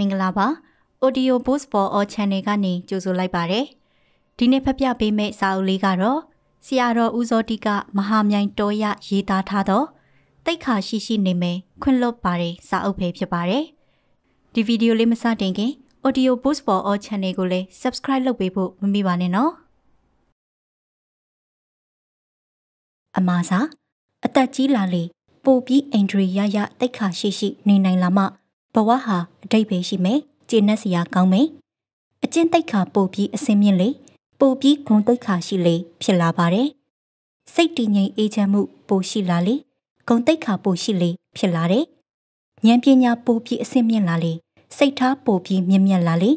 မင်္ဂလာပါ Audio Boost for All Channel ကနေကြိုဆိုလိုက်ပါတယ်ဒီနေ့ဖျက်ပြပေးမယ့်စာအုပ်လေးကတော့ဆရာတော်ဦးဇောတိကမဟာမြိုင်တော်ရရေးသားထားသောတိတ်ခါရှိရှိနေမယ်ခွင့်လွတ်ပါတယ်စာအုပ်ပဲဖြစ်ပါတယ်ဒီဗီဒီယိုလေးမစတင်ခင် Audio Boost for All Channel ကိုလည်း Subscribe လုပ်ပေးဖို့မမေ့ပါနဲ့နော် အမစာအသက်ကြီးလာလေပိုပြီးအိန္ဒြေရရတိတ်ခါရှိရှိနေနိုင်လာမှဘဝဟာအတိတ်ပဲရှိမယ်ကျေနပ်စရာကောင်းမယ်အကျင့်တိတ်ခါပို့ပြီးအစင်းမြင့်လေပို့ပြီးဂုဏ်တိတ်ခါရှိလေဖြစ်လာပါတယ်စိတ်တည်ငြိမ်အေးချမ်းမှုပိုရှိလာလေဂုဏ်တိတ်ခါပိုရှိလေဖြစ်လာတယ်ဉာဏ်ပညာပိုပြီးအစင်းမြင့်လာလေစိတ်ထားပိုပြီးမြင့်မြတ်လာလေ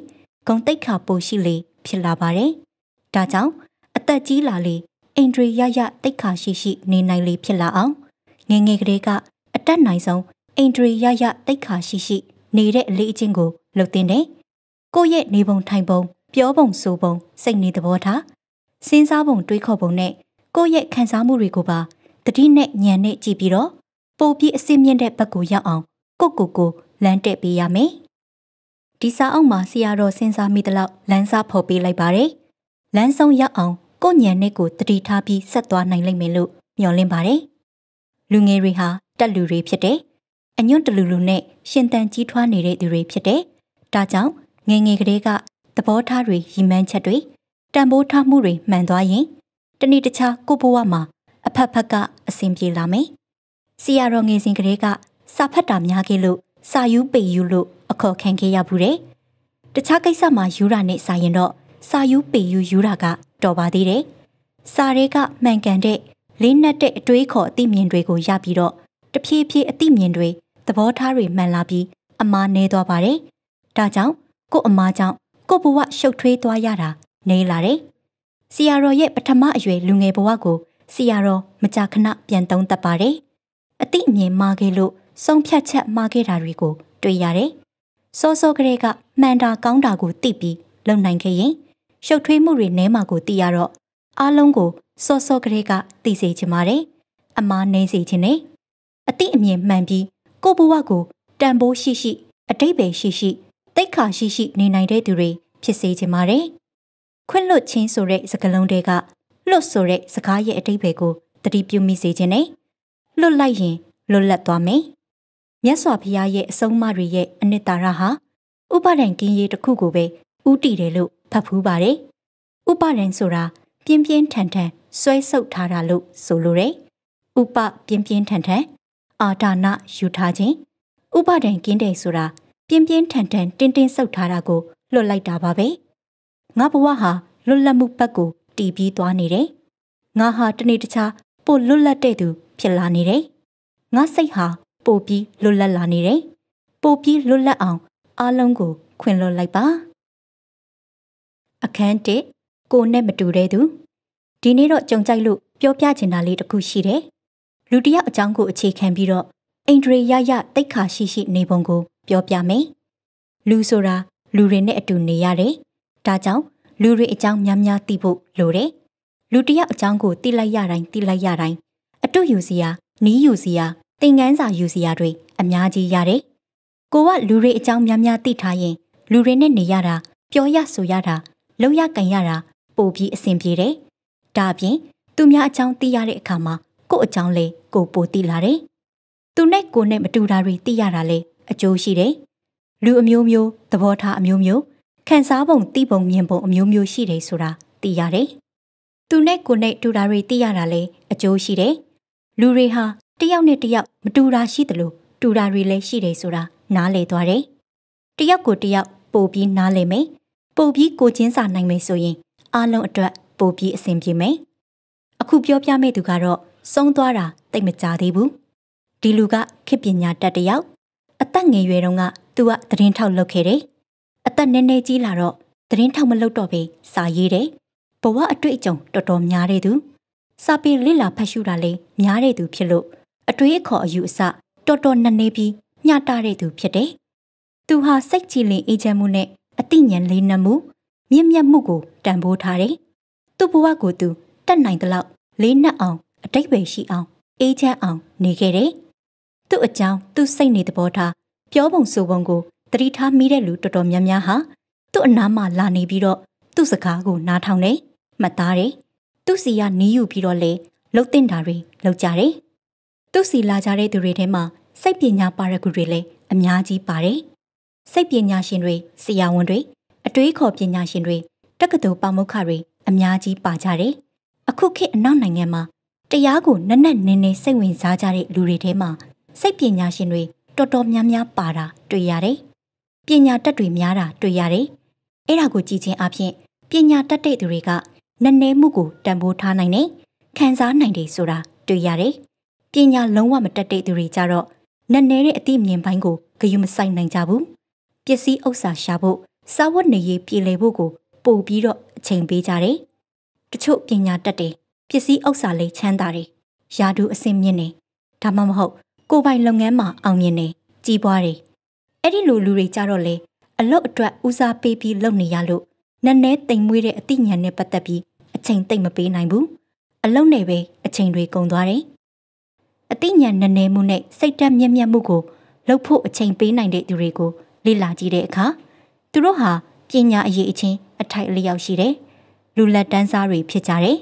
ဂုဏ်တိတ်ခါပိုရှိလေဖြစ်လာပါတယ်ဒါကြောင့်အသက်ကြီးလာလေအိန္ဒြေရရတိတ်ခါရှိရှိနေနိုင်လေဖြစ်လာအောင်ငငယ်ကလေးကအတက်နိုင်ဆုံးအိန္ဒြေရရတိတ်ခါရှိရှိ နေတဲ့အလေးအကျင့်ကိုလုပ်တင်တယ်။ကိုယ့်ရဲ့နေပုံထိုင်ပုံ ပြောပုံဆိုပုံစိတ်နေသဘောထားစဉ်းစားပုံတွေးခေါ်ပုံနဲ့ကိုယ့်ရဲ့ခံစားမှုတွေကိုပါတတိနဲ့ညံနဲ့ကြည့်ပြီးတော့ပုံပြည့်အစစ်မြင့်တဲ့ဘက်ကိုရောက်အောင် ကိုကိုကိုလမ်းတက်ပေးရမယ်။ဒီစာအုပ်မှာဆရာတော်စဉ်းစားမိသလောက်လမ်းစာဖော်ပေးလိုက်ပါတယ်။လမ်းဆုံးရောက်အောင်ကိုညံနဲ့ကိုတတိထားပြီးဆက်သွားနိုင်လိမ့်မယ်လို့မျှော်လင့်ပါတယ်။လူငယ်တွေဟာတက်လူတွေဖြစ်တယ်။အညွန့်တလူလူနဲ့ရှင်တန်ကြီးထွားနေတဲ့သူတွေဖြစ်တယ်။ဒါကြောင့်ငငယ်ကလေးကသဘောထားတွေရည်မှန်းချက်တွေတန်ဖိုးထားမှုတွေမှန်သွားရင် တနေ့တခြားကိုဘဝမှာ အဖက်ဖက်ကအဆင်ပြေလာမယ်။စီရတော်ငယ်စဉ်ကလေးကစာဖတ်တာများခဲ့လို့စာယူပေယူလို့အခေါ်ခံခဲ့ရဘူးတယ်။တခြားကိစ္စမှာယူတာနဲ့စာရင်တော့စာယူပေယူယူတာကတော်ပါသေးတယ်။စာတွေကမှန်ကန်တဲ့လေးနက်တဲ့အတွေးခေါ်အသိမြင်တွေကိုရပြီးတော့တဖြည်းဖြည်းအသိမြင်တွေသဘောထားတွေမှန်လာပြီးအမားနေသွားပါတယ်။ဒါကြောင့်ကို့အမားကြောင့်ကို့ဘဝရှုပ်ထွေးသွားရတာနေလာတယ်။ဆီယာတော်ရဲ့ပထမအရွယ်လူငယ်ဘဝကိုဆီယာတော်မကြာခဏပြန်သုံးသပ်ပါတယ်။အတိအမြင်မှားခဲ့လို့ဆုံးဖြတ်ချက်မှားခဲ့တာတွေကို တွေ့ရတယ်။စောစောကလေးကမှန်တာကောင်းတာကို သိပြီးလုံနိုင်ခဲ့ရင်ရှုပ်ထွေးမှုတွေနဲမှာကိုသိရတော့အားလုံးကိုစောစောကလေးကသိစေချင်ပါတယ်။အမားနေစေချင်တယ်။အတိအမြင်မှန်ပြီးကိုဘဝကိုတန်ဖိုးရှိရှိ အတိတ်ပဲရှိရှိတိတ်ခါရှိရှိနေနိုင်တဲ့သူတွေဖြစ်စေချင်ပါတယ်။ခွင့်လွတ်ခြင်းဆိုတဲ့စကားလုံးတွေကလွတ်ဆိုတဲ့စကားရဲ့အတိတ်ပဲကိုတတိပြုမိစေခြင်းနဲ့လွတ်လိုက်ရင်လွတ်လပ်သွားမယ်။မြတ်စွာဘုရားရဲ့အဆုံးအမတွေရဲ့အနှစ်သာရဟာဥပါဒံကင်းရေးတစ်ခုကိုပဲဥတည်တယ်လို့ဖတ်ဖူးပါတယ်။ဥပါဒံဆိုတာပြင်းပြင်းထန်ထန်ဆွဲဆုပ်ထားတာလို့ဆိုလိုတယ်။ဥပပြင်းပြင်းထန်ထန်အာဒါနယူထားခြင်းဥပဒံကင်းတဲ့ဆိုတာပြင်းပြင်းထန်ထန် တင်းတင်းဆုပ်ထားတာကိုလွတ်လိုက်တာပါပဲငါဘဝဟာလွတ်လပ်မှုဘက်ကိုတည်ပြီးသွားနေတယ်ငါဟာတနေ့တခြားပိုလွတ်လပ်တဲ့သူ ဖြစ်လာနေတယ်ငါစိတ်ဟာ ပိုပြီးလွတ်လပ်လာနေတယ်ပိုပြီးလွတ်လပ်အောင် အားလုံးကို ခွင်လွတ်လိုက်ပါ အခန်း၁ကိုနဲ့မတူတဲ့သူဒီနေ့တော့ကြုံကြိုက်လို့ပြောပြချင်တာလေးတစ်ခုရှိတယ်လူတယောက်အကြောင်းကိုအခြေခံပြီးတော့အိန္ဒြေရရတိတ်ခါရှိရှိနေပုံကိုပြောပြမယ်။လူဆိုတာလူတွေနဲ့အတူနေရတယ်။ဒါကြောင့်လူတွေအကြောင်းများများသိဖို့လိုတယ်။လူတယောက်အကြောင်းကိုသိလိုက်ရတိုင်းသိလိုက်ရတိုင်းအတူယူစီယာနီးယူစီယာသင်ကန်းစာယူစီယာတွေအများကြီးရတယ်။ကိုကလူတွေအကြောင်းများများသိထားရင်လူတွေနဲ့နေရတာပြောရဆိုရတာလုပ်ရကင်ရတာပိုပြီးအဆင်ပြေတယ်။ဒါအပြင်သူများအကြောင်းသိရတဲ့အခါမှာကို့အကြောင်းလဲကိုပိုသိလာတယ်။သူနဲ့ကိုနဲ့မတူတာတွေသိရတာလဲအကျိုးရှိတယ်။လူအမျိုးမျိုးသဘောထားအမျိုးမျိုးခံစားပုံသိပုံမြင်ပုံအမျိုးမျိုးရှိတယ်ဆိုတာသိရတယ်။သူနဲ့ကိုနဲ့တူတာတွေသိရတာလဲအကျိုးရှိတယ်။လူတွေဟာတယောက်နဲ့တယောက် မတူတာရှိတယ်လို့တူတာတွေလည်းရှိတယ်ဆိုတာနားလည်သွားတယ်။တယောက်ကိုတယောက်ပို့ပြီးနားလည်မယ်။ပို့ပြီးကိုချင်းစာနိုင်မယ်ဆိုရင်အားလုံးအတွက်ပို့ပြီးအဆင်ပြေမယ်။အခုပြောပြမယ့်သူကတော့ဆုံးသွားတာတိတ်မကြသေးဘူးဒီလူကခေပညာတတ်တယောက်အသက်ငယ်ရွယ်တုန်းကသူကသတင်းထောက်လုပ်ခဲ့တယ်အသက်နည်းနည်းကြီးလာတော့သတင်းထောက်မလုပ်တော့ဘဲစာရေးတယ်ဘဝအတွေ့အကြုံတော်တော်များတဲ့သူစာပေလိလာဖတ်ရှုတာလည်းများတဲ့သူဖြစ်လို့အတွေ့အခေါ်အယူအဆတော်တော်နက်နေပြီးညတာတဲ့သူဖြစ်တယ်သူဟာစိတ်ကြည်လင်အေးချမ်းမှုနဲ့အသိဉာဏ်လေးနက်မှု မြင့်မြတ်မှုကိုတန်ဖိုးထားတယ်သူ့ဘဝကိုသူတတ်နိုင်သလောက်လေးနက်အောင်အတိတ်ပဲရှိအောင် အေးချမ်းအောင် နေခဲ့တယ်။သူ့အကြောင်းသူ့စိတ်နေသဘောထားပြောပုံဆိုပုံကိုတတိထားမိတဲ့လူတော်တော်များများဟာသူ့အနားမှာလာနေပြီးတော့သူ့စကားကိုနားထောင်တယ်၊မှတ်သားတယ်။သူ့စီကနီးယူပြီးတော့လေလှုပ်တင်တာတွေလှုပ်ကြတယ်။သူ့စီလာကြတဲ့သူတွေထဲမှာစိတ်ပညာပါရဂူတွေလည်းအများကြီးပါတယ်။စိတ်ပညာရှင်တွေဆရာဝန်တွေအတွေးခေါ်ပညာရှင်တွေတက္ကသိုလ်ပါမုခတွေအများကြီးပါကြတယ်။အခုခေတ်အနောက်နိုင်ငံမှာတရားကိုနက်နက်နင်းနင်းစိတ်ဝင်စားကြတဲ့လူတွေထဲမှာစိတ်ပညာရှင်တွေတော်တော်များများပါတာတွေ့ရတယ်။ပညာတတ်တွေများတာတွေ့ရတယ်။အဲ့ဒါကိုကြည့်ခြင်းအပြင်ပညာတတ်တဲ့သူတွေကနက်နဲမှုကိုတန်ဖိုးထားနိုင်တယ်။ခံစားနိုင်တယ်ဆိုတာတွေ့ရတယ်။ပညာလုံးဝမတတ်တဲ့သူတွေကြတော့နက်နဲတဲ့အသိမြင်ပိုင်းကိုဂရုမစိုက်နိုင်ကြဘူး။ပစ္စည်းဥစ္စာရှာဖို့စာဝတ်နေရေးပြည်လည်ဖို့ကိုပို့ပြီးတော့အချိန်ပေးကြတယ်။တချို့ပညာတတ်တယ်ပစ္စည်းဥစ္စာလေးချမ်းသာတွေယာတူအဆင့်မြင့်နေဒါမှမဟုတ်ကိုပိုင်လုပ်ငန်းမှာအောင်မြင်နေကြီးပွားတွေအဲ့ဒီလိုလူတွေကြတော့လေအလုတ်အတွက်ဦးစားပေးပြီးလုပ်နေရလို့နက်နဲတိမ်မွေးတဲ့အသိဉာဏ်နဲ့ပတ်သက်ပြီးအချိန်တိတ်မပေးနိုင်ဘူးအလုတ်နဲ့ပဲအချိန်တွေကုန်သွားတယ်အသိဉာဏ်နက်နဲမှုနဲ့စိတ်ဓာတ်မြင့်မြတ်မှုကိုလှုပ်ဖို့အချိန်ပေးနိုင်တဲ့သူတွေကိုလေ့လာကြည့်တဲ့အခါသူတို့ဟာပညာအရေးအချင်းအထိုက်အလျောက်ရှိတယ်လူလက်တန်းစားတွေဖြစ်ကြတယ်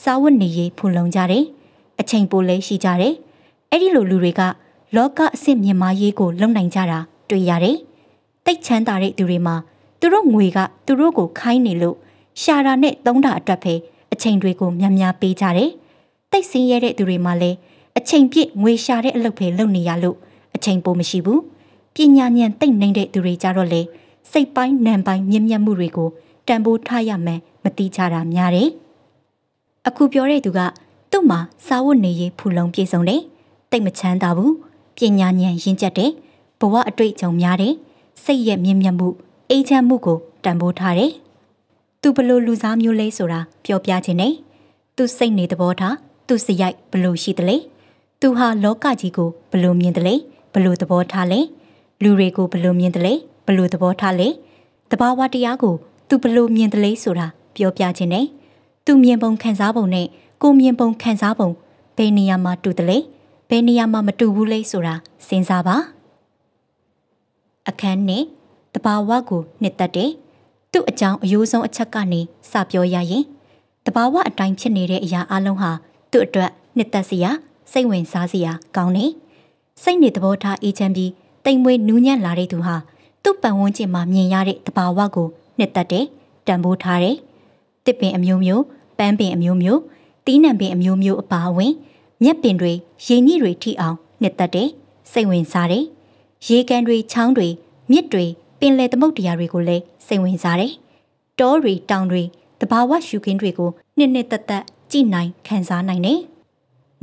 စာဝတ်နေရေးဖူလုံကြတယ်။အချိန်ပိုလည်းရှိကြတယ်။အဲ့ဒီလိုလူတွေကလောကအဆင့်မြင့်မားရေးကိုလုံနိုင်ကြတာတွေ့ရတယ်။တိတ်ချမ်းသာတဲ့သူတွေမှာသူတို့ငွေကသူတို့ကိုခိုင်းနေလို့ရှာတာနဲ့သုံးတာအတွက်ပဲအချိန်တွေကိုများများပေးကြတယ်။တိတ်ဆင်းရဲတဲ့သူတွေမှာလည်းအချိန်ပြည့်ငွေရှာတဲ့အလုပ်ပဲလုပ်နေရလို့အချိန်ပိုမရှိဘူး။ပညာဉာဏ်တိတ်နိုင်တဲ့သူတွေကြတော့လေစိတ်ပိုင်းနံပိုင်းမြင့်မြတ်မှုတွေကိုတန်ဖိုးထားရမှန်းမတိကြတာများတယ်။အခုပြောတဲ့သူက သူ့မှာစာဝတ်နေရေးဖူလုံပြေဆုံးတယ်တိတ်မချမ်းသာဘူးပညာဉာဏ်ရင့်ကျက်တယ်ဘဝအတွေ့အကြုံများတယ်စိတ်ရဲ့မြင့်မြတ်မှုအိမ်ချမ်းမှုကိုတန်ဖိုးထားတယ်သူဘလို့လူစားမျိုးလဲဆိုတာပြောပြခြင်းနဲ့သူစိတ်နေသဘောထားသူစရိုက်ဘလို့ရှိတယ်လေသူဟာလောကကြီးကိုဘလို့မြင်တယ်လေဘလို့သဘောထားလဲလူတွေကိုဘလို့မြင်တယ်လေဘလို့သဘောထားလဲတဘာဝတရားကိုသူဘလို့မြင်တယ်လေဆိုတာပြောပြခြင်းနဲ့သူမြင်ပုံခံစားပုံနဲ့ကိုမြင်ပုံခံစားပုံဘယ်နေရာမှာတူတယ်လဲဘယ်နေရာမှာမတူဘူးလဲဆိုတာစဉ်းစားပါအခန်းနဲ့တဘာဝကိုနှစ်သက်တယ်သူ့အကြောင်းအယိုးဆုံးအချက်ကနေစပြောရရင်တဘာဝအတိုင်းဖြစ်နေတဲ့အရာအလုံးဟာသူ့အတွက်နှစ်သက်စရာစိတ်ဝင်စားစရာကောင်းနေစိတ်နေသဘောထားအေးချမ်းပြီးတိမ်မွေးနူးညံ့လာတဲ့သူဟာသူ့ပတ်ဝန်းကျင်မှာမြင်ရတဲ့တဘာဝကိုနှစ်သက်တယ်တန်ဖိုးထားတယ်တစ်ပင်အမျိုးမျိုးပန်းပင်အမျိုးမျိုးတီးနှံပင်အမျိုးမျိုးအပါအဝင်မြက်ပင်တွေရေညှိတွေထိအောင်နှစ်သက်တယ်စိတ်ဝင်စားတယ်ရေကန်တွေချောင်းတွေမြစ်တွေပင်လယ်သမုဒ္ဒရာတွေကိုလည်းစိတ်ဝင်စားတယ်တောတွေတောင်တွေတဘာဝရှုခင်းတွေကိုနှစ်နှစ်သက်သက်ကြည့်နိုင်ခံစားနိုင်တယ်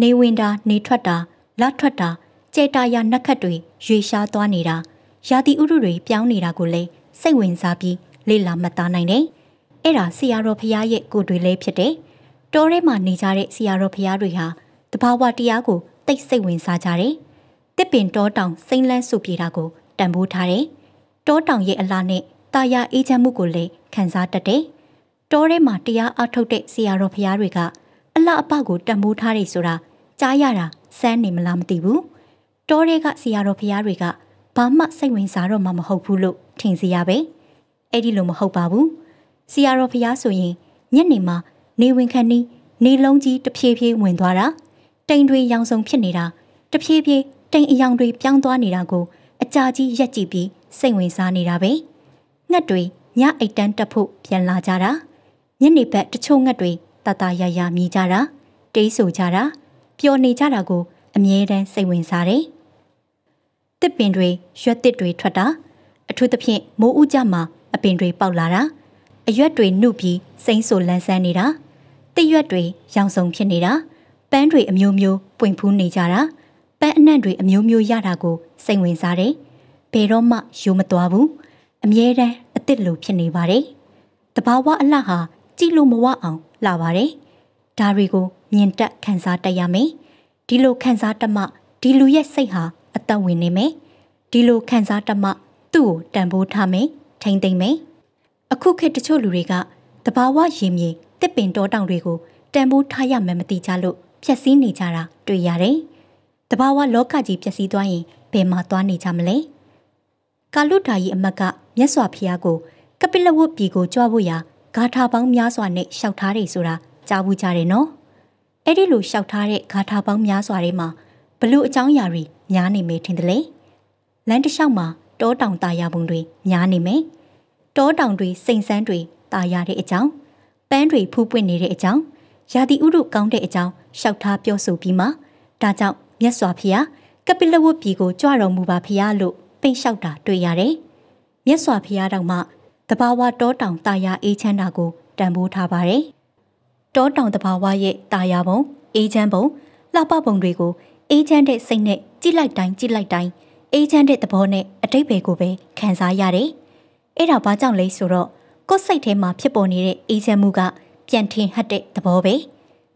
နေဝင်တာနေထွက်တာလထွက်တာကြဲတာရနှက်ခတ်တွေရွေရှားသွားနေတာရာသီဥတုတွေပြောင်းနေတာကိုလည်းစိတ်ဝင်စားပြီးလေ့လာမှတ်သားနိုင်တယ်အဲ့ဒါဆရာတော်ဖရာရဲ့ကိုတွေလေးဖြစ်တယ်။တောထဲမှာနေကြတဲ့ဆရာတော်ဖရာတွေဟာတဘာဝတရားကိုသိစိတ်ဝင်စားကြတယ်။တစ်ပင်တောတောင်စိမ့်လန်းစုပြေတာကိုတန်ဖိုးထားတယ်။တောတောင်ရဲ့အလားနဲ့တာယာအေးချမ်းမှုကိုလည်းခံစားတတ်တယ်။တောထဲမှာတရားအားထုတ်တဲ့ဆရာတော်ဖရာတွေကအလားအပကိုတန်ဖိုးထားတယ်ဆိုတာကြားရတာစမ်းနေမလားမသိဘူး။တောထဲကဆရာတော်ဖရာတွေကဘာမှစိတ်ဝင်စားတော့မှမဟုတ်ဘူးလို့ထင်စီရပဲ။အဲ့ဒီလိုမဟုတ်ပါဘူး။ဆရာတော်ဖျားဆိုရင်ညနေမှာနေဝင်ခန်းနီးနေလုံးကြီးတဖြည်းဖြည်းဝင်သွားတာတိမ်တွေရောင်စုံဖြစ်နေတာတဖြည်းဖြည်းတိမ်အယောင်တွေ ပြောင်းသွားနေတာကိုအကြာကြီးရက်ကြည့်ပြီးစိတ်ဝင်စားနေတာပဲငှက်တွေညအိတ်တန်းတက်ဖို့ပြန်လာကြတာညနေဘက်တချို့ငှက်တွေတတရရမြည်ကြတာတိတ်ဆိုကြတာပျော်နေကြတာကို အမြဲတမ်းစိတ်ဝင်စားတယ်တစ်ပင်တွေရွက်တစ်တွေထွက်တာအထူးသဖြင့်မိုးဥကြမှာအပင်တွေပေါက်လာတာအရွက်တွေနှုတ်ပြီးစိမ့်ဆူလန်းဆန်းနေတာတရွက်တွေရောင်စုံဖြစ်နေတာပန်းတွေအမျိုးမျိုးပွင့်ဖူးနေကြတာပန်းအနှံ့တွေအမျိုးမျိုးရတာကိုစိတ်ဝင်စားတယ်ဘယ်တော့မှယူမသွားဘူးအမြဲတမ်းအစ်စ်လိုဖြစ်နေပါတယ်တဘာဝအလှဟာကြည့်လို့မဝအောင်လှပါတယ်ဒါတွေကိုမြင်တက်ခံစားတတ်ရမယ်ဒီလိုခံစားတမှဒီလူရဲ့စိတ်ဟာအသက်ဝင်နေမယ်ဒီလိုခံစားတမှ သူ့ကိုတန်ဖိုးထားမယ်ထိမ့်သိမ့်မယ်အခုခေတ်တချို့လူတွေကတဘာဝရေမြေတစ်ပင်တောတောင်တွေကိုတန်ဖိုးထားရမှမသိကြလို့ဖျက်ဆီးနေကြတာတွေ့ရတယ်။တဘာဝလောကကြီးဖျက်ဆီးသွားရင်ဘယ်မှာသွားနေကြမလဲ။ကာလုဒ္ဒါကြီးအမတ်ကမြတ်စွာဘုရားကိုကပိလဝတ်ပြည်ကိုကြွဖို့ရာဂါထာပေါင်းများစွာနဲ့ရှောက်ထားတယ်ဆိုတာကြားဘူးကြတယ်နော်။အဲ့ဒီလိုရှောက်ထားတဲ့ဂါထာပေါင်းများစွာတွေမှာဘလို့အကြောင်းအရာတွေများနေမယ်ထင်တယ်လေ။လမ်းတစ်လျှောက်မှာတောတောင်တာယာပုံတွေများနေမယ်။တောတောင်တွေစိမ်ဆန်းတွေတာယာတဲ့အကြောင်းပန်းတွေဖူးပွင့်နေတဲ့အကြောင်းရာသီဥတုကောင်းတဲ့အကြောင်းရှောက်ထားပြောဆိုပြီးမှဒါကြောင့်မြတ်စွာဘုရားကပိလဝတ်ပြည်ကိုကြွတော်မူပါဘုရားလို့ပိတ်လျှောက်တာတွေ့ရတယ်။မြတ်စွာဘုရားတောင်မှတဘာဝတောတောင်တာယာအေးချမ်းတာကိုတန်ဖိုးထားပါတယ်။တောတောင်တဘာဝရဲ့တာယာပုံအေးချမ်းပုံလှပပုံတွေကိုအေးချမ်းတဲ့စိတ်နဲ့ကြည့်လိုက်တိုင်းကြည့်လိုက်တိုင်းအေးချမ်းတဲ့သဘောနဲ့အတိတ်ဘယ်ကိုပဲခံစားရတယ်။အဲ့ဒါဘာကြောင့်လဲဆိုတော့ကိုယ်စိတ်ထဲမှာဖြစ်ပေါ်နေတဲ့အေးချမ်းမှုကပြန်ထင်ဟတ်တဲ့သဘောပဲ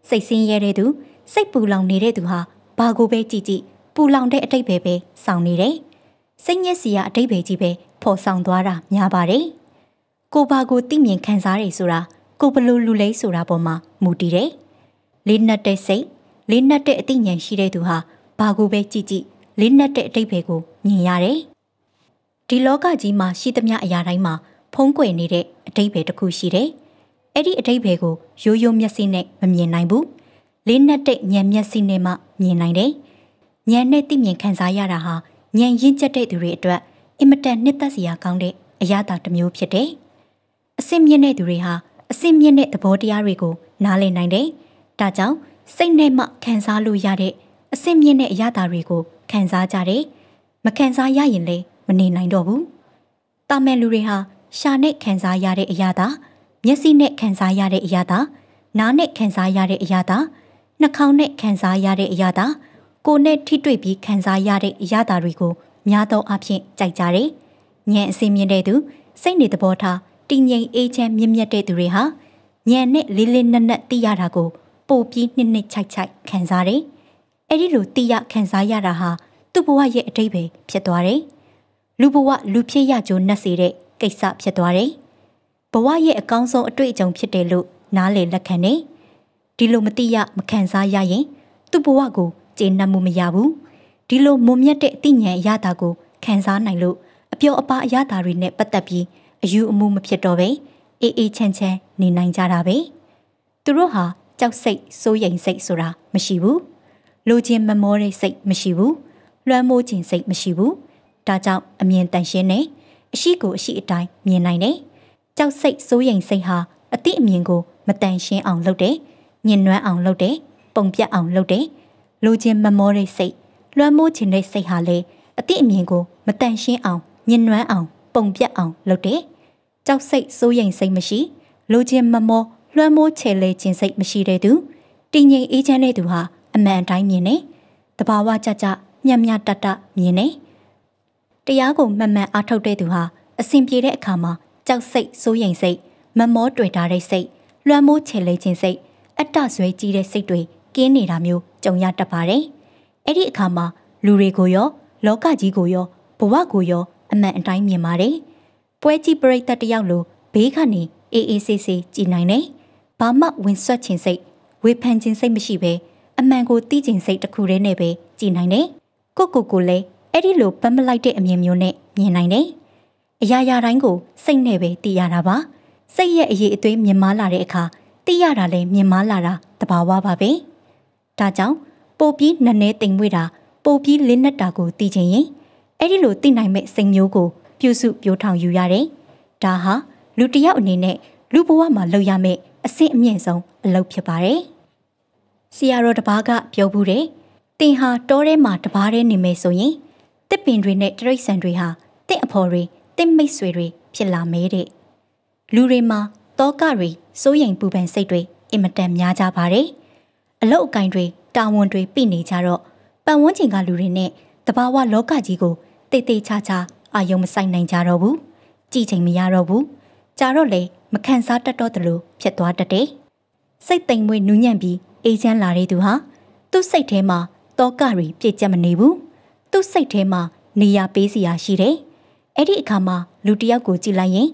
စိတ်ဆင်းရဲတဲ့သူစိတ်ပူလောင်နေတဲ့သူဟာဘာကိုပဲကြည့်ကြည့်ပူလောင်တဲ့အတိတ်ပဲပဲဆောင်နေတယ်စိတ်ညစ်စရာအတိတ်ပဲကြီးပဲဖော်ဆောင်သွားတာများပါတယ်ကိုဘာကိုသိမြင်ခံစားရတယ်ဆိုတာကိုဘလို့လူလဲဆိုတာပေါ်မှာမူတည်တယ်လေးနက်တဲ့စိတ်လေးနက်တဲ့အသိဉာဏ်ရှိတဲ့သူဟာဘာကိုပဲကြည့်ကြည့်လေးနက်တဲ့အတိတ်ပဲကိုမြင်ရတယ်ဒီလောကကြီးမှာရှိသမျှအရာတိုင်းမှာဖုံးကွယ်နေတဲ့အတိတ်ပဲတစ်ခုရှိတယ်။အဲ့ဒီအတိတ်ပဲကိုရိုးရိုးမျက်စိနဲ့မမြင်နိုင်ဘူး။လေးနက်တဲ့ဉာဏ်မျက်စိနဲ့မှမြင်နိုင်တယ်။ဉာဏ်နဲ့သိမြင်ခံစားရတာဟာဉာဏ်ရင့်ကျက်တဲ့သူတွေအတွက်အင်မတန်နှစ်သက်စရာကောင်းတဲ့အရာသာတစ်မျိုးဖြစ်တယ်။အစင်မြင့်တဲ့သူတွေဟာအစင်မြင့်တဲ့သဘောတရားတွေကိုနားလည်နိုင်တယ်။ဒါကြောင့်စိတ်နဲ့မှခံစားလို့ရတဲ့အစင်မြင့်တဲ့အရာသာတွေကိုခံစားကြတယ်။မခံစားရရင်လည်းမနေနိုင်တော့ဘူး။တာမန်လူတွေဟာရှာနဲ့ခံစားရတဲ့အရာသာမျက်စိနဲ့ခံစားရတဲ့အရာသာနားနဲ့ခံစားရတဲ့အရာသာနှာခေါင်းနဲ့ခံစားရတဲ့အရာသာကိုယ်နဲ့ထိတွေ့ပြီးခံစားရတဲ့အရာသာတွေကိုများသောအားဖြင့်ကြိုက်ကြတယ်။ဉာဏ်အစင်းမြင့်တဲ့သူစိတ်နေသဘောထားတည်ငြိမ်အေးချမ်းမြင့်မြတ်တဲ့သူတွေဟာဉာဏ်နဲ့လေးလေးနက်နက်သိရတာကိုပိုပြီးနှစ်နှစ်ချိုက်ချိုက်ခံစားတယ်။အဲ့ဒီလိုသိရခံစားရတာဟာ သူ့ဘဝရဲ့အတိတ်ပဲဖြစ်သွားတယ်။လူဘဝလူဖြစ်ရကြိုးနှက်စေတဲ့ကိစ္စဖြစ်သွားတယ်။ဘဝရဲ့အကောင်းဆုံးအတွေ့အကြုံဖြစ်တယ်လို့နားလည်လက်ခံတယ်။ဒီလိုမသိရမခံစားရရင် သူ့ဘဝကိုကျေနပ်မှုမရဘူး။ဒီလိုမုံမြတ်တဲ့အသိဉာဏ်အရသာကို ခံစားနိုင်လို့အပျော်အပါအရသာတွေနဲ့ပတ်သက်ပြီးအယူအမူမဖြစ်တော့ပဲအေးအေးချမ်းချမ်းနေနိုင်ကြတာပဲ။သူတို့ဟာကြောက်စိတ်စိုးရိမ်စိတ်ဆိုတာမရှိဘူး။လိုချင်မမောတဲ့စိတ်မရှိဘူး။လွှမ်းမိုးခြင်းစိတ်မရှိဘူး။ဒါကြောင့်အမြင်တန်ရှင်းတယ်။အရှိကိုအရှိအတိုင်းမြင်နိုင်တယ်။ကြောက်စိတ်စိုးရိမ်စိတ်ဟာအတိအမြင်ကို မတန်ရှင်းအောင်လုပ်တယ်။ညှဉ်းနွမ်းအောင်လုပ်တယ်။ပုံပြတ်အောင်လုပ်တယ်။လိုချင်မမောတဲ့စိတ်လွှမ်းမိုးခြင်းတဲ့စိတ်ဟာလေအတိအမြင်ကို မတန်ရှင်းအောင်ညှဉ်းနွမ်းအောင်ပုံပြတ်အောင်လုပ်တယ်။ကြောက်စိတ်စိုးရိမ်စိတ်မရှိလိုချင်မမောလွှမ်းမိုးချေလေခြင်းစိတ်မရှိတဲ့သူတည်ငြိမ်အေးချမ်းတဲ့သူဟာအမှန်တိုင်းမြင်နေ။တဘာဝကြကြမျက်မျှတတမြင်နေ။တရားကိုမှန်မှန်အားထုတ်တဲ့သူဟာအစဉ်ပြေတဲ့အခါမှာကြောက်စိတ်စိုးရိမ်စိတ်မမောတွေ့တာတဲ့စိတ်လွှမ်းမိုးချေလဲခြင်းစိတ်အတ္တဆွဲကြီးတဲ့စိတ်တွေကင်းနေတာမျိုးကြုံရတတ်ပါတယ်။အဲ့ဒီအခါမှာလူတွေကိုရော လောကကြီးကိုရောဘဝကိုရော အမှန်အတိုင်းမြင်ပါတယ်။ပွဲကြီးပြိတ်သက်တယောက်လိုဘေးကနေအေးအေးဆေးဆေးကြည်နိုင်တယ်။ဘာမှဝင်ဆွက်ခြင်းစိတ်ဝေဖန်ခြင်းစိတ်မရှိဘဲအမှန်ကိုသိခြင်းစိတ်တစ်ခုတည်းနဲ့ပဲကြည်နိုင်တယ်။ကိုကိုကိုလည်းအဲ့ဒီလိုပတ်မလိုက်တဲ့အမြင်မျိုးနဲ့မြင်နိုင်တယ်။အရာရာတိုင်းကိုစိတ်နဲ့ပဲသိရတာပါ။စိတ်ရဲ့အရေးအသွေးမြင်မာလာတဲ့အခါသိရတာလည်းမြင်မာလာတာတဘာဝပါပဲ။ဒါကြောင့်ပိုပြီးနည်းနည်းတိမ်မွေ့တာပိုပြီးလင်းနက်တာကိုသိချင်ရင်အဲ့ဒီလိုသိနိုင်မဲ့စိတ်မျိုးကို ပြုစုပျိုးထောင်ယူရတယ်။ဒါဟာလူတစ်ယောက်အနေနဲ့လူဘဝမှာလုပ်ရမယ့်အဆင့်အမြင့်ဆုံးအလုပ်ဖြစ်ပါတယ်။ဆရာတော်တပါးကပြောဘူးတယ်။သင်ဟာတောထဲမှာတပါးထဲနေမယ်ဆိုရင်တစ်ပင်တွေနဲ့တရိတ်ဆန်တွေဟာတင့်အဖော်တွေတင့်မိတ်ဆွေတွေဖြစ်လာမဲတဲ့လူတွေမှာတောကတွေစိုးရိမ်ပူပန်စိတ်တွေအင်မတန်များကြပါတယ်အလုတ်အကင်တွေတာဝန်တွေပြနေကြတော့ပတ်ဝန်းကျင်ကလူတွေနဲ့တဘာဝလောကကြီးကိုတိတ်တိတ်ချာချာအာယုံမဆိုင်နိုင်ကြတော့ဘူးကြည်ချိန်မရတော့ဘူးကြာတော့လေမခံစားတတ်တော့တယ်လို့ဖြစ်သွားတတ်တယ်စိတ်သိမ်မွေ့နူးညံ့ပြီးအေးချမ်းလာတဲ့သူဟာသူ့စိတ်ထဲမှာတောကတွေပြည့်ကျက်မနေဘူးသူ့စိတ်ထဲမှာနေရာပေးစရာရှိတယ်။အဲ့ဒီအခါမှာလူတစ်ယောက်ကိုကြည့်လိုက်ရင်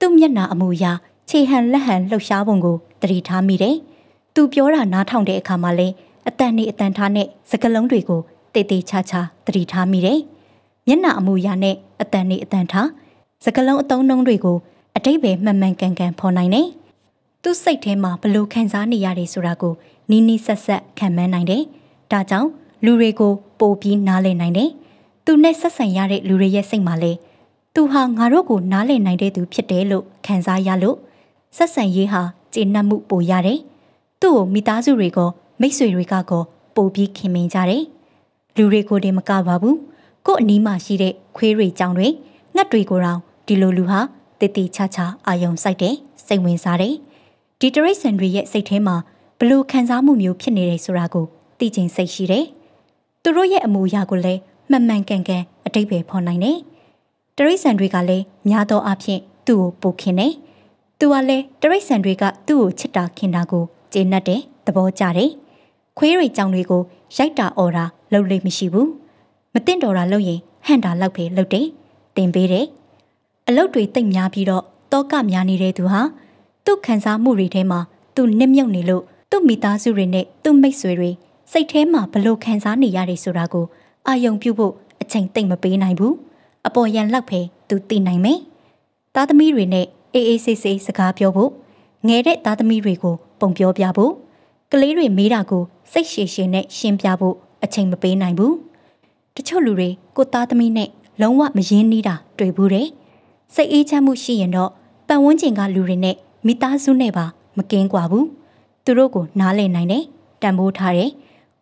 သူ့မျက်နှာအမူအရာခြေဟန်လက်ဟန်လှုပ်ရှားပုံကို သတိထားမိတယ်။သူပြောတာနားထောင်တဲ့အခါမှာလည်းအတန်နေအတန်ထားနဲ့စကလုံးတွေကိုတေတေချာချာသတိထားမိတယ်။မျက်နှာအမူအရာနဲ့အတန်နေအတန်ထားစကလုံးအသုံးနှုန်းတွေကိုအတိတ်ပဲမှန်မှန်ကန်ကန်ဖော်နိုင်တယ်။သူ့စိတ်ထဲမှာဘလို့ခံစားနေရတယ်ဆိုတာကို နီးနီးဆက်ဆက်ခံမှန်းနိုင်တယ်။ဒါကြောင့်လူတွေကိုပို့ပြီးနားလည်နိုင်တယ်။သူနဲ့ဆက်ဆံရတဲ့လူတွေရဲ့စိတ်မှာလည်းသူဟာငါတို့ကိုနားလည်နိုင်တဲ့သူဖြစ်တယ်လို့ခံစားရလို့ဆက်ဆံရေးဟာကျေနပ်မှုပိုရတယ်။သူ့ကိုမိသားစုတွေက မိတ်ဆွေတွေကကောပိုပြီးခင်မင်ကြတယ်။လူတွေကိုတင်မကပါဘူး။ကို့အနီးမှာရှိတဲ့ခွေးတွေကြောင့်တွေငှက်တွေကိုတော့ဒီလိုလူဟာတည်တည်ချာချာအာယုံစိုက်တယ်စိတ်ဝင်စားတယ်။ဒီတရိတ်ဆန်တွေရဲ့စိတ်ထဲမှာဘလို့ခံစားမှုမျိုးဖြစ်နေတယ်ဆိုတာကိုသိချင်စိတ်ရှိတယ်။သူတို့ရဲ့အမူအရာကိုလည်းမှန်မှန်ကန်ကန်အတိတ်ပဲဖော်နိုင်တယ်။တရိษံတွေကလည်းများသောအားဖြင့်သူ့ကိုပိုခင်တယ်။သူကလည်းတရိษံတွေက သူ့ကိုချစ်တာခင်တာကိုကျေနပ်တယ်၊သဘောကျတယ်။ခွေးရိတ်ကြောင်တွေကိုရိုက်တာအော်တာလုပ်လို့မရှိဘူး။မတင့်တော်တာလုပ်ရင်ဟန့်တာလောက်ပဲလုပ်တယ်။တင်ပေးတယ်။အလုပ်တွေတိတ်များပြီးတော့တောကများနေတဲ့သူဟာသူ့ခံစားမှုတွေထဲမှာသူနစ်မြုပ်နေလို့သူ့မိသားစုတွေနဲ့သူ့မိတ်ဆွေတွေစိတ်ထဲမှာဘလို့ခံစားနေရတယ်ဆိုတာကိုအာယုံပြုဖို့အချိန်တိတ်မပေးနိုင်ဘူးအပေါ်ရန်လောက်ပဲသူသိနိုင်မယ်သားသမီးတွေနဲ့အေးအေးဆေးဆေးစကားပြောဖို့ငယ်တဲ့သားသမီးတွေကိုပုံပြောပြဖို့ကလေးတွေမေးတာကိုစိတ်ရှည်ရှည်နဲ့ရှင်းပြဖို့အချိန်မပေးနိုင်ဘူးတချို့လူတွေကိုသားသမီးနဲ့လုံးဝမရင်းနှီးတာတွေ့ဘူးတယ်စိတ်အေးချမ်းမှုရှိရင်တော့ပတ်ဝန်းကျင်ကလူတွေနဲ့မိသားစုနဲ့ပါမကင်းကွာဘူးသူတို့ကိုနားလည်နိုင်တယ်တန်ဖိုးထားတယ်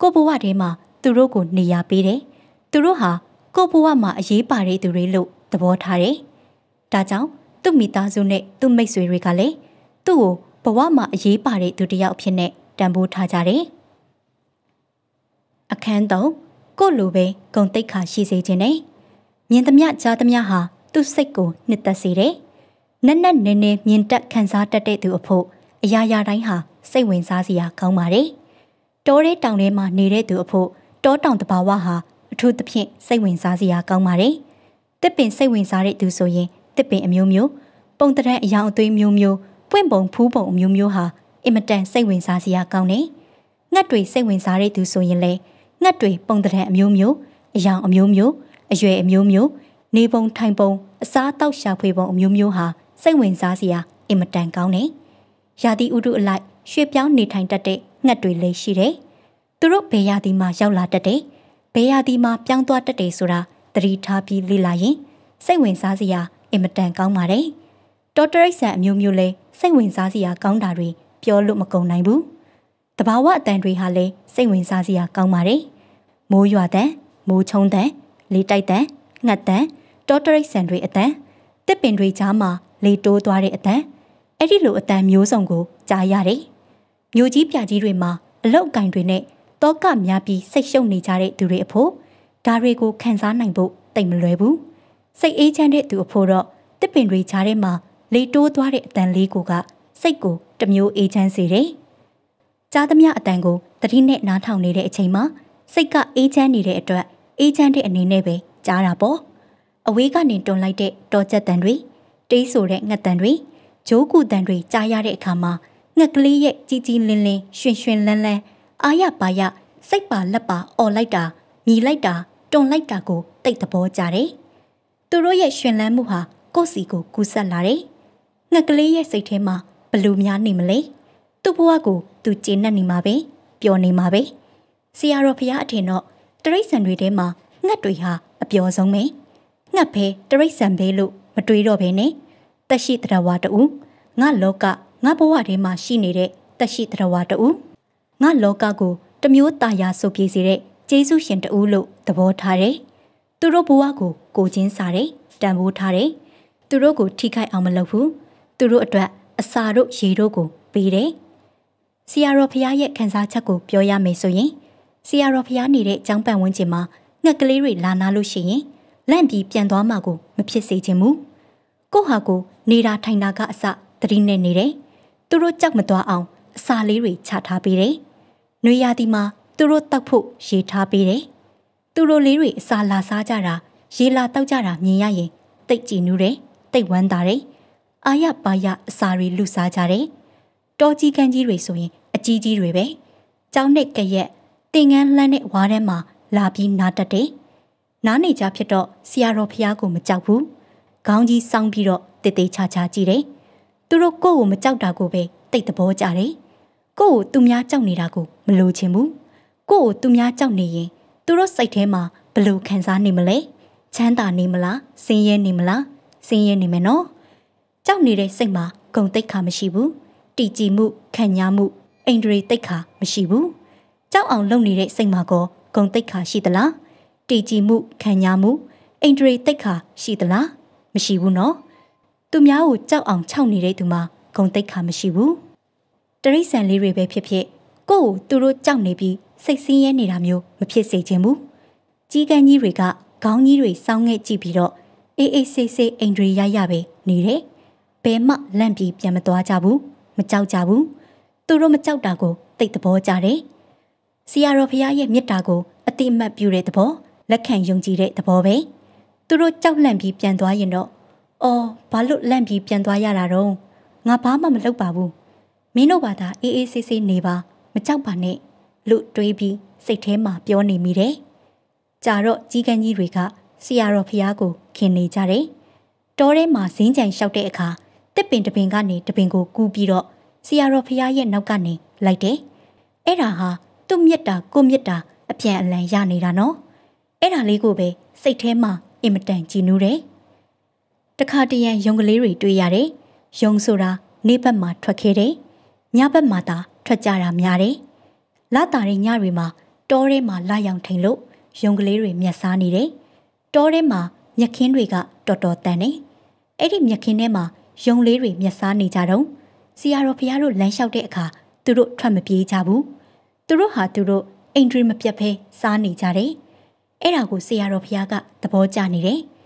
ကိုဘဝထဲမှာသူတို့ကိုနေရာပေးတယ်။သူတို့ဟာ ကိုဘဝမှာအရေးပါတဲ့သူတွေလို့သဘောထားတယ်။ဒါကြောင့် သူ့မိသားစုနဲ့သူ့မိတ်ဆွေတွေကလည်းသူ့ကိုဘဝမှာအရေးပါတဲ့သူတစ်ယောက်အဖြစ်နဲ့တန်ဖိုးထားကြတယ်။အခန်း၃ကိုလိုပဲဂုံတိတ်ခါရှိစေခြင်းနဲ့မြင်သမျှကြားသမျှဟာသူ့စိတ်ကိုနှစ်သက်စေတယ်။နက်နက်နဲနဲမြင်တတ်ခံစားတတ်တဲ့သူအဖို့အရာရာတိုင်းဟာစိတ်ဝင်စားစရာကောင်းပါတယ်တောထဲတောင်ထဲမှာနေတဲ့သူအဖို့တောတောင်တဘာဝဟာအထူးသဖြင့်စိတ်ဝင်စားစရာကောင်းပါတယ်။တစ်ပင်စိတ်ဝင်စားတဲ့သူဆိုရင်တစ်ပင်အမျိုးမျိုးပုံတရံအယောင်အသွေးမျိုးမျိုးပွင့်ပုံဖူးပုံအမျိုးမျိုးဟာအင်မတန်စိတ်ဝင်စားစရာကောင်းတယ်။ငှက်တွေစိတ်ဝင်စားတဲ့သူဆိုရင်လည်းငှက်တွေပုံတရံအမျိုးမျိုးအယောင်အမျိုးမျိုးအရွယ်အမျိုးမျိုးနေပုံထိုင်ပုံအစားအသောက်ရှာဖွေပုံအမျိုးမျိုးဟာစိတ်ဝင်စားစရာအင်မတန်ကောင်းတယ်။ရာသီဥတုအလိုက်ရွှေ့ပြောင်းနေထိုင်တတ်တဲ့ငှက်တွေလည်းရှိတယ်။သူတို့ဘယ်ရာသီမှာရောက်လာတတ်တယ်။ဘယ်ရာသီမှာပြောင်းသွားတတ်တယ်ဆိုတာသတိထားပြီးလေ့လာရင်စိတ်ဝင်စားစရာအင်မတန်ကောင်းပါတယ်။တော်တရိတ်ဆန်အမျိုးမျိုးလဲစိတ်ဝင်စားစရာကောင်းတာတွေပြောလို့မကုန်နိုင်ဘူး။တဘာဝအတန်တွေဟာလည်းစိတ်ဝင်စားစရာကောင်းပါတယ်။မိုးရွာတန်၊မိုးချုံတန်၊လေတိုက်တန်၊ငှက်တန်၊တော်တရိတ်ဆန်တွေအတန်တစ်ပင်တွေကြားမှာလေတိုးသွားတဲ့အတန်အဲ့ဒီလိုအတန်မျိုးစုံကိုကြားရတယ်။မြို့ကြီးပြကြီးတွေမှာအလောက်ကင်တွေနဲ့တောကများပြီးစိတ်ရှုပ်နေကြတဲ့သူတွေအဖို့ဒါတွေကိုခံစားနိုင်ဖို့တိတ်မလွယ်ဘူးစိတ်အေးချမ်းတဲ့သူအဖို့တော့တစ်ပင်တွေကြားထဲမှာလေတိုးသွားတဲ့အတန်လေးကိုကစိတ်ကိုတမျိုးအေးချမ်းစေတယ်ကြားသမျှအတန်ကိုတတိနဲ့နားထောင်နေတဲ့အချိန်မှာစိတ်ကအေးချမ်းနေတဲ့အတွက်အေးချမ်းတဲ့အနေနဲ့ပဲကြားတာပေါ့အဝေးကနေတွန်လိုက်တဲ့တော်ချက်တန်တွေတေးဆိုတဲ့ငှက်တန်တွေဂျိုးကူတန်တွေကြားရတဲ့အခါမှာငှက်ကလေးရဲ့ကြီးကြီးလင်းလင်းရွှင်ရွှင်လန်းလန်းအာရပါရစိတ်ပါလက်ပါအော်လိုက်တာမြည်လိုက်တာတွန်လိုက်တာကိုတိတ်သဘောကြတယ်။သူတို့ရဲ့ရွှင်လန်းမှုဟာကိုယ့်စီကိုကူးဆက်လာတယ်။ငှက်ကလေးရဲ့စိတ်ထဲမှာဘလို့များနေမလဲ။သူ့ဘဝကို သူကျေနပ်နေမှာပဲပျော်နေမှာပဲ။ဆရာတော်ဖရာအထင်တော့တရိษံတွေထဲမှာငှက်တွေဟာအပျော်ဆုံးပဲ။ငှက်ပဲတရိษံပဲလို့မတွေးတော့ဘဲနဲ့တက်ရှိတရဝတူငါလောကငါဘဝထဲမှာရှိနေတဲ့တက်ရှိတရားဝတအူငါလောကကို တမျိုးตายာဆုပ်ပြေစေတဲ့ကျေးဇူးရှင်တအူလို့သဘောထားတယ်။သူတို့ဘဝကို ကိုချင်းစားတယ်တန်ဖိုးထားတယ်။သူတို့ကိုထိခိုက်အောင်မလုပ်ဘူး။သူတို့အတွက်အစာတို့ရေတို့ကို ပေးတယ်။ဆရာတော်ဖရာရဲ့ခန်းစားချက်ကိုပြောရမယ်ဆိုရင်ဆရာတော်ဖရာနေတဲ့အကြောင်းပတ်ဝန်းကျင်မှာငှက်ကလေးတွေလာနာလို့ရှိရင်လန့်ပြီးပြန်သွားမှာကိုမဖြစ်စေချင်ဘူး။ကိုဟာကို နေတာထိုင်တာကအစသတိနဲ့နေတယ်။သူတို့ကြောက်မသွားအောင်အစာလေးတွေချထားပေးတယ်။နှွေရာသီမှာသူတို့တောက်ဖို့ရေထားပေးတယ်။သူတို့လေးတွေအစာလာစားကြတာရေလာတောက်ကြတာမြင်ရရင်တိတ်ကြည်နူးတယ်၊တိတ်ဝမ်းသာတယ်။အာရပါရအစာတွေလူစားကြတယ်။တောကြီးကန်းကြီးတွေဆိုရင် အကြီးကြီးတွေပဲ။ကြောင်းနဲ့ကရက်တင်ငန်းလှမ်းတဲ့ဝါးထဲမှာလာပြီးနားတက်တယ်။နားနေကြဖြစ်တော့ဆရာတော်ဖះကိုမကြောက်ဘူး။ခေါင်းကြီးစောင်းပြီးတော့တေတေချာချာကြည့်တယ်။သူတို့ကိုယ့်ကိုမကြောက်တာကိုပဲတိတ်သဘောကြတယ်ကိုယ့်ကိုသူများကြောက်နေတာကိုမလိုချင်ဘူးကိုယ့်ကိုသူများကြောက်နေရင်သူတို့စိတ်ထဲမှာဘလို့ခံစားနေမလဲချမ်းသာနေမလားဆင်းရဲနေမလားဆင်းရဲနေမယ်နော်ကြောက်နေတဲ့စိတ်မှာဂုံတိတ်ခါမရှိဘူးတည်ကြည်မှုခံညာမှုအိန္ဒြေတိတ်ခါမရှိဘူးကြောက်အောင်လုပ်နေတဲ့စိတ်မှာကောဂုံတိတ်ခါရှိသလားတည်ကြည်မှုခံညာမှုအိန္ဒြေတိတ်ခါရှိသလားမရှိဘူးနော်သူများကိုကြောက်အောင်ခြောက်နေတဲ့သူမှာဂုံတိတ်ခါမရှိဘူးတရိษံလေးတွေပဲဖြစ်ဖြစ်ကိုယ့်ကို သူတို့ကြောက်နေပြီးစိတ်ဆင်းရဲနေတာမျိုး မဖြစ်စေချင်ဘူးကြီးကန်းကြီးတွေကခေါင်းကြီးတွေစောင်းခဲ့ကြည့်ပြီးတော့အေးအေးဆေးဆေးအိမ်တွေရရပဲနေတယ်ဘယ်မှလန့်ပြီးပြန်မသွားကြဘူးမကြောက်ကြဘူးသူတို့မကြောက်တာကိုတိတ်သဘောကြတယ်ဆရာတော်ဖရာရဲ့မေတ္တာကိုအတိအမှတ်ပြုတဲ့သဘောလက်ခံယုံကြည်တဲ့သဘောပဲသူတို့ကြောက်လန့်ပြီးပြန်သွားရင်တော့။အော်ဘာလို့လန့်ပြီးပြန်သွားရတာတော့ငါဘာမှမလုပ်ပါဘူး။မင်းတို့ဘာသာအေးအေးဆေးဆေးနေပါ မကြောက်ပါနဲ့လို့တွေးပြီးစိတ်ထဲမှာပြောနေမိတယ်။ကြာတော့ကြီးကန်းကြီးတွေကဆရာတော်ဖျားကို ခင်နေကြတယ်။တောထဲမှာဇင်းကြံလျှောက်တဲ့အခါတစ်ပင်တစ်ပင်ကနေတစ်ပင်ကိုကူးပြီးတော့ဆရာတော်ဖျားရဲ့နောက်ကနေလိုက်တယ်။အဲ့ဒါဟာသူ့မြတ်တာကိုမြတ်တာအပြန်အလှန်ရနေတာနော်။အဲ့ဒါလေးကိုပဲစိတ်ထဲမှာအင်မတန်ကြည်နူးတယ်။တခါတရံယုံကလေးတွေတွေ့ရတယ်။ယုံဆိုတာနေဘက်မှာထွက်ခဲတယ်။ညဘက်မှာသာထွက်ကြတာများတယ်။လတာတဲ့ညတွေမှာတောထဲမှာလာရောက်ထိန်လို့ယုံကလေးတွေမျက်စားနေတယ်။တောထဲမှာမြက်ခင်းတွေက တော်တော်တန်နေ။အဲ့ဒီမြက်ခင်းထဲမှာယုံလေးတွေမျက်စားနေကြတော့စီယာတော်ဖရားတို့လမ်းလျှောက်တဲ့အခါသူတို့ထွက်မပြေးကြဘူး။သူတို့ဟာသူတို့အိမ်တွေမပြတ်ဖဲစားနေကြတယ်။အဲ့ဒါကိုဆရာတော်ဖရားကသဘောကျနေတယ်။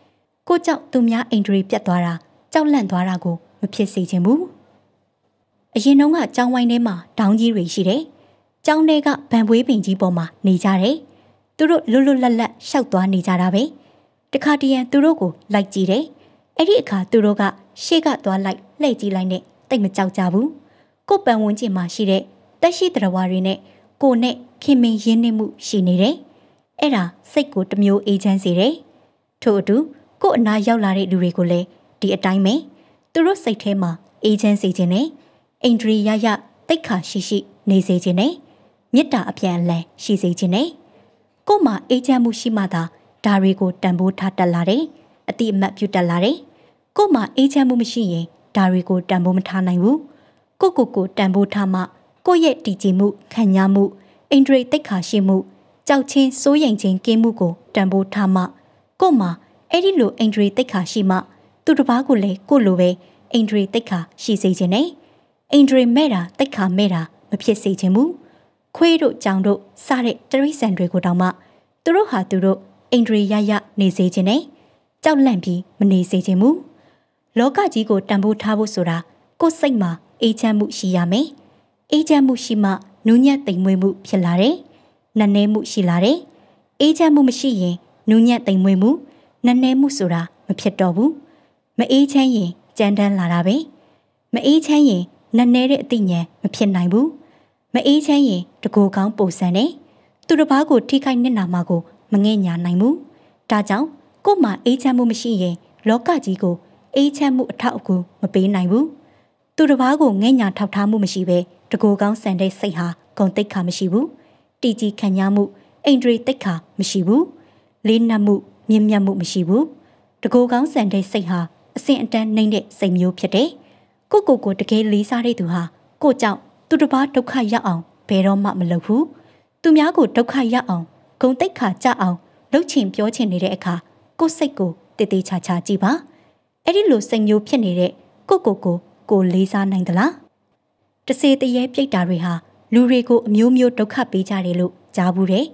ကိုကြောင့်သူများအိမ်ဒရီပြတ်သွားတာကြောက်လန့်သွားတာကိုမဖြစ်စေချင်ဘူးအရင်တုန်းကကျောင်းဝိုင်းထဲမှာတောင်းကြီးတွေရှိတယ်ကျောင်းထဲကဗန်ပွေးပင်ကြီးပေါ်မှာနေကြတယ်သူတို့လွတ်လွတ်လပ်လပ်ရှောက်သွားနေကြတာပဲတခါတရံသူတို့ကိုလိုက်ကြည့်တယ်အဲ့ဒီအခါသူတို့ကရှေ့ကသွားလိုက်လှည့်ကြည့်လိုက်နဲ့တိတ်မကြောက်ကြဘူးကိုပန်ဝန်းကျင်မှာရှိတဲ့တက်ရှိတရားဝါတွေနဲ့ကိုနဲ့ခင်မင်ရင်းနှီးမှုရှိနေတယ်အဲ့ဒါစိတ်ကိုတမျိုးအေးချမ်းစေတယ်ထို့အတူ့အနာရောက်လာတဲ့လူတွေကိုလည်းဒီအတိုင်းပဲသူတို့စိတ်ထဲမှာအေဂျင့်စီခြင်းနဲ့အိန္ဒြေရရတိတ်ခါရှိရှိနေစေခြင်းနဲ့မေတ္တာအပြန်အလှန်ရှိစေခြင်းနဲ့ကို့မှာအေဂျင့်မှုရှိမှသာဒါတွေကိုတန်ဖိုးထားတက်လာတယ်အတိအမှတ်ပြုတက်လာတယ်ကို့မှာအေဂျင့်မှုမရှိရင်ဒါတွေကိုတန်ဖိုးမထားနိုင်ဘူးကိုကိုကိုတန်ဖိုးထားမှကိုယ့်ရဲ့တည်ကြည်မှုခံရမှုအိန္ဒြေတိတ်ခါရှိမှုကြောက်ချင်းစိုးရိမ်ချင်းကင်းမှုကိုတန်ဖိုးထားမှကို့မှာအဲ့ဒီလိုအင်ဒရီတိတ်ခါရှိမှသူတစ်ပါးကိုလည်းကိုလိုပဲအင်ဒရီတိတ်ခါရှိစေခြင်းနဲ့အင်ဒရီမဲ့တာတိတ်ခါမဲ့တာ မဖြစ်စေခြင်းမူခွေးတို့ကြောင်တို့စတဲ့တရိษံတွေကိုတောင်မှ သူတို့ဟာသူတို့အင်ဒရီရရနေစေခြင်းနဲ့ကြောက်လန့်ပြီးမနေစေခြင်းမူလောကကြီးကိုတန်ဖိုးထားဖို့ဆိုတာကိုယ်စိတ်မှာအေးချမ်းမှုရှိရမယ်အေးချမ်းမှုရှိမှနူးညံ့သိမ်မွေ့မှုဖြစ်လာတယ်နက်နဲမှုရှိလာတယ်အေးချမ်းမှုမရှိရင်နူးညံ့သိမ်မွေ့မှုနက်နဲမှုဆိုတာမဖြစ်တော့ဘူးမအေးချမ်းရင်ကြမ်းတမ်းလာတာပဲမအေးချမ်းရင်နက်နဲတဲ့အသိဉာဏ်မဖြစ်နိုင်ဘူးမအေးချမ်းရင်တကူကောင်းပုံစံနဲ့သူတစ်ပါးကို ထိခိုက်နစ်နာမှာကိုမငဲ့ညာနိုင်ဘူးဒါကြောင့်ကို့မှာအေးချမ်းမှုမရှိရင်လောကကြီးကိုအေးချမ်းမှုအထောက်အကူမပေးနိုင်ဘူးသူတစ်ပါးကိုငဲ့ညာထောက်ထားမှုမရှိဘဲတကူကောင်းဆန်တဲ့စိတ်ဟာဂုံတိတ်ခါမရှိဘူးတီကြီးခံရမှုအိန္ဒြေတိတ်ခါမရှိဘူးလေးနက်မှုမြင့်မြတ်မှုမရှိဘူးတကိုကောင်းဆန်တဲ့စိတ်ဟာအစဉ်အတန်းနှိမ့်တဲ့စိတ်မျိုးဖြစ်တယ်ကိုကိုကိုတကယ်လေးစားတဲ့သူဟာကိုကြောင့်သူတစ်ပါးဒုက္ခရောက်အောင်ဘယ်တော့မှမလုပ်ဘူးသူများကိုဒုက္ခရောက်အောင်ဂုံတိတ်ခါကြအောင်လှုပ်ချင်ပြောချင်နေတဲ့အခါကိုစိတ်ကိုတည်တည်ချာချာကြည့်ပါအဲ့ဒီလိုစိတ်မျိုးဖြစ်နေတဲ့ကိုကိုကိုကိုလေးစားနိုင်သလားတစေတရေပြိတ္တာတွေဟာလူတွေကိုအမျိုးမျိုးဒုက္ခပေးကြတယ်လို့ကြားဘူးတယ်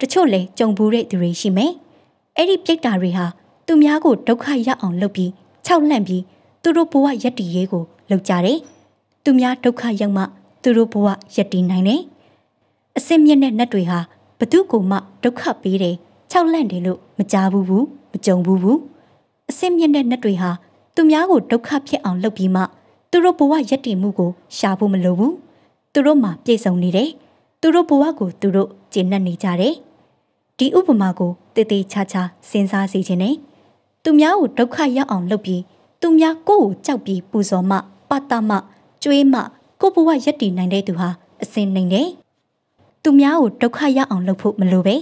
တချို့လဲကြုံဘူးတဲ့သူတွေရှိမယ်အဲ့ဒီပြိတ္တာတွေဟာသူများကိုဒုက္ခရောက်အောင်လုပ်ပြီးခြောက်လန့်ပြီးသူတို့ဘဝယက်တည်ရေးကို လုပ်ကြတယ်။သူများဒုက္ခရောက်မှ သူတို့ဘဝယက်တည်နိုင်တယ်။အစင်မြင့်တဲ့နှက်တွေဟာဘသူ့ကိုမှဒုက္ခပေးတယ်ခြောက်လန့်တယ်လို့မကြားဘူးဘူးမကြုံဘူးဘူး။အစင်မြင့်တဲ့နှက်တွေဟာသူများကိုဒုက္ခဖြစ်အောင်လုပ်ပြီးမှသူတို့ဘဝယက်တည်မှုကိုရှာဖို့မလိုဘူး။သူတို့မှာပြည့်စုံနေတယ်။သူတို့ဘဝကိုသူတို့ကျေနပ်နေကြတယ်။ဒီဥပမာကိုတည်တည်ချာချာစဉ်းစားစီခြင်းနဲ့သူများကိုဒုက္ခရောက်အောင်လုပ်ပြီးသူများကိုယ့်ကို ကြောက်ပြီးပူဇော်မှပတမကြွေးမှ ကိုယ့်ဘဝရပ်တည်နိုင်တဲ့သူဟာအစင်နိုင်တယ်။သူများကိုဒုက္ခရောက်အောင်လုပ်ဖို့မလိုပဲ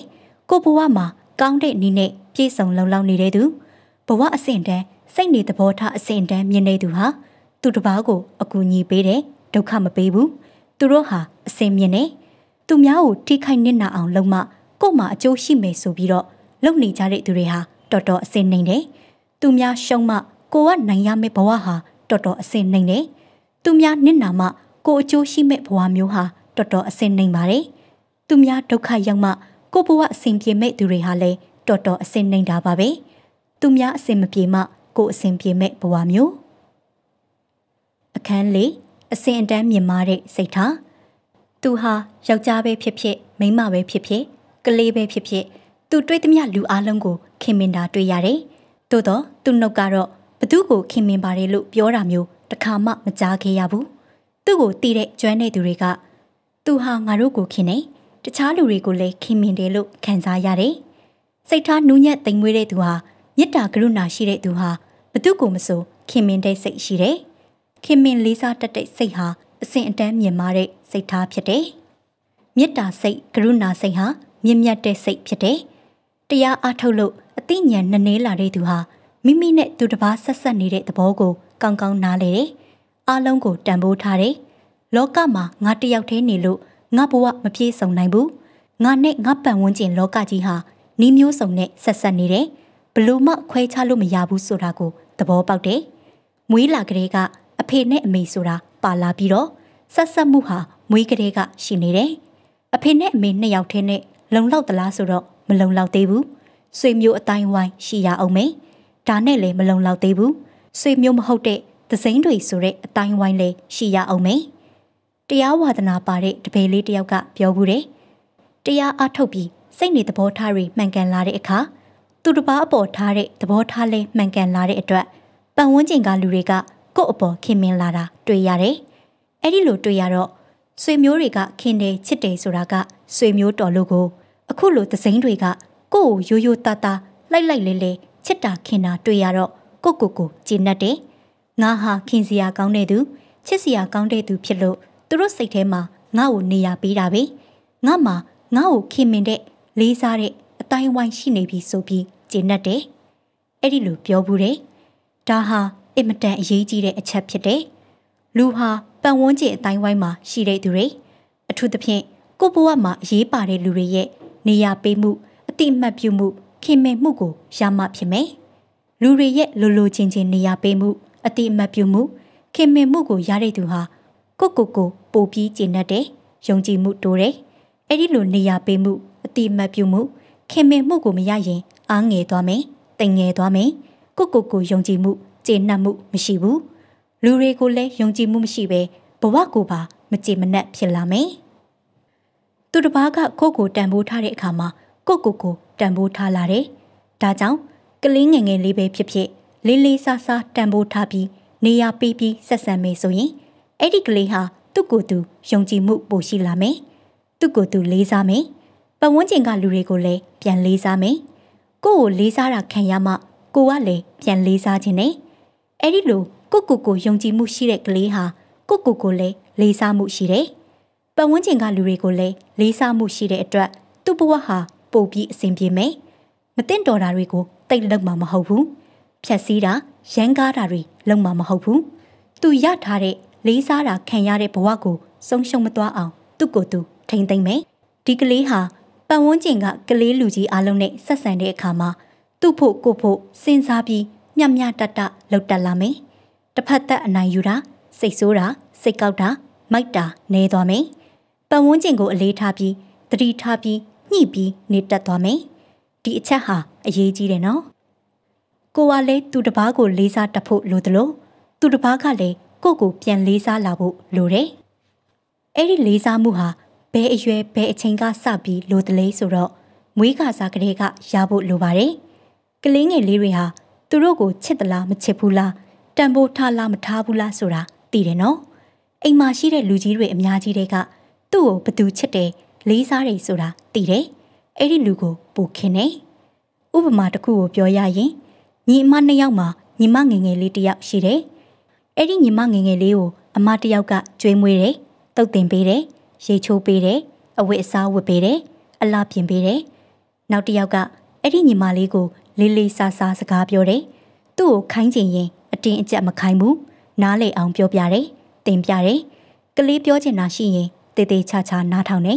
ကိုယ့်ဘဝမှာကောင်းတဲ့နည်းနဲ့ပြည့်စုံလုံလောက်နေတဲ့သူဘဝအဆင့်တန်းစိတ်နေသဘောထားအဆင့်တန်းမြင်နေသူဟာသူတစ်ပါးကို အကူအညီပေးတယ်ဒုက္ခမပေးဘူးသူတို့ဟာအဆင်မြင်တယ်သူများကိုထိခိုက်နစ်နာအောင်လုပ်မှကို့မှာအကျိုးရှိမယ်ဆိုပြီးတော့လုပ်နေကြတဲ့သူတွေဟာတော်တော်အစင်နေတယ်။သူများရှုံးမှကိုကနိုင်ရမယ့်ဘဝဟာတော်တော်အစင်နေတယ်။သူများနစ်နာမှကိုအကျိုးရှိမယ့်ဘဝမျိုးဟာတော်တော်အစင်နေပါတယ်။သူများဒုက္ခရောက်မှကိုဘဝအစင်ပြေမဲ့သူတွေဟာလည်းတော်တော်အစင်နေတာပါပဲ။သူများအစင်မပြေမှကိုအစင်ပြေမဲ့ဘဝမျိုးအခန်းလေးအစင်အတန်းမြင်မာတဲ့စိတ်ထားသူဟာယောက်ျားပဲဖြစ်ဖြစ်မိန်းမပဲဖြစ်ဖြစ်ကလေးပဲဖြစ်ဖြစ်သူတွေ့သမျှလူအလုံးကိုခင်မင်တာတွေ့ရတယ်။သို့တော့သူ့နှုတ်ကတော့ဘသူ့ကိုခင်မင်ပါတယ်လို့ပြောတာမျိုးတခါမှမကြားခဲ့ရဘူး။သူ့ကိုတီးတဲ့ကျွမ်းတဲ့သူတွေကသူဟာငါတို့ကိုခင်နေတခြားလူတွေကိုလည်းခင်မင်တယ်လို့ခံစားရတယ်။စိတ်ထားနူးညံ့သိမ်မွေ့တဲ့သူဟာမေတ္တာကရုဏာရှိတဲ့သူဟာဘသူ့ကိုမဆိုခင်မင်တဲ့စိတ်ရှိတယ်။ခင်မင်လေးစားတတ်တဲ့စိတ်ဟာအစဉ်အတန်းမြင်မာတဲ့စိတ်ထားဖြစ်တယ်။မေတ္တာစိတ်ကရုဏာစိတ်ဟာမြင့်မြတ်တဲ့စိတ်ဖြစ်တယ်။တရားအားထုတ်လို့အသိဉာဏ်နည်းနည်းလာတဲ့သူဟာမိမိနဲ့သူတစ်ပါးဆက်ဆက်နေတဲ့သဘောကိုကောင်းကောင်းနားလည်တယ်။အားလုံးကိုတန်ဖိုးထားတယ်။လောကမှာငါတယောက်တည်းနေလို့ငါဘဝမပြေဆုံးနိုင်ဘူး။ငါနဲ့ငါပတ်ဝန်းကျင် လောကကြီးဟာနှီးမျိုးစုံနဲ့ဆက်ဆက်နေတယ်။ဘလို့မှခွဲခြားလို့မရဘူးဆိုတာကိုသဘောပေါက်တယ်။မွေးလာကလေးကအဖေနဲ့အမေဆိုတာပါလာပြီးတော့ဆက်ဆက်မှုဟာမွေးကလေးကရှိနေတယ်။အဖေနဲ့အမေနှစ်ယောက်ထဲနဲ့လုံလောက်သလားဆိုတော့မလုံလောက်သေးဘူးဆွေမျိုးအတိုင်းဝိုင်းရှိရအောင်မေဒါနဲ့လည်းမလုံလောက်သေးဘူးဆွေမျိုးမဟုတ်တဲ့သစိမ်းတွေဆိုတဲ့အတိုင်းဝိုင်းလည်းရှိရအောင်မေတရားဝါဒနာပါတဲ့တပည့်လေးတယောက်ကပြောဘူးတယ်တရားအားထုတ်ပြီးစိတ်နေသဘောထားတွေမှန်ကန်လာတဲ့အခါသူတစ်ပါးအပေါ်ထားတဲ့သဘောထားလဲမှန်ကန်လာတဲ့အတွက်ပတ်ဝန်းကျင်ကလူတွေကကိုယ့်အပေါ်ခင်မင်လာတာတွေ့ရတယ်။အဲဒီလိုတွေ့ရတော့ဆွေမျိုးတွေကခင်တယ်ချစ်တယ်ဆိုတာကဆွေမျိုးတော်လို့ကိုအခုလိုသစိမ့်တွေက ကို့ကိုရိုးရိုးသားသားလိုက်လိုက်လဲလဲချစ်တာခင်တာတွေ့ရတော့ကိုကိုကိုကျေနပ်တယ်။ငါဟာခင်စရာကောင်းတဲ့သူချစ်စရာကောင်းတဲ့သူဖြစ်လို့သူတို့စိတ်ထဲမှာငါ့ကိုနေရာပေးတာပဲ။ငါမှာငါ့ကိုခင်မင်တဲ့လေးစားတဲ့အတိုင်းဝိုင်းရှိနေပြီဆိုပြီးကျေနပ်တယ်။အဲ့ဒီလိုပြောဘူးတယ်။ဒါဟာအင်မတန်အရေးကြီးတဲ့အချက်ဖြစ်တယ်။လူဟာပတ်ဝန်းကျင်အတိုင်းဝိုင်းမှာရှိတဲ့သူတွေအထူးသဖြင့်ကိုဘဝမှာအရေးပါတဲ့လူတွေရဲ့နေရာပေးမှုအတိမတ်ပြုမှုခင်မင်မှုကိုရမှဖြစ်မယ်။လူတွေရဲ့လိုလိုချင်းချင်းနေရာပေးမှုအတိမတ်ပြုမှုခင်မင်မှုကိုရတဲ့သူဟာကိုကိုကိုပိုပြီးကျင့်တတ်တယ်။ယုံကြည်မှုတိုးတယ်။အဲ့ဒီလိုနေရာပေးမှုအတိမတ်ပြုမှုခင်မင်မှုကိုမရရင်အားငယ်သွားမယ်။တိမ်ငယ်သွားမယ်။ကိုကိုကိုယုံကြည်မှုကျေနပ်မှု မရှိဘူး။လူတွေကိုလည်းယုံကြည်မှုမရှိဘဲဘဝကိုပါမကျေမနပ်ဖြစ်လာမယ်။သူတစ်ပါးကကိုကိုတန်ဖိုးထားတဲ့အခါမှာကိုကိုကိုတန်ဖိုးထားလာတယ်။ဒါကြောင့်ကလေးငယ်ငယ်လေးပဲဖြစ်ဖြစ်လေးလေးစားစားတန်ဖိုးထားပြီးနေရာပေးပြီးဆက်ဆံမယ်ဆိုရင်အဲ့ဒီကလေးဟာသူ့ကိုယ်သူယုံကြည်မှုပိုရှိလာမယ်။သူ့ကိုယ်သူလေးစားမယ်။ပတ်ဝန်းကျင်ကလူတွေကိုလည်းပြန်လေးစားမယ်။ကိုယ့်ကိုလေးစားတာခံရမှကိုကလည်းပြန်လေးစားခြင်းနဲ့အဲ့ဒီလိုကိုကိုကိုယုံကြည်မှုရှိတဲ့ကလေးဟာကိုကိုကိုလည်းလေးစားမှုရှိတယ်။ပတ်ဝန်းကျင်ကလူတွေကိုလည်းလေးစားမှုရှိတဲ့အတွက်သူ့ဘဝဟာပိုပြီးအဆင်ပြေမယ်။မသင့်တော်တာတွေကိုတိတ်လုံးမှာမဟုတ်ဘူး။ဖြက်စီးတာရန်ကားတာတွေလုံးမှာမဟုတ်ဘူး။သူရထားတဲ့လေးစားတာခံရတဲ့ဘဝကိုဆုံးရှုံးမသွားအောင်သူ့ကိုယ်သူထိမ့်သိမ့်မယ်။ဒီကလေးဟာပတ်ဝန်းကျင်ကကလေးလူကြီးအလုံးနဲ့ဆက်ဆံတဲ့အခါမှာသူ့ဖို့ကိုဖို့စဉ်းစားပြီးမျှမျှတတလောက်တက်လာမယ်။တစ်ဖက်သက်အနိုင်ယူတာစိတ်ဆိုးတာစိတ်ကောက်တာမိုက်တာနေသွားမယ်။ပတ်ဝန်းကျင်ကိုအလေးထားပြီးသတိထားပြီးညှိပြီးနေတတ်သွားမယ်။ဒီအချက်ဟာ အရေးကြီးတယ်နော်။ကိုကလည်းသူတစ်ပါးကို လေးစားတဖို့လိုသလိုသူတစ်ပါးကလည်းကိုကို ပြန်လေးစားလာဖို့လိုတယ်။အဲ့ဒီလေးစားမှုဟာဘယ်အရွယ်ဘယ်အချိန်ကစပြီးလိုတလဲဆိုတော့မွေးကစားကလေးကရဖို့လိုပါတယ်။ကလေးငယ်လေးတွေဟာသူတို့ကိုချစ်သလားမချစ်ဘူးလားတန်ဖိုးထားလားမထားဘူးလားဆိုတာသိတယ်နော်။အိမ်မှာရှိတဲ့လူကြီးတွေအများကြီးတွေကသူ့ကိုဘသူချစ်တယ်လေးစားတယ်ဆိုတာသိတယ်အဲ့ဒီလူကို ပိုခင်တယ်ဥပမာတစ်ခုကိုပြောရရင်ညီအမနှစ်ယောက်မှာညီမငယ်ငယ်လေးတစ်ယောက်ရှိတယ်အဲ့ဒီညီမငယ်ငယ်လေးကိုအမတစ်ယောက်ကကြွေးမွေးတယ်တုတ်တင်ပေးတယ်ရေချိုးပေးတယ်အဝတ်အစားဝတ်ပေးတယ်အလားပြင်ပေးတယ်နောက်တစ်ယောက်ကအဲ့ဒီညီမလေးကိုလေးလေးစားစားစကားပြောတယ်သူ့ကိုခိုင်းချင်ရင် အတင်းအကျပ်မခိုင်းဘူးနားလေအောင်ပြောပြတယ်တင်ပြတယ်ကလေးပြောချင်တာရှိရင်တေသေးချာချာနားထောင်နေ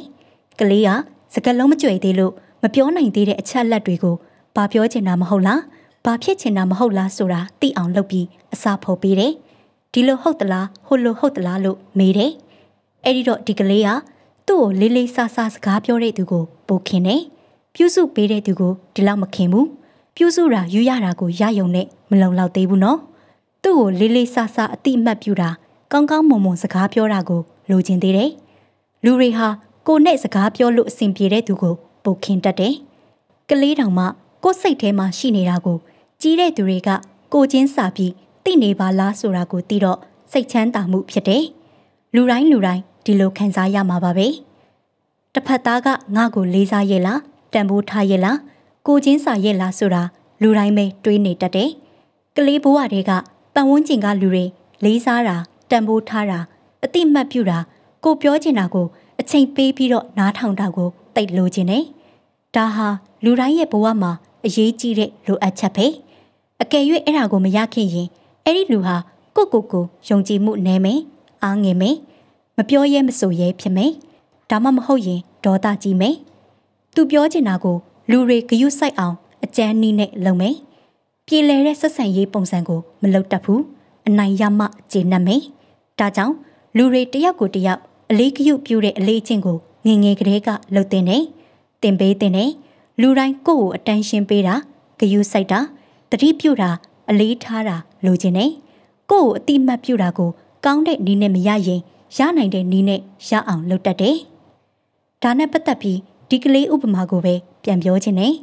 ကလေးကစကလုံးမကြွယ်သေးလို့မပြောနိုင်သေးတဲ့အချက်လက်တွေကိုဘာပြောချင်တာမဟုတ်လားဘာဖြစ်ချင်တာမဟုတ်လားဆိုတာသိအောင်လုပ်ပြီးအစာဖော်ပေးတယ်ဒီလိုဟုတ်သလားဟိုလိုဟုတ်သလားလို့မေးတယ်အဲ့ဒီတော့ဒီကလေးကသူ့ကိုလေးလေးစားစားစကားပြောတဲ့သူကိုပိုခင်တယ်ပြုစုပေးတဲ့သူကိုဒီလောက်မခင်ဘူးပြုစုတာယူရတာကိုရယုံနဲ့မလုံလောက်သေးဘူးနော်သူ့ကိုလေးလေးစားစားအတိအမှတ်ပြုတာကောင်းကောင်းမွန်မွန်စကားပြောတာကိုလိုချင်သေးတယ်လူတွေဟာကိုနဲ့စကားပြောလို့အဆင်ပြေတဲ့သူကိုပိုခင်တတ်တယ်။ကလေးတောင်မှကိုယ်စိတ်ထဲမှာရှိနေတာကိုကြီးတဲ့သူတွေက ကိုချင်းစာပြီးသိနေပါလားဆိုတာကိုသိတော့စိတ်ချမ်းသာမှုဖြစ်တယ်။လူတိုင်းလူတိုင်းဒီလိုခံစားရမှာပါပဲ။တစ်ဖက်သားကငါ့ကိုလေးစားရဲ့လားတန်ဖိုးထားရဲ့လားကိုချင်းစာရဲ့လားဆိုတာလူတိုင်းပဲတွေးနေတတ်တယ်။ကလေးဘဝတွေကပတ်ဝန်းကျင်ကလူတွေလေးစားတာတန်ဖိုးထားတာအတိမတ်ပြူတာကိုပြောချင်တာကို အချိန်ပေးပြီးတော့နားထောင်တာကိုသိလို့ခြင်းနဲ့ဒါဟာလူတိုင်းရဲ့ဘဝမှာ အရေးကြီးတဲ့လိုအပ်ချက်ပဲအကယ်၍အဲ့ဒါကိုမရခင်ရင်အဲ့ဒီလူဟာကိုကိုကိုယုံကြည်မှုနည်းမယ်အားငယ်မယ်မပြောရဲမဆိုရဲဖြစ်မယ်ဒါမှမဟုတ်ရင်ဒေါသကြီးမယ်သူပြောချင်တာကိုလူတွေဂယုစိုက်အောင်အကြမ်းနည်းနဲ့လုပ်မယ်ပြေလည်တဲ့ဆက်ဆံရေးပုံစံကို မလုပ်တတ်ဘူးအနိုင်ရမှကျေနပ်မယ်ဒါကြောင့်လူတွေတယောက်ကိုတယောက်အလေးကရုပြုတဲ့အလေးချင်းကိုငငယ်ကလေးကလှုပ်တင်နေတင်ပေးတင်နေလူတိုင်းကိုယ့်ကိုအတန်ရှင်ပေးတာဂယုစိုက်တာတတိပြုတာအလေးထားတာလိုချင်နေကိုယ့်ကိုအတိမတ်ပြုတာကို ကောင်းတဲ့နည်းနဲ့မရရင်ရနိုင်တဲ့နည်းနဲ့ရအောင်လုပ်တတ်တယ်ဒါနဲ့ပတ်သက်ပြီးဒီကလေးဥပမာကိုပဲပြန်ပြောချင်တယ်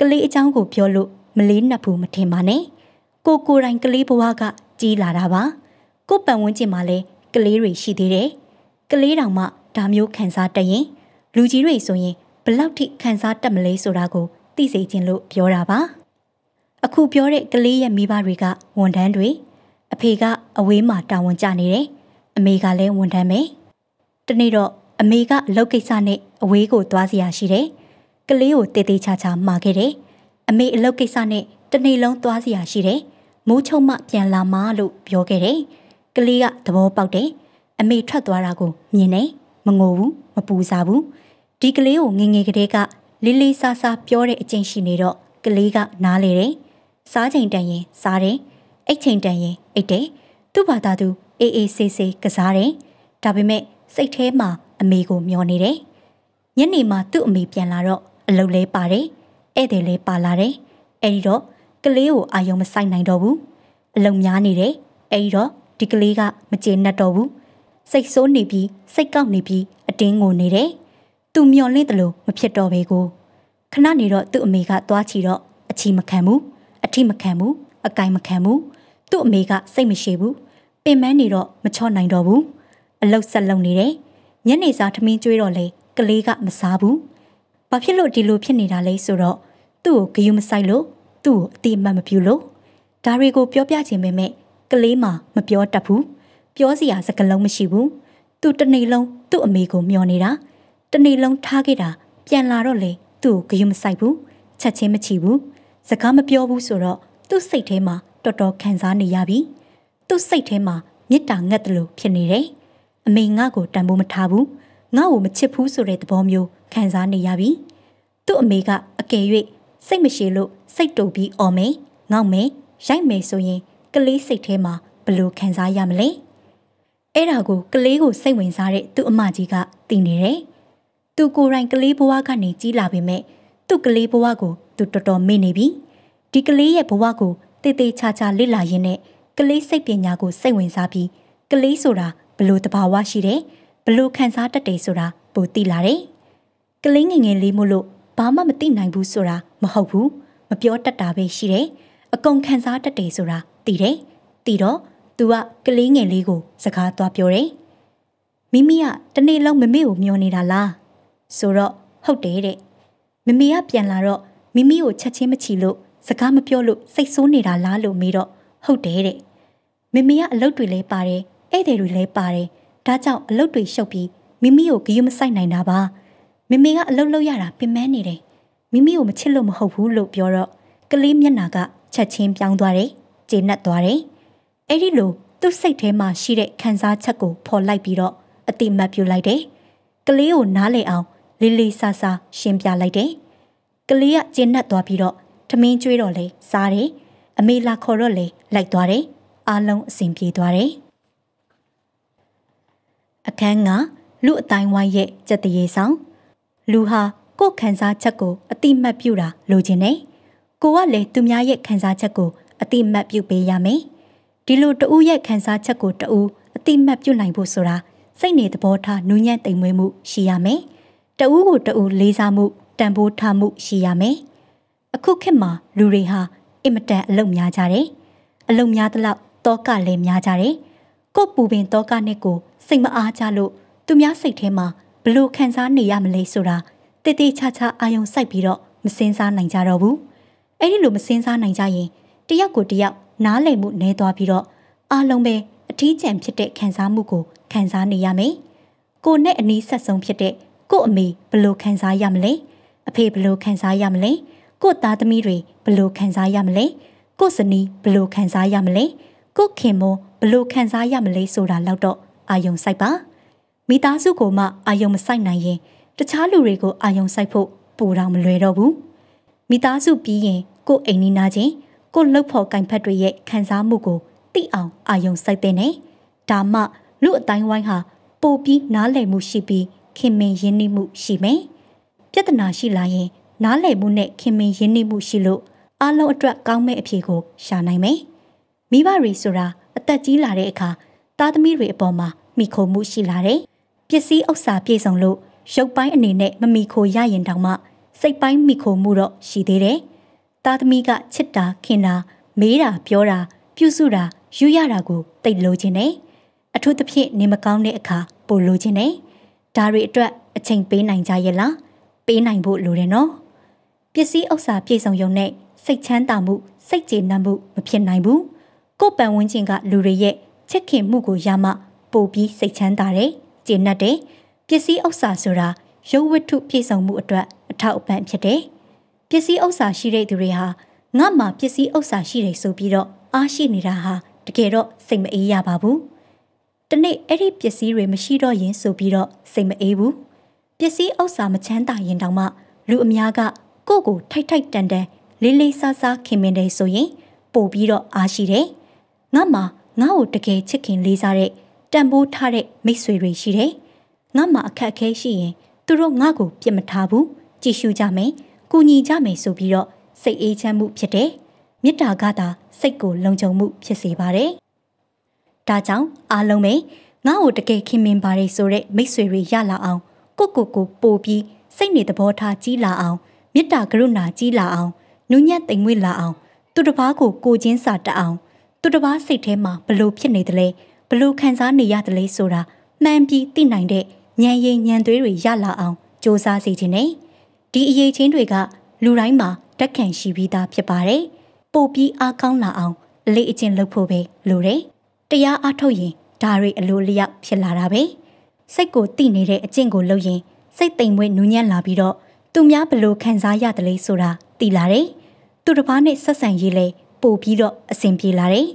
ကလေးအကြောင်းကိုပြောလို့မလေးနပ်ဘူးမထင်ပါနဲ့ကိုကိုယ်တိုင်ကလေးဘဝကကြီးလာတာပါကိုပတ်ဝန်းကျင်မှာလည်းကလေးတွေရှိသေးတယ်ကလေးတောင်မှဒါမျိုးခံစားတတ်ရင် လူကြီးတွေဆိုရင်ဘလောက်ထိခံစားတတ်မလဲဆိုတာကို သိစေခြင်းလို့ပြောတာပါအခုပြောတဲ့ကလေးရဲ့မိဘတွေကဝန်ထမ်းတွေအဖေကအဝေးမှာတာဝန်ကျနေတယ်အမေကလည်းဝန်ထမ်းပဲတနေ့တော့အမေကအလုပ်ကိစ္စနဲ့အဝေးကို သွားစီရရှိတယ်ကလေးကိုတေးသေးချာချာမှာခဲ့တယ်အမေအလုပ်ကိစ္စနဲ့တနေ့လုံးသွားစီရရှိတယ်မိုးချုံမှပြန်လာမလို့ပြောခဲ့တယ်ကလေးကသဘောပေါက်တယ်အမေထွက်သွားတာကို မြင်နေမငိုဘူးမပူစားဘူးဒီကလေးကိုငငယ်ကလေးကလေးလေးစားစားပြောတဲ့အချိန်ရှိနေတော့ကလေးကနားလေတယ်စားချိန်တန်ရင်စားတယ်အိတ်ချိန်တန်ရင်အိတ်တယ်သူ့ဘာသာသူအေးအေးဆေးဆေးကစားတယ်ဒါပေမဲ့စိတ်ထဲမှာ အမေကိုမျောနေတယ်ညနေမှာသူ့အမေပြန်လာတော့အလုပ်လဲပါတယ်ဧည့်သည်လဲပါလာတယ်အဲ့ဒီတော့ကလေးကိုအာယုံမဆိုင်နိုင်တော့ဘူးအလုံများနေတယ်အဲ့ဒီတော့ဒီကလေးကမကျေနပ်တော့ဘူးစိတ်ဆိုးနေပြီးစိတ်ကောက်နေပြီးအတင်းငိုနေတယ်။သူမျောလင့်တယ်လို့မဖြစ်တော့ပေကို။ခဏနေတော့သူ့အမေက သွားချီတော့အချီမခံဘူးအထိမခံဘူးအကင်မခံဘူးသူ့အမေကစိတ်မရှိဘူးပင်မနေတော့မချော့နိုင်တော့ဘူးအလုတ်ဆက်လုံနေတယ်ညနေစာထမင်းကျွေးတော့လေကလေးကမစားဘူးဘာဖြစ်လို့ဒီလိုဖြစ်နေတာလဲဆိုတော့သူ့ကိုဂယုမဆိုင်လို့သူ့ကိုအတိအမှတ်မပြုလို့ဒါတွေကိုပြောပြခြင်းပဲမဲ့ကလေးမှမပြောတတ်ဘူးပြောစရာစကားလုံးမရှိဘူးသူတစ်နေ့လုံးသူ့အမေကိုမျှော်နေတာတစ်နေ့လုံးထားခဲ့တာ ပြန်လာတော့လေသူ့ကိုဂရုမစိုက်ဘူးချက်ချင်းမချီဘူးစကားမပြောဘူးဆိုတော့သူ့စိတ်ထဲမှာတော်တော်ခံစားနေရပြီသူ့စိတ်ထဲမှာမေတ္တာငတ်တယ်လို့ဖြစ်နေတယ်အမေငါ့ကိုတန်ဖိုးမထားဘူးငါ့ကိုမချစ်ဘူးဆိုတဲ့သဘောမျိုးခံစားနေရပြီသူ့အမေကအကယ်၍စိတ်မရှိလို့စိတ်တူပြီးအော်မယ်ငောက်မယ်ရိုက်မယ်ဆိုရင်ကလေးစိတ်ထဲမှာဘလို့ခံစားရမလဲအဲ့ဒါကိုကလေးကိုစိတ်ဝင်စားတဲ့သူ့အမကြီးကသိနေတယ်။သူကိုယ်တိုင်ကလေးဘဝကနေကြီးလာပေမဲ့သူ့ကလေးဘဝကို သူတော်တော်မေ့နေပြီ။ဒီကလေးရဲ့ဘဝကိုတေးသေးချာချာလေ့လာရင်းနဲ့ကလေးစိတ်ပညာကိုစိတ်ဝင်စားပြီးကလေးဆိုတာဘလို့တဘာဝရှိတယ်ဘလို့ခံစားတတ်တယ်ဆိုတာပိုသိလာတယ်။ကလေးငယ်ငယ်လေးမို့လို့ဘာမှမသိနိုင်ဘူးဆိုတာမဟုတ်ဘူးမပြောတတ်တာပဲရှိတယ်။အကုန်ခံစားတတ်တယ်ဆိုတာသိတယ်။သိတော့သူကကလေးငယ်လေးကိုစကားသွားပြောတယ်။မိမိကတနေ့လုံးမမေကိုမျောနေတာလား။ဆိုတော့ဟုတ်တယ်တဲ့။မမေကပြန်လာတော့မိမိကိုချက်ချင်းမချီလို့စကားမပြောလို့စိတ်ဆိုးနေတာလားလို့မေးတော့ဟုတ်တယ်တဲ့။မမေကအလုပ်တွေလည်းပါတယ်၊ဧည့်သည်တွေလည်းပါတယ်။ဒါကြောင့်အလုပ်တွေရှုပ်ပြီးမိမိကိုဂရုမစိုက်နိုင်တာပါ။မမေကအလုပ်လုပ်ရတာပင်ပန်းနေတယ်။မိမိကိုမချစ်လို့မဟုတ်ဘူးလို့ပြောတော့ကလေးမျက်နှာကချက်ချင်းပြောင်းသွားတယ်။ကျေနပ်သွားတယ်။အဲ့ဒီလိုသူ့စိတ်ထဲမှာရှိတဲ့ခံစားချက်ကို ဖော်လိုက်ပြီးတော့အတိမတ်ပြုလိုက်တယ်။ကလေးကိုနားလည်အောင်လေးလေးဆာဆာရှင်းပြလိုက်တယ်။ကလေးကကျဉ်တ်သွားပြီးတော့ထမင်းကျွေးတော့လဲစားတယ်။အမေလာခေါ်တော့လဲလိုက်သွားတယ်။အားလုံးအဆင်ပြေသွားတယ်။အခန်းကလူအတိုင်းဝိုင်းရဲ့ကြက်တရေဆောင် လူဟာကိုယ်ခံစားချက်ကိုအတိမတ်ပြုတာလိုချင်တယ်။ကိုကလည်းသူများရဲ့ခံစားချက်ကိုအတိမတ်ပြုပေးရမယ်။ဒီလိုတဦးရဲ့ခံစားချက်ကိုတဦးအတိမတ်ပြုနိုင်ဖို့ဆိုတာစိတ်နေသဘောထားနူးညံ့တိမ်မွေးမှုရှိရမယ်။တဦးကိုတဦးလေးစားမှုတန်ဖိုးထားမှုရှိရမယ်။အခုခေတ်မှာလူတွေဟာအင်မတန်အလုံများကြတယ်။အလုံများသလောက်တောကလည်းများကြတယ်။ကို့ပူပင်တောကနဲ့ကိုစိတ်မအားကြလို့သူများစိတ်ထဲမှာဘလို့ခံစားနေရမလဲဆိုတာတည်တည်ချာချာအာယုံစိုက်ပြီးတော့မစင်စားနိုင်ကြတော့ဘူး။အဲ့ဒီလိုမစင်စားနိုင်ကြရင်တယောက်ကိုတယောက်နားလည်မှုနည်းသွားပြီးတော့အားလုံးပဲအထီးကျန်ဖြစ်တဲ့ခံစားမှုကိုခံစားနေရမယ်။ကိုနဲ့အနီးဆက်ဆုံးဖြစ်တဲ့ကို့အမေဘလို့ခံစားရမလဲ။အဖေဘလို့ခံစားရမလဲ။ကို့သားသမီးတွေဘလို့ခံစားရမလဲ။ကို့စနီးဘလို့ခံစားရမလဲ။ကို့ခင်မဘလို့ခံစားရမလဲဆိုတာလောက်တော့အာယုံစိုက်ပါ။မိသားစုကိုမှအာယုံမစိုက်နိုင်ရင်တခြားလူတွေကိုအာယုံစိုက်ဖို့ပိုတော့မလွယ်တော့ဘူး။မိသားစုပြီးရင်ကို့အိမ်နီးနာချင်းကိုလှုပ်ဖို့ကင်ဖက်တွေရဲ့ခံစားမှုကိုသိအောင်အာယုံစိုက်တဲ့နဲ့ဒါမှလူအတိုင်းဝိုင်းဟာပိုပြီးနားလည်မှုရှိပြီးခင်မင်ရင်းနှီးမှုရှိမယ်။ပြဿနာရှိလာရင်နားလည်မှုနဲ့ခင်မင်ရင်းနှီးမှုရှိလို့အလုံးအတွက်ကောင်းမဲ့အဖြေကိုရှာနိုင်မယ်။မိဘတွေဆိုတာအသက်ကြီးလာတဲ့အခါသားသမီးတွေအပေါ်မှာမိခိုမှုရှိလာတယ်။ပစ္စည်းဥစ္စာပြည့်စုံလို့ရုပ်ပိုင်းအနေနဲ့မမိခိုရရင်တောင်မှ စိတ်ပိုင်းမိခိုမှုတော့ရှိသေးတယ်။သားသမီးကချစ်တာခင်တာမေးတာပြောတာပြုစုတာယူရတာကိုသိလိုခြင်းနဲ့အထူးသဖြင့်နေမကောင်းတဲ့အခါပိုလိုခြင်းနဲ့ဒါတွေအတွက်အချိန်ပေးနိုင်ကြရဲ့လားပေးနိုင်ဖို့လိုတယ်နော်ပစ္စည်းဥစ္စာပြည့်စုံရုံနဲ့စိတ်ချမ်းသာမှုစိတ်ကျေနပ်မှုမဖြစ်နိုင်ဘူးကိုယ်ပန်ဝန်းကျင်ကလူတွေရဲ့ချစ်ခင်မှုကိုရမှပိုပြီးစိတ်ချမ်းသာတယ်ကျေနပ်တယ်ပစ္စည်းဥစ္စာဆိုတာရုပ်ဝတ္ထုပြည့်စုံမှုအတွက်အထောက်အပံ့ဖြစ်တယ်ပစ္စည်းဥစ္စာရှိတဲ့သူတွေဟာငါ့မှာပစ္စည်းဥစ္စာရှိတယ်ဆိုပြီးတော့အားရှိနေတာဟာတကယ်တော့စိတ်မအေးရပါဘူး။တနေ့အဲ့ဒီပစ္စည်းတွေမရှိတော့ရင်ဆိုပြီးတော့စိတ်မအေးဘူး။ပစ္စည်းဥစ္စာမချမ်းသာရင်တောင်မှလူအများကကိုယ့်ကိုထိုက်ထိုက်တန်တန်လေးလေးစားစားခင်မင်တယ်ဆိုရင်ပို့ပြီးတော့အားရှိတယ်။ငါမှာငါ့ကိုတကယ်ချစ်ခင်လေးစားတဲ့တန်ဖိုးထားတဲ့မိတ်ဆွေတွေရှိတယ်။ငါမှာအခက်အခဲရှိရင်သူတို့ငါ့ကိုပြစ်မထားဘူးကြည်ရှုကြမယ်။ကူညီကြမယ်ဆိုပြီးတော့စိတ်အေးချမ်းမှုဖြစ်တယ်။မေတ္တာကသာစိတ်ကိုလုံခြုံမှုဖြစ်စေပါတယ်။ဒါကြောင့်အားလုံးပဲငါ့ကိုတကယ်ခင်မင်ပါတယ်ဆိုတဲ့မိတ်ဆွေတွေရလာအောင်ကိုကိုကိုပို့ပြီးစိတ်နေသဘောထားကြီးလာအောင်မေတ္တာကရုဏာကြီးလာအောင်နုညံ့သိမ်မွေ့လာအောင်သူတစ်ပါးကိုကိုချင်းစာတက်အောင်သူတစ်ပါးစိတ်ထဲမှာဘလို့ဖြစ်နေသလဲဘလို့ခံစားနေရသလဲဆိုတာမှန်ပြီးသိနိုင်တဲ့ဉာဏ်ရည်ဉာဏ်သွေးတွေရလာအောင်စ조사စေခြင်းနဲ့ဒီအရေးချင်းတွေက လူတိုင်းမှာတက်ခံရှိပြီးသားဖြစ်ပါတယ်။ပို့ပြီးအားကောင်းလာအောင်အလေးအကျင့်လုပ်ဖို့ပဲလိုတယ်။တရားအားထုတ်ရင်ဒါတွေအလိုလျောက်ဖြစ်လာတာပဲ။စိတ်ကိုတည်နေတဲ့အကျင့်ကိုလုပ်ရင်စိတ်တိမ်မွေ့နူးညံ့လာပြီးတော့သူများဘလို့ခံစားရတယ်လဲဆိုတာသိလာတယ်။သူတစ်ပါးနဲ့ဆက်ဆံရေးလဲပို့ပြီးတော့အဆင်ပြေလာတယ်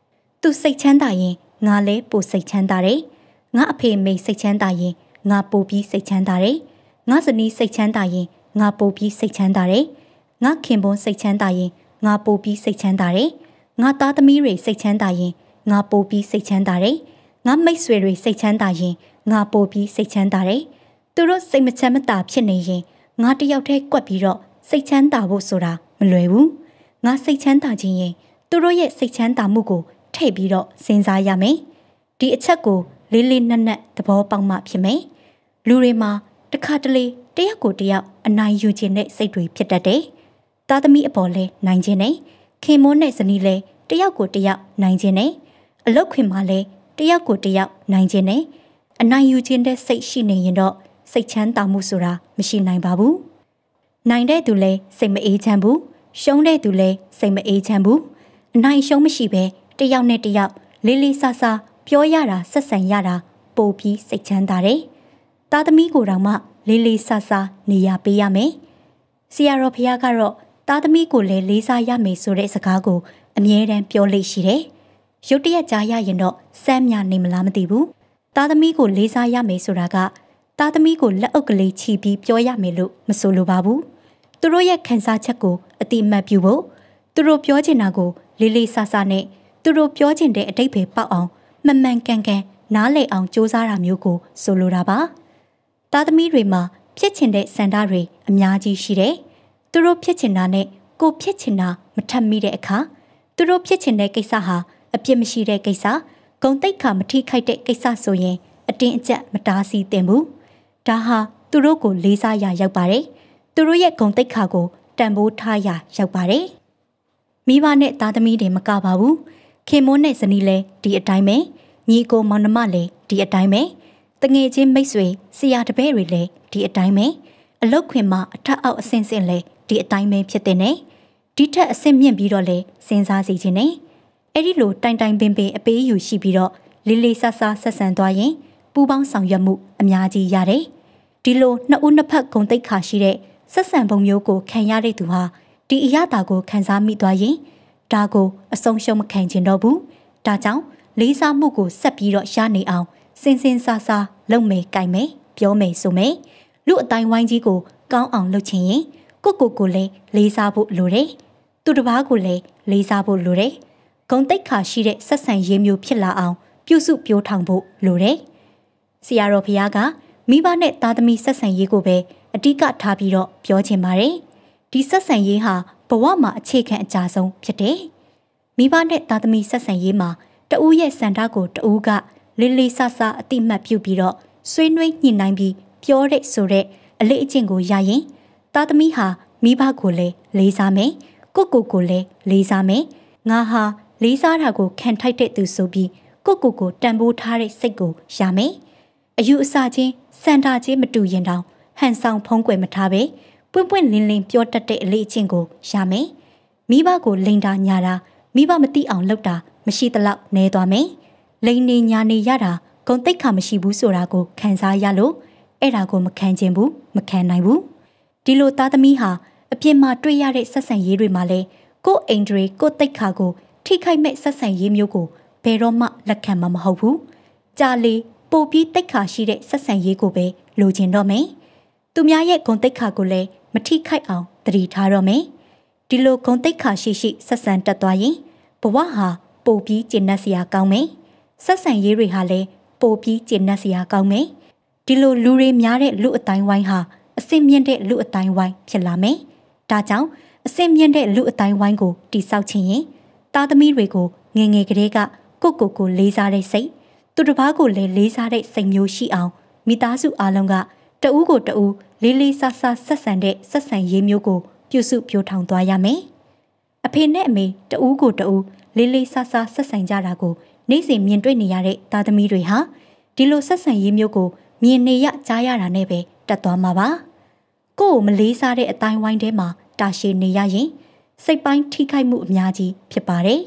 ။သူစိတ်ချမ်းသာရင်ငါလဲပို့စိတ်ချမ်းသာတယ်။ငါအဖေမိတ်စိတ်ချမ်းသာရင်ငါပို့ပြီးစိတ်ချမ်းသာတယ်။ငါဇနီးစိတ်ချမ်းသာရင်ငါပိုပြီးစိတ်ချမ်းသာတယ်။ငါခင်ပွန်းစိတ်ချမ်းသာရင်ငါပိုပြီးစိတ်ချမ်းသာတယ်။ငါသားသမီးတွေစိတ်ချမ်းသာရင်ငါပိုပြီးစိတ်ချမ်းသာတယ်။ငါမိတ်ဆွေတွေ စိတ်ချမ်းသာရင်ငါပိုပြီးစိတ်ချမ်းသာတယ်။သူတို့စိတ်မချမ်းမသာဖြစ်နေရင်ငါတယောက်တည်းကွက်ပြီးတော့စိတ်ချမ်းသာဖို့ဆိုတာမလွယ်ဘူး။ငါစိတ်ချမ်းသာခြင်းရင်သူတို့ရဲ့စိတ်ချမ်းသာမှုကိုထည့်ပြီးတော့စဉ်းစားရမယ်။ဒီအချက်ကိုလေးလေးနက်နက်သဘောပေါက်မှ ဖြစ်မယ်။လူတွေမှာတခါတလေတယောက်ကိုတယောက်အနိုင်ယူခြင်းနဲ့စိတ်တွေဖြစ်တတ်တယ်။သားသမီးအပေါ်လဲနိုင်ခြင်းနဲ့ခင်မွန်းနဲ့ဇနီးလဲတယောက်ကိုတယောက်နိုင်ခြင်းနဲ့အလုတ်ခွင်မှာလဲတယောက်ကိုတယောက်နိုင်ခြင်းနဲ့အနိုင်ယူခြင်းတဲ့စိတ်ရှိနေရင်တော့စိတ်ချမ်းသာမှုဆိုတာမရှိနိုင်ပါဘူး။နိုင်တဲ့သူလဲစိတ်မအေးချမ်းဘူး။ရှုံးတဲ့သူလဲစိတ်မအေးချမ်းဘူး။အနိုင်ရှုံးမရှိဘဲတယောက်နဲ့တယောက်လေးလေးဆဆပြောရတာဆက်ဆံရတာပိုပြီးစိတ်ချမ်းသာတယ်။သားသမီးကိုယ်တော်မှလေးလေးဆဆနေရပေးရမယ်။ဆရာတော်ဖခင်ကတော့သားသမီးကိုလည်းလေးစားရမယ်ဆိုတဲ့စကားကို အမြဲတမ်းပြောလေ့ရှိတယ်။ရုတ်တရက်ကြားရရင်တော့စမ်းမြနေမလားမသိဘူး။သားသမီးကိုလေးစားရမယ်ဆိုတာက သားသမီးကိုလက်အုပ်ကလေးချီပြီးပြောရမယ်လို့မဆိုလိုပါဘူး။သူတို့ရဲ့ခံစားချက်ကိုအတိအမှတ်ပြုဖို့သူတို့ပြောချင်တာကိုလေးလေးဆဆနဲ့သူတို့ပြောချင်တဲ့အတိတ်ပဲပေါက်အောင်မှန်မှန်ကန်ကန်နားလည်အောင်စူးစမ်းတာမျိုးကိုဆိုလိုတာပါ။သားသမီးတွေမှာဖြစ်ချင်တဲ့ဆန္ဒတွေအများကြီးရှိတယ်။သူတို့ဖြစ်ချင်တာနဲ့ကိုဖြစ်ချင်တာမထပ်မိတဲ့အခါသူတို့ဖြစ်ချင်တဲ့ကိစ္စဟာအပြစ်မရှိတဲ့ကိစ္စ၊ဂုံတိတ်ခါမထိခိုက်တဲ့ကိစ္စဆိုရင် အတင်းအကျပ်မတားဆီးသင့်ဘူး။ဒါဟာသူတို့ကိုလေးစားရရောက်ပါတယ်။သူတို့ရဲ့ဂုံတိတ်ခါကိုတန်ဖိုးထားရရောက်ပါတယ်။မိဘနဲ့သားသမီးတွေမကပါဘူး။ခင်မွန်းနဲ့ဇနီးလည်းဒီအတိုင်းပဲ။ညီကိုမောင်နှမလည်းဒီအတိုင်းပဲ။တငယ်ချင်းမိတ်ဆွေဆရာတပည့်တွေလည်းဒီအတိုင်းပဲအလုတ်ခွင်မှာအထက်အောက်အဆင့်ဆင့်လည်းဒီအတိုင်းပဲဖြစ်တဲ့နေဒီထက်အဆင့်မြင့်ပြီးတော့လည်းစဉ်းစားစီခြင်းနဲ့အဲ့ဒီလိုတိုင်တိုင်ပင်ပင်အပေးယူရှိပြီးတော့လေးလေးဆဆဆက်ဆံသွားရင်ပူပေါင်းဆောင်ရွက်မှုအများကြီးရတယ်ဒီလိုနှစ်ဦးနှစ်ဖက်ဂုံတိတ်ခါရှိတဲ့ဆက်ဆံပုံမျိုးကိုခံရတဲ့သူဟာဒီအရာတာကိုခံစားမိသွားရင်ဒါကို အဆုံးရှုံးမခံကျင်တော့ဘူးဒါကြောင့်လေးစားမှုကိုဆက်ပြီးတော့ရနေအောင်စင်စင်ဆာဆာလုပ်မယ်၊ကြိုင်မယ်၊ပြောမယ်ဆိုမယ်။လူအတိုင်းဝိုင်းကြီးကိုကောင်းအောင်လုပ်ချင်ရင်ကိုကိုကိုလည်းလေးစားဖို့လိုတယ်။သူတစ်ပါးကိုလည်းလေးစားဖို့လိုတယ်။ဂုံတိတ်ခါရှိတဲ့ဆက်ဆံရေးမျိုးဖြစ်လာအောင် ပြုစုပြောင်းထောင်ဖို့လိုတယ်။ဆရာတော်ဘုရားကမိဘနဲ့သားသမီးဆက်ဆံရေးကိုပဲအဓိကထားပြီးတော့ပြောချင်ပါတယ်။ဒီဆက်ဆံရေးဟာဘဝမှာအခြေခံအကြဆုံးဖြစ်တယ်။မိဘနဲ့သားသမီးဆက်ဆံရေးမှာတဦးရဲ့စံတကိုတဦးကလေးလေးဆဆအတိမတ်ပြုပြီးတော့ဆွေးနွေးညှိနှိုင်းပြီးပြောတဲ့ဆိုတဲ့အလေးအကျင့်ကိုရရင် သားသမီးဟာမိဘကိုလည်းလေးစားမယ်ကိုကိုကိုလည်းလေးစားမယ်ငါဟာလေးစားတာကို ခံထိုက်တဲ့သူဆိုပြီးကိုကိုကိုတန်ဖိုးထားတဲ့စိတ်ကိုရမယ်အယူအဆချင်းစံတာချင်းမတူရင်တောင်ဟန်ဆောင်ဖုံးကွယ်မထားပဲပွင့်ပွင့်လင်းလင်းပြောတတ်တဲ့အလေးအကျင့်ကိုရမယ်မိဘကိုလိန်တာညာတာမိဘမသိအောင်လုပ်တာ မရှိသလောက်နေသွားမယ်လိန်နေညာနေရတာဂုံတိတ်ခါမရှိဘူးဆိုတာကိုခံစားရလို့အဲ့ဒါကိုမခံချင်ဘူးမခံနိုင်ဘူးဒီလိုသားသမီးဟာအပြင်မှာတွေ့ရတဲ့ဆက်ဆံရေးတွေမှာလဲကို့အိမ်ဒရီကို့တိတ်ခါကိုထိခိုက်မဲ့ဆက်ဆံရေးမျိုးကိုဘယ်တော့မှလက်ခံမှာမဟုတ်ဘူးကြာလေပိုပြီးတိတ်ခါရှိတဲ့ဆက်ဆံရေးကိုပဲလိုချင်တော့မယ်သူများရဲ့ဂုံတိတ်ခါကိုလည်းမထိခိုက်အောင်တတိထားတော့မယ်ဒီလိုဂုံတိတ်ခါရှိရှိဆက်ဆံတက်သွားရင်ဘဝဟာပိုပြီးကျဉ်းနှက်စရာကောင်းမယ်ဆက်ဆံရေးတွေဟာလည်းပိုပြီးကျဉ်တ်စရာကောင်းမယ်။ဒီလိုလူတွေများတဲ့လူအတိုင်းဝိုင်းဟာအစင်မြင့်တဲ့လူအတိုင်းဝိုင်းဖြစ်လာမယ်။ဒါကြောင့်အစင်မြင့်တဲ့လူအတိုင်းဝိုင်းကိုတည်ဆောက်ခြင်းရင်သားသမီးတွေကိုငငယ်ကလေးကကိုကိုကိုလေးစားတဲ့စိတ်သူတစ်ပါးကိုလည်းလေးစားတဲ့စိတ်မျိုးရှိအောင် မိသားစုအားလုံးကတဦးကိုတဦးလေးလေးစားစားဆက်ဆံတဲ့ဆက်ဆံရေးမျိုးကိုပြုစုပြောထောင်သွားရမယ်။အဖေနဲ့အမေတဦးကိုတဦးလေးလေးစားစားဆက်ဆံကြတာကိုနေ့စဉ်မြင်တွေ့နေရတဲ့သားသမီးတွေဟာဒီလိုဆက်ဆံရေးမျိုးကို မြင်နေရကြားရတာနဲ့ပဲတက်သွားမှာပါကိုယ့်ကိုမလေးစားတဲ့အတိုင်းဝိုင်းထဲမှာတာရှည်နေရရင်စိတ်ပိုင်းထိခိုက်မှုအများကြီးဖြစ်ပါတယ်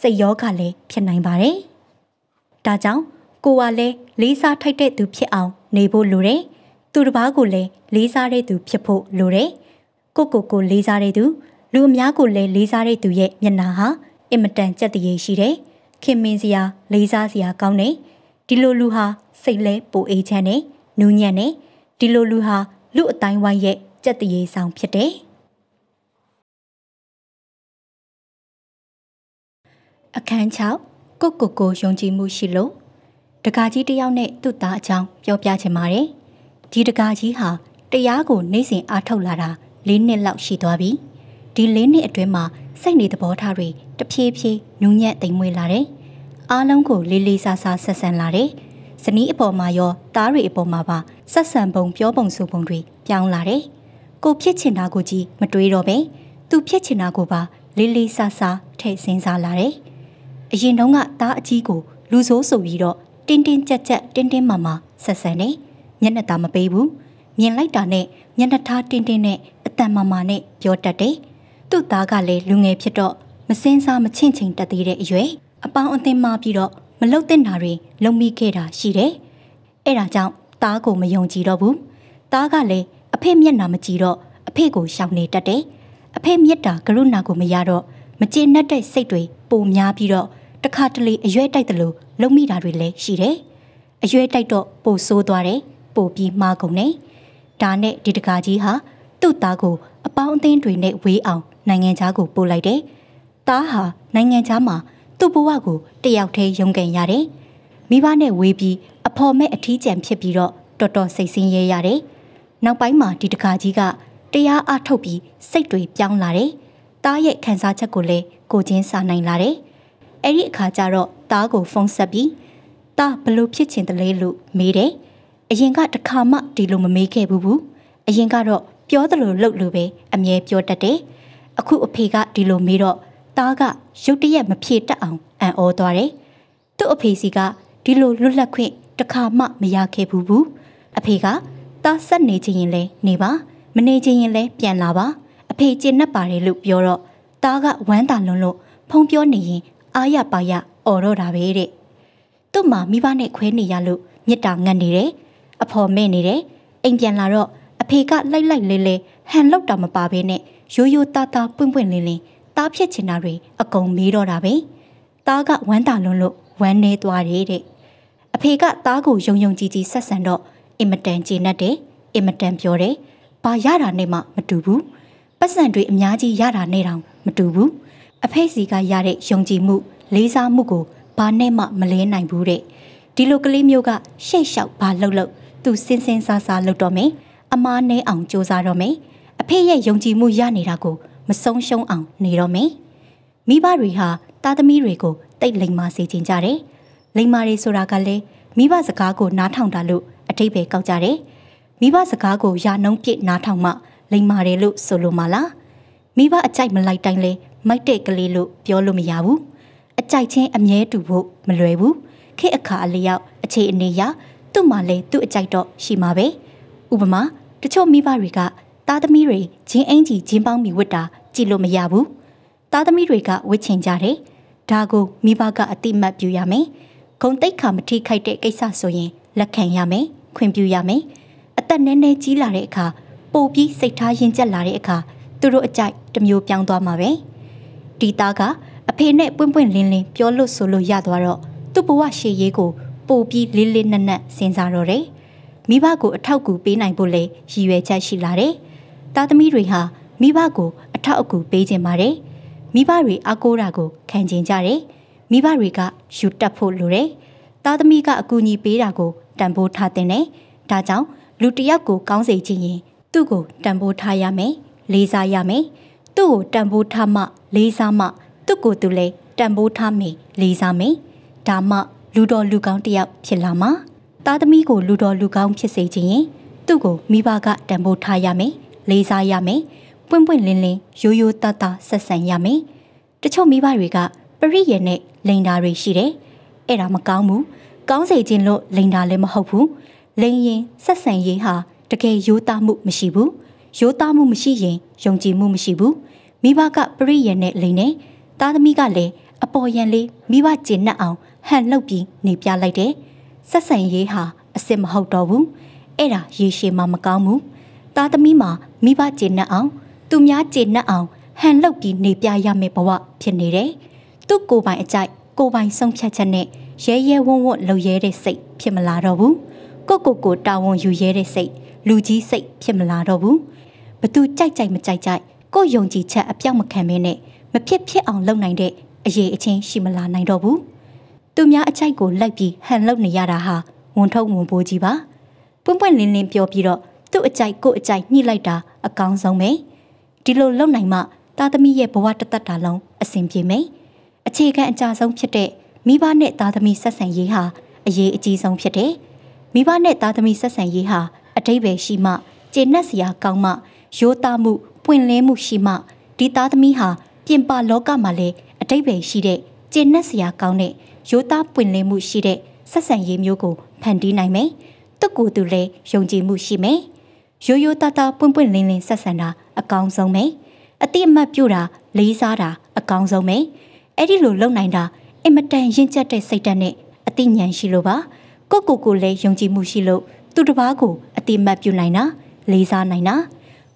စိတ်ရောဂါလည်းဖြစ်နိုင်ပါတယ်ဒါကြောင့်ကိုကလည်းလေးစားထိုက်တဲ့သူ ဖြစ်အောင် နေဖို့လိုတယ်သူတစ်ပါးကိုလည်းလေးစားတဲ့သူ ဖြစ်ဖို့လိုတယ်ကိုကိုကိုလေးစားတဲ့သူ လူအများကိုလည်းလေးစားတဲ့သူရဲ့မျက်နှာဟာအင်မတန်ကြက်တရေရှိတယ်ခင်မင်စရာလေးစားစရာကောင်းတယ်ဒီလိုလူဟာစိတ်လဲပိုအေးချမ်းတယ်နူးညံ့တယ်ဒီလိုလူဟာ လူအတိုင်းဝိုင်းရဲ့ကြက်တရေဆောင်ဖြစ်တယ်အခန်း6ကိုကိုကိုယုံကြည်မှုရှိလို့တကာကြီးတယောက်နဲ့သူ့သားအကြောင်းပြောပြချင်ပါတယ်ဒီတကာကြီးဟာတရားကိုနေ့စဉ်အားထုတ်လာတာ၄နှစ်လောက်ရှိသွားပြီဒီ၄နှစ်အတွင်းမှာစိတ်နေသဘောထားတွေတဖြည်းဖြည်းနူးညံ့သိမ်မွေ့လာတယ်။အားလုံးကိုလေးလေးစားစားဆက်ဆံလာတယ်။ဇနီးအပေါ်မှာရောသားတွေအပေါ်မှာပါဆက်ဆံပုံပြောပုံဆိုပုံတွေပြောင်းလာတယ်။ကိုဖြစ်ချင်တာကိုကြီးမတွေးတော့ပဲသူဖြစ်ချင်တာကိုပါလေးလေးစားစားထိတ်စင်းစားလာတယ်။အရင်တုန်းကသားအကြီးကိုလူဆိုးဆိုပြီးတော့တင်းတင်းကြပ်ကြပ်တင်းတင်းမာမာဆက်ဆံနေမျက်နှာသာမပေးဘူးမြင်လိုက်တာနဲ့မျက်နှာထားတင်းတင်းနဲ့အတန်မာမာနဲ့ပြောတတ်တယ်သူ့သားကလည်းလူငယ်ဖြစ်တော့မစင်းစားမချင့်ချိန်တက်သေးတဲ့အရွယ်အပေါင်းအသင်းမှပြီးတော့မလုတ်တဲ့နာတွေလုံမိခဲ့တာရှိတယ်။အဲ့ဒါကြောင့်သားကိုမယုံကြည်တော့ဘူး။သားကလည်းအဖေမျက်နှာမကြည့်တော့အဖေကိုရှောင်နေတတ်တယ်။အဖေမေတ္တာကရုဏာကိုမရတော့မကျေနပ်တဲ့စိတ်တွေပုံများပြီးတော့တခါတလေအရွယ်တိုက်တယ်လို့လုံမိတာတွေလည်းရှိတယ်။အရွယ်တိုက်တော့ပိုဆိုးသွားတယ်။ပိုပြီးမှားကုန်တယ်။ဒါနဲ့ဒီတကာကြီးဟာသူ့သားကို အပေါင်းအသင်းတွေနဲ့ဝေးအောင်နိုင်ငံသားကိုပို့လိုက်တယ်။သားဟာနိုင်ငံသားမှာသူ့ဘဝကိုတယောက်တည်းရုံးကန်ရတယ်။မိဘနဲ့ဝေးပြီးအဖော်မဲ့အထီးကျန်ဖြစ်ပြီးတော့တော်တော်စိတ်ဆင်းရဲရတယ်။နောက်ပိုင်းမှာဒီတခါကြီးကတရားအထုတ်ပြီးစိတ်တွေပြောင်းလာတယ်။တားရဲ့ခံစားချက်ကိုလည်းကိုချင်းစာနိုင်လာတယ်။အဲ့ဒီအခါကျတော့တားကိုဖုန်းဆက်ပြီးတားဘလို့ဖြစ်ချင်တလဲလို့မေးတယ်။အရင်ကတခါမှဒီလိုမမေးခဲ့ဘူးဘူး။အရင်ကတော့ပြောသလိုလုပ်လို့ပဲအမြဲပြောတတ်တယ်။အခုအဖေကဒီလိုမေးတော့သားကရုတ်တရက်မဖြေတတ်အောင်အံ့ဩသွားတယ်။သူ့အဖေစီကဒီလိုလွတ်လပ်ခွင့်တခါမှမရခဲ့ဘူးဘူး။အဖေကသားဆက်နေချင်ရင်လဲနေပါမနေချင်ရင်လဲပြန်လာပါအဖေကျင့်납ပါတယ်လို့ပြောတော့သားကဝမ်းသာလွန်လို့ဖုံပြောနေရင်အာရပါရអော်တော့တာပဲတဲ့သူ့မှာမိဘနဲ့ခွဲနေရလို့မြစ်တာငတ်နေတယ်အဖော်မဲ့နေတယ်အိမ်ပြန်လာတော့အဖေကလိုက်လိုက်လေးလေးဟန်လောက်တာမပါဘဲနဲ့ရိုးရိုးသားသားပွင့်ပွင့်လင်းလင်းသားဖြစ်ချင်တာတွေအကုန်မေးတော့တာပဲသားကဝမ်းတာလွန်းလို့ဝမ်းနေသွားတယ်တဲ့အဖေကသားကိုယုံယုံကြည်ကြည်ဆက်ဆံတော့အင်မတန်ကျေနပ်တယ်အင်မတန်ပြောတယ်ဘာရတာနဲ့မှမတူဘူးပတ်စံတွေအများကြီးရတာနဲ့တောင်မတူဘူးအဖေစီကရတဲ့ယုံကြည်မှုလေးစားမှုကိုဘာနဲ့မှမလဲနိုင်ဘူးတဲ့ဒီလိုကလေးမျိုးကရှိတ်ရှောက်ဘာလှုပ်လှုပ်သူစင်စင်ဆာဆာလှုပ်တော့မယ်အမားနဲ့အောင်စ조사တော့မယ်အဖေရဲ့ယုံကြည်မှုရနေတာကိုမဆုံးရှုံးအောင်နေတော့မယ်။မိဘတွေဟာတာသမီတွေကိုတိတ် လိမ်မာစေခြင်းကြတယ်။လိမ်မာတွေဆိုတာကလည်းမိဘစကားကိုနားထောင်တာလို့အထိပ္ပယ်ကောက်ကြတယ်။မိဘစကားကိုယာနှုံးပြစ်နားထောင်မှလိမ်မာတယ်လို့ဆိုလိုမှာလား။မိဘအကြိုက်မလိုက်တိုင်းလဲမိုက်တဲ့ကလေးလို့ပြောလို့မရဘူး။အကြိုက်ချင်းအမြဲတူဖို့မလွယ်ဘူး။ခေတ်အခါအလျောက်အခြေအနေရသူ့မှာလဲသူ့အကြိုက်တော့ရှိမှာပဲ။ဥပမာတချို့မိဘတွေက သားသမီးတွေဂျင်းအင်ကြီးဂျင်းပေါင်းမီဝတ်တာကြည့်လို့မရဘူးသားသမီးတွေကဝစ်ချင်ကြတယ်ဒါကိုမိဘကအတိမတ်ပြုရမယ်ဂုံတိတ်ခါမထိခိုက်တဲ့ကိစ္စဆိုရင်လက်ခံရမယ်ခွင့်ပြုရမယ်အသက်နည်းနည်းကြီးလာတဲ့အခါပိုပြီးစိတ်ထားရင်ကျက်လာတဲ့အခါသူတို့အကြိုက်တစ်မျိုးပြောင်းသွားမှာပဲဒီသားကအဖေနဲ့ပွင့်ပွင့်လင်းလင်းပြောလို့ဆိုလို့ရသွားတော့သူ့ဘဝရှေ့ရေးကိုပိုပြီးလေးလေးနက်နက်စဉ်းစားတော့တယ်မိဘကိုအထောက်ကူပေးနိုင်ဖို့လည်းရည်ရွယ်ချက်ရှိလာတယ်သားသမီးတွေဟာမိဘကိုအထောက်အကူပေးခြင်းပါတယ်။မိဘတွေအားကိုးတာကို ခံကျင်ကြတယ်။မိဘတွေကယူတက်ဖို့လိုတယ်။သားသမီးကအကူအညီပေးတာကိုတန်ဖိုးထားတင်တယ်။ဒါကြောင့်လူတစ်ယောက်ကို ကောင်းစေခြင်းရင်သူ့ကိုတန်ဖိုးထားရမယ်။လေးစားရမယ်။သူ့ကိုတန်ဖိုးထားမှလေးစားမှသူ့ကိုယ်သူလည်းတန်ဖိုးထားမယ်လေးစားမယ်။ဒါမှ လူတော်လူကောင်းတစ်ယောက်ဖြစ်လာမှာသားသမီးကိုလူတော်လူကောင်းဖြစ်စေခြင်းရင်သူ့ကိုမိဘကတန်ဖိုးထားရမယ်လေးစားရမယ်။ပွင့်ပွင့်လင်းလင်းရိုးရိုးသားသားဆက်ဆံရမယ်။တချို့မိဘတွေကပရိယေနဲ့လိန်တာတွေရှိတယ်။အဲ့ဒါမကောင်းဘူး။ကောင်းစေခြင်းလို့လိန်တာလည်းမဟုတ်ဘူး။လိန်ရင်ဆက်ဆံရေးဟာတကယ်ရိုးသားမှုမရှိဘူး။ရိုးသားမှုမရှိရင်ယုံကြည်မှုမရှိဘူး။မိဘကပရိယေနဲ့လိန်နေ။သားသမီးကလည်းအပေါ်ယံလေးမိဘကျေနပ်အောင် ဟန်လုပ်ပြီးနေပြလိုက်တယ်။ဆက်ဆံရေးဟာအစစ်မဟုတ်တော့ဘူး။အဲ့ဒါရေရှည်မှမကောင်းဘူး။သားသမီးမှာမိဘကျေနပ်အောင်သူများကျေနပ်အောင်ဟန်လောက်ပြီးနေပြရမယ့်ဘဝဖြစ်နေတယ်။သူ့ကိုယ်ပိုင်အကြိုက်ကိုယ်ပိုင်ဆုံးဖြတ်ချက်နဲ့ရဲရဲဝံ့ဝံ့လုပ်ရဲတဲ့စိတ်ဖြစ်မလာတော့ဘူး။ကိုကိုကိုတာဝန်ယူရဲတဲ့စိတ်လူကြီးစိတ်ဖြစ်မလာတော့ဘူး။ဘသူကြိုက်ကြိုက်မကြိုက်ကြိုက်ကိုယုံကြည်ချက်အပြောက်မခံမင်းနဲ့မဖြစ်ဖြစ်အောင်လုပ်နိုင်တဲ့အရေးအချင်းရှိမလာနိုင်တော့ဘူး။သူများအချိုက်ကိုလိုက်ပြီးဟန်လုပ်နေရတာဟာဝန်ထုတ်ဝန်ပိုးကြီးပါ။ပွန့်ပွန့်လင်းလင်းပြောပြီးတော့သူ့အကြိုက်ကိုအကြိုက်ညှိလိုက်တာအကောင်းဆုံးပဲ။ဒီလိုလုပ်နိုင်မှသားသမီးရဲ့ဘဝတသက်တာလုံးအဆင်ပြေမယ်။အခြေခံအကြဆုံးဖြစ်တဲ့မိဘနဲ့သားသမီးဆက်ဆံရေးဟာအရေးအကြီးဆုံးဖြစ်တယ်။မိဘနဲ့သားသမီးဆက်ဆံရေးဟာအတိတ်ပဲရှိမှကျေနပ်စရာကောင်းမှ ရိုးသားမှုပွင့်လင်းမှုရှိမှဒီသားသမီးဟာပြင်ပလောကမှာလည်းအတိတ်ပဲရှိတဲ့ကျေနပ်စရာကောင်းတဲ့ရိုးသားပွင့်လင်းမှုရှိတဲ့ဆက်ဆံရေးမျိုးကိုဖန်တီးနိုင်မယ်။သူ့ကိုယ်သူလည်းယုံကြည်မှုရှိမယ်။ရိုးရိုးသားသားပွင့်ပွင့်လင်းလင်းဆက်ဆံတာအကောင်းဆုံးပဲအတိအမှတ်ပြုတာလေးစားတာအကောင်းဆုံးပဲအဲ့ဒီလိုလုပ်နိုင်တာအင်မတန်ရင့်ကျက်တဲ့စိတ်ဓာတ်နဲ့အသိဉာဏ်ရှိလို့ပါကိုကိုကိုလည်းယုံကြည်မှုရှိလို့သူတစ်ပါးကိုအတိအမှတ်ပြုနိုင်တာလေးစားနိုင်တာ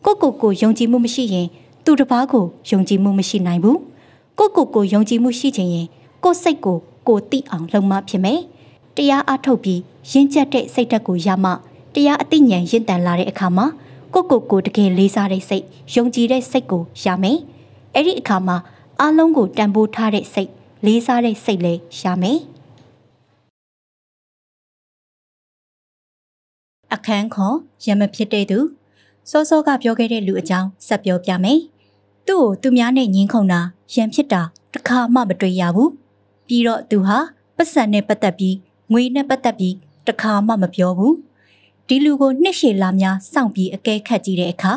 ကိုကိုကိုယုံကြည်မှုမရှိရင်သူတစ်ပါးကိုယုံကြည်မှုမရှိနိုင်ဘူးကိုကိုကိုယုံကြည်မှုရှိခြင်းရင်ကိုစိတ်ကိုကိုတိအောင်လုံမဖြစ်မယ်တရားအထုတ်ပြီးရင့်ကျက်တဲ့စိတ်ဓာတ်ကိုရမှတရားအသိဉာဏ်ရင့်တန်လာတဲ့အခါမှာကိုကိုကိုတကယ်လေးစားတဲ့စိတ်ယုံကြည်တဲ့စိတ်ကိုရမယ်။အဲ့ဒီအခါမှာအလုံးကိုတန်ဖိုးထားတဲ့စိတ်လေးစားတဲ့စိတ်လည်းရမယ်။အခန်းခေါ်ရမဖြစ်တဲ့သူစောစောကပြောခဲ့တဲ့လူအကြောင်းဆက်ပြောပြမယ်။သူ့ကိုသူများနဲ့ညှင်းခုန်တာရံဖြစ်တာ တခါမှမတွေ့ရဘူး။ပြီးတော့သူဟာပတ်စံနဲ့ပတ်သက်ပြီးငွေနဲ့ပတ်သက်ပြီးတခါမှမပြောဘူး။ဒီလူကိုနှစ်ရှည်လာများစောင့်ပြီးအကဲခတ်ကြည့်တဲ့အခါ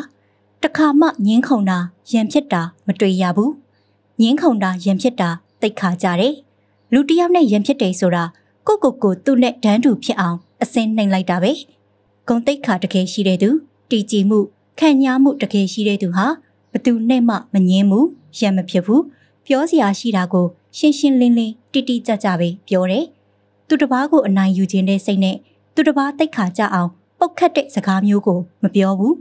တခါမှငင်းခုန်တာရံဖြစ်တာ မတွေ့ရဘူးငင်းခုန်တာရံဖြစ်တာတိတ်ခါကြတယ်လူတယောက်နဲ့ရံဖြစ်တယ်ဆိုတာကိုကိုကိုသူ့နဲ့ဒန်းတူဖြစ်အောင် အစင်းနှိမ်လိုက်တာပဲဂုံတိတ်ခါတကယ်ရှိတဲ့သူတီကြည်မှုခံညာမှုတကယ်ရှိတဲ့သူဟာဘသူနဲ့မှမငင်းဘူးရံမဖြစ်ဘူးပြောစရာရှိတာကို ရှင်းရှင်းလင်းလင်းတိတိကျကျပဲပြောတယ်သူတစ်ပါးကိုအနိုင်ယူခြင်းတဲ့စိတ်နဲ့သူတစ်ပါးတိတ်ခါကြအောင်ပုတ်ခတ်တဲ့စကားမျိုးကိုမပြောဘူး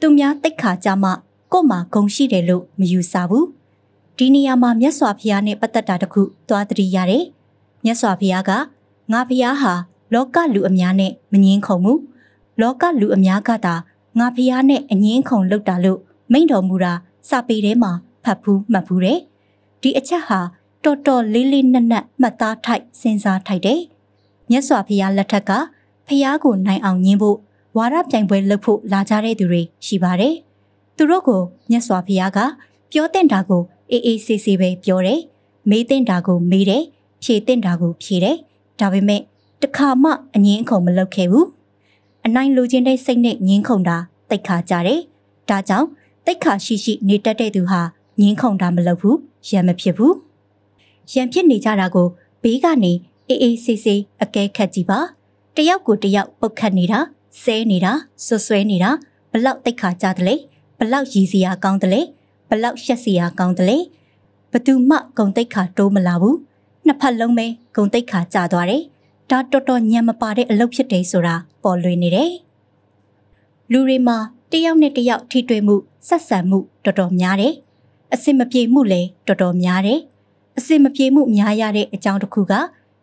သူများတိတ်ခါကြမှကို့မှာဂုံရှိတယ်လို့မယူဆဘူးဒီနေရာမှာမြတ်စွာဘုရားနဲ့ပတ်သက်တာတခုသွားတည်ရတယ်မြတ်စွာဘုရားကငါဘုရားဟာလောကလူအများနဲ့မငင်းခုံဘူးလောကလူအများကသာငါဘုရားနဲ့အငင်းခုံလောက်တာလို့မိန့်တော်မူတာစာပေထဲမှာဖတ်ဘူးမှတ်ဘူးတဲ့ဒီအချက်ဟာတော်တော်လေးလေးနက်နက်မှတ်သားထိုက်စဉ်းစားထိုက်တယ်မြတ်စွာဘုရားလက်ထက်ကဖျားကိုနိုင်အောင်ညင်းဖို့ဝါရပြိုင်ပွဲလုပ်ဖို့လာကြတဲ့သူတွေရှိပါတယ်။သူတို့ကိုမြတ်စွာဘုရားကပြောတဲ့တာကိုအေးအေးဆေးဆေးပဲပြောတယ်။မေးတဲ့တာကို မေးတယ်။ဖြေတဲ့တာကို ဖြေတယ်။ဒါပေမဲ့တခါမှအငင်းအခုံမလုပ်ခဲ့ဘူး။အနိုင်လိုချင်တဲ့စိတ်နဲ့ငင်းခုံတာတိတ်ခါကြတယ်။ဒါကြောင့်တိတ်ခါရှိရှိနေတတ်တဲ့သူဟာငင်းခုံတာမလုပ်ဘူး။ရံမဖြစ်ဘူး။ရံဖြစ်နေကြတာကိုဘေးကနေအေးအေးဆေးဆေးအကဲခတ်ကြည့်ပါ။တယောက်ကိုတယောက်ပုတ်ခတ်နေတာဆဲနေတာဆွဆွဲနေတာဘလောက်တိတ်ခါကြသလဲဘလောက်ရည်စရာကောင်းသလဲဘလောက်ရှက်စရာကောင်းသလဲဘသူမှဂုံတိတ်ခါတိုးမလာဘူးနှစ်ဖက်လုံးပဲဂုံတိတ်ခါကြသွားတယ်ဒါတော်တော်ညံမပါတဲ့အလုပ်ဖြစ်တယ်ဆိုတာပေါ်လွင်နေတယ်လူတွေမှာတယောက်နဲ့တယောက်ထိတွေ့မှုဆက်ဆံမှုတော်တော်များတယ်အစင်မပြေမှုလည်းတော်တော်များတယ်အစင်မပြေမှုများရတဲ့အကြောင်းတစ်ခုက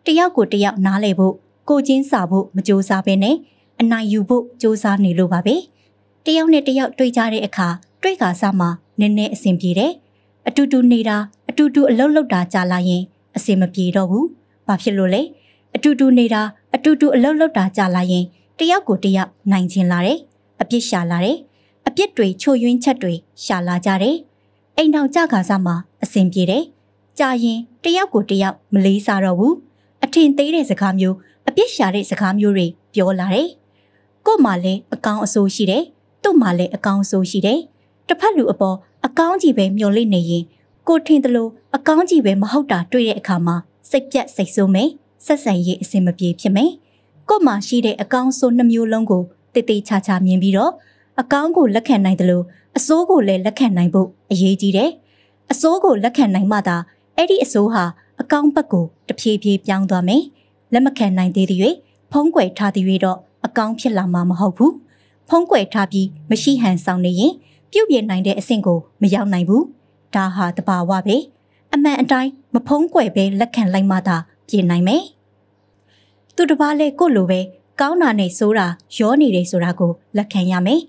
တယောက်ကိုတယောက်နားလည်ဖို့ကိုချင်းစာဖို့မကြိုးစားဘဲနဲ့အနိုင်ယူဖို့ကြိုးစားနေလို့ပါပဲတယောက်နဲ့တယောက်တွေ့ကြတဲ့အခါတွေ့ခါစမှာနည်းနည်းအဆင်ပြေတယ်အတူတူနေတာအတူတူအလုပ်လုပ်တာကြာလာရင်အဆင်မပြေတော့ဘူးဘာဖြစ်လို့လဲအတူတူနေတာအတူတူအလုပ်လုပ်တာကြာလာရင်တယောက်ကိုတယောက်နိုင်ချင်လာတယ်အပြစ်ရှာလာတယ်အပြစ်တွေချို့ယွင်းချက်တွေရှာလာကြတယ်အိမ်တော်ကြခါစမှာအဆင်ပြေတယ်ကြာရင်တယောက်ကိုတယောက်မလေးစားတော့ဘူးအထင်သေးတဲ့စကားမျိုးအပြစ်ရှာတဲ့စကားမျိုးတွေပြောလာတယ်။ကို့မှာလည်းအကောင်းအဆိုးရှိတယ်။သူ့မှာလည်းအကောင်းအဆိုးရှိတယ်။တစ်ဖက်လူအပေါ်အကောင်းကြီးပဲမျောလိမ့်နေရင်ကိုထင်သလိုအကောင်းကြီးပဲမဟုတ်တာ တွေ့တဲ့အခါမှာစိတ်ပြတ်စိတ်ဆိုးမယ်။ဆက်ဆံရေးအဆင်မပြေဖြစ်မယ်။ကို့မှာရှိတဲ့အကောင်းဆိုးနှမျိုးလုံးကိုတေတေချာချာမြင်ပြီးတော့အကောင်းကိုလက်ခံနိုင်သလိုအဆိုးကိုလည်းလက်ခံနိုင်ဖို့အရေးကြီးတယ်။အဆိုးကိုလက်ခံနိုင်မှသာအဲ့ဒီအဆိုးဟာ အကောင်းဘက်ကိုတဖြည်းဖြည်းပြောင်းသွားမယ်။လက်မခံနိုင်သေးသည်၍ဖုံးကွယ်ထားသည်၍တော့အကောင်းဖြစ်လာမှာမဟုတ်ဘူးဖုံးကွယ်ထားပြီးမရှိဟန်ဆောင်နေရင်ပြုတ်ပြနိုင်တဲ့အဆင့်ကိုမရောက်နိုင်ဘူးဒါဟာတဘာဝပဲအမှန်အတိုင်းမဖုံးကွယ်ပဲလက်ခံလိုက်မှသာပြင်နိုင်မယ်သူတစ်ပါးလဲကို့လိုပဲကောင်းတာနဲ့ဆိုတာရောနေတယ်ဆိုတာကိုလက်ခံရမယ်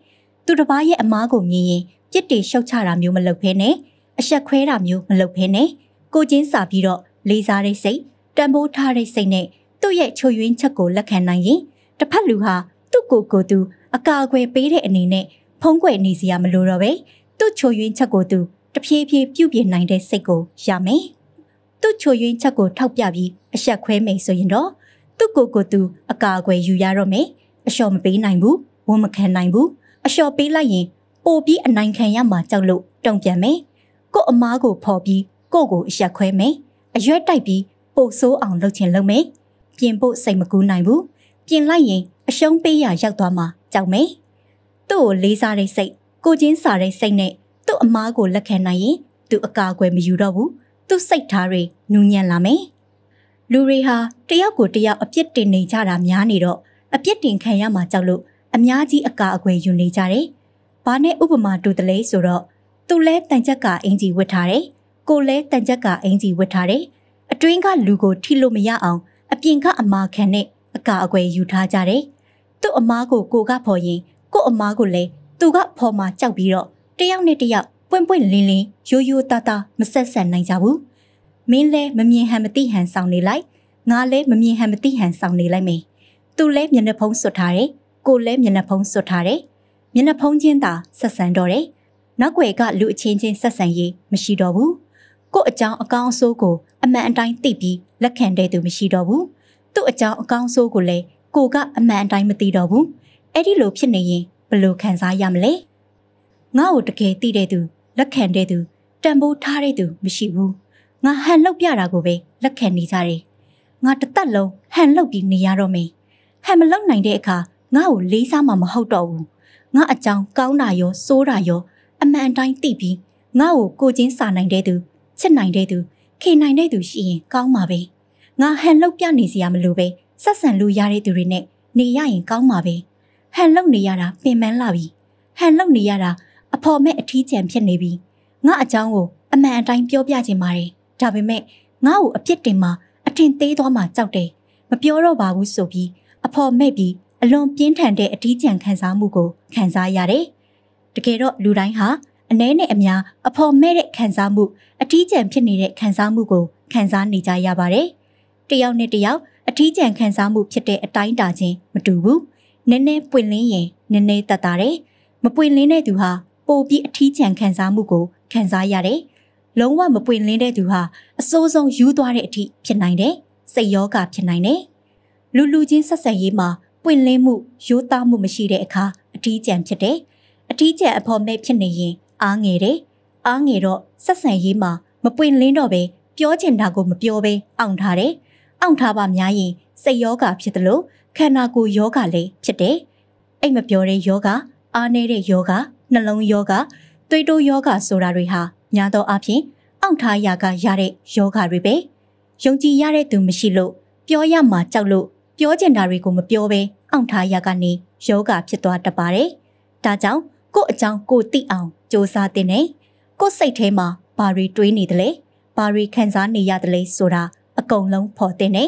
သူတစ်ပါးရဲ့အမားကိုမြင်ရင်ပြစ်တင်ရှုတ်ချတာမျိုးမလုပ်ဘဲနဲ့အဆက်ခွဲတာမျိုးမလုပ်ဘဲနဲ့ကိုချင်းစာပြီးတော့လေးစားတဲ့စိတ်တန်ဖိုးထားတဲ့စိတ်နဲ့သူ့ရဲ့ချုပ်ယွင်းချက်ကိုလက်ခံနိုင်ရင်တစ်ဖက်လူဟာသူ့ကိုယ်ကိုယ်သူ အကာအကွယ်ပေးတဲ့အနေနဲ့ဖုံးကွယ်နေစရာမလိုတော့ပဲသူ့ချုပ်ယွင်းချက်ကိုသူတဖြည်းဖြည်းပြုပြင်နိုင်တဲ့စိတ်ကိုရမယ်။သူ့ချုပ်ယွင်းချက်ကိုထောက်ပြပြီးအဆက်ခွဲမိန်ဆိုရင်တော့သူ့ကိုယ်ကိုယ်သူအကာအကွယ်ယူရတော့မယ်။အလျှော်မပေးနိုင်ဘူး၊ဝန်မခံနိုင်ဘူး။အလျှော်ပေးလိုက်ရင်ပိုပြီးအနိုင်ခံရမှာကြောက်လို့တုံ့ပြန်မယ်။ကို့အမားကိုဖော်ပြီးကို့ကိုအရက်ခွဲမယ်။အရွက်တိုက်ပြီးပို့ဆိုးအောင်လုပ်ချင်လုပ်မယ်။ပြင်ဖို့စိတ်မကူးနိုင်ဘူးပြင်လိုက်ရင် အရှုံးပေးရရောက်သွားမှာကြောက်မယ်သူ့ကိုလေးစားတဲ့စိတ်ကိုချင်းစားတဲ့စိတ်နဲ့သူ့အမားကိုလက်ခံနိုင်ရင် သူအကာအကွယ်မယူတော့ဘူးသူ့စိတ်ထားတွေနူးညံ့လာမယ်လူတွေဟာတယောက်ကိုတယောက်အပြစ်တင်နေကြတာများနေတော့အပြစ်တင်ခံရမှာကြောက်လို့အများကြီးအကာအကွယ်ယူနေကြတယ်။ဘာနဲ့ဥပမာတူတလဲဆိုတော့သူလဲတန်ချက်ကအင်ကြီးဝတ်ထားတယ်။ကိုလဲတန်ချက်ကအင်ကြီးဝတ်ထားတယ်။အတွင်းကလူကိုထိလို့မရအောင်အပြင်ကအမာခံနဲ့အကာအကွယ်ယူထားကြတယ်။သူ့အမားကိုကိုကဖော်ရင်ကို့အမားကိုလည်းသူကဖော်မှကြောက်ပြီးတော့တယောက်နဲ့တယောက်ပွင့်ပွင့်လင်းလင်းရိုးရိုးသားသားမဆက်ဆံနိုင်ကြဘူး။မင်းလည်းမမြင်ဟန်မသိဟန်ဆောင်နေလိုက်ငါလည်းမမြင်ဟန်မသိဟန်ဆောင်နေလိုက်မယ်။သူလည်းမျက်နှာဖုံးစွတ်ထားတယ်။ကိုလည်းမျက်နှာဖုံးစွတ်ထားတယ်။မျက်နှာဖုံးချင်းသာဆက်ဆံတော့တယ်။နောက်ွယ်ကလူအချင်းချင်းဆက်ဆံရေးမရှိတော့ဘူး။ကို့အကြောင်းအကောင်းအဆိုးကို အမှန်အတိုင်းသိပြီးလက်ခံတဲ့သူမရှိတော့ဘူးသူ့အကြောင်းအကောင်းဆိုးကိုလည်းကိုကအမှန်အတိုင်းမသိတော့ဘူးအဲ့ဒီလိုဖြစ်နေရင်ဘယ်လိုခံစားရမလဲငါ့ကိုတကယ်သိတဲ့သူလက်ခံတဲ့သူတန်ဖိုးထားတဲ့သူမရှိဘူးငါဟန်လောက်ပြတာကိုပဲလက်ခံနေကြတယ်ငါတသက်လုံးဟန်လောက်ပြီးနေရတော့မယ်ဟန်မလောက်နိုင်တဲ့အခါငါ့ကိုလေးစားမှမဟုတ်တော့ဘူးငါအကြောင်းကောင်းတာရောစိုးတာရောအမှန်တိုင်းသိပြီးငါ့ကိုကိုချင်းစာနိုင်တဲ့သူချစ်နိုင်တဲ့သူခင်နိုင်တဲ့သူရှိရင်ကောင်းပါပဲငါဟန်လောက်ပြနေစရာမလိုပဲဆက်ဆံလို့ရတဲ့သူတွေနဲ့နေရရင်ကောင်းပါပဲဟန်လောက်နေရတာပင်ပန်းလာပြီဟန်လောက်နေရတာအဖော်မဲ့အထီးကျန်ဖြစ်နေပြီငါအကြောင်းကိုအမှန်အတိုင်းပြောပြချင်ပါတယ်ဒါပေမဲ့ငါ့ကိုအပြစ်တင်မှာအထင်သေးသွားမှကြောက်တယ်မပြောတော့ပါဘူးဆိုပြီးအဖော်မဲ့ပြီးအလွန်ပြင်းထန်တဲ့အထီးကျန်ခံစားမှုကိုခံစားရတယ်တကယ်တော့လူတိုင်းဟာအနည်းနဲ့အများအဖော်မဲ့တဲ့ခံစားမှုအထီးကျန်ဖြစ်နေတဲ့ခံစားမှုကိုခံစားနေကြရပါတယ်။တယောက်နဲ့တယောက်အထီးကျန်ခံစားမှုဖြစ်တဲ့အတိုင်းတာချင်းမတူဘူး။နည်းနည်းပွင့်လင်းရင်နည်းနည်းတတ်တာတယ်။မပွင့်လင်းတဲ့သူဟာပိုပြီးအထီးကျန်ခံစားမှုကိုခံစားရတယ်။လုံးဝမပွင့်လင်းတဲ့သူဟာအဆိုးဆုံးယူသွားတဲ့အထိဖြစ်နိုင်တယ်။စိတ်ရောဂါဖြစ်နိုင်တယ်။လူလူချင်းဆက်ဆံရေးမှာပွင့်လင်းမှုရိုးသားမှုမရှိတဲ့အခါအထီးကျန်ဖြစ်တယ်။အထီးကျန်အဖို့မဲ့ဖြစ်နေရင်အားငယ်တယ်။အားငယ်တော့ဆက်ဆံရေးမှာ မပွင့်လင်းတော့ပဲပြောချင်တာကိုမပြောပဲအောင်ထားတယ်။အောင်ထားပါများရင်စိတ်ယောဂဖြစ်တယ်လို့ခန္ဓာကိုယ်ယောဂလည်းဖြစ်တယ်။အိတ်မပြောတဲ့ယောဂအားနည်းတဲ့ယောဂနှလုံးယောဂသွေးတိုးယောဂဆိုတာတွေဟာများသောအားဖြင့်အောင်ထားရကရတဲ့ယောဂတွေပဲ။ယုံကြည်ရတဲ့သူမရှိလို့ပြောရမှာကြောက်လို့ပြောချင်တာတွေကိုမပြောပဲအောင်ထားရကနေယောဂဖြစ်သွားတတ်ပါတယ်။ဒါကြောင့်ကို့အကြောင်းကိုသိအောင်စ조사တင်နေကိုယ်စိတ်ထဲမှာဘာတွေတွေးနေသလဲဘာတွေခံစားနေရသလဲဆိုတာအကုန်လုံးဖော်တင်နေ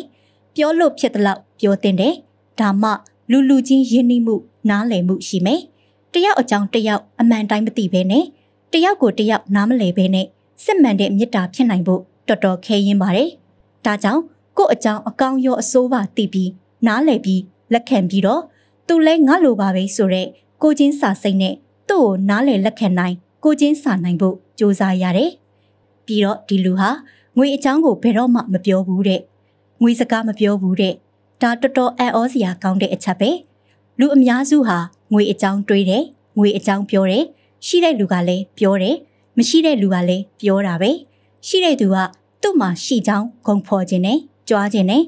ပြောလို့ဖြစ်သလောက်ပြောတင်တယ်ဒါမှလူလူချင်းယဉ်နှိမှုနားလည်မှုရှိမယ်တယောက်အကြောင်းတယောက်အမှန်တိုင်းမသိဘဲနဲ့တယောက်ကိုတယောက်နားမလည်ဘဲနဲ့စစ်မှန်တဲ့မေတ္တာဖြစ်နိုင်ဖို့တော်တော်ခဲယဉ်ပါတယ်ဒါကြောင့်ကို့အကြောင်းအကောင်ရောအဆိုးပါသိပြီးနားလည်ပြီးလက်ခံပြီးတော့သူလဲငါလိုပါပဲဆိုတော့ကိုချင်းစာစိတ်နဲ့သူ့ကိုနားလည်လက်ခံနိုင်ကိုချင်းစာနိုင်ဖို့စ조사ရတယ်။ပြီးတော့ဒီလူဟာငွေအချောင်းကိုဘယ်တော့မှမပြောဘူးတဲ့။ငွေစကားမပြောဘူးတဲ့။ဒါတော်တော်အံ့ဩစရာကောင်းတဲ့အချက်ပဲ။လူအများစုဟာငွေအချောင်းတွေးတယ်၊ငွေအချောင်းပြောတယ်၊ရှိတဲ့လူကလည်းပြောတယ်၊မရှိတဲ့လူကလည်းပြောတာပဲ။ရှိတဲ့သူကသူ့မှာရှိချောင်းဂုံဖော်ခြင်းနဲ့ကြွားခြင်းနဲ့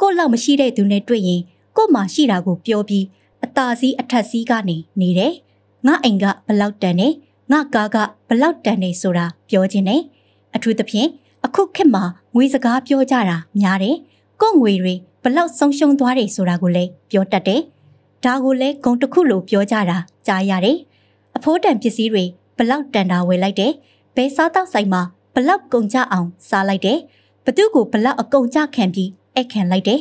ကို့လောက်မရှိတဲ့သူနဲ့တွေ့ရင်ကို့မှာရှိတာကိုပြောပြီးအသာစီးအထက်စီးကနေနေတယ်။ငါအိမ်ကဘလောက်တန်နေငါကားကဘလောက်တန်နေဆိုတာပြောခြင်းနဲ့အထူးသဖြင့်အခုခေတ်မှာငွေစကားပြောကြတာများတယ်ကို့ငွေတွေဘလောက်ဆုံးရှုံးသွားတယ်ဆိုတာကိုလည်းပြောတတ်တယ်ဒါကိုလည်းဂုံတစ်ခုလိုပြောကြတာကြားရတယ်အဖိုးတန်ပစ္စည်းတွေဘလောက်တန်တာဝယ်လိုက်တယ်ဘယ်စားတောက်ဆိုင်မှာဘလောက်ကုန်ကြအောင်စားလိုက်တယ်ဘသူ့ကိုဘလောက်အကုန်ကြခံပြီးအဲ့ခံလိုက်တယ်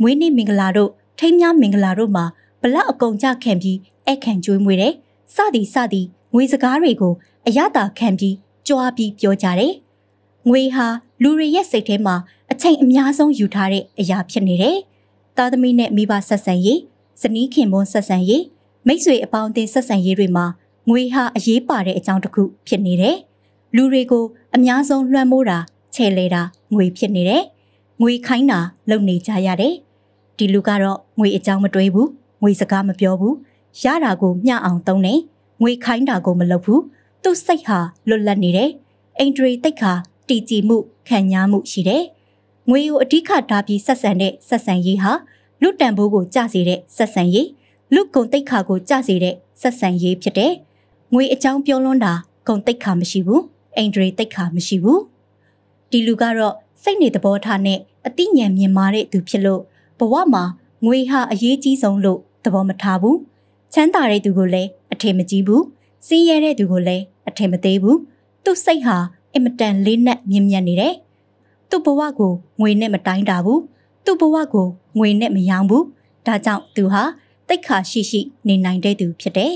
မွေးနေ့မင်္ဂလာတို့ထိမ်းများမင်္ဂလာတို့မှာဘလောက်အကုန်ကြခံပြီးအဲ့ခံကျွေးမွေးတယ်စသည်စသည်ငွေစကားတွေကိုအယတာခံပြီးကြွားပြီးပြောကြတယ်။ငွေဟာလူတွေရဲ့စိတ်ထဲမှာ အချိန်အများဆုံးယူထားတဲ့အရာဖြစ်နေတယ်။သားသမီးနဲ့မိဘဆက်ဆံရေး၊ဇနီးခင်ပွန်းဆက်ဆံရေး၊မိတ်ဆွေအပေါင်းအသင်းဆက်ဆံရေးတွေမှာငွေဟာအရေးပါတဲ့အကြောင်းတစ်ခုဖြစ်နေတယ်။လူတွေကို အများဆုံးလွှမ်းမိုးတာ၊ချဲ့လဲတာငွေဖြစ်နေတယ်။ငွေခိုင်းတာလုပ်နေကြရတယ်။ဒီလူကတော့ငွေအကြောင်းမတွေးဘူး၊ငွေစကားမပြောဘူး။ရတာကိုမျှအောင်သုံးတယ်ငွေခိုင်းတာကိုမလုပ်ဘူးသူ့စိတ်ဟာလွတ်လပ်နေတယ်အိန္ဒြေတိတ်ခါတည်ကြည်မှုခံညာမှုရှိတယ်ငွေကိုအဓိကတာပြီးဆက်ဆံတဲ့ဆက်ဆံရေးဟာလူတန်ဖိုးကိုကျစေတဲ့ဆက်ဆံရေးလူဂုံတိတ်ခါကိုကျစေတဲ့ဆက်ဆံရေးဖြစ်တယ်ငွေအကြောင်းပြောလွန်းတာဂုံတိတ်ခါမရှိဘူးအိန္ဒြေတိတ်ခါမရှိဘူးဒီလူကတော့စိတ်နေသဘောထားနဲ့အသိဉာဏ်မြင်မာတဲ့သူ ဖြစ်လို့ဘဝမှာငွေဟာအရေးကြီးဆုံးလို့သဘောမထားဘူးချမ်းသာတဲ့သူကိုလည်းအထင်မကြီးဘူးစင်းရဲတဲ့သူကိုလည်းအထင်မသေးဘူးသူ့စိတ်ဟာအင်မတန်လေးနက်မြင့်မြတ်နေတယ်သူ့ဘဝကိုငွေနဲ့မတိုင်းတာဘူးသူ့ဘဝကိုငွေနဲ့မရောင်းဘူးဒါကြောင့်သူဟာတိတ်ခါရှိရှိနေနိုင်တဲ့သူဖြစ်တယ်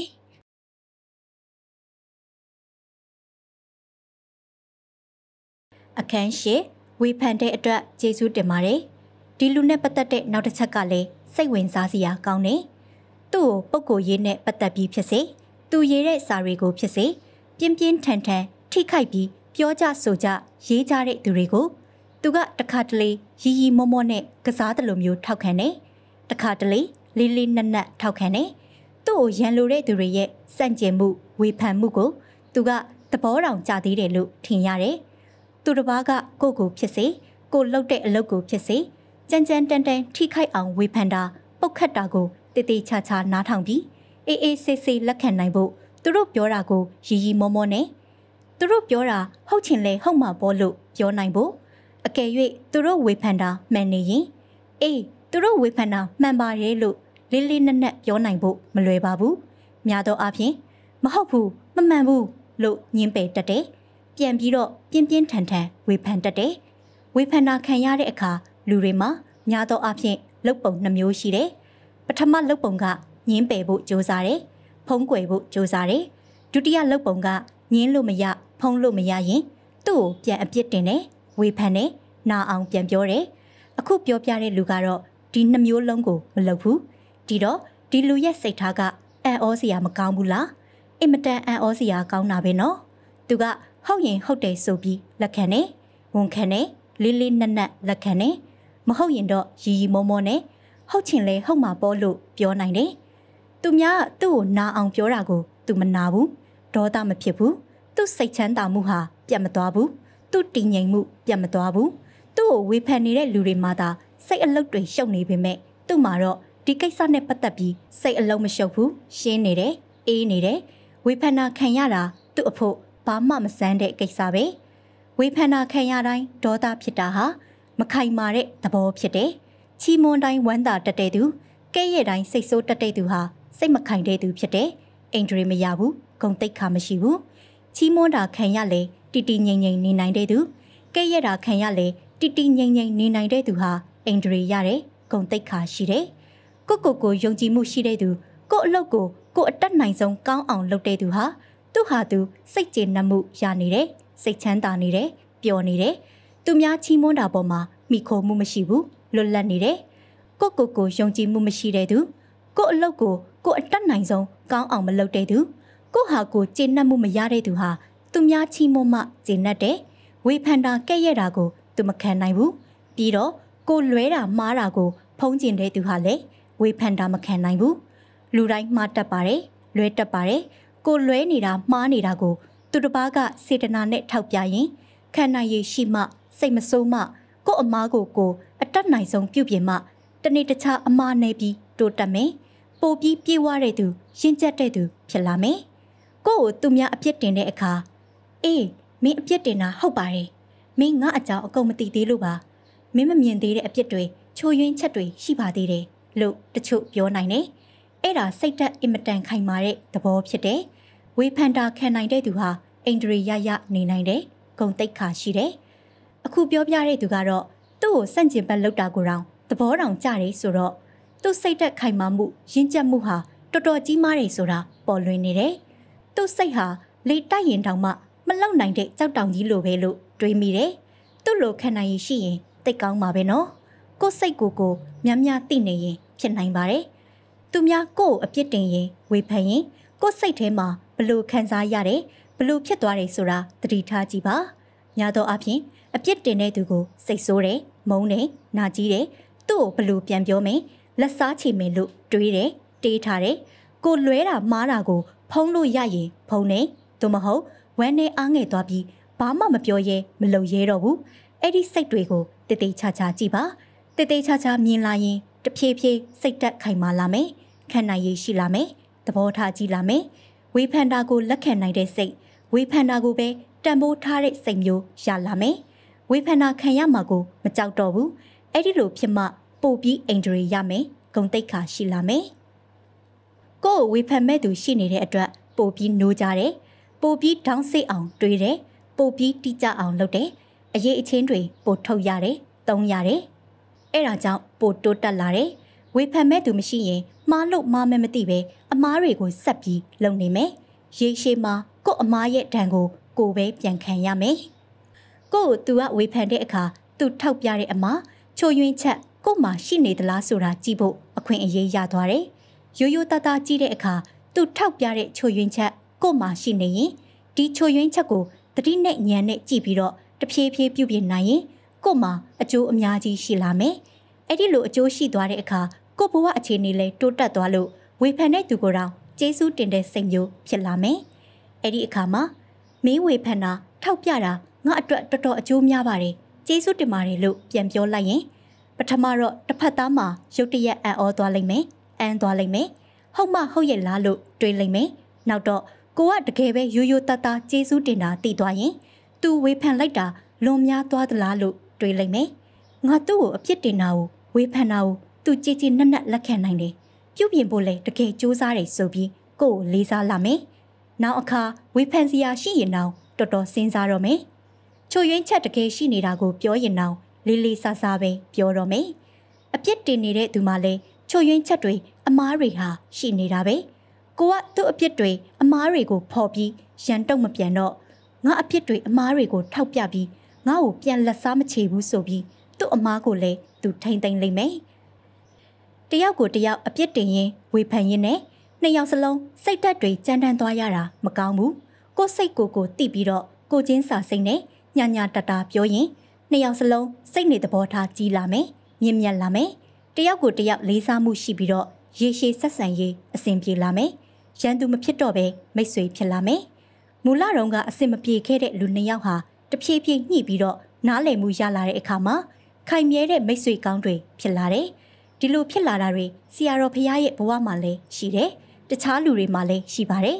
အခန်းရှိဝေဖန်တဲ့အတွက်ကျေးဇူးတင်ပါတယ်ဒီလူနဲ့ပတ်သက်တဲ့နောက်တစ်ချက်ကလည်းစိတ်ဝင်စားစရာကောင်းတယ်သူ့ကိုပုံကိုရေးနဲ့ပတ်သက်ပြီးဖြစ်စေသူရေးတဲ့စာတွေကိုဖြစ်စေပြင်းပြင်းထန်ထန်ထိခိုက်ပြီးပြောကြဆိုကြရေးကြတဲ့သူတွေကို သူကတခါတလေရီရီမောမောနဲ့ကစားတယ်လို့မျိုးထောက်ခံတယ်တခါတလေလေးလေးနက်နက်ထောက်ခံတယ်သူ့ကိုရန်လိုတဲ့သူတွေရဲ့စန့်ကျင်မှု ဝေဖန်မှုကို သူကသဘောတောင်ကြသေးတယ်လို့ထင်ရတယ်သူတစ်ပါးကကိုကိုဖြစ်စေကိုလှုပ်တဲ့အလုပ်ကိုဖြစ်စေကြမ်းကြမ်းတမ်းတမ်းထိခိုက်အောင်ဝေဖန်တာပုတ်ခတ်တာကိုတိတိချာချာနားထောင်ပြီးအေးအေးဆေးဆေးလက်ခံနိုင်ဖို့သူတို့ပြောတာကို ရီရီမောမောနဲ့သူတို့ပြောတာဟုတ်ချင်လဲဟုတ်မှာပေါ့လို့ပြောနိုင်ဖို့အကယ်၍သူတို့ဝေဖန်တာမှန်နေရင်အေးသူတို့ဝေဖန်တာမှန်ပါရဲ့လို့လေးလေးနက်နက်ပြောနိုင်ဖို့မလွယ်ပါဘူးများသောအားဖြင့်မဟုတ်ဘူးမမှန်ဘူးလို့ညင်းပယ်တတ်တယ်ပြန်ပြီးတော့ပြင်းပြင်းထန်ထန်ဝေဖန်တတ်တယ်ဝေဖန်တာခံရတဲ့အခါလူတွေမှာများသောအားဖြင့်လုပ်ပုံနှမျိုးရှိတယ်ပထမလုတ်ပုံကငင်းပယ်ဖို့ကြိုးစားတယ်ဖုံးကွယ်ဖို့ကြိုးစားတယ်ဒုတိယလုတ်ပုံကငင်းလို့မရဖုံးလို့မရရင်သူ့ကိုပြန်အပြစ်တင်တယ်ဝေဖန်တယ်နာအောင်ပြန်ပြောတယ်အခုပြောပြတဲ့လူကတော့ဒီနှမျိုးလုံးကိုမလုပ်ဘူးဒီတော့ဒီလူရဲ့စိတ်ထားကအံ့ဩစရာမကောင်းဘူးလားအင်မတန်အံ့ဩစရာကောင်းတာပဲနော်သူက ဟုတ်ရင်ဟုတ်တယ်ဆိုပြီးလက်ခံတယ်ဝန်ခံတယ်လေးလေးနက်နက်လက်ခံတယ်မဟုတ်ရင်တော့ရီရီမောမောနဲ့ဟုတ်ချင်လဲဟုတ်မှာပေါ့လို့ပြောနိုင်တယ်။သူများသူ့ကိုနာအောင်ပြောတာကို သူမနာဘူး။ဒေါသမဖြစ်ဘူး။သူ့စိတ်ချမ်းသာမှုဟာပြတ်မသွားဘူး။သူ့တည်ငြိမ်မှုပြတ်မသွားဘူး။သူ့ကိုဝေဖန်နေတဲ့လူတွေမှသာစိတ်အလုတ်တွေရှုပ်နေပေမဲ့သူ့မှာတော့ဒီကိစ္စနဲ့ပတ်သက်ပြီးစိတ်အလုံးမရှုပ်ဘူးရှင်းနေတယ်အေးနေတယ်ဝေဖန်နာခံရတာသူ့အဖို့ဘာမှမဆန်းတဲ့ကိစ္စပဲဝေဖန်နာခံရတိုင်းဒေါသဖြစ်တာဟာမခိုင်မာတဲ့သဘောဖြစ်တယ်ချီးမွမ်းတိုင်းဝမ်းသာတက်တဲ့သူကဲ့ရဲ့တိုင်းစိတ်ဆိုးတက်တဲ့သူဟာစိတ်မခိုင်တဲ့သူဖြစ်တယ်။အိမ်ဒရီမရဘူး၊ဂုံတိတ်ခါမရှိဘူး။ချီးမွမ်းတာခံရလေတီတီငိမ့်ငိမ့်နေနိုင်တဲ့သူကဲ့ရဲ့တာခံရလေတီတီငိမ့်ငိမ့်နေနိုင်တဲ့သူဟာအိမ်ဒရီရတယ်၊ဂုံတိတ်ခါရှိတယ်။ကိုကိုကိုယုံကြည်မှုရှိတဲ့သူကိုအလုပ်ကိုကိုအတက်နိုင်ဆုံးကောင်းအောင်လုပ်တဲ့သူဟာသူ့ဟာသူစိတ်ကျေနပ်မှုရနေတယ်၊စိတ်ချမ်းသာနေတယ်၊ပျော်နေတယ်။သူများချီးမွမ်းတာပေါ်မှာမိခိုမှုမရှိဘူး။လွတ်လပ်နေတယ်။ကိုကိုကိုယုံကြည်မှုမရှိတဲ့သူကိုအလုပ်ကိုကိုအတက်နိုင်ဆုံးကောင်းအောင်မလုပ်တဲ့သူကိုဟာကိုကျေနပ်မှုမရတဲ့သူဟာသူများချီးမွမ်းမှကျေနပ်တယ်။ဝေဖန်တာကဲ့ရဲ့တာကို သူမခံနိုင်ဘူး။ပြီးတော့ကိုလွဲတာမှားတာကို ဖုံးကျင်တဲ့သူဟာလည်းဝေဖန်တာမခံနိုင်ဘူး။လူတိုင်းမှားတတ်ပါတယ်၊လွဲတတ်ပါတယ်။ကိုလွဲနေတာမှားနေတာကို သူတစ်ပါးကစေတနာနဲ့ထောက်ပြရင်ခံနိုင်ရည်ရှိမှ စိတ်မဆိုးမှကို့အမားကိုကိုအတတ်နိုင်ဆုံးပြုပြင်မှ တနေ့တခြားအမားနေပြီးတိုးတက်မယ်။ပိုပြီးပြေးဝတဲ့သူရင့်ကျက်တဲ့သူ ဖြစ်လာမယ်။ကိုယ့်ကိုသူများအပြစ်တင်တဲ့အခါအေးမင်းအပြစ်တင်တာဟုတ်ပါတယ်။မင်းငါအကြောင်းအကုန်မသိသေးလို့ပါ။မင်းမမြင်သေးတဲ့အပြစ်တွေချိုးယွင်းချက်တွေရှိပါသေးတယ်လို့တချို့ပြောနိုင်တယ်။အဲ့ဒါစိတ်ဓာတ်အင်မတန်ခိုင်မာတဲ့သဘောဖြစ်တယ်။ဝေဖန်တာခံနိုင်တဲ့သူဟာအိန္ဒြေရရနေနိုင်တယ်။ဂုံတိတ်ခါရှိတယ်။အခုပြောပြတဲ့သူကတော့သူ့ကိုစန့်ကျင်ဘက်လောက်တာကိုတောင်သဘောတောင်ကျတယ်ဆိုတော့သူ့စိတ်သက်ခိုင်မာမှုရင့်ကျက်မှုဟာတော်တော်ကြီးမားတယ်ဆိုတာပေါ်လွင်နေတယ်။သူ့စိတ်ဟာလေတိုက်ရင်တောင်မှ မလောက်နိုင်တဲ့ကြောက်တောင်ကြီးလိုပဲလို့တွေးမိတယ်။သူ့လိုခံနိုင်ရရှိရင်တိတ်ကောင်းပါပဲနော်။ကိုယ်စိတ်ကိုကိုများများသိနေရင်ဖြစ်နိုင်ပါတယ်။သူများကိုယ့်အပြစ်တင်ရင်ဝေဖန်ရင်ကိုယ်စိတ်ထဲမှာဘလို့ခံစားရတယ်ဘလို့ဖြစ်သွားတယ်ဆိုတာသတိထားကြည့်ပါ။ညာတော့အပြင်အပြစ်တင်တဲ့သူကိုစိတ်ဆိုးတယ်မုန်းတယ်နာကျည်းတယ်သူ့ကိုဘလို့ပြန်ပြောမယ်လက်စားချေမယ်လို့တွေးတယ်တေးထားတယ်ကိုလွဲတာမားတာကို ဖုံးလို့ရရင်ဖုံးတယ်သူမဟုတ်ဝမ်းနဲ့အားငယ်သွားပြီးဘာမှမပြောရဲမလုံရဲတော့ဘူးအဲ့ဒီစိတ်တွေကိုတည်တည်ချာချာကြည့်ပါတည်တည်ချာချာမြင်လာရင်တဖြည်းဖြည်းစိတ်တက်ခိုင်မာလာမယ်ခံနိုင်ရည်ရှိလာမယ်သဘောထားကြည့်လာမယ်ဝေဖန်တာကိုလက်ခံနိုင်တဲ့စိတ်ဝေဖန်တာကိုပဲတန်ဖိုးထားတဲ့စိတ်မျိုးရလာမယ်ဝေဖန်တာခံရမှာကို မကြောက်တော့ဘူးအဲ့ဒီလိုဖြစ်မှပို့ပြီးအင်ဂျရီရမယ်ဂုံတိတ်ခါရှိလာမယ်ကို့ကိုဝေဖန်မဲ့သူရှိနေတဲ့အတွက်ပို့ပြီးနိုးကြတယ်ပို့ပြီးဒေါင်းစိတ်အောင် တွေးတယ်ပို့ပြီးတိကျအောင် လုပ်တယ်အရေးအချင်းတွေပို့ထုတ်ရတယ်တုံးရတယ်အဲ့ဒါကြောင့်ပို့တိုးတက်လာတယ်ဝေဖန်မဲ့သူမရှိရင်မှားလို့မှားမဲမသိပဲအမားတွေကိုဆက်ပြီးလုပ်နေမယ်ရေရှည်မှာကို့အမားရဲ့ဒဏ်ကို ကိုပဲပြန်ခံရမယ်ကို့ကိုသူကဝေဖန်တဲ့အခါသူထောက်ပြတဲ့အမှာချိုယွင်းချက် ကို့မှာရှိနေသလားဆိုတာကြည့်ဖို့အခွင့်အရေးရသွားတယ်။ရိုးရိုးသားသားကြည့်တဲ့အခါသူထောက်ပြတဲ့ချိုယွင်းချက် ကို့မှာရှိနေရင်ဒီချိုယွင်းချက်ကိုတတိနဲ့ညံနဲ့ကြည့်ပြီးတော့တဖြည်းဖြည်းပြုပြင်နိုင်ရင် ကို့မှာအကျိုးအများကြီးရှိလာမယ်။အဲ့ဒီလိုအကျိုးရှိသွားတဲ့အခါကို့ဘဝအခြေအနေလဲတိုးတက်သွားလို့ဝေဖန်တဲ့သူကိုယ်တော်ကျေးဇူးတင်တဲ့စိတ်မျိုးဖြစ်လာမယ်။အဲ့ဒီအခါမှာမင်းဝေဖန်တာထောက်ပြတာငါအတွက်တော်တော်အကျိုးများပါတယ်ကျေးဇူးတင်ပါတယ်လို့ပြန်ပြောလိုက်ရင်ပထမတော့တစ်ဖက်သားမှာရုတ်တရက်အံ့ဩသွားလိမ့်မယ်အံ့သွားလိမ့်မယ်ဟုတ်မှဟုတ်ရဲ့လားလို့တွေးလိမ့်မယ်နောက်တော့ကိုကတကယ်ပဲရိုးရိုးသားသားကျေးဇူးတင်တာသိသွားရင် သူဝေဖန်လိုက်တာလွန်များသွားသလားလို့တွေးလိုက်မယ်။ငါသူ့ကိုအပြစ်တင်တာကိုဝေဖန်တာကိုသူကြည်ကြည်နက်နက်လက်ခံနိုင်တယ်။ပြုပြင်ဖို့လဲတကယ်စူးစမ်းတယ်ဆိုပြီးကိုယ်ကိုလေးစားလာမယ်။နောက်အခါဝေဖန်စရာရှိရင်တော့တော်တော်စဉ်းစားတော့မယ်ချိုယွင်းချက်တကယ်ရှိနေတာကိုပြောရင်တော့လေးလေးဆဆပဲပြောတော့မယ်။အပြစ်တင်နေတဲ့သူမှလည်းချိုယွင်းချက်တွေအမားတွေဟာရှိနေတာပဲ။ကိုကသူ့အပြစ်တွေ အမားတွေကိုဖော်ပြီးရန်တုံမပြန်တော့ငါအပြစ်တွေအမားတွေကိုထောက်ပြပြီးငါ့ကိုပြန်လက်စားမချေဘူးဆိုပြီးသူ့အမားကိုလည်းသူထိမ့်သိမ့်လိမ့်မယ်။တယောက်ကိုတယောက်အပြစ်တင်ရင်ဝေဖန်ရင်နဲ့နှစ်ယောက်စလုံးစိတ်ဓာတ်တွေကြမ်းတမ်းသွားရတာမကောင်းဘူး။ကိုယ်စိတ်ကိုယ်ကိုတိပြီးတော့ကိုချင်းစာစိတ်နဲ့ညညတတာပြောရင်နှစ်ယောက်စလုံးစိတ်နေသဘောထားကြီးလာမယ်မြင့်မြတ်လာမယ်တယောက်ကိုတယောက်လေးစားမှုရှိပြီးတော့ရေရှည်ဆက်ဆံရေးအဆင်ပြေလာမယ်ရန်သူမဖြစ်တော့ဘဲမိတ်ဆွေဖြစ်လာမယ်မူလတုန်းကအဆင်မပြေခဲ့တဲ့လူနှစ်ယောက်ဟာတဖြည်းဖြည်းညှိပြီးတော့နားလည်မှုရလာတဲ့အခါမှာခိုင်မြဲတဲ့မိတ်ဆွေကောင်းတွေဖြစ်လာတယ်ဒီလိုဖြစ်လာတာတွေဆရာတော်ဖရာရဲ့ဘဝမှာလည်းရှိတယ်တခြားလူတွေမှာလည်းရှိပါတယ်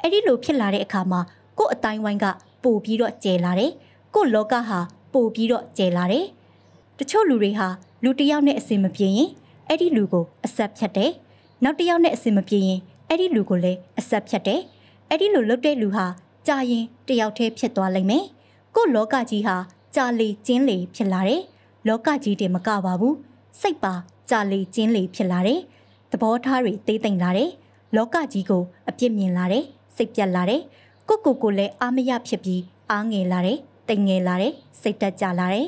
အဲ့ဒီလိုဖြစ်လာတဲ့အခါမှာကို့အတိုင်းဝိုင်းကပို့ပြီးတော့ကျယ်လာတယ်ကို့လောကဟာပိုပြီးတော့ကျယ်လာတယ်။တချို့လူတွေဟာလူတစ်ယောက်နဲ့အဆင်မပြေရင်အဲ့ဒီလူကိုအဆက်ဖြတ်တယ်။နောက်တစ်ယောက်နဲ့အဆင်မပြေရင်အဲ့ဒီလူကိုလည်းအဆက်ဖြတ်တယ်။အဲ့ဒီလိုလုပ်တဲ့လူဟာကြာရင်တယောက်တည်းဖြစ်သွားလိမ့်မယ်။ကို့လောကကြီးဟာကြာလေကျင်းလေ ဖြစ်လာတယ်။လောကကြီးတည်းမကပါဘူး။စိတ်ပါကြာလေကျင်းလေ ဖြစ်လာတယ်။သဘောထားတွေသေးသိမ့်လာတယ်။လောကကြီးကိုအပြစ်မြင်လာတယ်။စိတ်ပြတ်လာတယ်။ကိုကိုကိုလည်းအာမရဖြစ်ပြီးအားငယ်လာတယ်တိမ်ငယ်လာတယ်စိတ်တက်ကြလာတယ်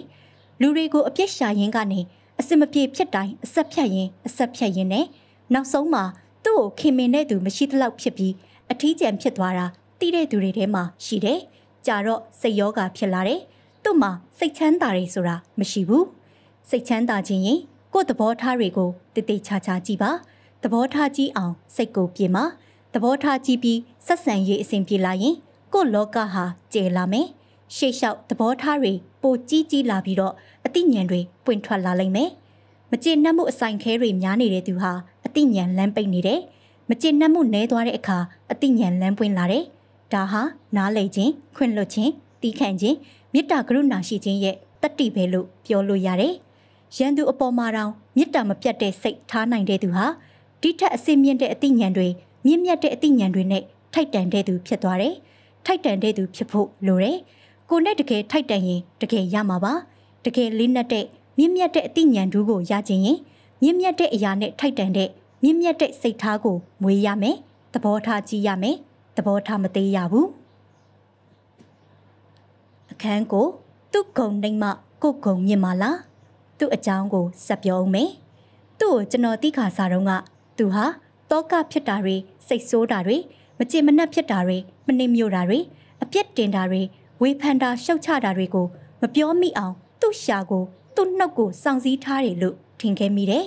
လူတွေကိုအပြစ်ရှာရင်းကနေအစမပြေဖြစ်တိုင်းအဆက်ဖြတ်ရင်းအဆက်ဖြတ်ရင်းနဲ့နောက်ဆုံးမှာသူ့ကိုခင်မင်တဲ့သူမရှိသလောက်ဖြစ်ပြီးအထီးကျန်ဖြစ်သွားတာတိတဲ့သူတွေထဲမှာရှိတယ်ကြာတော့စိတ်ယောဂဖြစ်လာတယ်သူ့မှာစိတ်ချမ်းသာတွေဆိုတာမရှိဘူးစိတ်ချမ်းသာခြင်းရင် ကိုယ်သဘောထားတွေကိုတည်တည်ချာချာကြည့်ပါသဘောထားကြည့်အောင်စိတ်ကိုပြင်ပါသဘောထားကြည့်ပြီးဆက်ဆံရေးအဆင်ပြေလာရင် ကိုယ့်လောကဟာကျေလာမယ်ရှေ့လျှောက်သဘောထားတွေပိုကြီးကြီးလာပြီးတော့အသိဉာဏ်တွေပွင့်ထွက်လာလိမ့်မယ်။မကျေနပ်မှုအဆိုင်ခဲတွေများနေတဲ့သူဟာအသိဉာဏ်လမ်းပိတ်နေတယ်။မကျေနပ်မှုနည်းသွားတဲ့အခါအသိဉာဏ်လမ်းပွင့်လာတယ်။ဒါဟာနားလည်ခြင်းခွင့်လွှတ်ခြင်းတီးခန့်ခြင်းမေတ္တာကရုဏာရှိခြင်းရဲ့တတ္တိပဲလို့ပြောလို့ရတယ်။ရန်သူအပေါ်မှာတောင်မေတ္တာမပြတ်တဲ့စိတ်ထားနိုင်တဲ့သူဟာဒီထက်အစင်းမြင့်တဲ့အသိဉာဏ်တွေမြင့်မြတ်တဲ့အသိဉာဏ်တွေနဲ့ထိုက်တန်တဲ့သူဖြစ်သွားတယ်။ထိုက်တန်တဲ့သူဖြစ်ဖို့လိုတယ်။ကိုနဲ့တကယ်ထိုက်တန်ရင်တကယ်ရမှာပါတကယ်လေးနက်တဲ့မြင့်မြတ်တဲ့အသိဉာဏ်တို့ကိုရခြင်းရင်မြင့်မြတ်တဲ့အရာနဲ့ထိုက်တန်တဲ့မြင့်မြတ်တဲ့စိတ်ထားကိုမွေးရမယ်သဘောထားကြည့်ရမယ်သဘောထားမသေးရဘူးအခန်းကို သူ့ဂုံနှိမ်မကိုဂုံမြင့်မလားသူ့အကြောင်းကိုဆက်ပြောဦးမယ်သူ့ကိုကျွန်တော်တိခါစားတော့ကသူဟာတောကဖြစ်တာတွေစိတ်ဆိုးတာတွေမကြင်မနှက်ဖြစ်တာတွေမနှိမ်မြို့တာတွေအပြက်တင်တာတွေဝေဖန်တာရှုတ်ချတာတွေကိုမပြောမိအောင်သူ့ရှာကို သူ့နှုတ်ကိုစောင့်စည်းထားတယ်လို့ထင်ခဲ့မိတယ်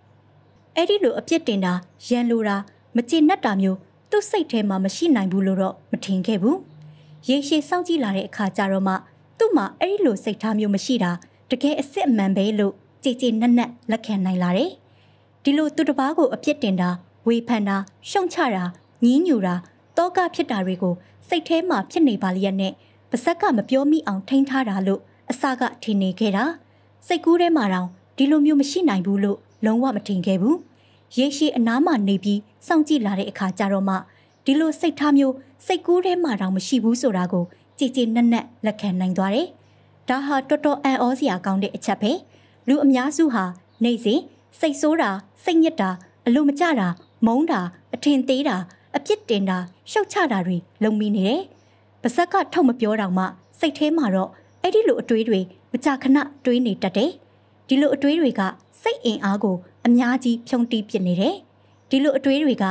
။အဲ့ဒီလိုအပြစ်တင်တာရန်လိုတာမကျေနပ်တာမျိုးသူ့စိတ်ထဲမှာမရှိနိုင်ဘူးလို့တော့မထင်ခဲ့ဘူး။ရေရှည်စောင့်ကြည့်လာတဲ့အခါကျတော့မှ သူ့မှာအဲ့ဒီလိုစိတ်ထားမျိုးမရှိတာတကယ်အစ်စ်အမှန်ပဲလို့ကြည်ကြည်နက်နက်လက်ခံနိုင်လာတယ်။ဒီလိုသူတစ်ပါးကိုအပြစ်တင်တာ ဝေဖန်တာရှုံချတာညှင်းညူတာတောကဖြစ်တာတွေကိုစိတ်ထဲမှာဖြစ်နေပါလျက်နဲ့ပါဇက်ကမပြောမိအောင်ထိန်းထားတာလို့အစကထင်နေခဲ့တာစိတ်ကူးထဲမှာတောင်ဒီလိုမျိုးမရှိနိုင်ဘူးလို့လုံးဝမထင်ခဲ့ဘူးရေရှည်အနားမှာနေပြီးစောင့်ကြည့်လာတဲ့အခါကျတော့မှဒီလိုစိတ်ထားမျိုးစိတ်ကူးထဲမှာတောင်မရှိဘူးဆိုတာကိုကြည်ကြည်နက်နက်လက်ခံနိုင်သွားတယ်ဒါဟာတော်တော်အံ့ဩစရာကောင်းတဲ့အချက်ပဲလူအများစုဟာနေစဉ်စိတ်ဆိုးတာစိတ်ညစ်တာ အလိုမကျတာမုန်းတာ အထင်သေးတာအပြစ်တင်တာရှုတ်ချတာတွေလုံမိနေတယ်ပါဇက်ကထုတ်မပြောတော့မှ စိတ်ထဲမှာတော့အဲ့ဒီလိုအတွေးတွေမကြခဏတွေးနေတတ်တယ်။ဒီလိုအတွေးတွေက စိတ်အင်အားကို အများကြီးဖြုံတီးပစ်နေတယ်။ဒီလိုအတွေးတွေက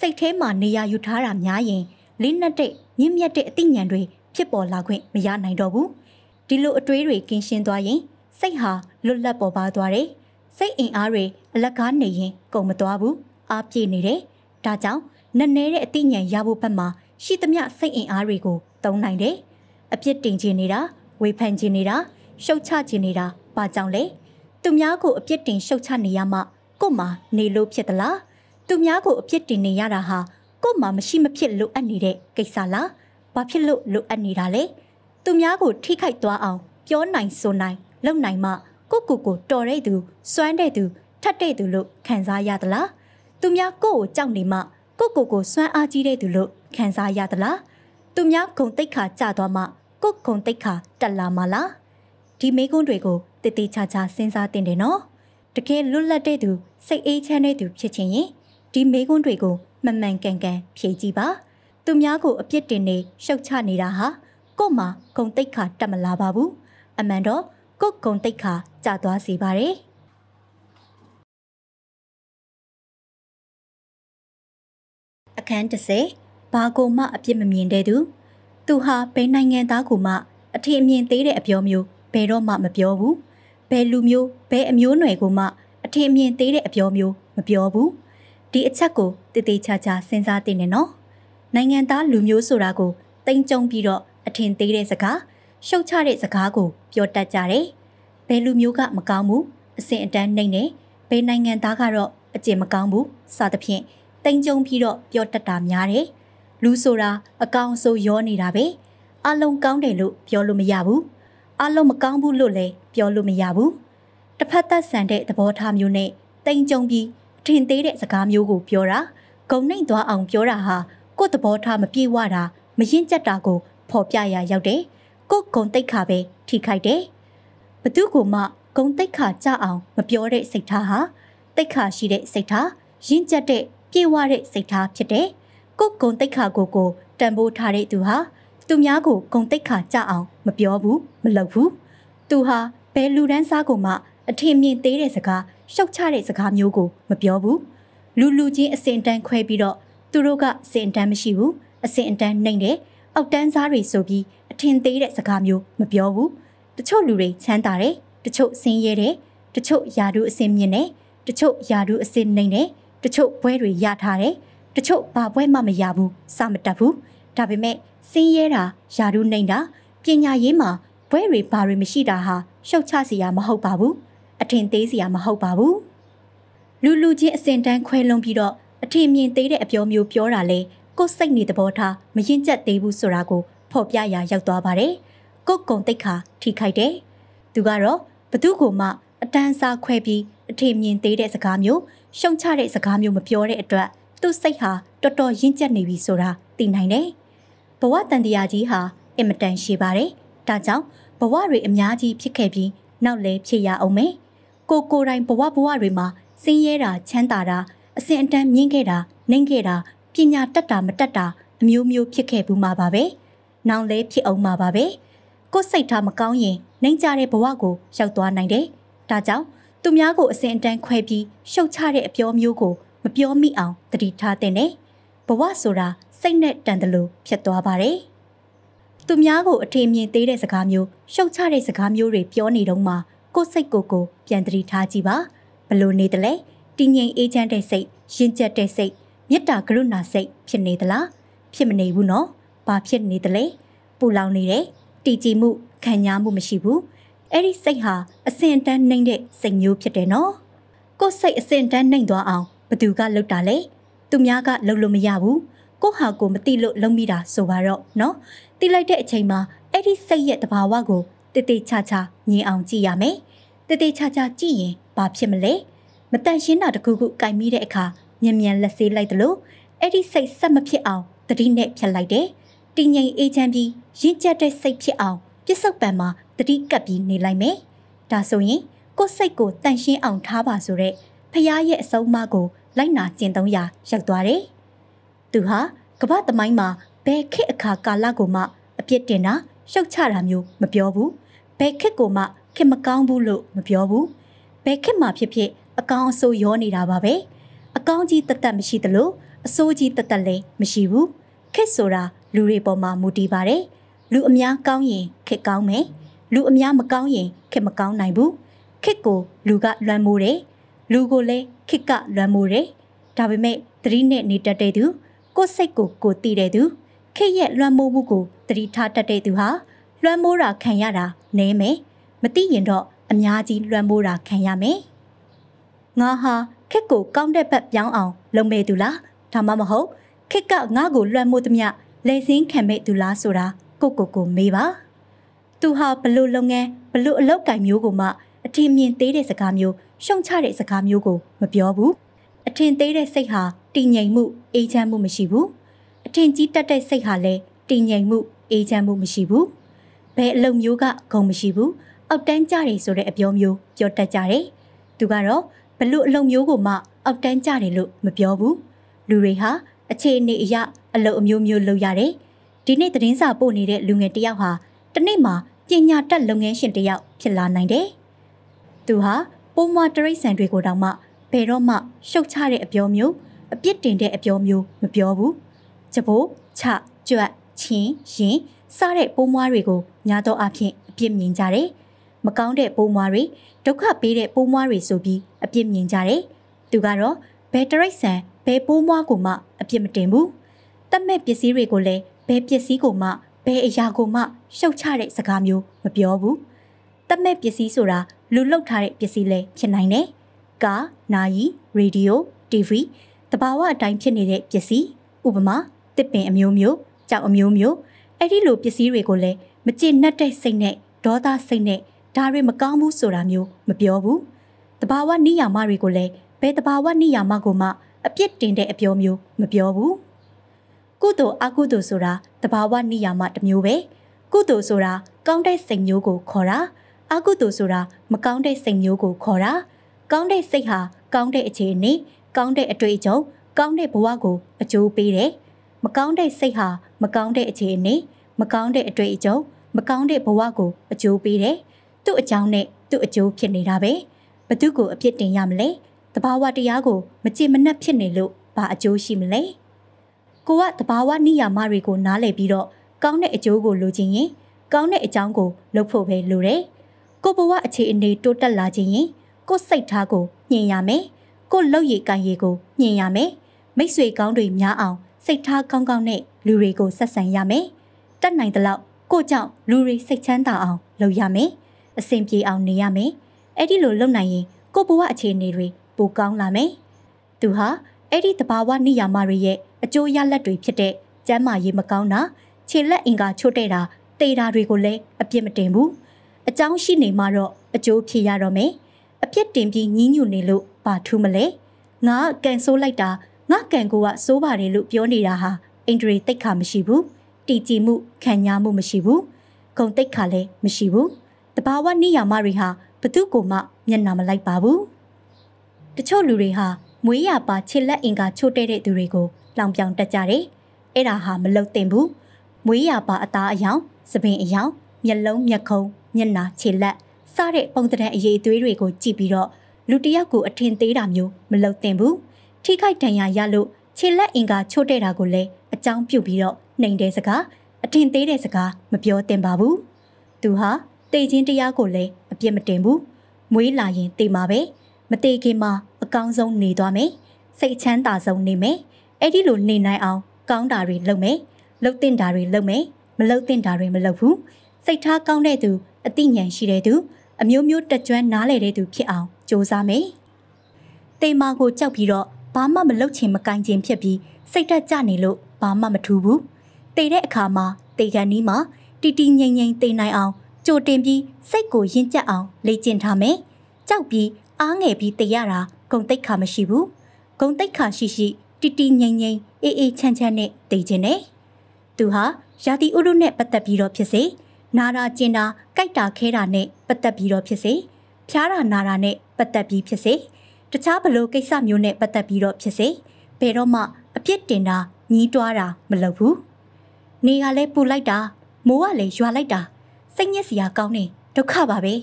စိတ်ထဲမှာနေရာယူထားတာများရင်လင်းနဲ့တဲ့ညင်မြတ်တဲ့အသိဉာဏ်တွေ ဖြစ်ပေါ်လာခွင့်မရနိုင်တော့ဘူး။ဒီလိုအတွေးတွေကင်းရှင်းသွားရင် စိတ်ဟာလွတ်လပ်ပေါ်ပါသွားတယ်။စိတ်အင်အားတွေအလကားနေရင် ကုန်မသွားဘူး။အားပြည့်နေတယ်။ဒါကြောင့်နက်နဲတဲ့အသိဉာဏ်ရဖို့ဘက်မှာရှိသမျှစိတ်အင်အားတွေကိုသုံးနိုင်တယ်။အပြစ်တင်ခြင်းနေတာဝေဖန်ခြင်းနေတာရှုတ်ချခြင်းနေတာဘာကြောင့်လဲ။သူများကိုအပြစ်တင်ရှုတ်ချနေရမှကို့မှာနေလို့ဖြစ်သလား။သူများကိုအပြစ်တင်နေရတာဟာကို့မှာမရှိမဖြစ်လိုအပ်နေတဲ့ကိစ္စလား။ဘာဖြစ်လို့လိုအပ်နေတာလဲ။သူများကိုထိခိုက်သွားအောင်ပြောနိုင်ဆိုနိုင်လုပ်နိုင်မှကိုကိုကိုတော်တဲ့သူစွမ်းတဲ့သူထတ်တဲ့သူလို့ခံစားရသလား။သူများကိုကိုကြောက်နေမှကိုကိုကိုစွမ်းအားကြီးတဲ့သူလို့ခံစားရသလား။သူများဂုံတိတ်ခါကြသွားမှကို့ဂုံတိတ်ခါတက်လာမလားဒီမိကုန်းတွေကိုတည်တည်ချာချာစဉ်းစားတင်တယ်နော်တကယ်လွတ်လပ်တဲ့သူစိတ်အေးချမ်းတဲ့သူဖြစ်ချင်ရင်ဒီမိကုန်းတွေကိုမမှန်ကန်ကန်ဖြေကြည့်ပါ သူများကိုအပြစ်တင်နေရှုတ်ချနေတာဟာကို့မှာဂုံတိတ်ခါတက်မလာပါဘူးအမှန်တော့ကို့ဂုံတိတ်ခါကြသွားစေပါတယ်အခန်း30ဘာကိုမှအပြစ်မမြင်တဲ့သူသူဟာဘယ်နိုင်ငံသားကိုမှအထင်မြင်သေးတဲ့အပြောမျိုးဘယ်တော့မှမပြောဘူးဘယ်လူမျိုးဘယ်အမျိုးအနွယ်ကိုမှအထင်မြင်သေးတဲ့အပြောမျိုးမပြောဘူးဒီအချက်ကိုတည်တည်ချာချာစဉ်းစားသင့်တယ်နော်နိုင်ငံသားလူမျိုးဆိုတာကိုတင်ကြုံပြီးတော့အထင်သေးတဲ့စကားရှုတ်ချတဲ့စကားကိုပြောတတ်ကြတယ်ဘယ်လူမျိုးက မကောင်းဘူးအစင်အတန်းနှိမ့်နေဘယ်နိုင်ငံသားကတော့အကျင့်မကောင်းဘူးစသဖြင့်တင်ကြုံပြီးတော့ပြောတတ်တာများတယ်လူဆိုတာအကောင်ဆိုးရောနေတာပဲအလုံးကောင်းတယ်လို့ပြောလို့မရဘူးအလုံးမကောင်းဘူးလို့လည်းပြောလို့မရဘူးတစ်ဖက်သက်ဆန်တဲ့သဘောထားမျိုးနဲ့တိမ်ကြုံပြီးထင်သေးတဲ့စကားမျိုးကိုပြောတာဂုံနှိမ်သွားအောင်ပြောတာဟာကိုယ့်သဘောထားမပြေဝတာမရင်ကျက်တာကို ဖော်ပြရရောက်တယ်ကိုယ့်ဂုံတိတ်ခါပဲထိခိုက်တယ်ဘသူကမှဂုံတိတ်ခါကြအောင် မပြောတဲ့စိတ်ထားဟာတိတ်ခါရှိတဲ့စိတ်ထားရင်ကျက်တဲ့ပြေဝတဲ့စိတ်ထားဖြစ်တယ်ကိုဂုံတိတ်ခါကိုကိုတန်ဖိုးထားတဲ့သူဟာသူများကိုဂုံတိတ်ခါကြအောင် မပြောဘူးမလုပ်ဘူးသူဟာဘယ်လူဒန်းစားကိုမှအထင်မြင်သေးတဲ့စကားရှုတ်ချတဲ့စကားမျိုးကို မပြောဘူးလူလူချင်းအစင်တန်းခွဲပြီးတော့သူတို့ကအစင်တန်းမရှိဘူးအစင်အတန်းနှိမ့်တယ်အောက်တန်းစားတွေဆိုပြီးအထင်သေးတဲ့စကားမျိုးမပြောဘူးတချို့လူတွေချမ်းသာတယ်တချို့ဆင်းရဲတယ်တချို့ယာတို့အစင်မြင့်တယ်တချို့ယာတို့အစင်နှိမ့်တယ်တချို့ဘွဲတွေရထားတယ်တချို့ဘာပွဲမှမရဘူးစမတက်ဘူးဒါပေမဲ့စင်းရဲတာယာရုနှိမ့်တာပညာရေးမှာဘွဲတွေဘာတွေမရှိတာဟာရှုတ်ချစရာမဟုတ်ပါဘူးအထင်သေးစရာမဟုတ်ပါဘူးလူလူချင်းအစင်တန်းခွဲလွန်ပြီးတော့အထင်မြင်သေးတဲ့အပြောမျိုးပြောတာလဲကိုစိတ်နေသဘောထားမရင်ကျက်သေးဘူးဆိုတာကိုဖော်ပြရာရောက်သွားပါတယ်ကိုကုံတိတ်ခါထိခိုက်တယ်သူကတော့ဘသူ့ကိုမှ အတန်းစားခွဲပြီးအထင်မြင်သေးတဲ့စကားမျိုးရှုံချတဲ့စကားမျိုးမပြောတဲ့အတွက်သူ့စိတ်ဟာတော်တော်ရင့်ကျက်နေပြီဆိုတာသိနိုင်တယ်။ဘဝတန်တရာကြီးဟာအင်မတန်ရှည်ပါတယ်။ဒါကြောင့်ဘဝတွေအများကြီးဖြစ်ခဲ့ပြီး နောက်လည်းဖြစ်ရအောင်မယ်။ကိုကိုတိုင်းဘဝဘဝတွေမှာစင်းရဲတာချမ်းသာတာအစဉ်အတန်းမြင့်ခဲ့တာနှိမ့်ခဲ့တာပညာတတ်တာမတတ်တာအမျိုးမျိုးဖြစ်ခဲ့ဘူးမှာပါပဲ။နောက်လည်းဖြစ်အောင်မှာပါပဲ။ကိုယ်စိတ်ထားမကောင်းရင်နှိမ့်ကြတဲ့ဘဝကို ရောက်သွားနိုင်တယ်။ဒါကြောင့်သူများကိုအစဉ်အတန်းခွဲပြီးရှုတ်ချတဲ့အပြောမျိုးကိုမပြောမိအောင်တတိထားတဲ့နဲ့ဘဝဆိုတာစိတ်နဲ့တန်တယ်လို့ဖြစ်သွားပါတယ်။သူများကိုအထင်မြင်သေးတဲ့စကားမျိုးရှုတ်ချတဲ့စကားမျိုးတွေပြောနေတော့မှ ကိုယ်စိတ်ကိုယ်ကိုပြန်တတိထားကြည့်ပါ။ဘလို့နေတယ်လဲ။တည်ငြိမ်အေးချမ်းတဲ့စိတ်၊ရင့်ကျက်တဲ့စိတ်၊မေတ္တာကရုဏာစိတ်ဖြစ်နေသလား။ဖြစ်မနေဘူးနော်။ဘာဖြစ်နေတယ်လဲ။ပူလောင်နေတယ်။တည်ကြည်မှုခံညာမှုမရှိဘူး။အဲ့ဒီစိတ်ဟာအစင်တန်းနှိမ့်တဲ့စိတ်မျိုးဖြစ်တယ်နော်။ကိုယ်စိတ်အစင်တန်းနှိမ့်သွားအောင်ဘသူကလှုပ်တာလဲသူများကလှုပ်လို့မရဘူးကိုဟာကိုမတိလို့လုံမိတာဆိုပါတော့နော်တိလိုက်တဲ့အချိန်မှာအဲ့ဒီစိတ်ရဲ့တဘာဝကိုတိတိချာချာညင်အောင်ကြည့်ရမယ်တိတိချာချာကြည့်ရင်ဘာဖြစ်မလဲမတန်ရှင်းတာတခုခုကင်မိတဲ့အခါမြန်မြန်လက်ဆေးလိုက်တယ်လို့အဲ့ဒီစိတ်ဆက်မဖြစ်အောင်တတိနဲ့ဖြတ်လိုက်တယ်တည်ငြိမ်အေးချမ်းပြီးရင့်ကျက်တဲ့စိတ်ဖြစ်အောင်ပြစ္ဆုတ်ပံမှာတတိကပ်ပြီးနေလိုက်မယ်ဒါဆိုရင်ကိုယ်စိတ်ကိုတန်ရှင်းအောင်ထားပါဆိုတဲ့ဖျားရဲ့အဆုံးအမကိုလိုက်နာကျင့်သုံးရာရောက်သွားတယ်။သူဟာကမ္ဘာသမိုင်းမှာဘယ်ခေတ်အခါကာလကိုမှအပြစ်တင်တာရှုတ်ချတာမျိုးမပြောဘူး။ဘယ်ခေတ်ကိုမှခင်မကောင်းဘူးလို့မပြောဘူး။ဘယ်ခေတ်မှာဖြစ်ဖြစ် အကောင်းအဆိုးရောနေတာပါပဲ။အကောင်းကြီးတသက်မရှိသလိုအဆိုးကြီးတသက်လည်းမရှိဘူး။ခေတ်ဆိုတာလူတွေပေါ်မှာမူတည်ပါတယ်။လူအများကောင်းရင်ခေတ်ကောင်းမယ်။လူအများမကောင်းရင်ခေတ်မကောင်းနိုင်ဘူး။ခေတ်ကို လူကလွှမ်းမိုးတယ်။လူကိုလည်းခစ်ကလွမ်းမိုးတယ်။ဒါပေမဲ့သတိနဲ့နေတတ်တဲ့သူကိုယ်စိတ်ကိုကိုတည်တဲ့သူခစ်ရဲ့လွမ်းမိုးမှုကိုသတိထားတတ်တဲ့သူဟာလွမ်းမိုးတာခံရတာနည်းမယ်။မသိရင်တော့အများကြီးလွမ်းမိုးတာခံရမယ်။ငါဟာခစ်ကိုကောင်းတဲ့ဘက်ပြောင်းအောင် လုပ်မဲ့သူလားဒါမှမဟုတ်ခစ်ကငါ့ကိုလွမ်းမိုးသမျှလဲစင်းခံမဲ့သူလားဆိုတာကိုကိုကိုမေးပါ။သူဟာဘလို့လုပ်ငန်းဘလို့အလောက်ကင်မျိုးကိုမှအထင်မြင်သေးတဲ့စကားမျိုးရှုံချတဲ့စကားမျိုးကို မပြောဘူးအထင်သေးတဲ့စိတ်ဟာတည်ငြိမ်မှုအေးချမ်းမှုမရှိဘူးအထင်ကြီးတက်တဲ့စိတ်ဟာလည်းတည်ငြိမ်မှုအေးချမ်းမှုမရှိဘူးဘယ်အလုံမျိုးကဂုံမရှိဘူးအောက်တန်းကြတယ်ဆိုတဲ့အပြောမျိုးပြောတတ်ကြတယ်သူကတော့ဘလို့အလုံမျိုးကိုမှအောက်တန်းကြတယ်လို့မပြောဘူးလူတွေဟာအခြေအနေအရအလုံအမျိုးမျိုးလုပ်ရတယ်ဒီနေ့သတင်းစာပို့နေတဲ့လူငယ်တယောက်ဟာတနေ့မှာပညာတတ်လုပ်ငန်းရှင်တယောက်ဖြစ်လာနိုင်တယ်သူဟာပိုးမွားတရိတ်ဆန်တွေကိုတောင်မှဘယ်တော့မှရှုတ်ချတဲ့အပြောမျိုးအပြစ်တင်တဲ့အပြောမျိုးမပြောဘူး။ကြပိုးချကြွက်ချင်းရင်စတဲ့ပိုးမွားတွေကိုညာတော့အဖြစ်အပြစ်မြင်ကြတယ်။မကောင်းတဲ့ပိုးမွားတွေဒုက္ခပေးတဲ့ပိုးမွားတွေဆိုပြီးအပြစ်မြင်ကြတယ်။သူကတော့ဘယ်တရိတ်ဆန်ဘယ်ပိုးမွားကိုမှအပြစ်မတင်ဘူး။တတ်မဲ့ပစ္စည်းတွေကိုလည်းဘယ်ပစ္စည်းကိုမှဘယ်အရာကိုမှရှုတ်ချတဲ့စကားမျိုးမပြောဘူး။တတ်မဲ့ပစ္စည်းဆိုတာလူလုတ်ထားတဲ့ပစ္စည်းလည်းဖြစ်နိုင်တယ်။ကား၊နာရီ၊ရေဒီယို၊ TV တဘာဝအတိုင်းဖြစ်နေတဲ့ပစ္စည်းဥပမာတစ်ပင်အမျိုးမျိုး၊ကြောက်အမျိုးမျိုးအဲ့ဒီလိုပစ္စည်းတွေကိုလည်းမကျေနပ်တဲ့စိတ်နဲ့ဒေါသစိတ်နဲ့ဒါတွေမကောင်းဘူးဆိုတာမျိုးမပြောဘူး။တဘာဝနိယာမတွေကိုလည်းဘယ်တဘာဝနိယာမကိုမှအပြစ်တင်တဲ့အပြောမျိုးမပြောဘူး။ကုသိုလ်အကုသိုလ်ဆိုတာတဘာဝနိယာမတစ်မျိုးပဲ။ကုသိုလ်ဆိုတာကောင်းတဲ့စိတ်မျိုးကိုခေါ်တာ။အကုသိုလ်ဆိုတာမကောင်းတဲ့စိတ်မျိုးကိုခေါ်တာကောင်းတဲ့စိတ်ဟာကောင်းတဲ့အခြေအနေကောင်းတဲ့အတွေ့အကြုံကောင်းတဲ့ဘဝကိုအကျိုးပေးတယ်မကောင်းတဲ့စိတ်ဟာ မကောင်းတဲ့အခြေအနေမကောင်းတဲ့အတွေ့အကြုံမကောင်းတဲ့ဘဝကိုအကျိုးပေးတယ်သူ့အကြောင်းနဲ့သူ့အကျိုးဖြစ်နေတာပဲဘသူ့ကိုအပြစ်တင်ရမလဲတဘာဝတရားကိုမကြည်မနှက်ဖြစ်နေလို့ဘာအကျိုးရှိမလဲကိုကတဘာဝနိယာမတွေကိုနားလည်ပြီးတော့ကောင်းတဲ့အကျိုးကိုလိုချင်ရင်ကောင်းတဲ့အကြောင်းကို လုပ်ဖို့ပဲလိုတယ်ကိုဘဝအခြေအနေတိုးတက်လာခြင်းရင်ကိုစိတ်ထားကိုညင်ရမယ်ကိုလှုပ်ရည်ကန်ရည်ကိုညင်ရမယ်မိတ်ဆွေကောင်းတွေများအောင်စိတ်ထားကောင်းကောင်းနဲ့လူတွေကိုဆက်ဆံရမယ်တက်နိုင်သလောက်ကိုကြောင့်လူတွေစိတ်ချမ်းသာအောင် လုပ်ရမယ်အဆင်ပြေအောင်နေရမယ်အဲ့ဒီလိုလုပ်နိုင်ရင် ကိုဘဝအခြေအနေတွေပိုကောင်းလာမယ်သူဟာအဲ့ဒီတဘာဝနိယာမတွေရဲ့အကျိုးရလဒ်တွေဖြစ်တဲ့ကျမ်းမာရေးမကောင်းတာခြေလက်အင်္ကာချို့တဲ့တာတေတာတွေကိုလည်းအပြစ်မတင်ဘူး။အကြောင်းရှိနေမှတော့အကျိုးဖြစ်ရတော့မယ်အပြစ်တင်ပြီးညှင်းညူနေလို့ဘာထူးမလဲငါကန်ဆိုးလိုက်တာငါကန်ကိုကစိုးပါတယ်လို့ပြောနေတာဟာအင်ဒရီတိတ်ခါမရှိဘူးတည်ကြည်မှုခံညာမှုမရှိဘူးဂုံတိတ်ခါလည်းမရှိဘူးတဘာဝနိယာမတွေဟာဘသူ့ကိုမှမျက်နှာမလိုက်ပါဘူးတချို့လူတွေဟာမွေးရပါခြေလက်အင်္ကာချို့တဲ့တဲ့သူတွေကိုလောင်ပြောင်တက်ကြတယ်အဲ့ဒါဟာမလုံတင်ဘူးမွေးရပါအသားအယောင်စပင်အယောင်မျက်လုံးမျက်ခုံးမျက်နှာခြေလက်စတဲ့ပုံသဏ္ဍာန်အရေးအသွေးတွေကိုကြည့်ပြီးတော့လူတယောက်ကိုအထင်သေးတာမျိုးမလုပ်သင့်ဘူးထိခိုက်ဒဏ်ရာရလို့ခြေလက်အင်္ကာချို့တဲ့တာကိုလည်းအကြောင်းပြုပြီးတော့နှိမ်တဲ့စကားအထင်သေးတဲ့စကားမပြောသင့်ပါဘူးသူဟာတေခြင်းတရားကိုလည်းအပြစ်မတင်ဘူးမွေးလာရင်တေမှာပဲမတေခင်မှာအကောင်းဆုံးနေသွားမယ်စိတ်ချမ်းသာဆုံးနေမယ်အဲ့ဒီလိုနေနိုင်အောင်ကောင်းတာတွေလုပ်မယ်လှုပ်တင်တာတွေလုပ်မယ်မလှုပ်တင်တာတွေမလုပ်ဘူးစိတ်ထားကောင်းတဲ့သူအသိဉာဏ်ရှိတဲ့သူ အမျိုးမျိုးတက်ကြွနားလည်တဲ့သူ ဖြစ်အောင်စူးစမ်းမယ်။တိမ်မာကိုကြောက်ပြီးတော့ဘာမှမလုပ်ချင်မကင်ချင်ဖြစ်ပြီးစိတ်ဓာတ်ကျနေလို့ဘာမှမထူးဘူး။တိတ်တဲ့အခါမှာတိတ်ကန်နီးမှာတီတီငိမ့်ငိမ့်တိတ်နိုင်အောင်ကြိုတင်ပြီးစိတ်ကိုရင့်ကျက်အောင်လေ့ကျင့်ထားမယ်။ကြောက်ပြီးအားငယ်ပြီးတရတာဂုံတိတ်ခါမရှိဘူး။ဂုံတိတ်ခါရှိရှိတီတီငိမ့်ငိမ့်အေးအေးချမ်းချမ်းနဲ့တည်ခြင်းနဲ့သူဟာယာတီဥရုနဲ့ပတ်သက်ပြီးတော့ဖြစ်စေနာတာကျင်တာကြိုက်တာခဲတာနဲ့ပတ်သက်ပြီးတော့ဖြစ်စေဖျားတာနာတာနဲ့ပတ်သက်ပြီးဖြစ်စေတခြားဘလို့ကိစ္စမျိုးနဲ့ပတ်သက်ပြီးတော့ဖြစ်စေဘယ်တော့မှအပြစ်တင်တာညှီးတွားတာမလုပ်ဘူးနေကလည်းပူလိုက်တာမိုးကလည်းရွာလိုက်တာစိတ်ညစ်စရာကောင်းနေဒုက္ခပါပဲ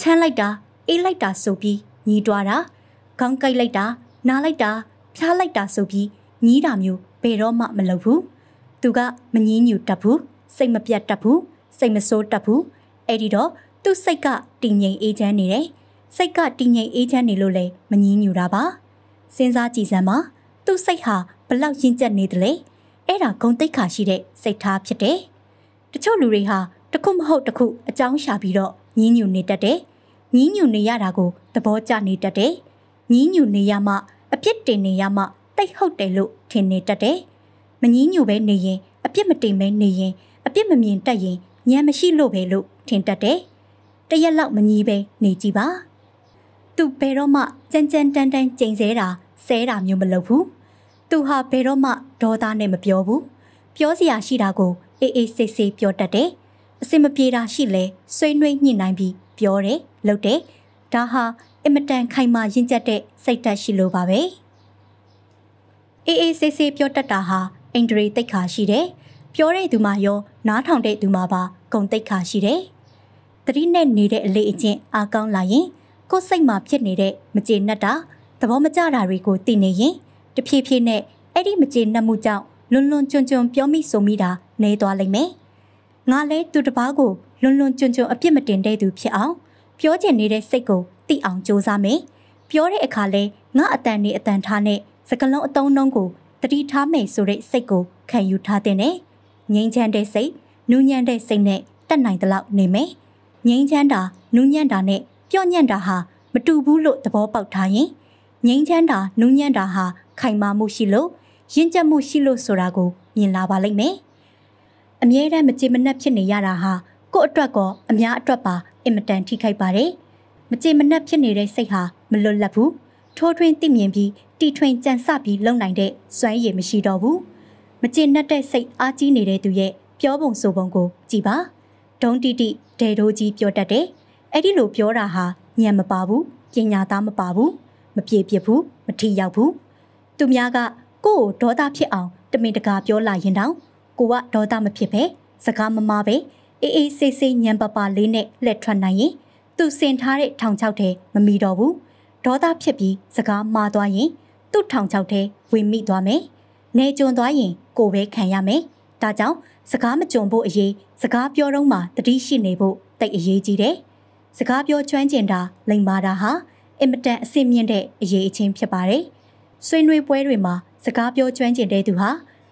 ချမ်းလိုက်တာအေးလိုက်တာဆိုပြီးညှီးတွားတာခေါင်းကိုက်လိုက်တာနားလိုက်တာဖျားလိုက်တာဆိုပြီးညှီးတာမျိုးဘယ်တော့မှမလုပ်ဘူးသူကမငင်းညူတတ်ဘူးစိတ်မပြတ်တတ်ဘူးစိတ်မဆိုးတတ်ဘူးအဲ့ဒီတော့သူ့စိတ်ကတည်ငြိမ်အေးချမ်းနေတယ်စိတ်ကတည်ငြိမ်အေးချမ်းနေလို့လည်းမငြင်းညူတာပါစဉ်းစားကြည့်စမ်းပါသူ့စိတ်ဟာဘလောက်ရင့်ကျက်နေသလဲအဲ့ဒါဂုံတိတ်ခါရှိတဲ့စိတ်ထားဖြစ်တယ်တချို့လူတွေဟာတခုမဟုတ်တခုအကြောင်းရှာပြီးတော့ညင်းညူနေတတ်တယ်ညင်းညူနေရတာကိုသဘောကျနေတတ်တယ်ညင်းညူနေရမှအပြစ်တင်နေရမှတိတ်ဟုတ်တယ်လို့ထင်နေတတ်တယ်မညင်းညူပဲနေရင်အပြစ်မတင်ပဲနေရင်အပြစ်မမြင်တတ်ရင်ညံမရှိလို့ပဲလို့ထင်တတ်တယ်။တရက်လောက်မကြီးပဲနေကြည့်ပါ။သူဘယ်တော့မှကြမ်းကြမ်းတမ်းတမ်းကြိမ်ဆဲတာဆဲတာမျိုးမလုပ်ဘူး။သူဟာဘယ်တော့မှဒေါသနဲ့မပြောဘူး။ပြောစရာရှိတာကိုအေးအေးဆေးဆေးပြောတတ်တယ်။အစင်မပြေတာရှိလဲဆွေးနွေးညှိနှိုင်းပြီးပြောတယ်၊လုပ်တယ်။ဒါဟာအင်မတန်ခိုင်မာရင့်ကျက်တဲ့စိတ်ဓာတ်ရှိလို့ပါပဲ။အေးအေးဆေးဆေးပြောတတ်တာဟာအင်ဒရီတိတ်ခါရှိတယ်။ပြောတဲ့သူမှရောနားထောင်တဲ့သူမှပါဂုံတိတ်ခါရှိတယ်။သတိနဲ့နေတဲ့အလေးအကျင့်အားကောင်းလာရင် ကိုယ်စိတ်မှာဖြစ်နေတဲ့မကျေနပ်တာသဘောမကျတာတွေကို သိနေရင်တဖြည်းဖြည်းနဲ့အဲ့ဒီမကျေနပ်မှုကြောင့်လွန်လွန်ကျွံကျွံပြောမိဆိုမိတာနေသွားလိမ့်မယ်။ငါလဲသူတစ်ပါးကိုလွန်လွန်ကျွံကျွံအပြစ်မတင်တဲ့သူဖြစ်အောင်ပြောချင်နေတဲ့စိတ်ကိုသိအောင်ကြိုးစားမယ်။ပြောတဲ့အခါလဲငါအတန်နေအတန်ထားနဲ့စကလုံးအတုံးနှုံးကိုတတိထားမယ်ဆိုတဲ့စိတ်ကိုခံယူထားတဲ့ငြိမ်းချမ်းတဲ့စိတ်နူးညံ့တဲ့စိတ်နဲ့တတ်နိုင်သလောက်နေမယ်။ငြိမ်းချမ်းတာနူးညံ့တာနဲ့ပြော့ညံ့တာဟာမတူဘူးလို့သဘောပေါက်ထားရင်ငြိမ်းချမ်းတာနူးညံ့တာဟာခိုင်မာမှုရှိလို့ရင့်ကျက်မှုရှိလို့ဆိုတာကိုမြင်လာပါလိမ့်မယ်။အမြဲတမ်းမကြေမနက်ဖြစ်နေရတာဟာကို့အတွက်ကောအများအတွက်ပါအင်မတန်ထိခိုက်ပါတယ်။မကြေမနက်ဖြစ်နေတဲ့စိတ်ဟာမလွတ်လပ်ဘူး။ထိုးထွင်းသိမြင်ပြီးတီထွင်ကြံစပြီးလုံနိုင်တဲ့စွမ်းရည်မရှိတော့ဘူး။မကျေနပ်တဲ့စိတ်အားကြီးနေတဲ့သူရဲ့ပြောပုံဆိုပုံကိုကြည်ပါဒုံတီတီဒဲဒိုးကြီးပြောတတ်တယ်အဲ့ဒီလိုပြောတာဟာညံမပါဘူးပညာသားမပါဘူးမပြေပြစ်ဘူးမထီရောက်ဘူးသူများကကိုယ့်ကိုဒေါသဖြစ်အောင်တမင်တကာပြောလာရင်တောင်ကိုကဒေါသမဖြစ်ပဲစကားမမပဲအေးအေးဆေးဆေးညံပပလေးနဲ့လက်ထွက်နိုင်ရင်သူစင်ထားတဲ့ထောင်ချောက်ထဲမမီတော့ဘူးဒေါသဖြစ်ပြီးစကားမှားသွားရင်သူ့ထောင်ချောက်ထဲဝင်မိသွားမယ်။လဲကျွံသွားရင် ကိုပဲခံရမယ်။ဒါကြောင့်စကားမကြုံဖို့အရေးစကားပြောတော့မှတတိရှိနေဖို့တိတ်အရေးကြီးတယ်။စကားပြောကျွမ်းကျင်တာလိမ်မာတာဟာအင်မတန်အဆင့်မြင့်တဲ့အရေးအချင်းဖြစ်ပါတယ်။ဆွေးနွေးပွဲတွေမှာစကားပြောကျွမ်းကျင်တဲ့သူဟာ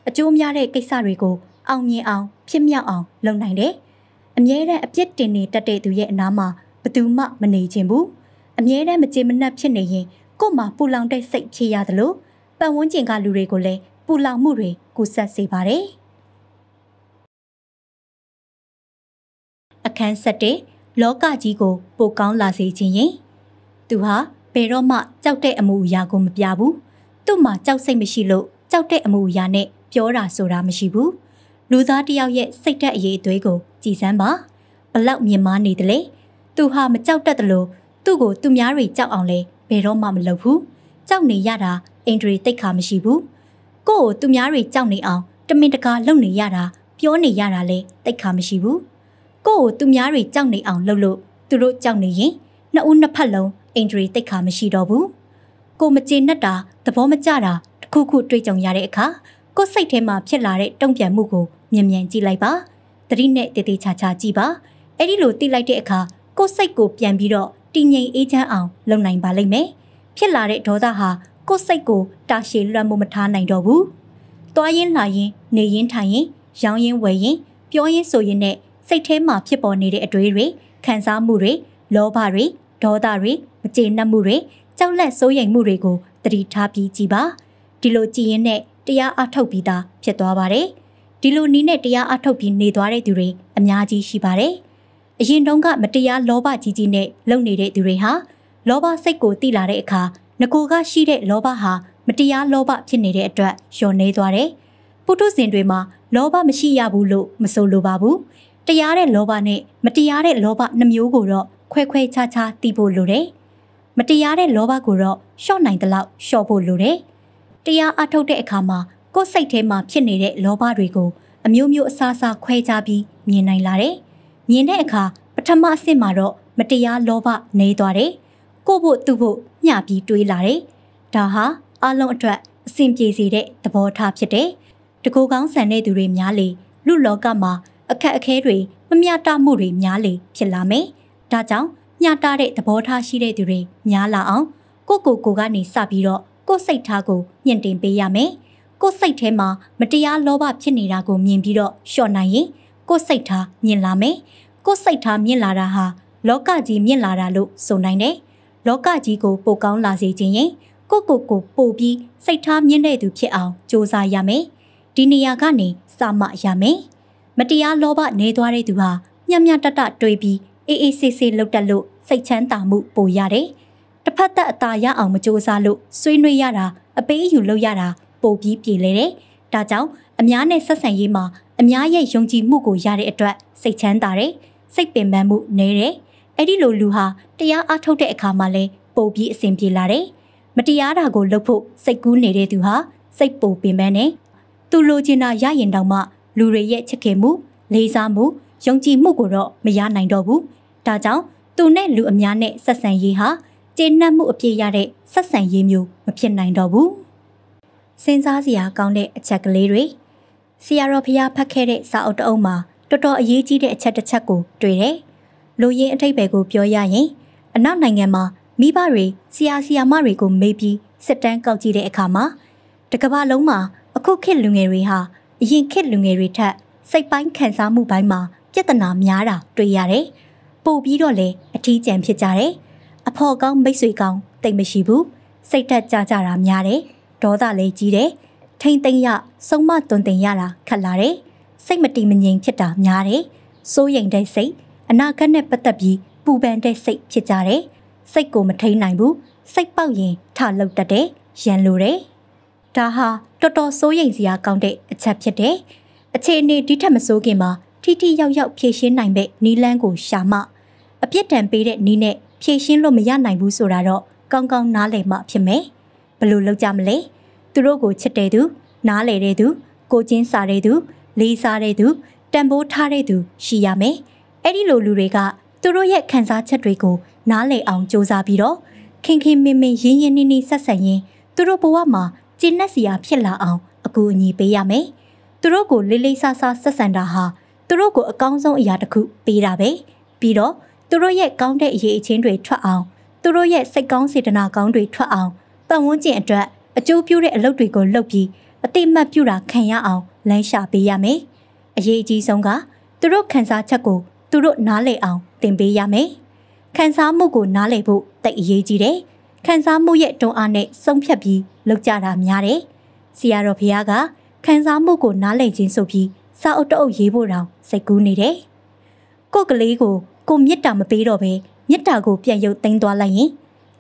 အကျိုးများတဲ့ကိစ္စတွေကိုအောင်မြင်အောင် ဖြစ်မြောက်အောင် လုပ်နိုင်တယ်။အမြဲတမ်းအပြစ်တင်နေတတ်တဲ့သူရဲ့အနာမှာဘသူမှမနေခြင်းဘူး။အမြဲတမ်းမကြေမနက်ဖြစ်နေရင်ကို့မှာပူလောင်တဲ့စိတ်ဖြေရတယ်လို့ပတ်ဝန်းကျင်ကလူတွေကိုလည်းပူလောင်မှုတွေကူးစက်စေပါတယ်အခန်းဆက်တဲ့လောကကြီးကိုပိုကောင်းလာစေခြင်းရင်သူဟာဘယ်တော့မှကြောက်တဲ့အမှုအရာကိုမပြဘူးသူ့မှာကြောက်စိတ်မရှိလို့ကြောက်တဲ့အမှုအရာနဲ့ပြောတာဆိုတာမရှိဘူးလူသားတယောက်ရဲ့စိတ်ဓာတ်အရေးအသွေးကိုကြည်စမ်းပါဘလောက်မြင်မာနေတယ်လဲသူဟာမကြောက်တတ်တယ်လို့သူ့ကိုသူများတွေကြောက်အောင်လဲဘယ်တော့မှမလုပ်ဘူးကြောက်နေရတာအင်ဒရီတိတ်ခါမရှိဘူးကို့ကိုသူများတွေကြောက်နေအောင်တမင်တကာလုပ်နေရတာပြောနေရတာလဲတိတ်ခါမရှိဘူးကို့ကိုသူများတွေကြောက်နေအောင်လုပ်လို့သူတို့ကြောက်နေရင်နှစ်ဦးနှစ်ဖက်လုံးအင်ဂျရီတိတ်ခါမရှိတော့ဘူးကိုမကျေနပ်တာသဘောမကျတာတခုခုတွေ့ကြုံရတဲ့အခါကိုစိတ်ထဲမှာဖြစ်လာတဲ့တုံ့ပြန်မှုကိုမြင်မြန်ကြည့်လိုက်ပါသတိနဲ့တေးသေးချာချာကြည့်ပါအဲ့ဒီလိုသိလိုက်တဲ့အခါကိုစိတ်ကိုပြန်ပြီးတော့တည်ငြိမ်အေးချမ်းအောင်လုပ်နိုင်ပါလိမ့်မယ်ဖြစ်လာတဲ့ဒေါသဟာကိုယ်စိတ်ကိုတာရှည်လွှမ်းမိုးမထားနိုင်တော့ဘူး။သွားရင်လာရင်နေရင်ထိုင်ရင်ရောင်းရင်ဝယ်ရင်ပြောရင်ဆိုရင်နဲ့စိတ်ထဲမှာဖြစ်ပေါ်နေတဲ့အတွေ့တွေခံစားမှုတွေလောဘတွေဒေါသတွေမကျေနပ်မှုတွေကြောက်လန့်စိုးရိမ်မှုတွေကိုသတိထားပြီးကြည်ပါဒီလိုကြည်ရင်နဲ့တရားအထုတ်ပြီးသားဖြစ်သွားပါတယ်ဒီလိုနီးနဲ့တရားအထုတ်ပြီးနေသွားတဲ့သူတွေအများကြီးရှိပါတယ်အရင်တုန်းကမတရားလောဘကြီးကြီးနဲ့လုပ်နေတဲ့သူတွေဟာလောဘစိတ်ကိုတိလာတဲ့အခါငကိုကရှိတဲ့လောဘဟာမတရားလောဘဖြစ်နေတဲ့အတွက်ယွန်နေသွားတယ်။ပုထုဇဉ်တွေမှာလောဘမရှိရဘူးလို့မဆိုလိုပါဘူး။တရားတဲ့လောဘနဲ့မတရားတဲ့လောဘနှမျိုးကိုတော့ခွဲခွဲခြားခြားသိဖို့လိုတယ်။မတရားတဲ့လောဘကိုတော့ရှော့နိုင်သလောက်ရှော့ဖို့လိုတယ်။တရားအထုတ်တဲ့အခါမှာကိုယ်စိတ်ထဲမှာဖြစ်နေတဲ့လောဘတွေကို အမျိုးမျိုးအစားအစာခွဲခြားပြီးမြင်နိုင်လာတယ်။မြင်တဲ့အခါပထမအဆင့်မှာတော့မတရားလောဘနေသွားတယ်။ကို့ဖို့သူ့ဖို့မျှပြီးတွေးလာတယ်။ဒါဟာအလုံးအတွက်အဆင်ပြေစေတဲ့သဘောထားဖြစ်တယ်။တကူကောင်းဆန်တဲ့သူတွေများလေလူလောကမှာအခက်အခဲတွေမမျှတမှုတွေများလေဖြစ်လာမယ်။ဒါကြောင့်မျှတတဲ့သဘောထားရှိတဲ့သူတွေများလာအောင် ကိုကိုကိုကနေစပြီးတော့ကိုစိတ်ထားကိုမြင့်တင်ပေးရမယ်။ကိုစိတ်ထဲမှာမတရားလောဘဖြစ်နေတာကိုမြင်ပြီးတော့လျှော့နိုင်ရင်ကိုစိတ်ထားမြင့်လာမယ်။ကိုစိတ်ထားမြင့်လာတာဟာလောကကြီးမြင့်လာတာလို့ဆိုနိုင်တယ်။လောကကြီးကိုပိုကောင်းလာစေခြင်းရင်ကိုကိုကိုပို့ပြီးစိတ်ထားမြင့်တဲ့သူဖြစ်အောင်စူးစမ်းရမယ်။ဒီနေရာကနေစမရမယ်။မတရားလောဘနေသွားတဲ့သူဟာညံ့ညံ့တတတွေးပြီးအေးအေးဆေးဆေးလှုပ်တက်လို့စိတ်ချမ်းသာမှုပိုရတယ်။တစ်ဖက်သက်အသာရအောင်မစူးစမ်းလို့ဆွေးနွေးရတာအပေးအယူလုပ်ရတာပိုပြီးပြေလည်တယ်။ဒါကြောင့်အများနဲ့ဆက်ဆံရေးမှာ အများရဲ့ယုံကြည်မှုကိုရတဲ့အတွက် စိတ်ချမ်းသာတယ်။စိတ်ပင်ပန်းမှုနည်းတယ်။အဲ့ဒီလိုလူဟာတရားအားထုတ်တဲ့အခါမှာလဲပုံပြီးအဆင်ပြေလာတယ်။မတရားတာကိုလုပ်ဖို့စိတ်ကူးနေတဲ့သူဟာစိတ်ပုံပင်ပန်းနေ။သူလိုချင်တာရရင်တောင်မှ လူတွေရဲ့ချစ်ခင်မှု၊လေးစားမှု၊ယုံကြည်မှုကိုတော့မရနိုင်တော့ဘူး။ဒါကြောင့်သူနဲ့လူအများနဲ့ဆက်ဆံရေးဟာကျေနပ်မှုအပြည့်ရတဲ့ဆက်ဆံရေးမျိုးမဖြစ်နိုင်တော့ဘူး။စဉ်းစားစရာကောင်းတဲ့အချက်ကလေးတွေဆရာတော်ဖျားဖတ်ခဲ့တဲ့စာအုပ်တအုပ်မှာတော်တော်အရေးကြီးတဲ့အချက်တစ်ချက်ကိုတွေ့တယ်။လူရင်းအထိတ်ပဲကိုပြောရရင်အနောက်နိုင်ငံမှာမိဘတွေဆရာဆရာမတွေကိုမေးပြီးစစ်တမ်းကောက်ကြည့်တဲ့အခါမှာတကဘာလုံးမှာ အခုခေတ်လူငယ်တွေဟာအရင်ခေတ်လူငယ်တွေထက်စိတ်ပိုင်းခံစားမှုပိုင်းမှာပြဿနာများတာတွေ့ရတယ်။ပို့ပြီးတော့လည်းအထီးကျန်ဖြစ်ကြတယ်။အဖော်ကောင်းမိတ်ဆွေကောင်းတိတ်မရှိဘူး။စိတ်ဓာတ်ကျကြတာများတယ်။ဒေါသလည်းကြီးတယ်။ထိမ့်သိမ့်ရဆုံးမတွင်တင်ရတာခက်လာတယ်။စိတ်မတည်မငြိမ်ဖြစ်တာများတယ်။စိုးရိမ်တဲ့စိတ်အနာဂတ်နဲ့ပတ်သက်ပြီးပူပန်တဲ့စိတ်ဖြစ်ကြတယ်။စိတ်ကိုမထိန်နိုင်ဘူး။စိတ်ပေါက်ရင်ထလောက်တတ်တယ်။ရန်လိုတယ်။ဒါဟာတော်တော်စိုးရိမ်စရာကောင်းတဲ့အချက်ဖြစ်တယ်။အခြေအနေဒီထက်မဆိုးခင်မှာထိထိရောက်ရောက်ဖြည့်ရှင်းနိုင်တဲ့နီလန်းကို ရှာမှအပြစ်ဒဏ်ပေးတဲ့နီးနဲ့ဖြည့်ရှင်းလို့မရနိုင်ဘူးဆိုတာတော့ကောင်းကောင်းနားလည်မှဖြစ်မယ်။ဘလို့လောက်ကြမလဲ။သူတို့ကိုချစ်တဲ့သူနားလည်တဲ့သူကိုချင်းစားတဲ့သူ လေးစားတဲ့သူတန်ဖိုးထားတဲ့သူ ရှိရမယ်။အဲ့ဒီလိုလူတွေကသူတို့ရဲ့ခံစားချက်တွေကိုနားလည်အောင်စူးစမ်းပြီးတော့ခင်ခင်မင်မင်ရင်းရင်းနှီးနှီးဆက်ဆက်ရင်းသူတို့ဘဝမှာကျင့်သက်စရာဖြစ်လာအောင်အကူအညီပေးရမယ်။သူတို့ကိုလေးလေးဆဆဆက်ဆံတာဟာသူတို့ကိုအကောင်းဆုံးအရာတစ်ခု ပေးတာပဲ။ပြီးတော့သူတို့ရဲ့ကောင်းတဲ့အရေးအချင်းတွေထွက်အောင်သူတို့ရဲ့စိတ်ကောင်းစေတနာကောင်းတွေထွက်အောင်ပတ်ဝန်းကျင်အတွက်အကျိုးပြုတဲ့အလုပ်တွေကိုလုပ်ပြီးအတိအမှတ်ပြုတာခံရအောင်လမ်းရှာပေးရမယ်။အရေးအကြီးဆုံးကသူတို့ခံစားချက်ကိုသူတို့နားလည်အောင်သင်ပေးရမယ်။ခံစားမှုကိုနားလည်ဖို့တိတ်အရေးကြီးတယ်။ခံစားမှုရဲ့တွန်းအားနဲ့ဆုံးဖြတ်ပြီးလုပ်ကြတာများတယ်။ဆရာတော်ဖခင်ကခံစားမှုကိုနားလည်ခြင်းဆိုပြီးစာအုပ်တအုပ်ရေးဖို့တောင်စိတ်ကူးနေတယ်။ကိုယ်ကလေးကိုကိုမြစ်တာမပေးတော့ဘဲမြစ်တာကိုပြန်ရုပ်သိမ်းသွားလိုက်ရင်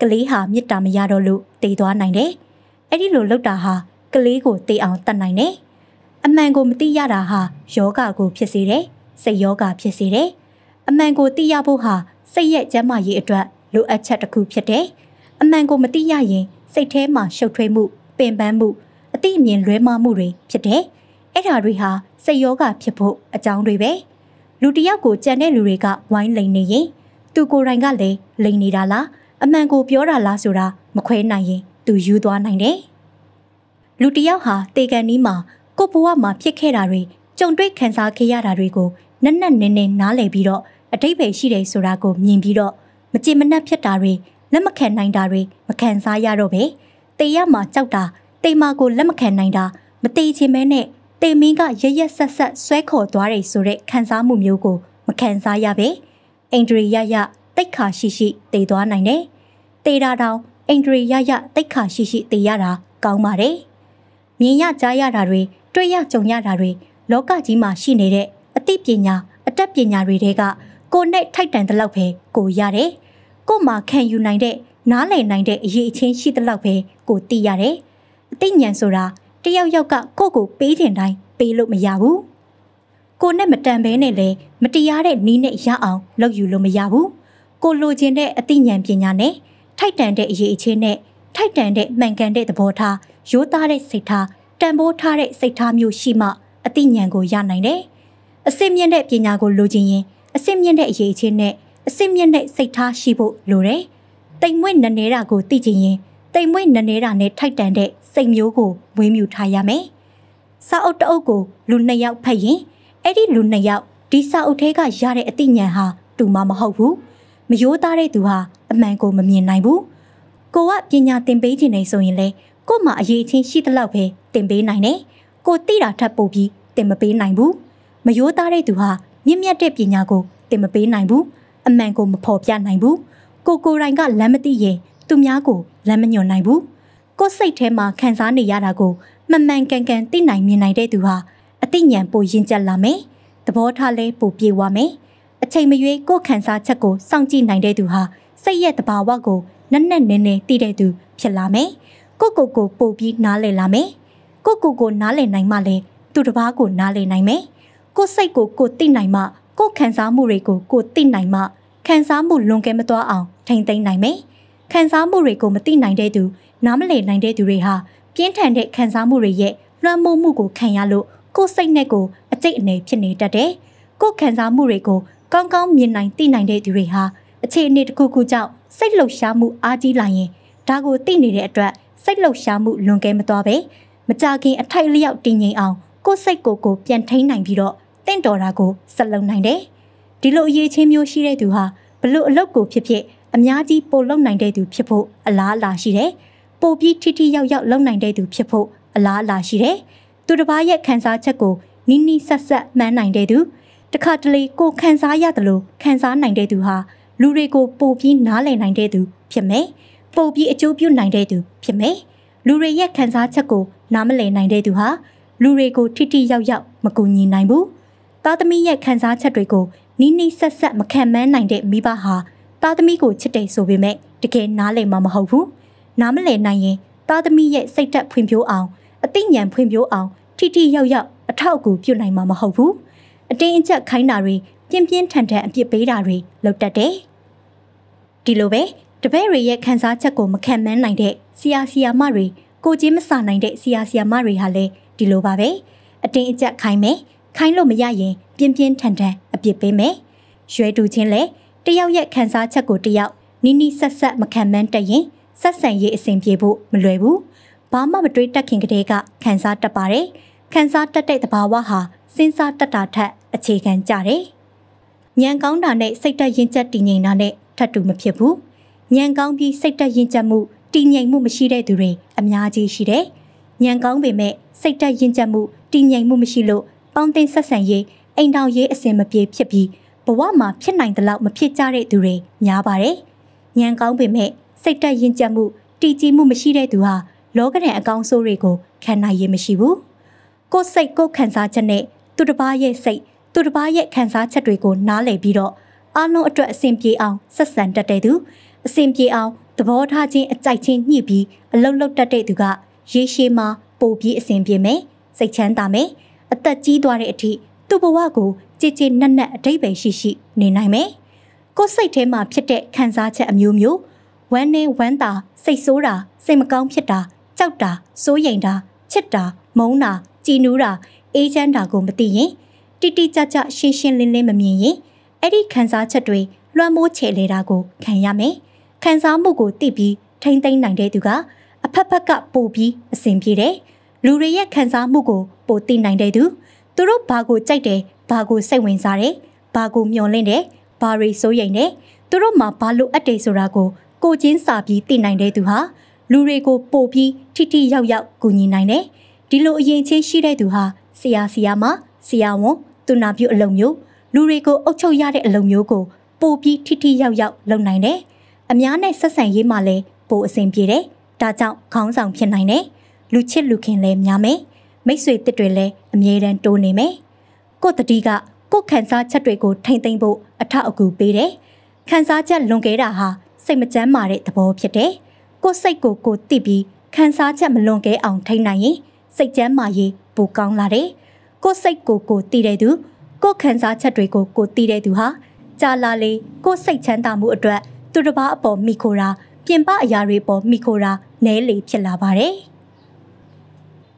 ကလေးဟာမြစ်တာမရတော့လို့တေသွားနိုင်တယ်။အဲ့ဒီလိုလောက်တာဟာကလေးကိုတေအောင်တတ်နိုင်တယ်။အမှန်ကိုမသိရတာဟာယောဂကိုဖြစ်စေတယ်။စိတ်ယောဂဖြစ်စေတယ်။အမှန်ကိုသိရဖို့ဟာစိတ်ရဲ့ကျန်းမာရေးအတွက်လိုအပ်ချက်တစ်ခုဖြစ်တယ်။အမှန်ကိုမသိရရင်စိတ်ထဲမှာရှုပ်ထွေးမှု ပင်ပန်းမှုအသိအမြင်လွဲမှားမှုတွေဖြစ်တယ်။အဲ့ဒါတွေဟာစိတ်ယောဂဖြစ်ဖို့အကြောင်းတွေပဲ။လူတစ်ယောက်ကိုကြံတဲ့လူတွေက ဝိုင်းလိန်နေရင်သူကိုယ်တိုင်ကလည်းလိန်နေတာလားအမှန်ကိုပြောတာလားဆိုတာမခွဲနိုင်ရင်သူယူသွားနိုင်တယ်။လူတစ်ယောက်ဟာတေကန်နီးမှာကိုဘဝမှာဖြစ်ခဲ့တာတွေကြုံတွေ့ခံစားခဲ့ရတာတွေကိုနက်နက်နင်းနင်းနားလည်ပြီးတော့အတိတ်ပဲရှိတယ်ဆိုတာကိုမြင်ပြီးတော့မကြင်မနှက်ဖြစ်တာတွေလက်မခံနိုင်တာတွေမခံစားရတော့ပဲတေရမှာကြောက်တာတေမာကိုလက်မခံနိုင်တာမတေချင်မဲနဲ့တေမင်းကရရက်ဆက်ဆက်ဆွဲခေါ်သွားတယ်ဆိုတဲ့ခံစားမှုမျိုးကို မခံစားရပဲအိန္ဒြေရရတိတ်ခါရှိရှိတေသွားနိုင်တယ်တေတာတောင်အိန္ဒြေရရတိတ်ခါရှိရှိတေရတာကောင်းပါတယ်မြင်ရကြားရတာတွေတွေ့ရကြုံရတာတွေလောကကြီးမှာရှိနေတဲ့သိပညာအတတ်ပညာတွေတဲကကိုနဲ့ထိုက်တန်တဲ့လောက်ပဲကိုရတယ်။ကို့မှာခံယူနိုင်တဲ့နားလည်နိုင်တဲ့အရေးအချင်းရှိတဲ့လောက်ပဲကိုသိရတယ်။အသိဉာဏ်ဆိုတာတယောက်ယောက်ကကို့ကိုပေးတင်တိုင်းပေးလို့မရဘူး။ကိုနဲ့မတန်ဘဲနဲ့လည်းမတရားတဲ့နီးနဲ့ရအောင် လုပ်ယူလို့မရဘူး။ကိုလိုချင်တဲ့အသိဉာဏ်ပညာနဲ့ထိုက်တန်တဲ့အရေးအချင်းနဲ့ထိုက်တန်တဲ့မှန်ကန်တဲ့သဘောထားရိုးသားတဲ့စိတ်ထားတန်ဖိုးထားတဲ့စိတ်ထားမျိုးရှိမှအသိဉာဏ်ကိုရနိုင်တယ်။အစစ်မြင့်တဲ့ပညာကိုလိုချင်ရင်အစစ်မြင့်တဲ့အရေးအချင်းနဲ့အစစ်မြင့်တဲ့စိတ်ထားရှိဖို့လိုတယ်။တိမ်မွေ့နနေတာကိုသိချင်ရင်တိမ်မွေ့နနေတာနဲ့ထိုက်တန်တဲ့စိတ်မျိုးကိုဝင်းမြူထားရမယ်။စာအုပ်တအုပ်ကိုလူနှစ်ယောက်ဖတ်ရင်အဲ့ဒီလူနှစ်ယောက်ဒီစာအုပ်ထဲကရတဲ့အသိဉာဏ်ဟာတူမမဟုတ်ဘူး။မယိုးသားတဲ့သူဟာအမှန်ကိုမမြင်နိုင်ဘူး။ကိုကပညာသင်ပေးခြင်းနေဆိုရင်လေကို့မှာအရေးချင်းရှိသလောက်ပဲသင်ပေးနိုင်တယ်။ကိုသိတာထပ်ပို့ပြီးသင်မပေးနိုင်ဘူး။မရိုးသားတဲ့သူဟာမြင့်မြတ်တဲ့ပညာကိုတင်မပေးနိုင်ဘူးအမှန်ကိုမဖော်ပြနိုင်ဘူးကိုကိုယ်တိုင်ကလမ်းမသိရင်သူများကို လမ်းမညွှန်နိုင်ဘူးကိုယ်စိတ်ထဲမှာခံစားနေရတာကိုမှန်မှန်ကန်ကန်သိနိုင်မြင်နိုင်တဲ့သူဟာအသိဉာဏ်ပိုရင့်ကျက်လာမယ်သဘောထားလည်းပိုပြေဝမယ်အချိန်မရွေးကိုယ်ခံစားချက်ကိုစောင့်ကြည့်နိုင်တဲ့သူဟာစိတ်ရဲ့တဘာဝကိုနက်နက်နဲနဲသိတဲ့သူဖြစ်လာမယ်ကိုကိုကိုပို့ပြီးနားလည်လာမယ်ကိုကိုကိုနားလည်နိုင်မှလည်းသူတစ်ပါးကိုနားလည်နိုင်မယ်ကိုယ်စိတ်ကိုကိုသိနိုင်မှကိုယ်ခံစားမှုတွေကိုကိုသိနိုင်မှခံစားမှုလွန်ကဲမသွားအောင် ထိမ့်သိမ်းနိုင်မယ်။ခံစားမှုတွေကိုမသိနိုင်တဲ့သူနားမလည်နိုင်တဲ့သူတွေဟာပြင်းထန်တဲ့ခံစားမှုတွေရဲ့လွှမ်းမိုးမှုကိုခံရလို့ကိုယ်စိတ်နဲ့ကို အကျိတ်အနေဖြစ်နေတတ်တယ်။ကိုယ်ခံစားမှုတွေကိုကောင်းကောင်းမြင်နိုင်သိနိုင်တဲ့သူတွေဟာအခြေအနေတစ်ခုခုကြောင့်စိတ်လှုပ်ရှားမှုအားကြီးလာရင်ဒါကိုသိနေတဲ့အတွက်စိတ်လှုပ်ရှားမှုလွန်ကဲမသွားပဲမကြခင်အထိုက်လျောက်တည်ငြိမ်အောင်ကိုယ်စိတ်ကိုယ်ကိုပြန်ထိန်းနိုင်ပြီးတော့တင့်တော်တာကိုဆက်လုံနိုင်တယ်။ဒီလိုအရေးချင်းမျိုးရှိတဲ့သူဟာဘလို့အလုပ်ကိုဖြစ်ဖြစ်အများကြီးပိုလုံနိုင်တဲ့သူဖြစ်ဖို့အလားအလာရှိတယ်။ပိုပြီးထိထိရောက်ရောက်လုံနိုင်တဲ့သူဖြစ်ဖို့အလားအလာရှိတယ်။သူတစ်ပါးရဲ့ခံစားချက်ကိုနီးနီးဆက်ဆက်မှန်းနိုင်တဲ့သူတခါတလေကိုခံစားရတယ်လို့ခံစားနိုင်တဲ့သူဟာလူတွေကိုပိုပြီးနားလည်နိုင်တဲ့သူဖြစ်မယ်။ပိုပြီးအကျိုးပြုနိုင်တဲ့သူဖြစ်မယ်။လူတွေရဲ့ခံစားချက်ကိုနားမလည်နိုင်တဲ့သူဟာလူတွေကိုထိထိရောက်ရောက်မကူညီနိုင်ဘူး။သားသမီးရဲ့ခံစားချက်တွေကိုနီးနီးဆက်ဆက်မခံမန်းနိုင်တဲ့မိဘဟာသားသမီးကိုချစ်တယ်ဆိုပေမဲ့တကယ်နားလည်မှာမဟုတ်ဘူး။နားမလည်နိုင်ရင်သားသမီးရဲ့စိတ်သက်ဖွံ့ဖြိုးအောင်အသိဉာဏ်ဖွံ့ဖြိုးအောင်ထိထိရောက်ရောက်အထောက်အကူပြုနိုင်မှာမဟုတ်ဘူး။အတင်းအကျပ်ခိုင်းတာတွေပြင်းပြင်းထန်ထန်အပြစ်ပေးတာတွေလုပ်တတ်တယ်။ဒီလိုပဲတပည့်တွေရဲ့ခံစားချက်ကိုမခံမန်းနိုင်တဲ့ဆရာဆရာမတွေကိုကြီးမဆာနိုင်တဲ့ဆရာဆရာမတွေဟာလည်းဒီလိုပါပဲ။အတင်းအကျပ်ခိုင်းမယ်။ခိုင်းလို့မရရင်ပြင်းပြင်းထန်ထန်အပြစ်ပေးမယ်။ရွယ်တူချင်းလည်းတယောက်ရဲ့ခံစားချက်ကိုတယောက်နီးနီးဆက်ဆက်မခံမှန်းတတ်ရင်ဆက်ဆံရေးအဆင်ပြေဖို့မလွယ်ဘူး။ဘာမှမတွေးတက်ခင်ကတည်းကခံစားတတ်ပါတယ်။ခံစားတတ်တဲ့သဘာဝဟာစဉ်းစားတတ်တာထက်အခြေခံကြတယ်။ဉာဏ်ကောင်းတာနဲ့စိတ်တက်ရင်ကျက်တည်ငြိမ်တာနဲ့ထပ်တူမဖြစ်ဘူး။ဉာဏ်ကောင်းပြီးစိတ်တက်ရင်ကျက်မှုတည်ငြိမ်မှုမရှိတဲ့သူတွေအများကြီးရှိတယ်။ဉာဏ်ကောင်းပေမဲ့စိတ်တက်ရင်ကျက်မှုတည်ငြိမ်မှုမရှိလို့ပေါင်းသင်းဆက်ဆံရေးအိမ်တော်ရေးအစဉ်မပြေဖြစ်ပြီးဘဝမှာဖြစ်နိုင်သလောက်မဖြစ်ကြတဲ့သူတွေများပါတယ်။ဉာဏ်ကောင်းပေမဲ့စိတ်တက်ရင်ကျက်မှုတည်ကြည်မှုမရှိတဲ့သူဟာလောကရန်အကောင်းဆိုးတွေကိုခံနိုင်ရမရှိဘူး။ကိုယ်စိတ်ကိုယ်ခံစားချက်နဲ့သူတစ်ပါးရဲ့စိတ်သူတစ်ပါးရဲ့ခံစားချက်တွေကိုနားလည်ပြီးတော့အလုံးအတွက်အစဉ်ပြေအောင်ဆက်ဆံတတ်တဲ့သူအစဉ်ပြေအောင်သဘောထားချင်းအကြိုက်ချင်းညှိပြီးအလုံးလုံးတတ်တဲ့သူက ရေရှည်မှာပိုပြီးအစဉ်ပြေမယ်စိတ်ချမ်းသာမယ်အသက်ကြီးသွားတဲ့အထိသူ့ဘဝကိုကြည်ကြည်နက်နက်အတိတ်ပဲရှိရှိနေနိုင်မယ်။ကိုယ်စိတ်ထဲမှာဖြစ်တဲ့ခံစားချက်အမျိုးမျိုးဝမ်းနဲ့ဝမ်းသာစိတ်ဆိုးတာစိတ်မကောင်းဖြစ်တာကြောက်တာစိုးရိမ်တာချစ်တာ မုန်းတာကြည်နူးတာအေးချမ်းတာကိုမသိရင်တိတိကျကျရှင်းရှင်းလင်းလင်းမမြင်ရင်အဲ့ဒီခံစားချက်တွေလွှမ်းမိုးချေလေတာကို ခံရမယ်။ခံစားမှုကိုသိပြီးထိမ့်သိမ့်နိုင်တဲ့သူက အဖက်ဖက်ကပို့ပြီးအစဉ်ပြေတယ်။လူတွေရဲ့ခံစားမှုကိုပိုသိနိုင်တဲ့သူသူတို့ဘာကိုကြိုက်တယ်ဘာကိုစိတ်ဝင်စားတယ်ဘာကိုမျှော်လင့်တယ်ဘာတွေစိုးရိမ်တယ်သူတို့မှာဘာလိုအပ်တယ်ဆိုတာကိုကိုချင်းစာပြီးသိနိုင်တဲ့သူဟာလူတွေကို ပို့ပြီးထိထိရောက်ရောက်ကူညီနိုင်တယ်ဒီလိုအရင်ချင်းရှိတဲ့သူဟာဆရာဆရာမဆရာဝန်သူနာပြု အလုပ်မျိုးလူတွေကိုအုပ်ချုပ်ရတဲ့အလုပ်မျိုးကိုပို့ပြီးထိထိရောက်ရောက်လုပ်နိုင်တယ်အများနဲ့ဆက်ဆံရေးမှာလည်းပိုအဆင်ပြေတယ်ဒါကြောင့်ခေါင်းဆောင်ဖြစ်နိုင်တယ်လူချစ်လူခင်လည်းများမယ်မိတ်ဆွေတစ်တွေလည်းအမြဲတမ်းတိုးနေမယ်။ကို့တတိကကို့ခန်းစားချက်တွေကိုထိမ့်သိမ့်ဖို့အထောက်အကူပေးတယ်။ခန်းစားချက်လွန်ကဲတာဟာစိတ်မကျန်းမာတဲ့သဘောဖြစ်တယ်။ကို့စိတ်ကိုကိုတိပြီးခန်းစားချက်မလွန်ကဲအောင်ထိမ့်နိုင်ရင်စိတ်ကျန်းမာရေးပိုကောင်းလာတယ်။ကို့စိတ်ကိုကိုတိတဲ့သူ ကို့ခန်းစားချက်တွေကိုကိုတိတဲ့သူဟာကြာလာလေကို့စိတ်ချမ်းသာမှုအတွက် သူတစ်ပါးအပေါ်မိခိုတာပြင်ပအရာတွေပေါ်မိခိုတာနဲလေဖြစ်လာပါတယ်။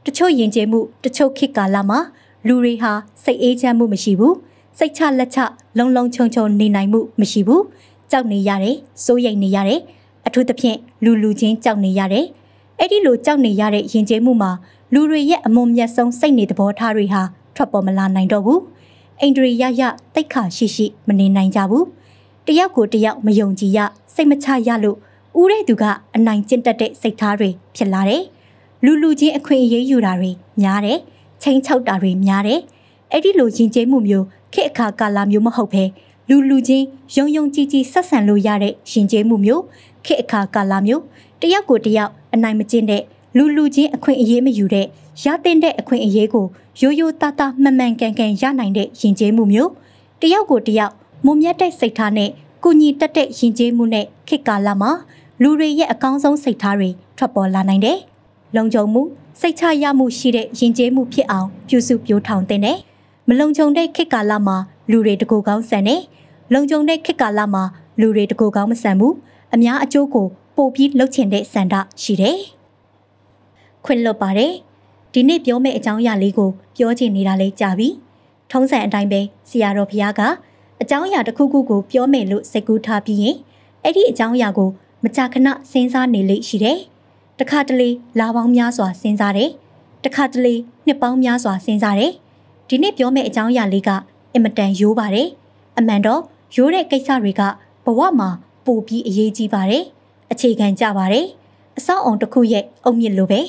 တချို့ယဉ်ကျေးမှု တချို့ခေတ်ကာလမှာလူတွေဟာစိတ်အေးချမ်းမှုမရှိဘူးစိတ်ချလက်ချလုံလုံချုံချုံနေနိုင်မှုမရှိဘူးကြောက်နေရတယ်စိုးရိမ်နေရတယ်အထူးသဖြင့်လူလူချင်းကြောက်နေရတယ်အဲ့ဒီလိုကြောက်နေရတဲ့ယဉ်ကျေးမှုမှာလူတွေရဲ့အမွန်မြတ်ဆုံးစိတ်နေသဘောထားတွေဟာထွက်ပေါ်မလာနိုင်တော့ဘူးအိန္ဒြေရရတိတ်ခါရှိရှိမနေနိုင်ကြဘူးတယောက်ကိုတယောက်မယုံကြည်ရစိတ်မချရလို့ဦးတဲ့သူကအနိုင်ကျင့်တတ်တဲ့စိတ်ထားတွေဖြစ်လာတယ်လူလူချင်းအခွင့်အရေးယူတာတွေများတယ်ချင်းချောက်တာတွေများတယ်အဲ့ဒီလိုရင်ကျေးမှုမျိုး ခေအခါကာလမျိုးမဟုတ်ဘဲလူလူချင်းယုံယုံကြည်ကြည်ဆက်ဆံလို့ရတဲ့ရင်ကျေးမှုမျိုးခေအခါကာလမျိုးတယောက်ကိုတယောက်အနိုင်မကျင့်တဲ့လူလူချင်းအခွင့်အရေးမယူတဲ့ရတဲ့တဲ့အခွင့်အရေးကိုရိုးရိုးသားသားမှန်မှန်ကန်ကန်ရနိုင်တဲ့ရင်ကျေးမှုမျိုးတယောက်ကိုတယောက်မုံမြတ်တဲ့စိတ်ထားနဲ့ကုညီတက်တဲ့ရင်ကျေးမှုနဲ့ခေတ်ကာလမှာလူတွေရဲ့အကောင်းဆုံးစိတ်ထားတွေထွက်ပေါ်လာနိုင်တယ်လုံခြုံမှုစိတ်ချရမှုရှိတဲ့ယဉ်ကျေးမှုဖြစ်အောင်ပြုစုပျိုးထောင်တဲ့မလုံခြုံတဲ့ခေတ်ကာလမှာလူတွေတကူကောင်းဆန်တယ်လုံခြုံတဲ့ခေတ်ကာလမှာလူတွေတကူကောင်းမဆန်ဘူးအများအကျိုးကိုပို့ပြီးလှုပ်ချင်တဲ့ဆန္ဒရှိတယ်ခွင့်လွတ်ပါတယ်ဒီနေ့ပြောမယ့်အကြောင်းအရာလေးကိုပြောချင်နေတာလေးကြာပြီထုံးစံအတိုင်းပဲဆရာတော်ဘုရားကအကြောင်းအရာတစ်ခုခုကို ပြောမယ်လို့စိတ်ကူးထားပြီးရင်အဲ့ဒီအကြောင်းအရာကိုမကြာခဏစဉ်းစားနေလိမ့်ရှိတယ်တခါတလေလာပေါင်းများစွာစဉ်းစားတယ်။တခါတလေနှစ်ပေါင်းများစွာစဉ်းစားတယ်။ဒီနေ့ပြောမယ့်အကြောင်းအရာလေးကအင်မတန်ရိုးပါတယ်။အမှန်တော့ရိုးတဲ့ကိစ္စတွေကဘဝမှာပိုပြီးအရေးကြီးပါတယ်။အခြေခံကြပါတယ်။အဆောက်အုံတစ်ခုရဲ့အုံမြင့်လိုပဲ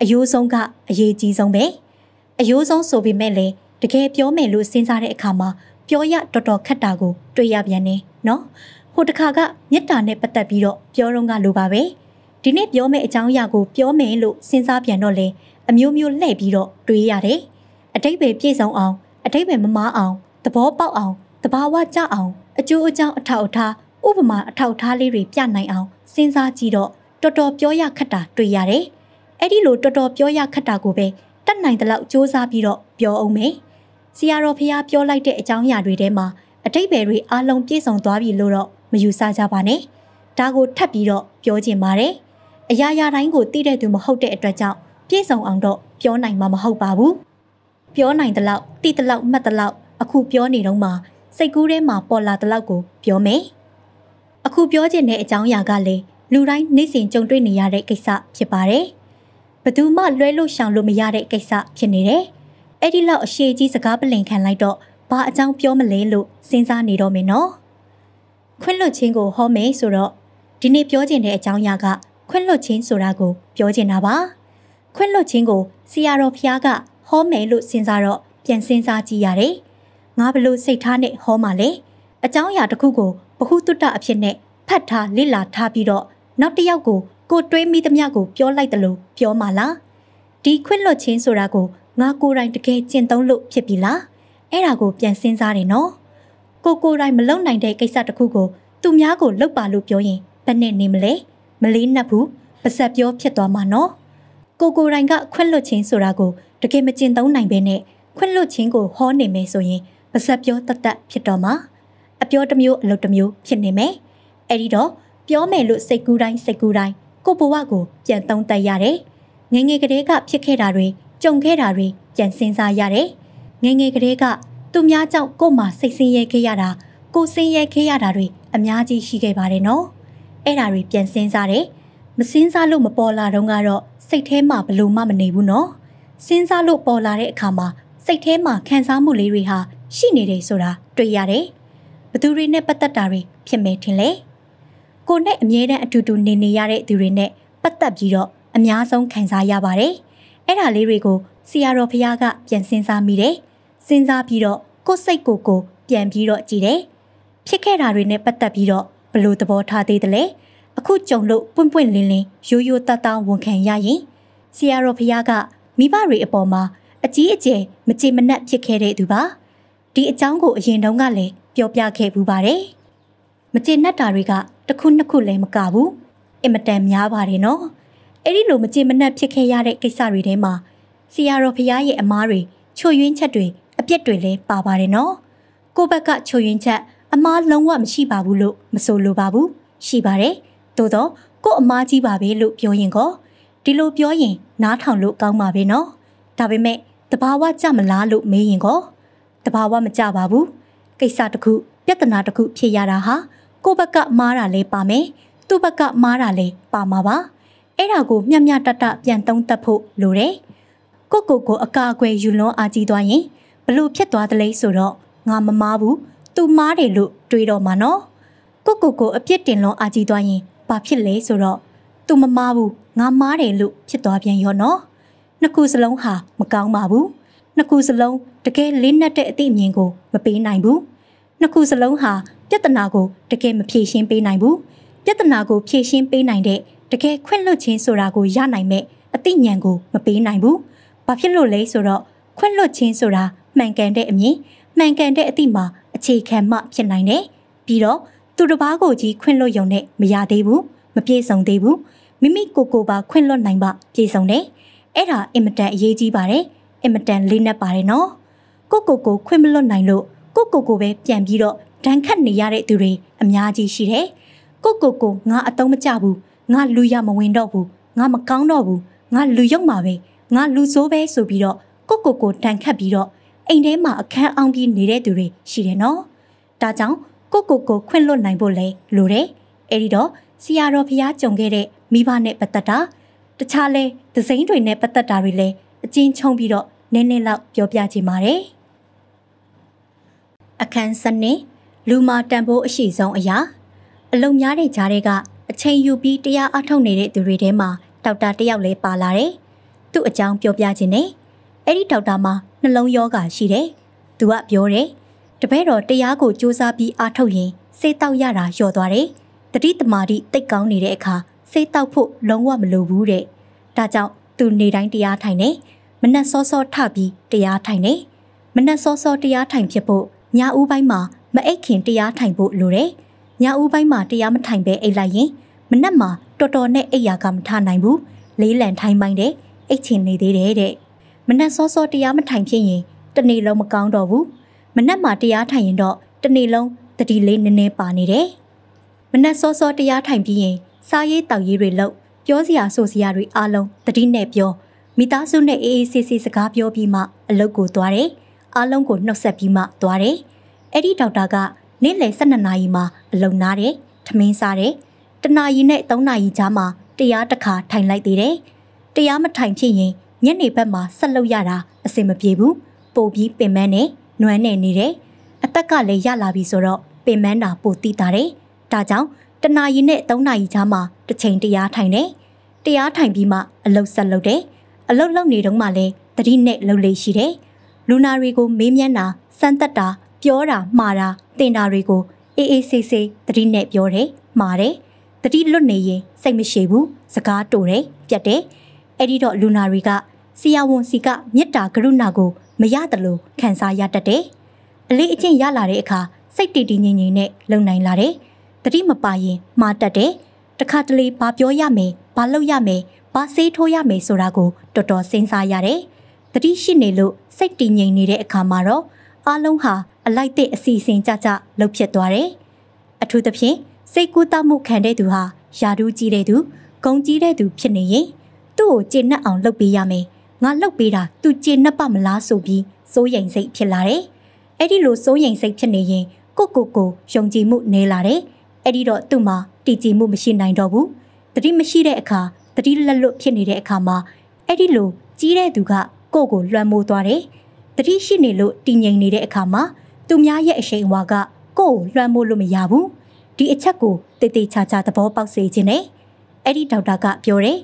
အယိုးဆုံးက အရေးကြီးဆုံးပဲ။အယိုးဆုံးဆိုပေမဲ့လည်းတကယ်ပြောမယ်လို့စဉ်းစားတဲ့အခါမှာပြောရတော်တော်ခက်တာကိုတွေ့ရပြန်တယ်နော်။ဟိုတစ်ခါကမေတ္တာနဲ့ပတ်သက်ပြီးတော့ပြောတော့ကလိုပါပဲ။ဒီနေ့ပြောမယ့်အကြောင်းအရာကိုပြောမယ်လို့စဉ်းစားပြန်တော့လေအမျိုးမျိုးလှည့်ပြီးတော့တွေးရတယ်အတိတ်ပဲပြည့်စုံအောင်အတိတ်ပဲမမားအောင်သဘောပေါက်အောင်တဘာဝကျအောင်အကျိုးအကြောင်းအထောက်အထားဥပမာအထောက်အထားလေးတွေပြနိုင်အောင်စဉ်းစားကြည့်တော့တော်တော်ပြောရခက်တာတွေ့ရတယ်အဲ့ဒီလိုတော်တော်ပြောရခက်တာကိုပဲတတ်နိုင်သလောက်စူးစမ်းပြီးတော့ပြောအောင်မယ်ဆရာတော်ဖះပြောလိုက်တဲ့အကြောင်းအရာတွေထဲမှာအတိတ်ပဲတွေအလုံးပြည့်စုံသွားပြီလို့တော့မယူဆကြပါနဲ့ဒါကိုထပ်ပြီးတော့ပြောချင်ပါတယ်။အရာရာတိုင်းကိုသိတဲ့သူမဟုတ်တဲ့အတွက်ကြောင့်ပြည့်စုံအောင်တော့ပြောနိုင်မှာမဟုတ်ပါဘူးပြောနိုင်တဲ့လောက်သိတဲ့လောက်မှတ်တဲ့လောက်အခုပြောနေတော့မှစိတ်ကူးထဲမှာပေါ်လာတဲ့လောက်ကိုပြောမယ်အခုပြောချင်တဲ့အကြောင်းအရာကလည်းလူတိုင်းနေ့စဉ်ကြုံတွေ့နေရတဲ့ကိစ္စဖြစ်ပါတယ်ဘယ်သူမှလွဲလို့ရှောင်လို့မရတဲ့ကိစ္စဖြစ်နေတယ်အဲ့ဒီလောက်အရှိကြီးစကားပလင်ခံလိုက်တော့ဘာအကြောင်းပြောမလဲလို့စဉ်းစားနေတော့မယ်နော်ခွင့်လွှတ်ခြင်းကိုဟောမယ်ဆိုတော့ဒီနေ့ပြောချင်တဲ့အကြောင်းအရာကခွင့်လွှတ်ခြင်းဆိုတာကို ပြောချင်တာပါခွင့်လွှတ်ခြင်းကိုဆရာတော်ဖျားကဟောမယ်လို့စဉ်းစားတော့ပြန်စဉ်းစားကြည့်ရတယ်ငါဘလို့စိတ်ထားနဲ့ဟောမှလဲအကြောင်းအရာတစ်ခုကိုဘဟုတုတ္တအဖြစ်နဲ့ဖတ်ထားလေ့လာထားပြီးတော့နောက်တစ်ယောက်ကိုကိုတွေးမိသမျှကိုပြောလိုက်တယ်လို့ပြောမှလားဒီခွင့်လွှတ်ခြင်းဆိုတာကိုငါကိုယ်တိုင်တကယ်ကျင့်သုံးလို့ဖြစ်ပြီလားအဲ့ဒါကိုပြန်စဉ်းစားတယ်နော်ကိုကိုယ်တိုင်မလုံနိုင်တဲ့ကိစ္စတစ်ခုကိုသူများကိုလှုပ်ပါလို့ပြောရင်ဘယ်နဲ့နေမလဲမလေးနှက်ဘူးပါဆက်ပြောဖြစ်သွားမှာနော်ကိုကိုတိုင်ကခွင့်လွတ်ခြင်းဆိုတာကိုတကယ်မကျင့်သုံးနိုင်ပဲနဲ့ခွင့်လွတ်ခြင်းကိုဟောနေမယ်ဆိုရင်ပါဆက်ပြောတတ်တတ်ဖြစ်တော့မှာအပြောတစ်မျိုးအလုပ်တစ်မျိုးဖြစ်နေမယ်အဲ့ဒီတော့ပြောမယ်လို့စိတ်ကူးတိုင်းစိတ်ကူးတိုင်းကိုဘဝကိုပြန်သုံးသပ်ရတယ်ငငယ်ကလေးကဖြစ်ခဲ့တာတွေကြုံခဲ့တာတွေပြန်စင်စားရတယ်ငငယ်ကလေးကသူများကြောင့်ကို့မှာစိတ်ဆင်းရဲခဲ့ရတာကိုဆင်းရဲခဲ့ရတာတွေအများကြီးရှိခဲ့ပါတယ်နော်အဲ့ဒါတွေပြန်စင်းစားတယ်မစင်းစားလို့မပေါ်လာတော့ကတော့စိတ်ထဲမှာဘလို့မှမနေဘူးနော်စင်းစားလို့ပေါ်လာတဲ့အခါမှာစိတ်ထဲမှာခံစားမှုလေးတွေဟာရှိနေတယ်ဆိုတာတွေ့ရတယ်ဘသူတွေနဲ့ပတ်သက်တာတွေဖြစ်မယ်ထင်လဲကိုနဲ့အမြဲတမ်းအတူတူနေနေရတဲ့သူတွေနဲ့ပတ်သက်ပြီးတော့အများဆုံးခံစားရပါတယ်အဲ့ဒါလေးတွေကိုဆရာတော်ဖရာကပြန်စင်းစားမိတယ်စင်းစားပြီးတော့ကိုယ်စိတ်ကိုယ်ကို ပြန်ပြီးတော့ကြည်တယ်ဖြစ်ခဲ့တာတွေနဲ့ပတ်သက်ပြီးတော့ဘလို့သဘောထားသေးတယ်လဲအခုကြုံလို့ပွန့်ပွန့်လင်းလင်းရိုးရိုးတတ်တာဝန်ခံရရင်ဆရာတော်ဖရာကမိဘတွေအပေါ်မှာအကြီးအကျယ်မကြေမနက်ဖြစ်ခဲ့တဲ့သူပါဒီအကြောင်းကိုအရင်တုန်းကလည်းပြောပြခဲ့ဘူးပါတယ်မကြေနက်တာတွေကတစ်ခုနှစ်ခုလည်းမကဘူးအင်မတန်များပါတယ်နော်အဲ့ဒီလိုမကြေမနက်ဖြစ်ခဲ့ရတဲ့ကိစ္စတွေထဲမှာဆရာတော်ဖရာရဲ့အမားတွေချွတ်ယွင်းချက်တွေအပြစ်တွေလည်းပါပါတယ်နော်ကိုဘက်ကချွတ်ယွင်းချက်အမားလုံးဝမရှိပါဘူးလို့မဆိုလိုပါဘူးရှိပါတယ်သို့တော့ကို့အမားကြီးပါပဲလို့ပြောရင်ကောဒီလိုပြောရင်နားထောင်လို့ကောင်းပါပဲနော်ဒါပေမဲ့တဘာဝကြမလားလို့မေးရင်ကောတဘာဝမကြပါဘူးကိစ္စတစ်ခုပြဿနာတစ်ခုဖြစ်ရတာဟာ ကိုယ့်ဘက်ကမားတာလဲပါမယ်သူ့ဘက်ကမားတာလဲပါမှာပါအဲ့ဒါကိုမျက်မျှတတပြန်သုံးသပ်ဖို့လိုတယ်ကိုကိုကိုအကာအကွယ်ယူလွန်အားကြီးသွားရင်ဘလို့ဖြစ်သွားသလဲဆိုတော့ငါမမားဘူးသူမားတယ်လို့တွေးတော့မှာနော်ကိုကိုကိုအပြစ်တင်လွန်အာကြီးသွားရင်ဘာဖြစ်လဲဆိုတော့သူမမားဘူးငါမားတယ်လို့ဖြစ်သွားပြန်ရောနော်နှစ်ခုစလုံးဟာမကောင်းပါဘူးနှစ်ခုစလုံးတကယ်လင်းနှက်တဲ့အသိအမြင်ကို မပေးနိုင်ဘူးနှစ်ခုစလုံးဟာပြဿနာကို တကယ်မဖြေရှင်းပေးနိုင်ဘူးပြဿနာကိုဖြေရှင်းပေးနိုင်တဲ့တကယ်ခွင့်လွှတ်ခြင်းဆိုတာကိုရနိုင်မဲ့အသိဉာဏ်ကိုမပေးနိုင်ဘူးဘာဖြစ်လို့လဲဆိုတော့ခွင့်လွှတ်ခြင်းဆိုတာမှန်ကန်တဲ့အမြင်မှန်ကန်တဲ့အသည့်မှာအခြေခံမှဖြစ်နိုင်တယ်။ပြီးတော့သူတစ်ပါးကိုကြီးခွင့်လွတ်ရုံနဲ့မရသေးဘူး။မပြေဆုံးသေးဘူး။မိမိကိုယ်ကိုယ်ပါခွင့်လွတ်နိုင်ပါပြေဆုံးတယ်။အဲ့ဒါအင်မတန်အရေးကြီးပါတယ်။အင်မတန်လေးနက်ပါတယ်နော်။ကိုကိုကိုခွင့်မလွတ်နိုင်လို့ကိုကိုကိုပဲပြန်ပြီးတော့ဒဏ်ခတ်နေရတဲ့သူတွေအများကြီးရှိတယ်။ကိုကိုကိုငါအတုံးမကြဘူး။ငါလူရမဝင်တော့ဘူး။ငါမကောင်းတော့ဘူး။ငါလူရုံမှာပဲ။ငါလူဆိုးပဲဆိုပြီးတော့ကိုကိုကိုတန်ခတ်ပြီးတော့အိမ်ထဲမှာအခန်းအောင်ပြီးနေတဲ့သူတွေရှိတယ်နော်။ဒါကြောင့်ကိုကိုကိုခွင့်လွတ်နိုင်ဖို့လဲလိုတယ်။အဲဒီတော့ဆရာတော်ဖျားကြုံခဲ့တဲ့မိဘနဲ့ပတ်သက်တာ တခြားလဲဒဇိန်တွေနဲ့ပတ်သက်တာတွေလဲအချင်းချုံပြီးတော့နည်းနည်းလောက်ပြောပြချင်ပါတယ်။အခန်းစနစ်လူမာတန်ဖိုးအရှိဆုံးအရာအလုံများတဲ့ကြားတွေက အချိန်ယူပြီးတရားအထုတ်နေတဲ့သူတွေထဲမှာဒေါက်တာတယောက်လဲပါလာတယ်။သူ့အကြောင်းပြောပြခြင်းနဲ့အဲ့ဒီဒေါက်တာမှာနှလုံးယောဂါရှိတယ်။သူကပြောတယ်။တပည့်တော်တရားကိုစူးစမ်းပြီးအားထုတ်ရင်စေတောက်ရတာလျော့သွားတယ်။တတိတမာတိတိတ်ကောင်းနေတဲ့အခါစေတောက်ဖို့လုံးဝမလိုဘူးတဲ့။ဒါကြောင့်သူနေတိုင်းတရားထိုင်နေမနှက်စောစောထပြီးတရားထိုင်နေမနှက်စောစောတရားထိုင်ဖြစ်ဖို့ညဦးပိုင်းမှာမအိတ်ခင်တရားထိုင်ဖို့လိုတယ်။ညဦးပိုင်းမှာတရားမထိုင်ဘဲအိတ်လိုက်ရင်မနှက်မှာတော်တော်နဲ့အိတ်ရာကမထနိုင်ဘူး။လေးလံထိုင်ပိုင်းတဲ့အိတ်ချင်နေသေးတယ်တဲ့။မနှက်စောစောတရားမထိုင်ဖြစ်ရင်တနေ့လုံးမကောင်းတော့ဘူးမနှက်မှာတရားထိုင်ရင်တော့တနေ့လုံးတတိလေးနည်းနည်းပါနေတယ်မနှက်စောစောတရားထိုင်ပြီးရင်စားရေးတောက်ရေးတွေလုပ်ပြောစရာဆိုစရာတွေအားလုံးတတိနဲ့ပြောမိသားစုနဲ့အေးအေးဆေးဆေးစကားပြောပြီးမှ အလုပ်ကိုသွားတယ်အားလုံးကိုနှုတ်ဆက်ပြီးမှသွားတယ်အဲ့ဒီဒေါက်တာကနေ့လယ်12နာရီမှာအလုံနာတယ်ထမင်းစားတယ်တနာရီနဲ့3နာရီကြားမှာတရားတစ်ခါထိုင်လိုက်သေးတယ်တရားမထိုင်ဖြစ်ရင်ညနေဘက်မှာဆက်လုပ်ရတာအဆင်မပြေဘူးပို့ပြီးပင်မနဲ့နွမ်းနဲ့နေတယ်အသက်ကလည်းရလာပြီဆိုတော့ပင်မတာပိုတိတာတယ်ဒါကြောင့်တနာရီနဲ့၃နာရီကြားမှာတစ်ချိန်တရားထိုင်တယ်တရားထိုင်ပြီးမှအလုတ်ဆက်လုပ်တယ်အလုတ်လုပ်နေတုန်းမှလည်းတတိနဲ့လှုပ်လေးရှိတယ်လူနာတွေကိုမေးမြန်းတာစမ်းသက်တာပြောတာမှားတာတင်တာတွေကိုအေးအေးဆေးဆေးတတိနဲ့ပြောတယ်မှားတယ်တတိလွတ်နေရင်စိတ်မရှိဘူးစကားတိုတယ်ပြတ်တယ်အဲ့ဒီတော့လူနာတွေကဆရာဝန်စီကမေတ္တာကရုဏာကိုမရတလို့ခံစားရတတ်တယ်။အလေးအကျင့်ရလာတဲ့အခါစိတ်တည်တည်ငြိမ်ငြိမ်နဲ့လုံနိုင်လာတယ်။တတိမပါရင် မှားတတ်တယ်။တခါတလေဘာပြောရမယ်၊ဘာလုပ်ရမယ်၊ဘာဆေးထိုးရမယ်ဆိုတာကို တော်တော်စဉ်းစားရတယ်။တတိရှိနေလို့စိတ်တည်ငြိမ်နေတဲ့အခါမှာတော့အလုံးဟာအလိုက်တဲ့အစီအစဉ်ကြကြလှုပ်ဖြစ်သွားတယ်။အထူးသဖြင့်စိတ်ကူးတမှုခံတဲ့သူဟာယာဒူးကြီးတဲ့သူ၊ဂုံကြီးတဲ့သူဖြစ်နေရင်သူ့ကိုကျေနပ်အောင်လုပ်ပေးရမယ်ငါလုပ်ပေးတာသူကျေနပ်ပါမလားဆိုပြီးစိုးရိမ်စိတ်ဖြစ်လာတယ်အဲ့ဒီလိုစိုးရိမ်စိတ်ဖြစ်နေရင်ကိုကိုကိုယုံကြည်မှုနည်းလာတယ်အဲ့ဒီတော့သူ့မှာတည်ကြည်မှုမရှိနိုင်တော့ဘူးတတိမရှိတဲ့အခါတတိလက်လွတ်ဖြစ်နေတဲ့အခါမှာအဲ့ဒီလိုကြီးတဲ့သူကကိုကိုလွှမ်းမိုးသွားတယ်တတိရှိနေလို့တည်ငြိမ်နေတဲ့အခါမှာသူများရဲ့အရှိန်အဝါကကိုကိုလွှမ်းမိုးလို့မရဘူးဒီအချက်ကိုတေတေချာချာသဘောပေါက်စေခြင်းနဲ့အဲ့ဒီဒေါက်တာကပြောတယ်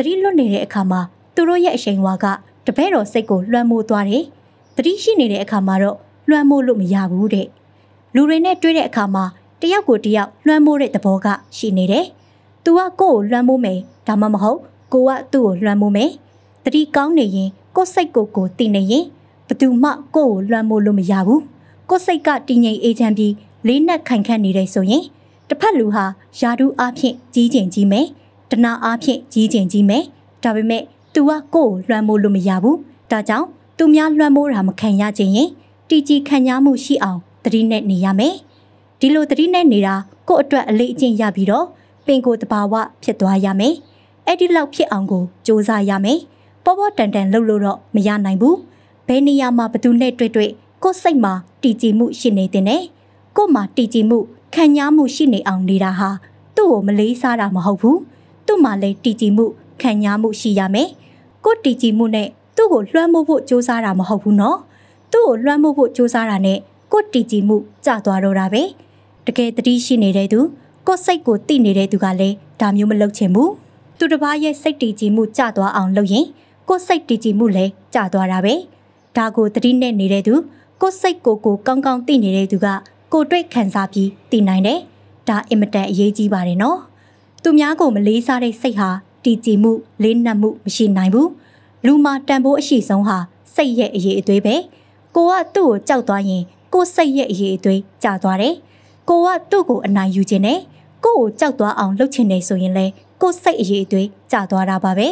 တတိလွတ်နေတဲ့အခါမှာသူတို့ရဲ့အရှိန်ဝါကတပဲ့တော်စိတ်ကိုလွှမ်းမိုးသွားတယ်။တတိရှိနေတဲ့အခါမှာတော့လွှမ်းမိုးလို့မရဘူးတဲ့။လူတွေနဲ့တွေ့တဲ့အခါမှာတယောက်ကိုတယောက်လွှမ်းမိုးတဲ့သဘောကရှိနေတယ်။ "तू ကကိုယ့်ကိုလွှမ်းမိုးမယ်။ဒါမှမဟုတ်ကိုကသူ့ကိုလွှမ်းမိုးမယ်။တတိကောင်းနေရင်ကိုယ်စိတ်ကိုကိုတည်နေရင်ဘသူမှကိုယ့်ကိုလွှမ်းမိုးလို့မရဘူး။ကိုယ်စိတ်ကတည်ငြိမ်အေးချမ်းပြီးလေးနက်ခိုင်ခန့်နေတယ်ဆိုရင်တစ်ဖက်လူဟာယာဒူးအဖြစ်ကြီးကျင်ကြီးမယ်။တနာအားဖြင့်ကြီးကျင်ကြီးမယ်ဒါပေမဲ့ तू ကကိုယ်ကိုလွှမ်းမိုးလို့မရဘူးဒါကြောင့် तू များလွှမ်းမိုးတာမခံရခြင်းရင်တီကြီးခံရမှုရှိအောင်သတိနဲ့နေရမယ်ဒီလိုသတိနဲ့နေတာကိုယ့်အတွက်အလေးအကျင့်ရပြီးတော့ပင်ကိုယ်တဘာဝဖြစ်သွားရမယ်အဲ့ဒီလောက်ဖြစ်အောင်ကိုစ조사ရမယ်ပေါ်ပေါ်တန်တန်လှုပ်လို့တော့မရနိုင်ဘူးဘယ်နေရာမှာဘသူနဲ့တွေ့တွေ့ကိုယ်စိတ်မှာတည်ကြည်မှုရှိနေတဲ့နဲ့ကိုယ်မှာတည်ကြည်မှုခံရမှုရှိနေအောင်နေတာဟာသူ့ကိုမလေးစားတာမဟုတ်ဘူးသူ့မှာလည်းတည်ကြည်မှု ခံညာမှုရှိရမယ်။ကိုယ်တည်ကြည်မှုနဲ့သူ့ကိုလွှမ်းမိုးဖို့ကြိုးစားတာမဟုတ်ဘူးနော်။သူ့ကိုလွှမ်းမိုးဖို့ကြိုးစားတာနဲ့ကိုယ်တည်ကြည်မှုကျသွားတော့တာပဲ။တကယ်တတိရှိနေတဲ့သူကိုယ်စိတ်ကိုတည်နေတဲ့သူကလည်းဒါမျိုးမလုပ်ချင်ဘူး။သူတစ်ပါးရဲ့စိတ်တည်ကြည်မှုကျသွားအောင်လုပ်ရင် ကိုယ်စိတ်တည်ကြည်မှုလည်းကျသွားတာပဲ။ဒါကိုတတိနဲ့နေတဲ့သူကိုယ်စိတ်ကိုကိုကောင်းကောင်းတည်နေတဲ့သူက ကိုတွေ့ခံစားပြီးတည်နိုင်တယ်။ဒါအင်မတန်အရေးကြီးပါတယ်နော်။သူများကိုမလေးစားတဲ့စိတ်ဟာတည်ကြည်မှုလေးနက်မှုမရှိနိုင်ဘူးလူမှာတန်ဖိုးအရှိဆုံးဟာစိတ်ရဲ့အရေးအသွေးပဲကိုကသူ့ကိုကြောက်သွားရင် ကိုစိတ်ရဲ့အရေးအသွေးကျသွားတယ်ကိုကသူ့ကိုအနိုင်ယူခြင်းနဲ့ကိုကိုကြောက်သွားအောင်လုပ်ချင်နေဆိုရင်လဲကိုစိတ်အရေးအသွေးကျသွားတာပါပဲ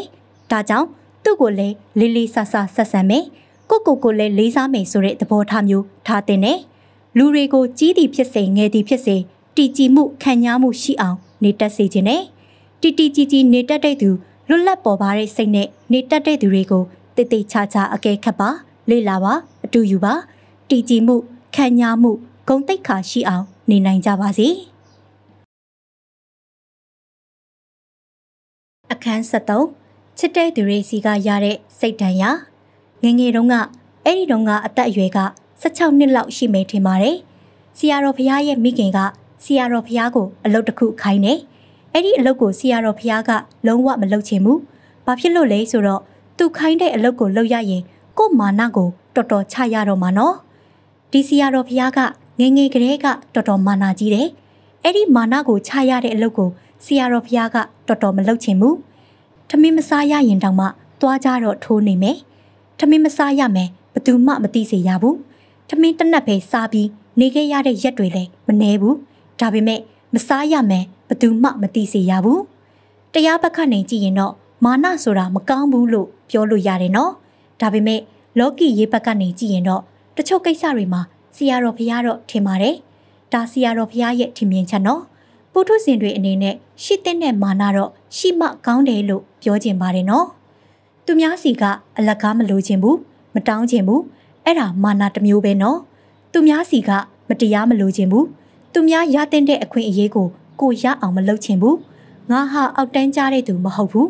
ဒါကြောင့်သူ့ကိုလည်းလေးလေးဆဆဆက်ဆံမယ်ကိုကိုကိုလည်းလေးစားမယ်ဆိုတဲ့သဘောထားမျိုးထားတဲ့ ਨੇ လူတွေကိုကြီးသည်ဖြစ်စေငယ်သည်ဖြစ်စေတည်ကြည်မှုခံညားမှုရှိအောင်နေတတ်စေခြင်းနဲ့တီတီကြီးကြီးနေတတ်တဲ့သူလွတ်လပ်ပေါ်ပါတဲ့စိတ်နဲ့နေတတ်တဲ့သူတွေကိုတိတ်တိတ်ချာချာအကဲခတ်ပါလေ့လာပါအတူယူပါတည်ကြည်မှု ခံညာမှုဂုံတိတ်ခါရှိအောင်နေနိုင်ကြပါစေအခန်း73ချစ်တဲ့သူတွေစီကရတဲ့စိတ်ဓာတ်ရငငယ်တုန်းကအဲ့ဒီတုန်းကအသက်အရွယ်က16နှစ်လောက်ရှိမယ်ထင်ပါတယ်ဆရာတော်ဘုရားရဲ့မိခင်ကဆရာတော်ဖះကိုအလုပ်တစ်ခုခိုင်းတယ်။အဲ့ဒီအလုပ်ကိုဆရာတော်ဖះကလုံးဝမလုပ်ချင်ဘူး။ဘာဖြစ်လို့လဲဆိုတော့သူခိုင်းတဲ့အလုပ်ကိုလုပ်ရရင်ကို့မာနကို တော်တော်ချရတော့မှာနော်။ဒီဆရာတော်ဖះကငငယ်ကလေးကတော်တော်မာနာကြီးတယ်။အဲ့ဒီမာနာကိုချရတဲ့အလုပ်ကိုဆရာတော်ဖះကတော်တော်မလုပ်ချင်ဘူး။ထမင်းမစားရရင်တောင်မှသွားကြတော့ထိုးနေမယ်။ထမင်းမစားရမယ်ဘသူမှမသိစေရဘူး။ထမင်းတစ်နက်ပဲစားပြီးနေခဲ့ရတဲ့ရက်တွေလည်းမနှဲဘူး။ဒါပေမဲ့မစားရမယ်ဘသူမှမသိစေရဘူးတရားဘက်ကနေကြည့်ရင်တော့မာနဆိုတာမကောင်းဘူးလို့ပြောလို့ရတယ်နော်ဒါပေမဲ့လောကီရေးဘက်ကနေကြည့်ရင်တော့တချို့ကိစ္စတွေမှာဆရာတော်ဘုရားတော့ထင်ပါတယ်ဒါဆရာတော်ဘုရားရဲ့ထင်မြင်ချက်နော်ပုထုဇဉ်တွေအနေနဲ့ရှိတဲ့နဲ့မာနတော့ရှိမှကောင်းတယ်လို့ပြောကြင်ပါတယ်နော် သူများစီကအလကားမလိုချင်ဘူးမတောင်းချင်ဘူးအဲ့ဒါမာနတစ်မျိုးပဲနော်သူများစီကမတရားမလိုချင်ဘူးသူများရတဲ့တဲ့အခွင့်အရေးကိုကိုရအောင်မလုပ်ချင်ဘူးငါဟာအောက်တန်းကြတဲ့သူမဟုတ်ဘူး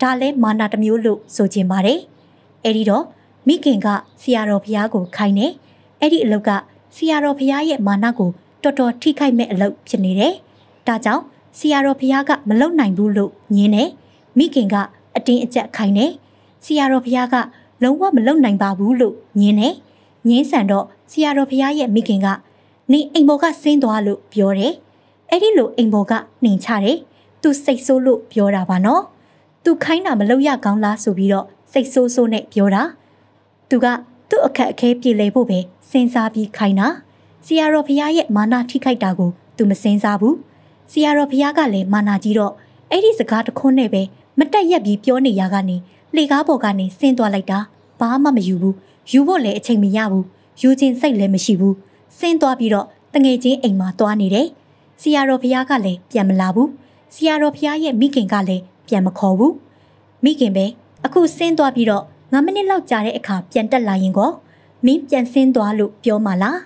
ဒါလဲမာနာတစ်မျိုးလို့ဆိုချင်ပါတယ်အဲ့ဒီတော့မိခင်ကဆရာတော်ဘုရားကို ခိုင်းတယ်အဲ့ဒီအလုပ်ကဆရာတော်ဘုရားရဲ့မာနကိုတော်တော်ထိခိုက်မဲ့အလုပ်ဖြစ်နေတယ်ဒါကြောင့်ဆရာတော်ဘုရားက မလုံနိုင်ဘူးလို့ညင်းတယ်မိခင်ကအတင်းအကျပ်ခိုင်းတယ်ဆရာတော်ဘုရားကလုံးဝမလုံနိုင်ပါဘူးလို့ညင်းတယ်ညင်းဆန်တော့ဆရာတော်ဘုရားရဲ့မိခင်ကနေအိမ်ပေါ်ကဆင်းသွားလို့ပြောတယ်။အဲ့ဒီလိုအိမ်ပေါ်ကနှင်ချတယ်။သူစိတ်ဆိုးလို့ပြောတာပါနော်။သူခိုင်းတာမလုပ်ရကောင်းလားဆိုပြီးတော့စိတ်ဆိုးဆိုးနဲ့ပြောတာ။သူကသူ့အခက်အခဲပြေလည်ဖို့ပဲစဉ်းစားပြီးခိုင်းတာ။ဆရာတော်ဖရာရဲ့မာနထိခိုက်တာကိုသူမစဉ်းစားဘူး။ဆရာတော်ဖရာကလည်းမာနာကြီးတော့အဲ့ဒီစကားတခွန်းနဲ့ပဲမတက်ရက်ပြီးပြောနေရကနေလေကားပေါ်ကနေဆင်းသွားလိုက်တာ။ဘာမှမယူဘူး။ယူဖို့လည်းအချိန်မရဘူး။ယူခြင်းစိတ်လည်းမရှိဘူး။ဆင်းသွားပြီးတော့တငယ်ချင်းအိမ်မှာသွားနေတယ်။ဆရာတော်ဘုရားကလည်းပြန်မလာဘူး။ဆရာတော်ဘုရားရဲ့မိခင်ကလည်းပြန်မခေါ်ဘူး။မိခင်ပဲအခုဆင်းသွားပြီးတော့9မိနစ်လောက်ကြာတဲ့အခါပြန်တက်လာရင်ကောမင်းပြန်ဆင်းသွားလို့ပြောမှလား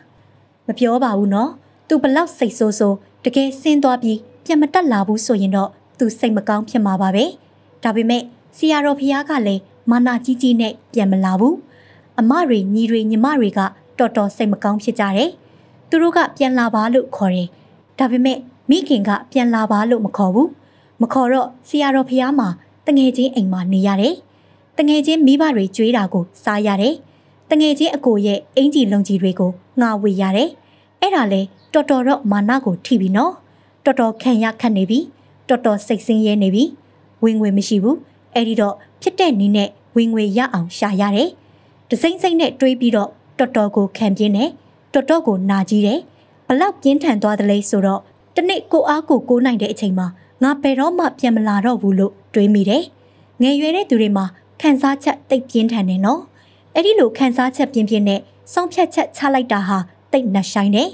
မပြောပါဘူးနော်။ तू ဘလောက်စိတ်ဆိုးဆိုးတကယ်ဆင်းသွားပြီးပြန်မတက်လာဘူးဆိုရင်တော့ तू စိတ်မကောင်းဖြစ်မှာပါပဲ။ဒါပေမဲ့ဆရာတော်ဘုရားကလည်းမာနာကြီးကြီးနဲ့ပြန်မလာဘူး။အမတွေညီတွေညီမတွေကတော်တော်စိတ်မကောင်းဖြစ်ကြတယ်။သူတို့ကပြန်လာပါလို့ခေါ်တယ်။ဒါပေမဲ့မိခင်ကပြန်လာပါလို့မခေါ်ဘူး။မခေါ်တော့ဆရာတော်ဖះမှာတငယ်ချင်းအိမ်မှာနေရတယ်။တငယ်ချင်းမိဘတွေကြွေးတာကို စားရတယ်။တငယ်ချင်းအကိုရဲ့အင်ကြီးလုံကြီးတွေကိုငှာဝေရတယ်။အဲ့ဒါလဲတော်တော်တော့မာနကိုထိပြီနော်။တော်တော်ခံရခတ်နေပြီ။တော်တော်စိတ်ဆင်းရဲနေပြီ။ဝင်ငွေမရှိဘူး။အဲ့ဒီတော့ဖြစ်တဲ့နည်းနဲ့ဝင်ငွေရအောင်ရှာရတယ်။တစိမ့်စိမ့်နဲ့တွေးပြီးတော့တော်တော်ကိုခံပြင်းတယ်တော်တော်ကိုနာကြီးတယ်ဘလောက်ပြင်းထန်သွားသလဲဆိုတော့တနေ့ကိုအားကိုကိုးနိုင်တဲ့အချိန်မှာငါဘယ်တော့မှပြန်မလာတော့ဘူးလို့တွေးမိတယ်ငယ်ရွယ်တဲ့သူတွေမှာခံစားချက်တိတ်ပြင်းထန်တယ်နော်အဲ့ဒီလိုခံစားချက်ပြင်းပြင်းနဲ့ဆုံးဖြတ်ချက်ချလိုက်တာဟာတိတ်နှဆိုင်တယ်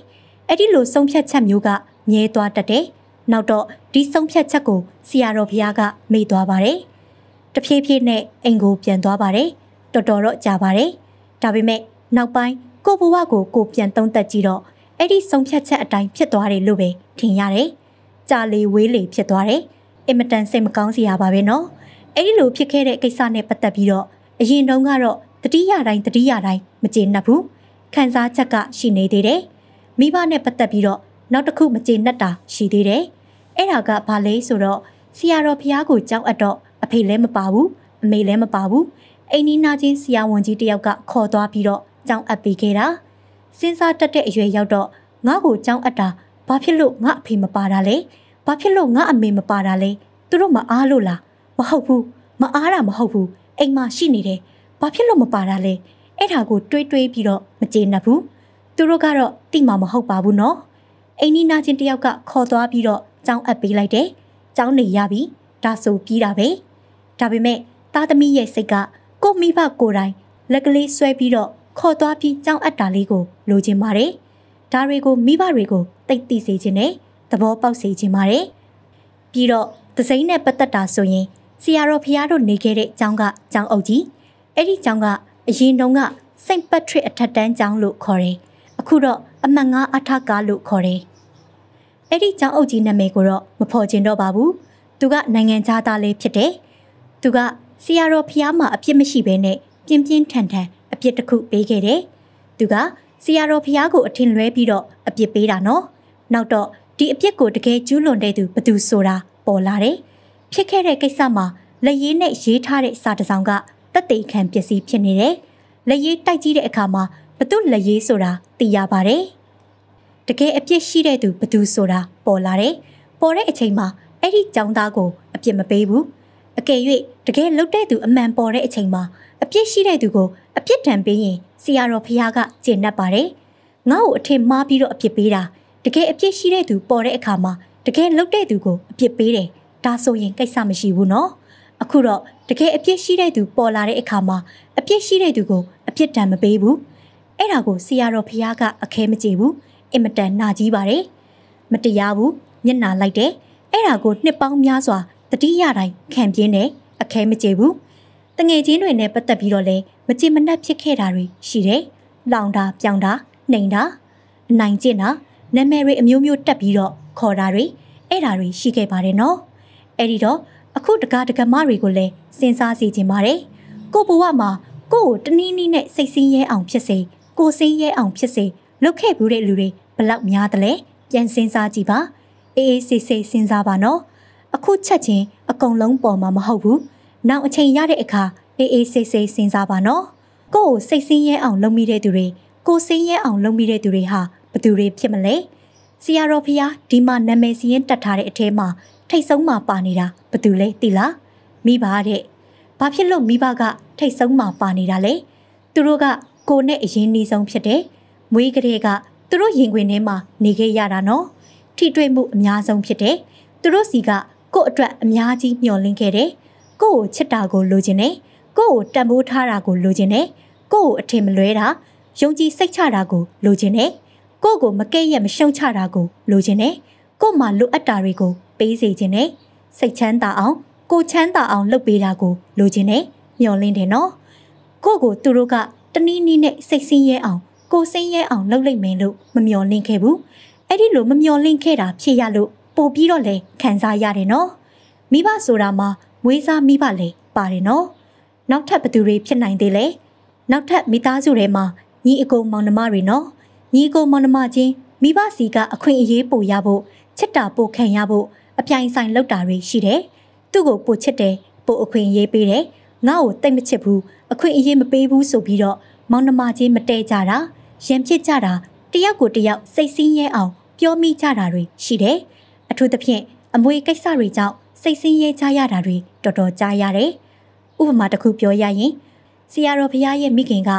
အဲ့ဒီလိုဆုံးဖြတ်ချက်မျိုးကမြဲသွားတတ်တယ်နောက်တော့ဒီဆုံးဖြတ်ချက်ကိုဆရာတော်ဘုရားကမေ့သွားပါတယ်။တဖြည်းဖြည်းနဲ့အိမ်ကိုပြန်သွားပါတယ်။တော်တော်တော့ကြာပါတယ်။ဒါပေမဲ့နောက်ပိုင်းကိုဘဝကိုကိုပြန်သုံးသက်ကြည့်တော့အဲ့ဒီဆုံးဖြတ်ချက်အတိုင်းဖြစ်သွားတယ်လို့ပဲထင်ရတယ်။ကြာလေဝေးလေဖြစ်သွားတယ်။အင်မတန်စိတ်မကောင်းစရာပါပဲနော်။အဲ့ဒီလိုဖြစ်ခဲ့တဲ့ကိစ္စနဲ့ပတ်သက်ပြီးတော့အရင်တုန်းကတော့တတိယတိုင်းတတိယတိုင်းမကျေနပ်ဘူး။ခံစားချက်ကရှိနေသေးတယ်။မိဘနဲ့ပတ်သက်ပြီးတော့နောက်တစ်ခုမကျေနပ်တာရှိသေးတယ်။အဲ့ဒါကဘာလဲဆိုတော့ဆရာတော်ဖျားကိုကြောက်အပ်တော့အဖေလည်းမပါဘူးအမေလည်းမပါဘူးအိမ်နီးနာချင်းဆရာဝန်ကြီးတယောက်ကခေါ်သွားပြီးတော့ကြောင်းအပ်ပေးခဲ့တာစဉ်းစားတတ်တဲ့အရွယ်ရောက်တော့ငါ့ကိုကြောင်းအပ်တာဘာဖြစ်လို့ငါအဖေမပါတာလဲဘာဖြစ်လို့ငါအမေမပါတာလဲသူတို့မအားလို့လားမဟုတ်ဘူးမအားတာမဟုတ်ဘူးအိမ်မှာရှိနေတယ်ဘာဖြစ်လို့မပါတာလဲအဲ့ဒါကိုတွေးတွေးပြီးတော့မကျေနပ်ဘူးသူတို့ကတော့တိမာမဟုတ်ပါဘူးနော်အိမ်နီးနာချင်းတယောက်ကခေါ်သွားပြီးတော့ကြောင်းအပ်ပေးလိုက်တယ်ကြောင်းနေရပြီဒါဆိုပြီးတာပဲဒါပေမဲ့သားသမီးရဲ့စိတ်ကကိုမိဘကိုယ်တိုင်လက်ကလေးဆွဲပြီးတော့ခေါ်သွားပြီးကြောင်းအပ်တာလေးကိုလိုချင်ပါတယ်။ဒါတွေကိုမိဘတွေကိုတိတ်သိစေခြင်းနဲ့သဘောပေါက်စေခြင်းပါတယ်။ပြီးတော့သစိမ့်နဲ့ပတ်သက်တာဆိုရင်ဆရာတော်ဖရာတို့နေခဲ့တဲ့ကျောင်းကကျောင်းအုပ်ကြီးအဲ့ဒီကျောင်းကအရင်တုန်းကစိန့်ပတ်ထရစ်အထက်တန်းကျောင်းလို့ခေါ်တယ်။အခုတော့အမှတ်ငါးအထက်ကားလို့ခေါ်တယ်။အဲ့ဒီကျောင်းအုပ်ကြီးနာမည်ကိုတော့မဖော်ချင်တော့ပါဘူး။သူက နိုင်ငံခြားသားလေးဖြစ်တယ်။သူကဆရာတော်ဖျားမှာအပြစ်မရှိဘဲနဲ့ပြင်းပြင်းထန်ထန်အပြစ်တစ်ခုပေးခဲ့တယ်။သူကဆရာတော်ဖျားကိုအထင်လွဲပြီးတော့အပြစ်ပေးတာနော်။နောက်တော့ဒီအပြစ်ကိုတကယ်ကျူးလွန်တဲ့သူဘသူဆိုတာပေါ်လာတယ်။ဖြစ်ခဲ့တဲ့ကိစ္စမှာလက်ရည်နဲ့ရေးထားတဲ့စာတစ်စောင်ကတက်သိခံပစ္စည်းဖြစ်နေတယ်။လက်ရည်တိုက်ကြည့်တဲ့အခါမှာဘသူလက်ရည်ဆိုတာသိရပါတယ်။တကယ်အပြစ်ရှိတဲ့သူဘသူဆိုတာပေါ်လာတယ်။ပေါ်တဲ့အချိန်မှာအဲ့ဒီចောင်းသားကိုအပြစ်မပေးဘူး။အကယ်၍တကယ်လုတ်တဲ့သူအမှန်ပေါ်တဲ့အချိန်မှာအပြစ်ရှိတဲ့သူကိုပြစ်ဒဏ်ပေးရင်ဆရာတော်ဖရာကကျေနပ်ပါတယ်။ငါ့ကိုအထင်မှားပြီးတော့အပြစ်ပေးတာတကယ်အပြစ်ရှိတဲ့သူပေါ်တဲ့အခါမှာတကယ်လုပ်တဲ့သူကိုအပြစ်ပေးတယ်။ဒါဆိုရင်ကိစ္စမရှိဘူးနော်။အခုတော့တကယ်အပြစ်ရှိတဲ့သူပေါ်လာတဲ့အခါမှာအပြစ်ရှိတဲ့သူကိုအပြစ်ဒဏ်မပေးဘူး။အဲ့ဒါကိုဆရာတော်ဖရာကအခဲမကျေဘူး။အင်မတန်နာကြီးပါတယ်။မတရားဘူး။ညံ့နာလိုက်တယ်။အဲ့ဒါကိုနှစ်ပေါင်းများစွာတတိယတိုင်းခံပြင်းတယ်။အခဲမကျေဘူး။တငယ်ချင်းတွေနဲ့ပတ်သက်ပြီးတော့လည်းမကြည်မနှက်ဖြစ်ခဲ့တာတွေရှိတယ်။လောင်တာပြောင်တာနှိမ်တာအနိုင်ကျင့်တာနာမည်တွေအမျိုးမျိုးတက်ပြီးတော့ခေါ်တာတွေအဲ့ဒါတွေရှိခဲ့ပါတယ်နော်။အဲ့ဒီတော့အခုတကားတကမတွေကိုလည်းစဉ်းစားစီခြင်းပါတယ်။ကိုဘဝမှာကိုကိုတနည်းနည်းနဲ့စိတ်ဆင်းရဲအောင်ဖြစ်စေကိုဆင်းရဲအောင်ဖြစ်စေလုပ်ခဲ့ဘူးတဲ့လူတွေဘလောက်များသလဲပြန်စဉ်းစားကြည့်ပါအေးအေးဆေးဆေးစဉ်းစားပါနော်အခုချက်ချင်းအကုန်လုံးပေါ်မှာမဟုတ်ဘူးနောက်အချိန်ရတဲ့အခါအေးအေးစိတ်စိတ်စဉ်းစားပါနော်။ကိုယ့်ကိုစိတ်ဆင်းရဲအောင်လုပ်မိတဲ့သူတွေကိုယ်ဆင်းရဲအောင်လုပ်မိတဲ့သူတွေဟာဘသူတွေဖြစ်မလဲ။ဆရာတော်ဖျားဒီမှာနာမည်စီရင်တက်ထားတဲ့အထဲမှာ ထိတ်ဆုံးမှပါနေတာဘသူလဲသိလား။မိဘတဲ့။ဘာဖြစ်လို့မိဘကထိတ်ဆုံးမှပါနေတာလဲ။သူတို့ကကိုနဲ့အရင်နေဆုံးဖြစ်တယ်။မွေးကလေးကသူတို့ရင်ခွင်ထဲမှာနေခဲ့ရတာနော်။ထိတွေ့မှုအများဆုံးဖြစ်တယ်။သူတို့စီကကို့အတွက်အများကြီးမျှော်လင့်ခဲ့တယ်။ကို့ကိုချစ်တာကိုလိုချင်တယ်။ကိုယ့်ကိုတန်ဖိုးထားတာကိုလိုချင်တယ်ကိုယ့်ကိုအထင်မလွဲတာယုံကြည်စိတ်ချတာကိုလိုချင်တယ်ကိုယ့်ကိုမကဲ့ရဲ့မရှုံချတာကိုလိုချင်တယ်ကို့မှာလိုအပ်တာတွေကိုပေးစေချင်တယ်စိတ်ချမ်းသာအောင် ကိုချမ်းသာအောင်လုပ်ပေးတာကိုလိုချင်တယ်မျှော်လင့်တယ်နော်ကို့ကိုသူတို့ကတနည်းနည်းနဲ့စိတ်ဆင်းရဲအောင်ကိုဆင်းရဲအောင်လုပ်လိုက်မယ်လို့မမျှော်လင့်ခဲ့ဘူးအဲ့ဒီလိုမမျှော်လင့်ခဲ့တာ ဖြစ်ရလို့ပို့ပြီးတော့လဲခံစားရတယ်နော်မိဘဆိုတာမှာမွေးစားမိဘလဲပါတယ်နော်နောက်ထပ်ဘသူတွေဖြစ်နိုင်သေးလဲနောက်ထပ်မိသားစုထဲမှာညီအကိုမောင်နှမတွေနော်ညီအကိုမောင်နှမချင်းမိဘစီကအခွင့်အရေးပို့ရဖို့ချစ်တာပို့ခံရဖို့အပြိုင်ဆိုင်လောက်တာတွေရှိတယ်သူ့ကိုပို့ချစ်တယ်ပို့အခွင့်အရေးပေးတယ်ငါ့ကိုတိတ်မချစ်ဘူးအခွင့်အရေးမပေးဘူးဆိုပြီးတော့မောင်နှမချင်းမတဲကြတာရံဖြစ်ကြတာတယောက်ကိုတယောက်စိတ်ဆင်းရဲအောင်ပြောမိကြတာတွေရှိတယ်အထူးသဖြင့်အမွေကိစ္စတွေကြောင့်စိတ်ဆင်းရဲကြရတာတွေတော်တော်ကြားရတယ်ဥပမာတစ်ခုပြောရရင်ဆရာတော်ဘုရားရဲ့မိခင်က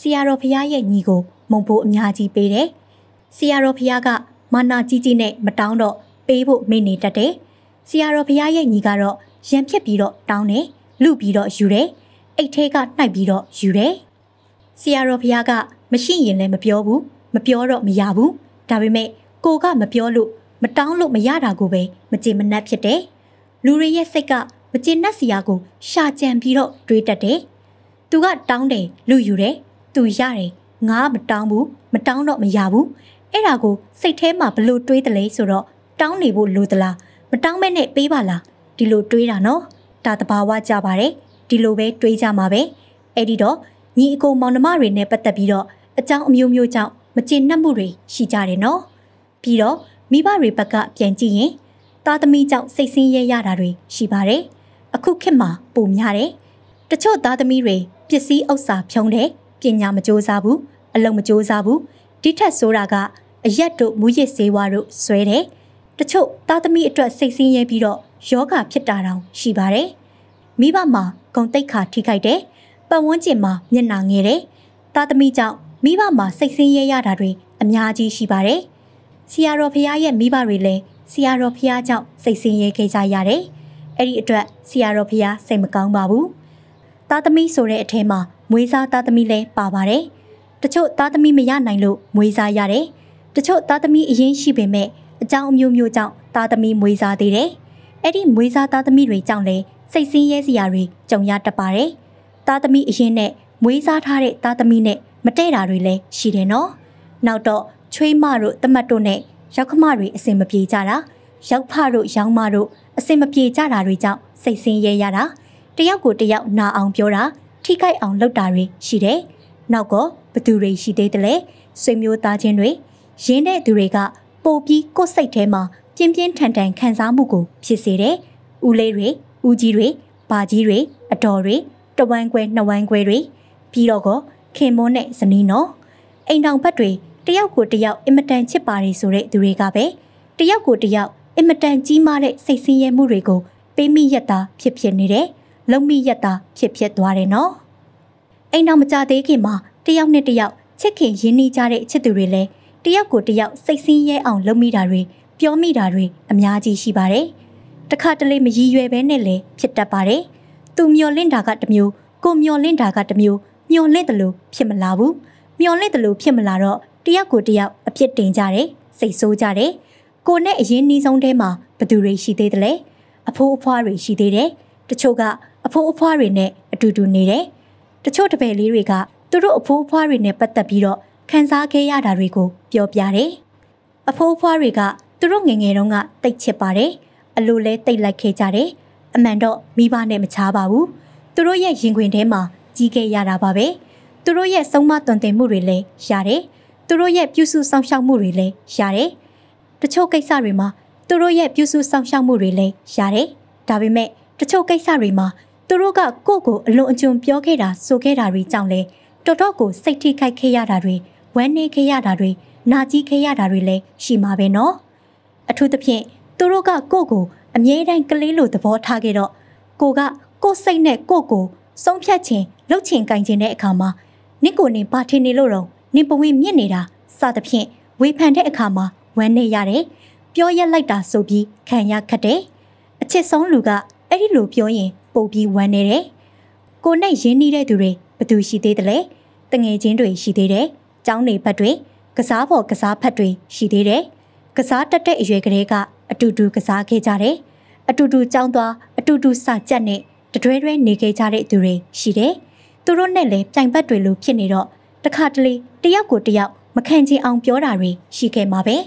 ဆရာတော်ဘုရားရဲ့ညီကို မုံဖို့အများကြီးပေးတယ်။ဆရာတော်ဘုရားကမာနာကြီးကြီးနဲ့မတောင်းတော့ပေးဖို့မိနေတတ်တယ်။ဆရာတော်ဘုရားရဲ့ညီကတော့ရံဖြစ်ပြီးတော့တောင်းတယ်၊လူပြီးတော့ယူတယ်၊အိတ်ထဲကနှိုက်ပြီးတော့ယူတယ်။ဆရာတော်ဘုရားကမရှိရင်လည်းမပြောဘူး၊မပြောတော့မရဘူး။ဒါပေမဲ့ကိုကမပြောလို့မတောင်းလို့မရတာကိုပဲမကြည်မနှက်ဖြစ်တယ်။လူတွေရဲ့စိတ်ကမကျေနပ်စရာကိုရှာကြံပြီးတော့တွေးတတ်တယ်။သူကတောင်းတယ်လူယူတယ်သူရတယ်ငါမတောင်းဘူးမတောင်းတော့မရဘူးအဲ့ဒါကိုစိတ်ထဲမှာဘလို့တွေးတယ်လဲဆိုတော့တောင်းနေဖို့လိုသလားမတောင်းမဲ့နဲ့ပေးပါလားဒီလိုတွေးတာနော်ဒါတဘာဝကြပါတယ်ဒီလိုပဲတွေးကြမှာပဲအဲ့ဒီတော့ညီအကိုမောင်နှမတွေနဲ့ပတ်သက်ပြီးတော့အကြောင်းအမျိုးမျိုးကြောင့်မကျေနပ်မှုတွေရှိကြတယ်နော်ပြီးတော့မိဘတွေဘက်ကပြန်ကြည့်ရင်သားသမီးကြောင့်စိတ်ဆင်းရဲရတာတွေရှိပါတယ်အခုခေတ်မှာပုံများတယ်။တချို့သားသမီးတွေပစ္စည်းဥစ္စာဖြုံးတယ်၊ပညာမကြိုးစားဘူး၊အလုံးမကြိုးစားဘူး။ဒီထက်ဆိုတာကအရက်တို့မူရစ်စေးဝါတို့ဆွဲတယ်။တချို့သားသမီးအတွက်စိတ်ဆင်းရဲပြီးတော့ယောဂဖြစ်တာတောင်ရှိပါတယ်။မိဘမှာဂုံတိတ်ခါထိခိုက်တယ်။ပတ်ဝန်းကျင်မှာမျက်နှာငယ်တယ်။သားသမီးကြောင့်မိဘမှာစိတ်ဆင်းရဲရတာတွေအများကြီးရှိပါတယ်။ဆရာတော်ဖရာရဲ့မိဘတွေလည်းဆရာတော်ဖရာကြောင့်စိတ်ဆင်းရဲခဲ့ကြရတယ်။အဲ့ဒီအတွက်ဆရာတော်ဖရာစိတ်မကောင်းပါဘူးသားသမီးဆိုတဲ့အထဲမှာမွေးစားသားသမီးလည်းပါပါတယ်တချို့သားသမီးမရနိုင်လို့မွေးစားရတယ်တချို့သားသမီးအရင်ရှိပေမဲ့အကြောင်းအမျိုးမျိုးကြောင့်သားသမီးမွေးစားသေးတယ်အဲ့ဒီမွေးစားသားသမီးတွေကြောင့်လည်းစိတ်ဆင်းရဲစရာတွေကြုံရတတ်ပါတယ်သားသမီးအရင်နဲ့မွေးစားထားတဲ့သားသမီးနဲ့မတည့်တာတွေလည်းရှိတယ်နော် နောက်တော့ချွေးမတို့တမတ်တို့နဲ့ရောက်ခမတွေအစင်မပြေကြတာရောက်ဖတို့ရောင်းမတို့အစင်မပြေကြတာတွေကြောင့်စိတ်ဆင်းရဲရတာတယောက်ကိုတယောက်နာအောင်ပြောတာထိခိုက်အောင်လုပ်တာတွေရှိတယ်။နောက်ကဘသူတွေရှိသေးတယ်လဲဆွေမျိုးသားချင်းတွေရင်းတဲ့သူတွေကပိုပြီးကိုယ်စိတ်ထဲမှာပြင်းပြင်းထန်ထန်ခံစားမှုကို ဖြစ်စေတယ်။ဦးလေးတွေဦးကြီးတွေဘာကြီးတွေအတော်တွေတဝမ်းခွဲနှစ်ဝမ်းခွဲတွေပြီးတော့ကခင်မွန်းနဲ့ဇနီးနော်အိမ်တောင်ဘက်တွေတယောက်ကိုတယောက်အင်မတန်ချစ်ပါတယ်ဆိုတဲ့သူတွေကပဲတယောက်ကိုတယောက်အင်မတန်ကြီးမားတဲ့စိတ်ဆင်းရဲမှုတွေကို ပေးမိရက်တာဖြစ်ဖြစ်နေတယ်။လုံမိရက်တာဖြစ်ဖြစ်သွားတယ်နော်။အိမ်တော်မကြသေးခင်မှာတယောက်နဲ့တယောက်ချစ်ခင်ရင်းနှီးကြတဲ့ချစ်သူတွေလည်းတယောက်ကိုတယောက်စိတ်ဆင်းရဲအောင် လုပ်မိတာတွေပြောမိတာတွေအများကြီးရှိပါတယ်။တခါတလေမရည်ရွယ်ပဲနဲ့လည်းဖြစ်တတ်ပါတယ်။သူမျောလင့်တာကတမျိုးကိုမျောလင့်တာကတမျိုးမျောလင့်တယ်လို့ဖြစ်မလာဘူး။မျောလင့်တယ်လို့ဖြစ်မလာတော့တယောက်ကိုတယောက်အပြစ်တင်ကြတယ်စိတ်ဆိုးကြတယ်ကိုနဲ့အရင်နှီးဆုံးတဲမှာဘသူတွေရှိသေးတယ်လဲအဖိုးအဖွားတွေရှိသေးတယ်တချို့ကအဖိုးအဖွားတွေနဲ့အတူတူနေတယ်တချို့တပည့်လေးတွေက သူတို့အဖိုးအဖွားတွေနဲ့ပတ်သက်ပြီးတော့ခံစားခဲ့ရတာတွေကို ပြောပြတယ်အဖိုးအဖွားတွေကသူတို့ငငယ်တုန်းကတိတ်ချစ်ပါတယ်အလိုလဲတိတ်လိုက်ခဲ့ကြတယ်အမှန်တော့မိဘနဲ့မချားပါဘူးသူတို့ရဲ့ရင်ခွင်ထဲမှာကြီးခဲ့ရတာပါပဲသူတို့ရဲ့ဆုံးမတွင်တင်မှုတွေလည်းရတယ်သူတို့ရဲ့ပြုစုဆောင်ရှောက်မှုတွေလည်းရတယ်တချို့ကိစ္စတွေမှာသူတို့ရဲ့ပြုစုဆောင်ရှောက်မှုတွေလည်းရတယ်။ဒါပေမဲ့တချို့ကိစ္စတွေမှာသူတို့ကကိုယ့်ကိုအလွန်အကျွံပြောခဲ့တာဆိုခဲ့တာတွေကြောင့်လည်းတော်တော်ကိုစိတ်ထိခိုက်ခဲ့ရတာတွေဝမ်းနည်းခဲ့ရတာတွေနာကျင်ခဲ့ရတာတွေလည်းရှိမှာပဲနော်။အထူးသဖြင့်သူတို့ကကိုယ့်ကိုအမြဲတမ်းကလေးလိုသဘောထားခဲ့တော့ကိုကကိုယ်စိတ်နဲ့ကိုယ့်ကိုဆုံးဖြတ်ခြင်းလှုပ်ချင်ကင်ခြင်းတဲ့အခါမှာနင့်ကိုနေဘာထင်နေလို့တော့နင့်ပဝင်မြင့်နေတာစသဖြင့်ဝေဖန်တဲ့အခါမှာဝမ်းနေရတယ်။ပြောရက်လိုက်တာဆိုပြီးခံရခက်တယ်။အချစ်ဆုံးလူကအဲ့ဒီလိုပြောရင်ပုံပြီးဝမ်းနေတယ်။ကိုနဲ့ရင်းနှီးတဲ့သူတွေဘသူရှိသေးတယ်လဲ။တငယ်ချင်းတွေရှိသေးတယ်။ကျောင်းနေဘက်တွေကစားဖို့ကစားဖက်တွေရှိသေးတယ်။ကစားတက်တဲ့အရွယ်ကလေးကအတူတူကစားခဲ့ကြတယ်။အတူတူကြောင်းသွားအတူတူစကြက်နဲ့တတွဲတွဲနေခဲ့ကြတဲ့သူတွေရှိတယ်။သူတို့နဲ့လည်းပြိုင်ဘက်တွေလိုဖြစ်နေတော့တခါတလေတယောက်ကိုတယောက်မခံချင်အောင်ပြောတာတွေရှိခဲ့မှာပဲ။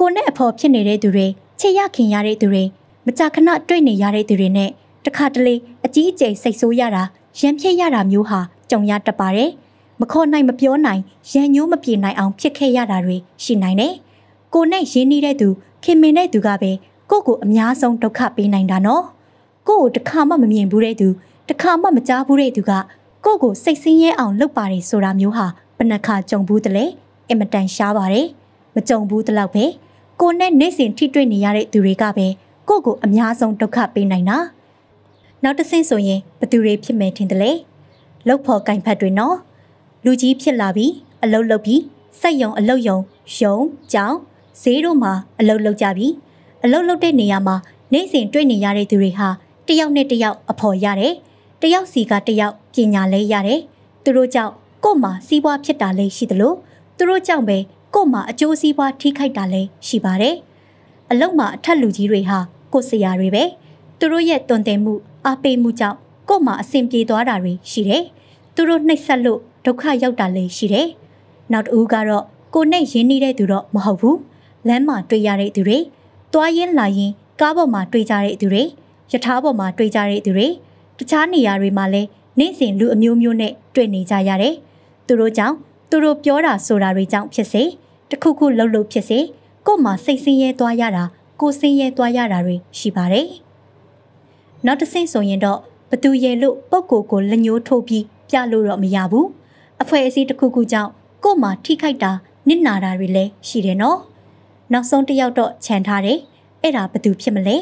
ကိုနဲ့အဖော်ဖြစ်နေတဲ့သူတွေချစ်ရခင်ရတဲ့သူတွေမကြာခဏတွေ့နေရတဲ့သူတွေနဲ့တခါတလေအကြီးအကျယ်စိတ်ဆိုးရတာရံဖြစ်ရတာမျိုးဟာကြုံရတတ်ပါတယ်။မခေါ်နိုင်မပြောနိုင်ရံညိုးမပြေနိုင်အောင် ဖြစ်ခဲ့ရတာတွေရှိနိုင်တယ်။ကိုနဲ့ရင်းနှီးတဲ့သူခင်မင်တဲ့သူကပဲကိုကိုအများဆုံးဒုက္ခပေးနိုင်တာနော်။ကိုကိုတခါမှမမြင်ဘူးတဲ့သူတခါမှမကြားဘူးတဲ့သူကကိုကိုစိတ်ဆင်းရဲအောင်လုပ်ပါတယ်ဆိုတာမျိုးဟာဘယ်နှခါကြုံဘူးတလဲအင်မတန်ရှားပါတယ်။မကြုံဘူးတလောက်ပဲ။ကိုနဲ့နေ့စဉ်ထိတွေ့နေရတဲ့သူတွေကပဲကိုကိုအများဆုံးဒုက္ခပေးနိုင်တာနောက်တစ်ဆင့်ဆိုရင်ဘသူတွေဖြစ်မယ်ထင်တယ်လေလုတ်ဖို့ကင်ဖတ်တွေနော်လူကြီးဖြစ်လာပြီးအလုတ်လုတ်ပြီးစက်ယုံအလုတ်ယုံယုံကြောင်းဈေးတို့မှာအလုတ်လုတ်ကြပြီးအလုတ်လုတ်တဲ့နေရာမှာနေ့စဉ်တွေ့နေရတဲ့သူတွေဟာတယောက်နဲ့တယောက်အဖော်ရတယ်တယောက်စီကတယောက်ပညာလဲရတယ်သူတို့ကြောင့်ကို့မှာစီးပွားဖြစ်တာလည်းရှိသလိုသူတို့ကြောင့်ပဲကို့မှာအကျိုးစီးပွားထိခိုက်တာလည်းရှိပါတယ်။အလောက်မှာအထက်လူကြီးတွေဟာကို့ဆရာတွေပဲသူတို့ရဲ့တွင်တင်မှုအားပေးမှုကြောင့်ကို့မှာအဆင်ပြေသွားတာတွေရှိတယ်။သူတို့နှိပ်စက်လို့ဒုက္ခရောက်တာလည်းရှိတယ်။နောက်တစ်ဦးကတော့ကိုနဲ့ရင်းနှီးတဲ့သူတော့မဟုတ်ဘူး။လမ်းမှာတွေ့ရတဲ့သူတွေ၊သွားရင်းလာရင်းကားပေါ်မှာတွေ့ကြတဲ့သူတွေ၊ရထားပေါ်မှာတွေ့ကြတဲ့သူတွေတခြားနေရာတွေမှာလည်းနေ့စဉ်လူအမျိုးမျိုးနဲ့တွေ့နေကြရတယ်။သူတို့ကြောင့်သူတို့ပြောတာဆိုတာတွေကြောင့်ဖြစ်စေတစ်ခုခုလှုပ်လှုပ်ဖြစ်စေကို့မှာစိတ်ဆင်းရဲသွားရတာကိုဆင်းရဲသွားရတာတွေရှိပါတယ်။နောက်တစ်ဆင့်ဆိုရင်တော့ဘသူရဲ့လို့ပုံကိုကိုလက်ညှိုးထိုးပြီးပြလို့တော့မရဘူး။အဖွဲအစည်းတစ်ခုခုကြောင့်ကို့မှာထိခိုက်တာနစ်နာတာတွေလည်းရှိတယ်နော်။နောက်ဆုံးတစ်ယောက်တော့ခြံထားတယ်။အဲ့ဒါဘသူဖြစ်မလဲ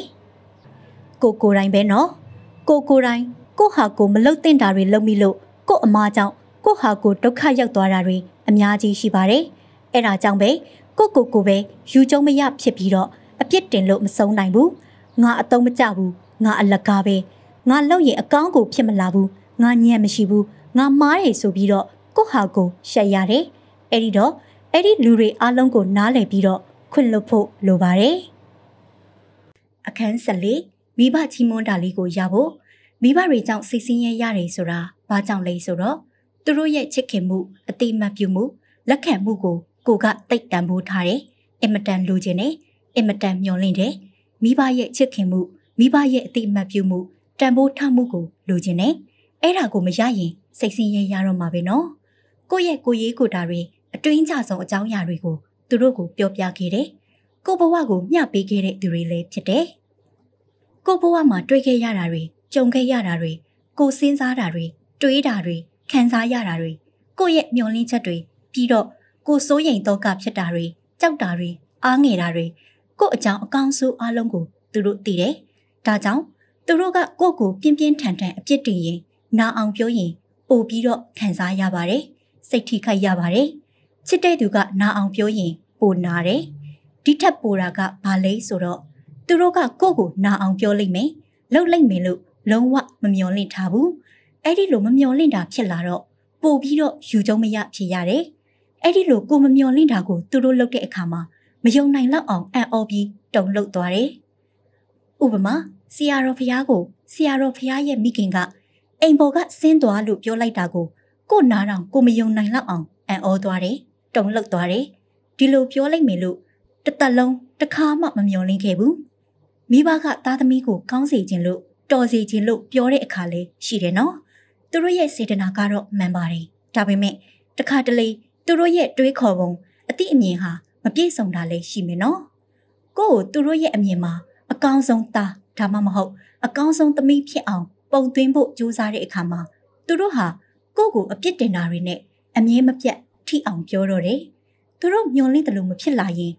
။ကိုကိုတိုင်းပဲနော်။ကိုကိုတိုင်းကိုဟာကိုမလုံတင်တာတွေလုပ်မိလို့ကို့အမားကြောင့်ကိုဟာကိုဒုက္ခရောက်သွားတာတွေအများကြီးရှိပါတယ်။အဲ့ဒါကြောင့်ပဲကိုကိုကိုပဲယူကျုံမရဖြစ်ပြီးတော့အပြစ်တင်လို့မဆုံးနိုင်ဘူးငါအတုံးမကြဘူးငါအလကားပဲငါလောက်ရင်အကောင်းကိုဖြစ်မလာဘူးငါညံ့မရှိဘူးငါမားတယ်ဆိုပြီးတော့ကိုဟာကိုရှက်ရတယ်အဲ့ဒီတော့အဲ့ဒီလူတွေအလုံးကိုနားလည်ပြီးတော့ခွင့်လွတ်ဖို့လိုပါတယ်အခန်း14မိဘချီးမွမ်းတာလေးကိုရဖို့မိဘတွေကြောင့်စိတ်ဆင်းရဲရတယ်ဆိုတာဘာကြောင့်လဲဆိုတော့သူတို့ရဲ့ချစ်ခင်မှုအတိမတ်ပြုမှုလက်ခံမှုကိုကိုကတိတ်တန်ဖိုးထားတယ်အင်မတန်လိုချင်တယ်အင်မတန်မျှော်လင့်တယ်မိဘရဲ့ချစ်ခင်မှုမိဘရဲ့အတိအမှတ်ပြုမှုတန်ဖိုးထားမှုကိုလိုချင်တယ်အဲ့ဒါကိုမရရင်စိတ်ဆင်းရဲရတော့မှာပဲနော် ကိုယ့်ရဲ့ကိုရေးကိုတာတွေအတွင်းကြဆုံးအကြောင်းအရာတွေကို သူတို့ကိုပြောပြခဲ့တယ်ကိုဘဝကိုမျှပေးခဲ့တဲ့သူတွေလည်းဖြစ်တယ်ကိုဘဝမှာတွေ့ခဲ့ရတာတွေကြုံခဲ့ရတာတွေကိုစဉ်းစားတာတွေတွေးတာတွေခံစားရတာတွေကိုယ့်ရဲ့မျှော်လင့်ချက်တွေပြီးတော့ကိုစိုးရိမ်တော့ကဖြစ်တာတွေကြောက်တာတွေအားငယ်တာတွေကို့အကြောင်းအကောင်းဆုံးအလုံးကိုသူတို့သိတယ်။ဒါကြောင့်သူတို့ကကို့ကိုပြင်းပြင်းထန်ထန်အပြစ်တင်ရင်နာအောင်ပြောရင်ပို့ပြီးတော့ခံစားရပါတယ်။စိတ်ထိခိုက်ရပါတယ်။ချစ်တဲ့သူက နာအောင်ပြောရင်ပိုနာတယ်။ဒီထက်ပိုတာကဘာလဲဆိုတော့သူတို့ကကို့ကိုနာအောင်ပြောလိမ့်မယ်။လှုပ်လိုက်မယ်လို့လုံးဝမမျှော်လင့်ထားဘူး။အဲ့ဒီလိုမမျှော်လင့်တာဖြစ်လာတော့ပို့ပြီးတော့ယူကြုံမရဖြစ်ရတယ်အဲ့ဒီလိုကိုမမျော်လင့်တာကိုသူတို့လုပ်တဲ့အခါမှာမယုံနိုင်လောက်အောင်အံ့ဩပြီးတုန်လှုပ်သွားတယ်။ဥပမာဆရာတော်ဖျားကိုဆရာတော်ဖျားရဲ့မိခင်ကအိမ်ပေါ်ကဆင်းသွားလို့ပြောလိုက်တာကိုကိုနားတော်ကိုမယုံနိုင်လောက်အောင်အံ့ဩသွားတယ်။တုန်လှုပ်သွားတယ်။ဒီလိုပြောလိုက်မယ်လို့တသက်လုံးတစ်ခါမှမမျော်လင့်ခဲ့ဘူး။မိဘကသားသမီးကိုကောင်းစေခြင်းလို့တော်စေခြင်းလို့ပြောတဲ့အခါလေးရှိတယ်နော်။သူတို့ရဲ့စေတနာကတော့မှန်ပါတယ်။ဒါပေမဲ့တခါတလေသူတို့ရဲ့တွေးခေါ်ပုံအတိအမြင်ဟာမပြည့်စုံတာလည်းရှိမယ်နော်ကိုယ့်ကိုသူတို့ရဲ့အမြင်မှာ အကောင်းဆုံးသားဒါမှမဟုတ်အကောင်းဆုံးသမီးဖြစ်အောင် ပုံသွင်းဖို့ကြိုးစားတဲ့အခါမှာသူတို့ဟာကိုယ့်ကိုအပြစ်တင်တာတွေနဲ့အမြင်မပြတ်ထိအောင်ပြောတော့တယ်သူတို့ညှော်လင့်တယ်လို့မဖြစ်လာရင်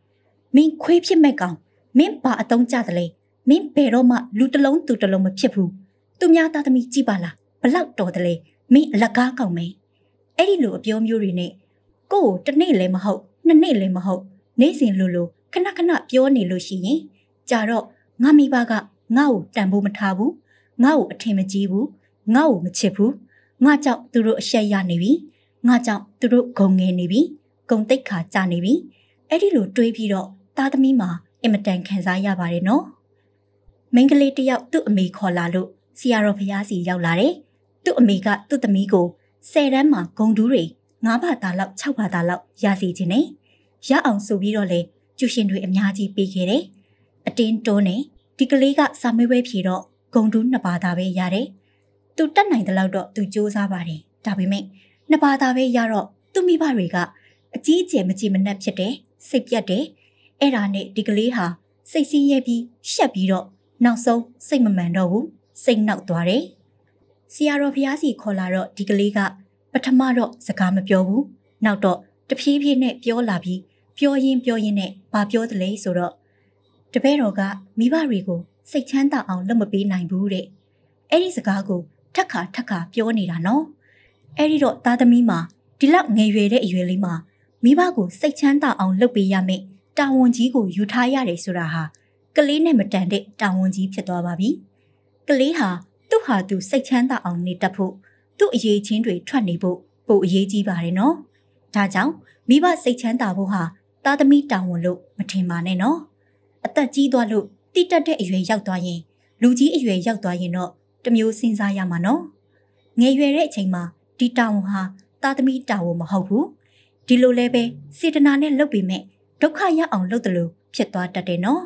မင်းခွေးဖြစ်မဲ့ကောင်မင်းဘာအတုံးကြတယ်လဲမင်းဘယ်တော့မှလူတလုံးသူတလုံးမဖြစ်ဘူးသူများသားသမီးကြည့်ပါလားဘလောက်တော်တယ်လဲမင်းအလကားကောင်မင်းအဲ့ဒီလိုအပြောမျိုးတွေနဲ့ကို့ကိုတစ်နေ့လည်းမဟုတ်နှစ်နေ့လည်းမဟုတ်နေ့စဉ်လိုလိုခဏခဏပြောနေလို့ရှိရင်ကြာတော့ငါမိဘကငါ့ကိုတန်ဖိုးမထားဘူးငါ့ကိုအထင်မကြီးဘူးငါ့ကိုမချစ်ဘူးငါကြောင့်သူတို့အရှက်ရနေပြီငါကြောင့်သူတို့ဂုံငယ်နေပြီဂုံတိတ်ခါကြနေပြီအဲ့ဒီလိုတွေးပြီးတော့သားသမီးမှာအင်မတန်ခံစားရပါတယ်နော်မိန်းကလေးတယောက်သူ့အမေခေါ်လာလို့ဆရာတော်ဘုရားစီရောက်လာတယ်သူ့အမေကသူ့သမီးကို၁၀တန်းမှာဂုံတူးတွေ၅ဘာသာလောက်၆ဘာသာလောက်ရစီခြင်းနဲ့ရအောင်ဆိုပြီးတော့လေကျူရှင်တွေအများကြီးပေးခဲ့တယ်။အတင်းတွန်းနေဒီကလေးကစာမေးပွဲဖြေတော့ဂုံတူးနှစ်ဘာသာပဲရတယ်။သူတက်နိုင်တဲ့လောက်တော့သူစူးစမ်းပါတယ်။ဒါပေမဲ့နှစ်ဘာသာပဲရတော့သူမိဘတွေက အကြီးအကျယ်မကြည်မနှက်ဖြစ်တယ်။စိတ်ပြတ်တယ်။အဲ့ဒါနဲ့ဒီကလေးဟာစိတ်ဆင်းရဲပြီးရှက်ပြီးတော့နောက်ဆုံးစိတ်မမှန်တော့ဘူး။စိတ်နှောက်သွားတယ်။ဆရာတော်ဖျားစီခေါ်လာတော့ဒီကလေးကပထမတော့စကားမပြောဘူးနောက်တော့တဖြည်းဖြည်းနဲ့ပြောလာပြီးပြောရင်းပြောရင်းနဲ့ဘာပြောသလဲဆိုတော့တပည့်တော်ကမိဘတွေကို စိတ်ချမ်းသာအောင် လုပ်မပေးနိုင်ဘူးတဲ့အဲ့ဒီစကားကိုထက်ခါထက်ခါပြောနေတာနော်အဲ့ဒီတော့သားသမီးမှာဒီလောက်ငယ်ရွယ်တဲ့အရွယ်လေးမှာမိဘကိုစိတ်ချမ်းသာအောင်လုပ်ပေးရမယ်တာဝန်ကြီးကိုယူထားရတယ်ဆိုတာဟာကလေးနဲ့မတန်တဲ့တာဝန်ကြီးဖြစ်သွားပါပြီကလေးဟာသူ့ဟာသူစိတ်ချမ်းသာအောင်နေတတ်ဖို့သူ့အရေးချင်းတွေထွက်နေဖို့ပိုအရေးကြီးပါတယ်နော်။ဒါကြောင့်မိဘစိတ်ချမ်းသာဖို့ဟာသားသမီးတာဝန်လို့မထင်ပါနဲ့နော်။အသက်ကြီးသွားလို့တိတက်တဲ့အရွယ်ရောက်သွားရင်လူကြီးအရွယ်ရောက်သွားရင်တော့တမျိုးစဉ်းစားရမှာနော်။ငယ်ရွယ်တဲ့အချိန်မှာဒီတာဝန်ဟာသားသမီးတာဝန်မဟုတ်ဘူး။ဒီလိုလဲပဲစေတနာနဲ့လုပ်ပေမဲ့ဒုက္ခရအောင်လုပ်တယ်လို့ဖြစ်သွားတတ်တယ်နော်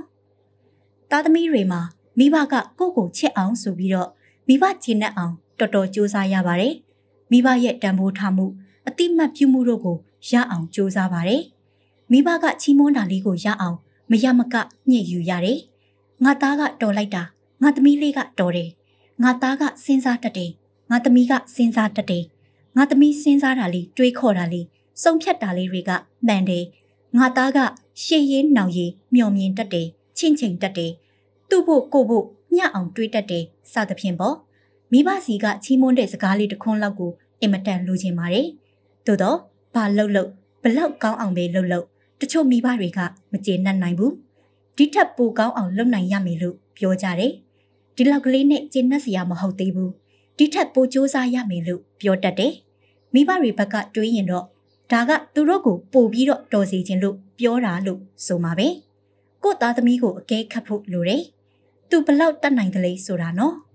။သားသမီးတွေမှာမိဘကကိုယ့်ကိုချစ်အောင်ဆိုပြီးတော့မိဘကျေနပ်အောင်တော်တော်စူးစမ်းရပါတယ်။မိဘရဲ့တန်ဖိုးထားမှုအတိမတ်ပြုမှုတို့ကိုရအောင်စူးစမ်းပါတယ်။မိဘကချီးမွမ်းတာလေးကိုရအောင်မရမကညှိယူရတယ်။ငါသားကတော်လိုက်တာငါသမီးလေးကတော်တယ်။ငါသားကစဉ်းစားတတ်တယ်။ငါသမီးကစဉ်းစားတတ်တယ်။ငါသမီးစဉ်းစားတာလေးတွေးခေါ်တာလေးစုံဖြတ်တာလေးတွေကမှန်တယ်။ငါသားကရှေ့ရင်းနောင်ရင်းမျောမြင်တတ်တယ်။ချင့်ချိန်တတ်တယ်။သူ့ဖို့ကိုဖို့မျှအောင်တွေးတတ်တယ်စသဖြင့်ပေါ့။မိဘစီကချီးမွမ်းတဲ့စကားလေးတစ်ခွန်းလောက်ကိုအင်မတန်လိုချင်ပါတယ်။သို့တော့ဘာလှုပ်လှုပ်ဘလောက်ကောင်းအောင်ပဲလှုပ်လှုပ်တချို့မိဘတွေကမကျေနပ်နိုင်ဘူး။ဒီထက်ပိုကောင်းအောင်လုပ်နိုင်ရမယ်လို့ပြောကြတယ်။ဒီလောက်ကလေးနဲ့ကျေနပ်စရာမဟုတ်သေးဘူး။ဒီထက်ပိုစူးစမ်းရမယ်လို့ပြောတတ်တယ်။မိဘတွေဘက်ကတွေးရင်တော့ဒါကသူတို့ကိုပို့ပြီးတော့တော်စီခြင်းလို့ပြောတာလို့ဆိုမှာပဲ။ကို့သားသမီးကိုအကဲခတ်ဖို့လိုတယ်။သူဘလောက်တတ်နိုင်တယ်လဲဆိုတာနော်။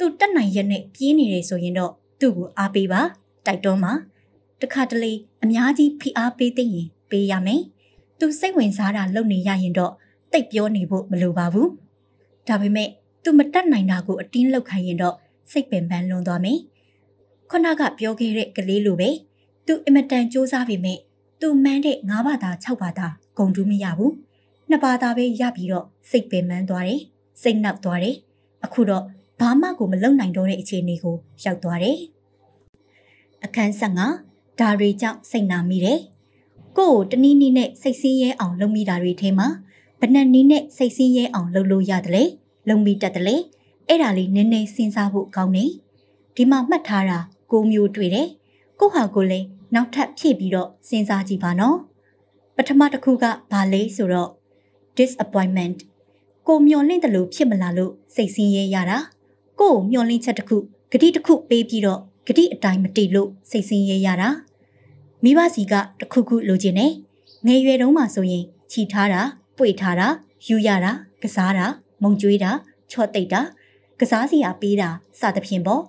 သူတက်နိုင်ရက်နဲ့ပြင်းနေတယ်ဆိုရင်တော့သူ့ကိုအားပေးပါတိုက်တွန်းပါတခါတလေအများကြီးဖိအားပေးသိရင်ပေးရမယ်သူစိတ်ဝင်စားတာလုပ်နေရရင်တော့တိတ်ပြောနေဖို့မလိုပါဘူးဒါပေမဲ့သူမတက်နိုင်တာကိုအတင်းလောက်ခိုင်းရင်တော့စိတ်ပင်ပန်းလွန်သွားမယ်ခုနကပြောခဲ့တဲ့ကလေးလိုပဲသူအင်မတန်စူးစမ်းပေမဲ့သူမှန်းတဲ့၅ဘာသာ၆ဘာသာဂုံတူးမရဘူးနှစ်ဘာသာပဲရပြီးတော့စိတ်ပင်ပန်းသွားတယ်စိတ်နှောက်သွားတယ်အခုတော့ဘာမှကိုမလုပ်နိုင်တော့တဲ့အခြေအနေကိုရောက်သွားတယ်။အခန်းဆက်ငါဒါတွေကြောင့်စိတ်နာမိတယ်။ကိုယ့်ကိုတနည်းနည်းနဲ့စိတ်ဆင်းရဲအောင်လုပ်မိတာတွေထဲမှာဘဏ္ဍနီးနဲ့စိတ်ဆင်းရဲအောင်လုပ်လို့ရတယ်လေ။လုပ်မိတတ်တယ်လေ။အဲ့ဒါလေးနည်းနည်းစဉ်းစားဖို့ကောင်းနေ။ဒီမှာမှတ်ထားတာကိုမျိုးတွေ့တယ်။ကိုဟာကိုလည်းနောက်ထပ်ဖြည့်ပြီးတော့စဉ်းစားကြည့်ပါနော်။ပထမတစ်ခုကဘာလဲဆိုတော့ disappointment ကိုမျောလင့်တယ်လို့ဖြစ်မလာလို့စိတ်ဆင်းရဲရတာ။ကိုယ့်ကိုမျှော်လင့်ချက်တစ်ခုဂတိတစ်ခုပေးပြီးတော့ဂတိအတိုင်းမတည်လို့စိတ်ဆင်းရဲရတာမိဘစီကတစ်ခုခုလိုချင်တယ်ငယ်ရွယ်တုန်းမှဆိုရင်ခြိထားတာပွေထားတာယူရတာကစားတာမုံကြွေးတာချော့တိတ်တာကစားစီရပေးတာစသဖြင့်ပေါ့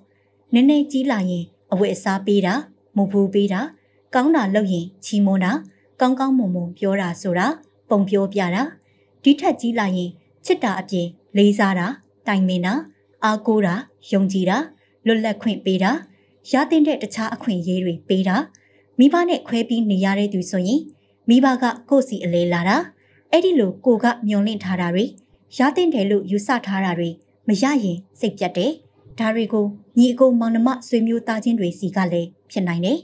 နည်းနည်းကြီးလာရင်အဝတ်အစားပေးတာမုတ်ဘူးပေးတာကောင်းတာလုပ်ရင်ချီးမွမ်းတာကောင်းကောင်းမွန်မွန်ပြောတာဆိုတာပုံပြောပြတာဒီထက်ကြီးလာရင်ချစ်တာအပြင်လေးစားတာတိုင်မင်တာအားကိုးတာယုံကြည်တာလွတ်လပ်ခွင့်ပေးတာရတဲ့တဲ့တခြားအခွင့်အရေးတွေပေးတာမိဘနဲ့ခွဲပြီးနေရတဲ့သူဆိုရင်မိဘကကိုယ့်စီအလဲလာတာအဲ့ဒီလိုကိုကမျောလင့်ထားတာတွေရတဲ့တယ်လို့ယူဆထားတာတွေမရရင်စိတ်ပြတ်တယ်ဒါတွေကိုညီအကိုမောင်နှမဆွေမျိုးသားချင်းတွေစီကလည်းဖြစ်နိုင်တယ်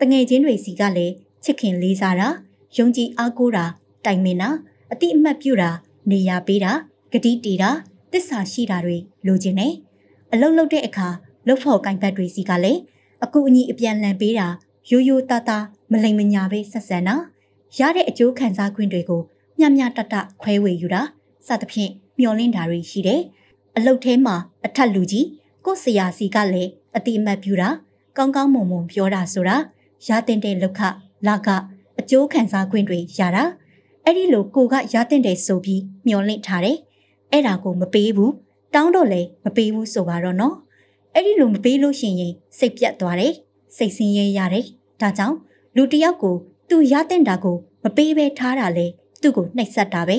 တငယ်ချင်းတွေစီကလည်းချစ်ခင်လေးစားတာယုံကြည်အားကိုးတာတိုင်မင်တာအတိအမှတ်ပြုတာနေရာပေးတာဂတိတည်တာတစ္ဆာရှိတာတွေလိုချင်တယ်။အလုပ်လုပ်တဲ့အခါလှုပ်ဖော်ကိုင်ဘက်တွေစီကလည်းအကူအညီအပြန်လန်ပေးတာရိုးရိုးသားသားမလိမ်မညာပဲဆက်ဆံတာရတဲ့အကျိုးခံစားခွင့်တွေကိုမျှမျှတတခွဲဝေယူတာစသဖြင့်မျောလင့်တာတွေရှိတယ်။အလုပ်ထဲမှာအထက်လူကြီးကိုဆရာစီကလည်းအတိအမှတ်ပြုတာကောင်းကောင်းမွန်မွန်ပြောတာဆိုတာရတဲ့တဲ့လောက်ခလာကအကျိုးခံစားခွင့်တွေရတာအဲ့ဒီလိုကိုကရတဲ့တဲ့ဆိုပြီးမျောလင့်ထားတယ်။အဲ့ဒါကိုမပေးဘူးတောင်းတော့လည်းမပေးဘူးဆိုပါတော့နော်အဲ့ဒီလိုမပေးလို့ရှင်ရင်စိတ်ပြတ်သွားတယ်စိတ်ဆင်းရဲရတယ်ဒါကြောင့်လူတယောက်ကို သူရတဲ့တာကို မပေးဘဲထားတာလေသူ့ကိုနှိပ်စက်တာပဲ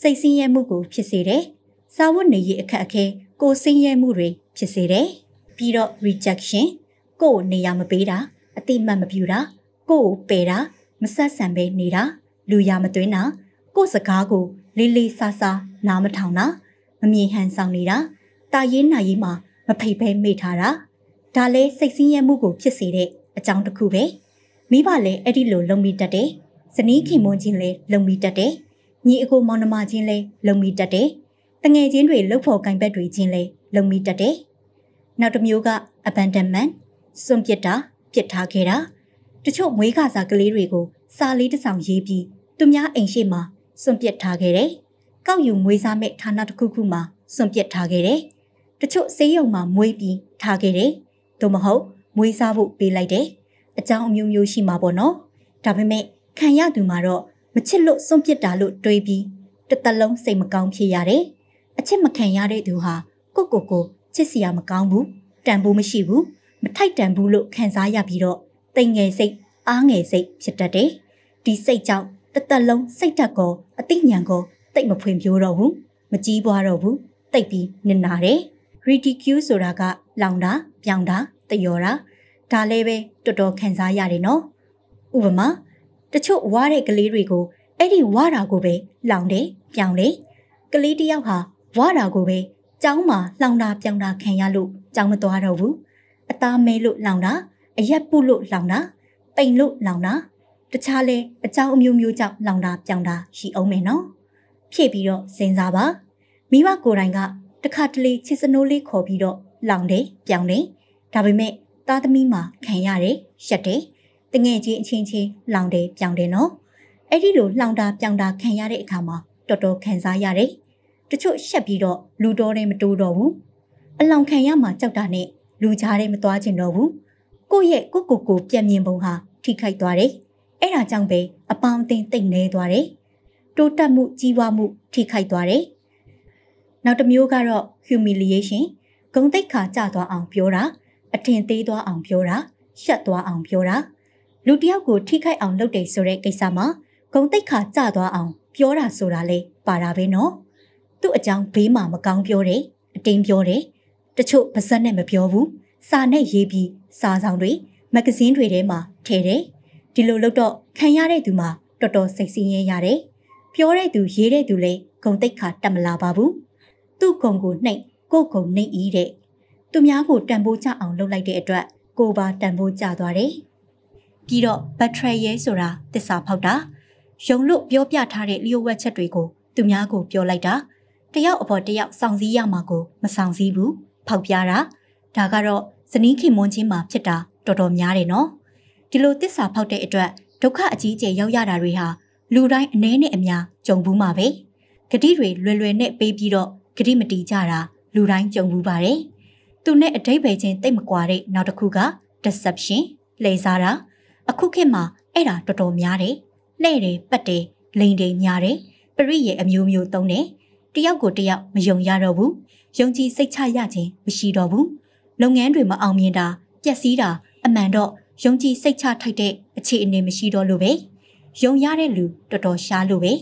စိတ်ဆင်းရဲမှုကို ဖြစ်စေတယ်စာဝတ်နေရေးအခက်အခဲကိုဆင်းရဲမှုတွေဖြစ်စေတယ်ပြီးတော့ rejection ကိုယ်နေရာမပေးတာအတိမတ်မပြူတာကိုယ်ကိုပယ်တာမဆက်ဆံပဲနေတာလူရမသွင်းတာကို့စကားကိုလေးလေးဆဆနားမထောင်တာမမြင်ဟန်ဆောင်နေတာတာရေးနာရေးမှာမဖိတ်ဘဲမေ့ထားတာဒါလဲစိတ်ဆင်းရဲမှုကိုဖြစ်စေတဲ့အကြောင်းတစ်ခုပဲမိဘလည်းအဲ့ဒီလိုလုံမိတတ်တယ်ဇနီးခင်မွန်းချင်းလည်းလုံမိတတ်တယ်ညီအကိုမောင်နှမချင်းလည်းလုံမိတတ်တယ်တငယ်ချင်းတွေလှုပ်ဖို့ကင်ဘက်တွေချင်းလည်းလုံမိတတ်တယ်နောက်တစ်မျိုးက abandonment စွန့်ပစ်တာပြစ်ထားခဲ့တာတချို့မွေးကစားကလေးတွေကိုစာလေးတစ်စောင်ရေးပြီးသူများအိမ်ရှိမှာစွန့်ပစ်ထားခဲ့တယ်။ကောက်ယူမွေးစားမဲ့ဌာနတစ်ခုခုမှာစွန့်ပစ်ထားခဲ့တယ်။တချို့ဆေးရုံမှာမွေးပြီးထားခဲ့တယ်။သို့မဟုတ်မွေးစားဖို့ပေးလိုက်တယ်။အကြောင်းအမျိုးမျိုးရှိမှာပေါ့နော်။ဒါပေမဲ့ခံရသူမှာတော့မချစ်လို့စွန့်ပစ်တာလို့တွေးပြီးတစ်သက်လုံးစိတ်မကောင်းဖြစ်ရတယ်။အချစ်မခံရတဲ့သူဟာကိုကိုကိုချစ်စရာမကောင်းဘူး။တန်ဖိုးမရှိဘူး။မထိုက်တန်ဘူးလို့ခံစားရပြီးတော့တိမ်ငယ်စိတ်အားငယ်စိတ်ဖြစ်တတ်တယ်။ဒီစိတ်ကြောင့်တသက်လုံးစိတ်ဓာတ်ကောအသိဉာဏ်ကောတိတ်မဖွင့်ပြိုးတော့ဘူးမကြီးပွားတော့ဘူးတိတ်ပြီးနစ်နာတယ် ridicule ဆိုတာကလောင်တာပြောင်တာတယောတာဒါလည်းပဲတော်တော်ခံစားရတယ်နော်ဥပမာတချို့ဝါတဲ့ကလေးတွေကိုအဲ့ဒီဝါတာကိုပဲလောင်တယ်ပြောင်တယ်ကလေးတယောက်ဟာဝါတာကိုပဲကျောင်းမှာလောင်တာပြောင်တာခံရလို့ကျောင်းမသွားတော့ဘူးအသားမဲလို့လောင်တာအရက်ပုလို့လောင်တာပိန်လို့လောင်တာတခြားလဲအကြောင်းအမျိုးမျိုးကြောင့်လောင်တာပြောင်တာရှိအောင်မယ်နော်ဖြည့်ပြီးတော့စဉ်းစားပါမိမကိုယ်တိုင်က တခါတလေချစ်စနိုးလေးခေါ်ပြီးတော့လောင်တယ်ပြောင်တယ်ဒါပေမဲ့သားသမီးမှာခံရတယ်ရက်တယ်တငယ်ချင်းအချင်းချင်းလောင်တယ်ပြောင်တယ်နော်အဲ့ဒီလိုလောင်တာပြောင်တာခံရတဲ့အခါမှာတော်တော်ခံစားရတယ်တချို့ရှက်ပြီးတော့လူတော်တယ်မတိုးတော့ဘူးအလောင်ခံရမှာကြောက်တာနဲ့လူကြားတယ်မသွားချင်တော့ဘူးကိုယ့်ရဲ့ကိုကိုကိုပြန်မြင်ပုံဟာထိခိုက်သွားတယ်အဲ့ဒါကြောင့်ပဲအပေါင်းအသင်းတိတ်နေသွားတယ်တိုးတက်မှုကြီးပွားမှုထိခိုက်သွားတယ်နောက်တစ်မျိုးကတော့ humiliation ဂုံတိတ်ခါကြသွားအောင်ပြောတာအထင်သေးသွားအောင်ပြောတာရှက်သွားအောင်ပြောတာလူတယောက်ကို ထိခိုက်အောင်လုပ်တယ်ဆိုတဲ့ကိစ္စမှာဂုံတိတ်ခါကြသွားအောင်ပြောတာဆိုတာလေပါတာပဲနော်သူ့အကြောင်းဘေးမှာမကောင်းပြောတယ်အတင်းပြောတယ်တချို့ပါဇက်နဲ့မပြောဘူးစာနဲ့ရေးပြီးစာဆောင်တွေမဂဇင်းတွေထဲမှာထည့်တယ်ဒီလိုလုပ်တော့ခံရတဲ့သူမှာတော်တော်စိတ်ဆင်းရဲရတယ်။ပြောတဲ့သူရေးတဲ့သူလည်းဂုံတိတ်ခါတက်မလာပါဘူး။သူ့ဂုံကိုနှိပ်ကိုဂုံနှိပ်ဤတဲ့။သူများကိုတန်ဖိုးချအောင်လုပ်လိုက်တဲ့အတွက်ကိုပါတန်ဖိုးချသွားတယ်။ပြီးတော့ဘတ်ထရရဲဆိုတာတစ္ဆာဖောက်တာ။ယုံလို့ပြောပြထားတဲ့လျှို့ဝှက်ချက်တွေကိုသူများကိုပြောလိုက်တာ။တယောက်အပေါ်တယောက်စောင့်စည်းရမှာကိုမစောင့်စည်းဘူး။ဖောက်ပြတာ။ဒါကတော့ဇနီးခင်မွန်းချင်းမှာဖြစ်တာတော်တော်များတယ်နော်။ဒီလိုတစ္ဆာဖောက်တဲ့အတွက်ဒုက္ခအကြီးအကျယ်ရောက်ရတာတွေဟာလူတိုင်းအ ਨੇ နဲ့အများကြုံဘူးမှာပဲဂတိတွေလွယ်လွယ်နဲ့ပေးပြီးတော့ဂတိမတီးကြတာလူတိုင်းကြုံဘူးပါတယ်သူနဲ့အတိတ်ပဲချင်းတိတ်မကွာတဲ့နောက်တစ်ခုက deception လှည့်စားတာအခုခေတ်မှာအဲ့ဒါတော်တော်များတယ်လှည့်တယ်ပတ်တယ်လိန်တယ်ညားတယ်ပရိရဲ့အမျိုးမျိုးသုံးတယ်တယောက်ကိုတယောက်မယုံရတော့ဘူးယုံကြည်စိတ်ချရခြင်းမရှိတော့ဘူးလုပ်ငန်းတွေမအောင်မြင်တာပျက်စီးတာအမှန်တော့ယုံကြည်စိတ်ချထိုက်တဲ့အခြေအနေမရှိတော့လို့ပဲယုံရတဲ့လူတော်တော်ရှားလို့ပဲ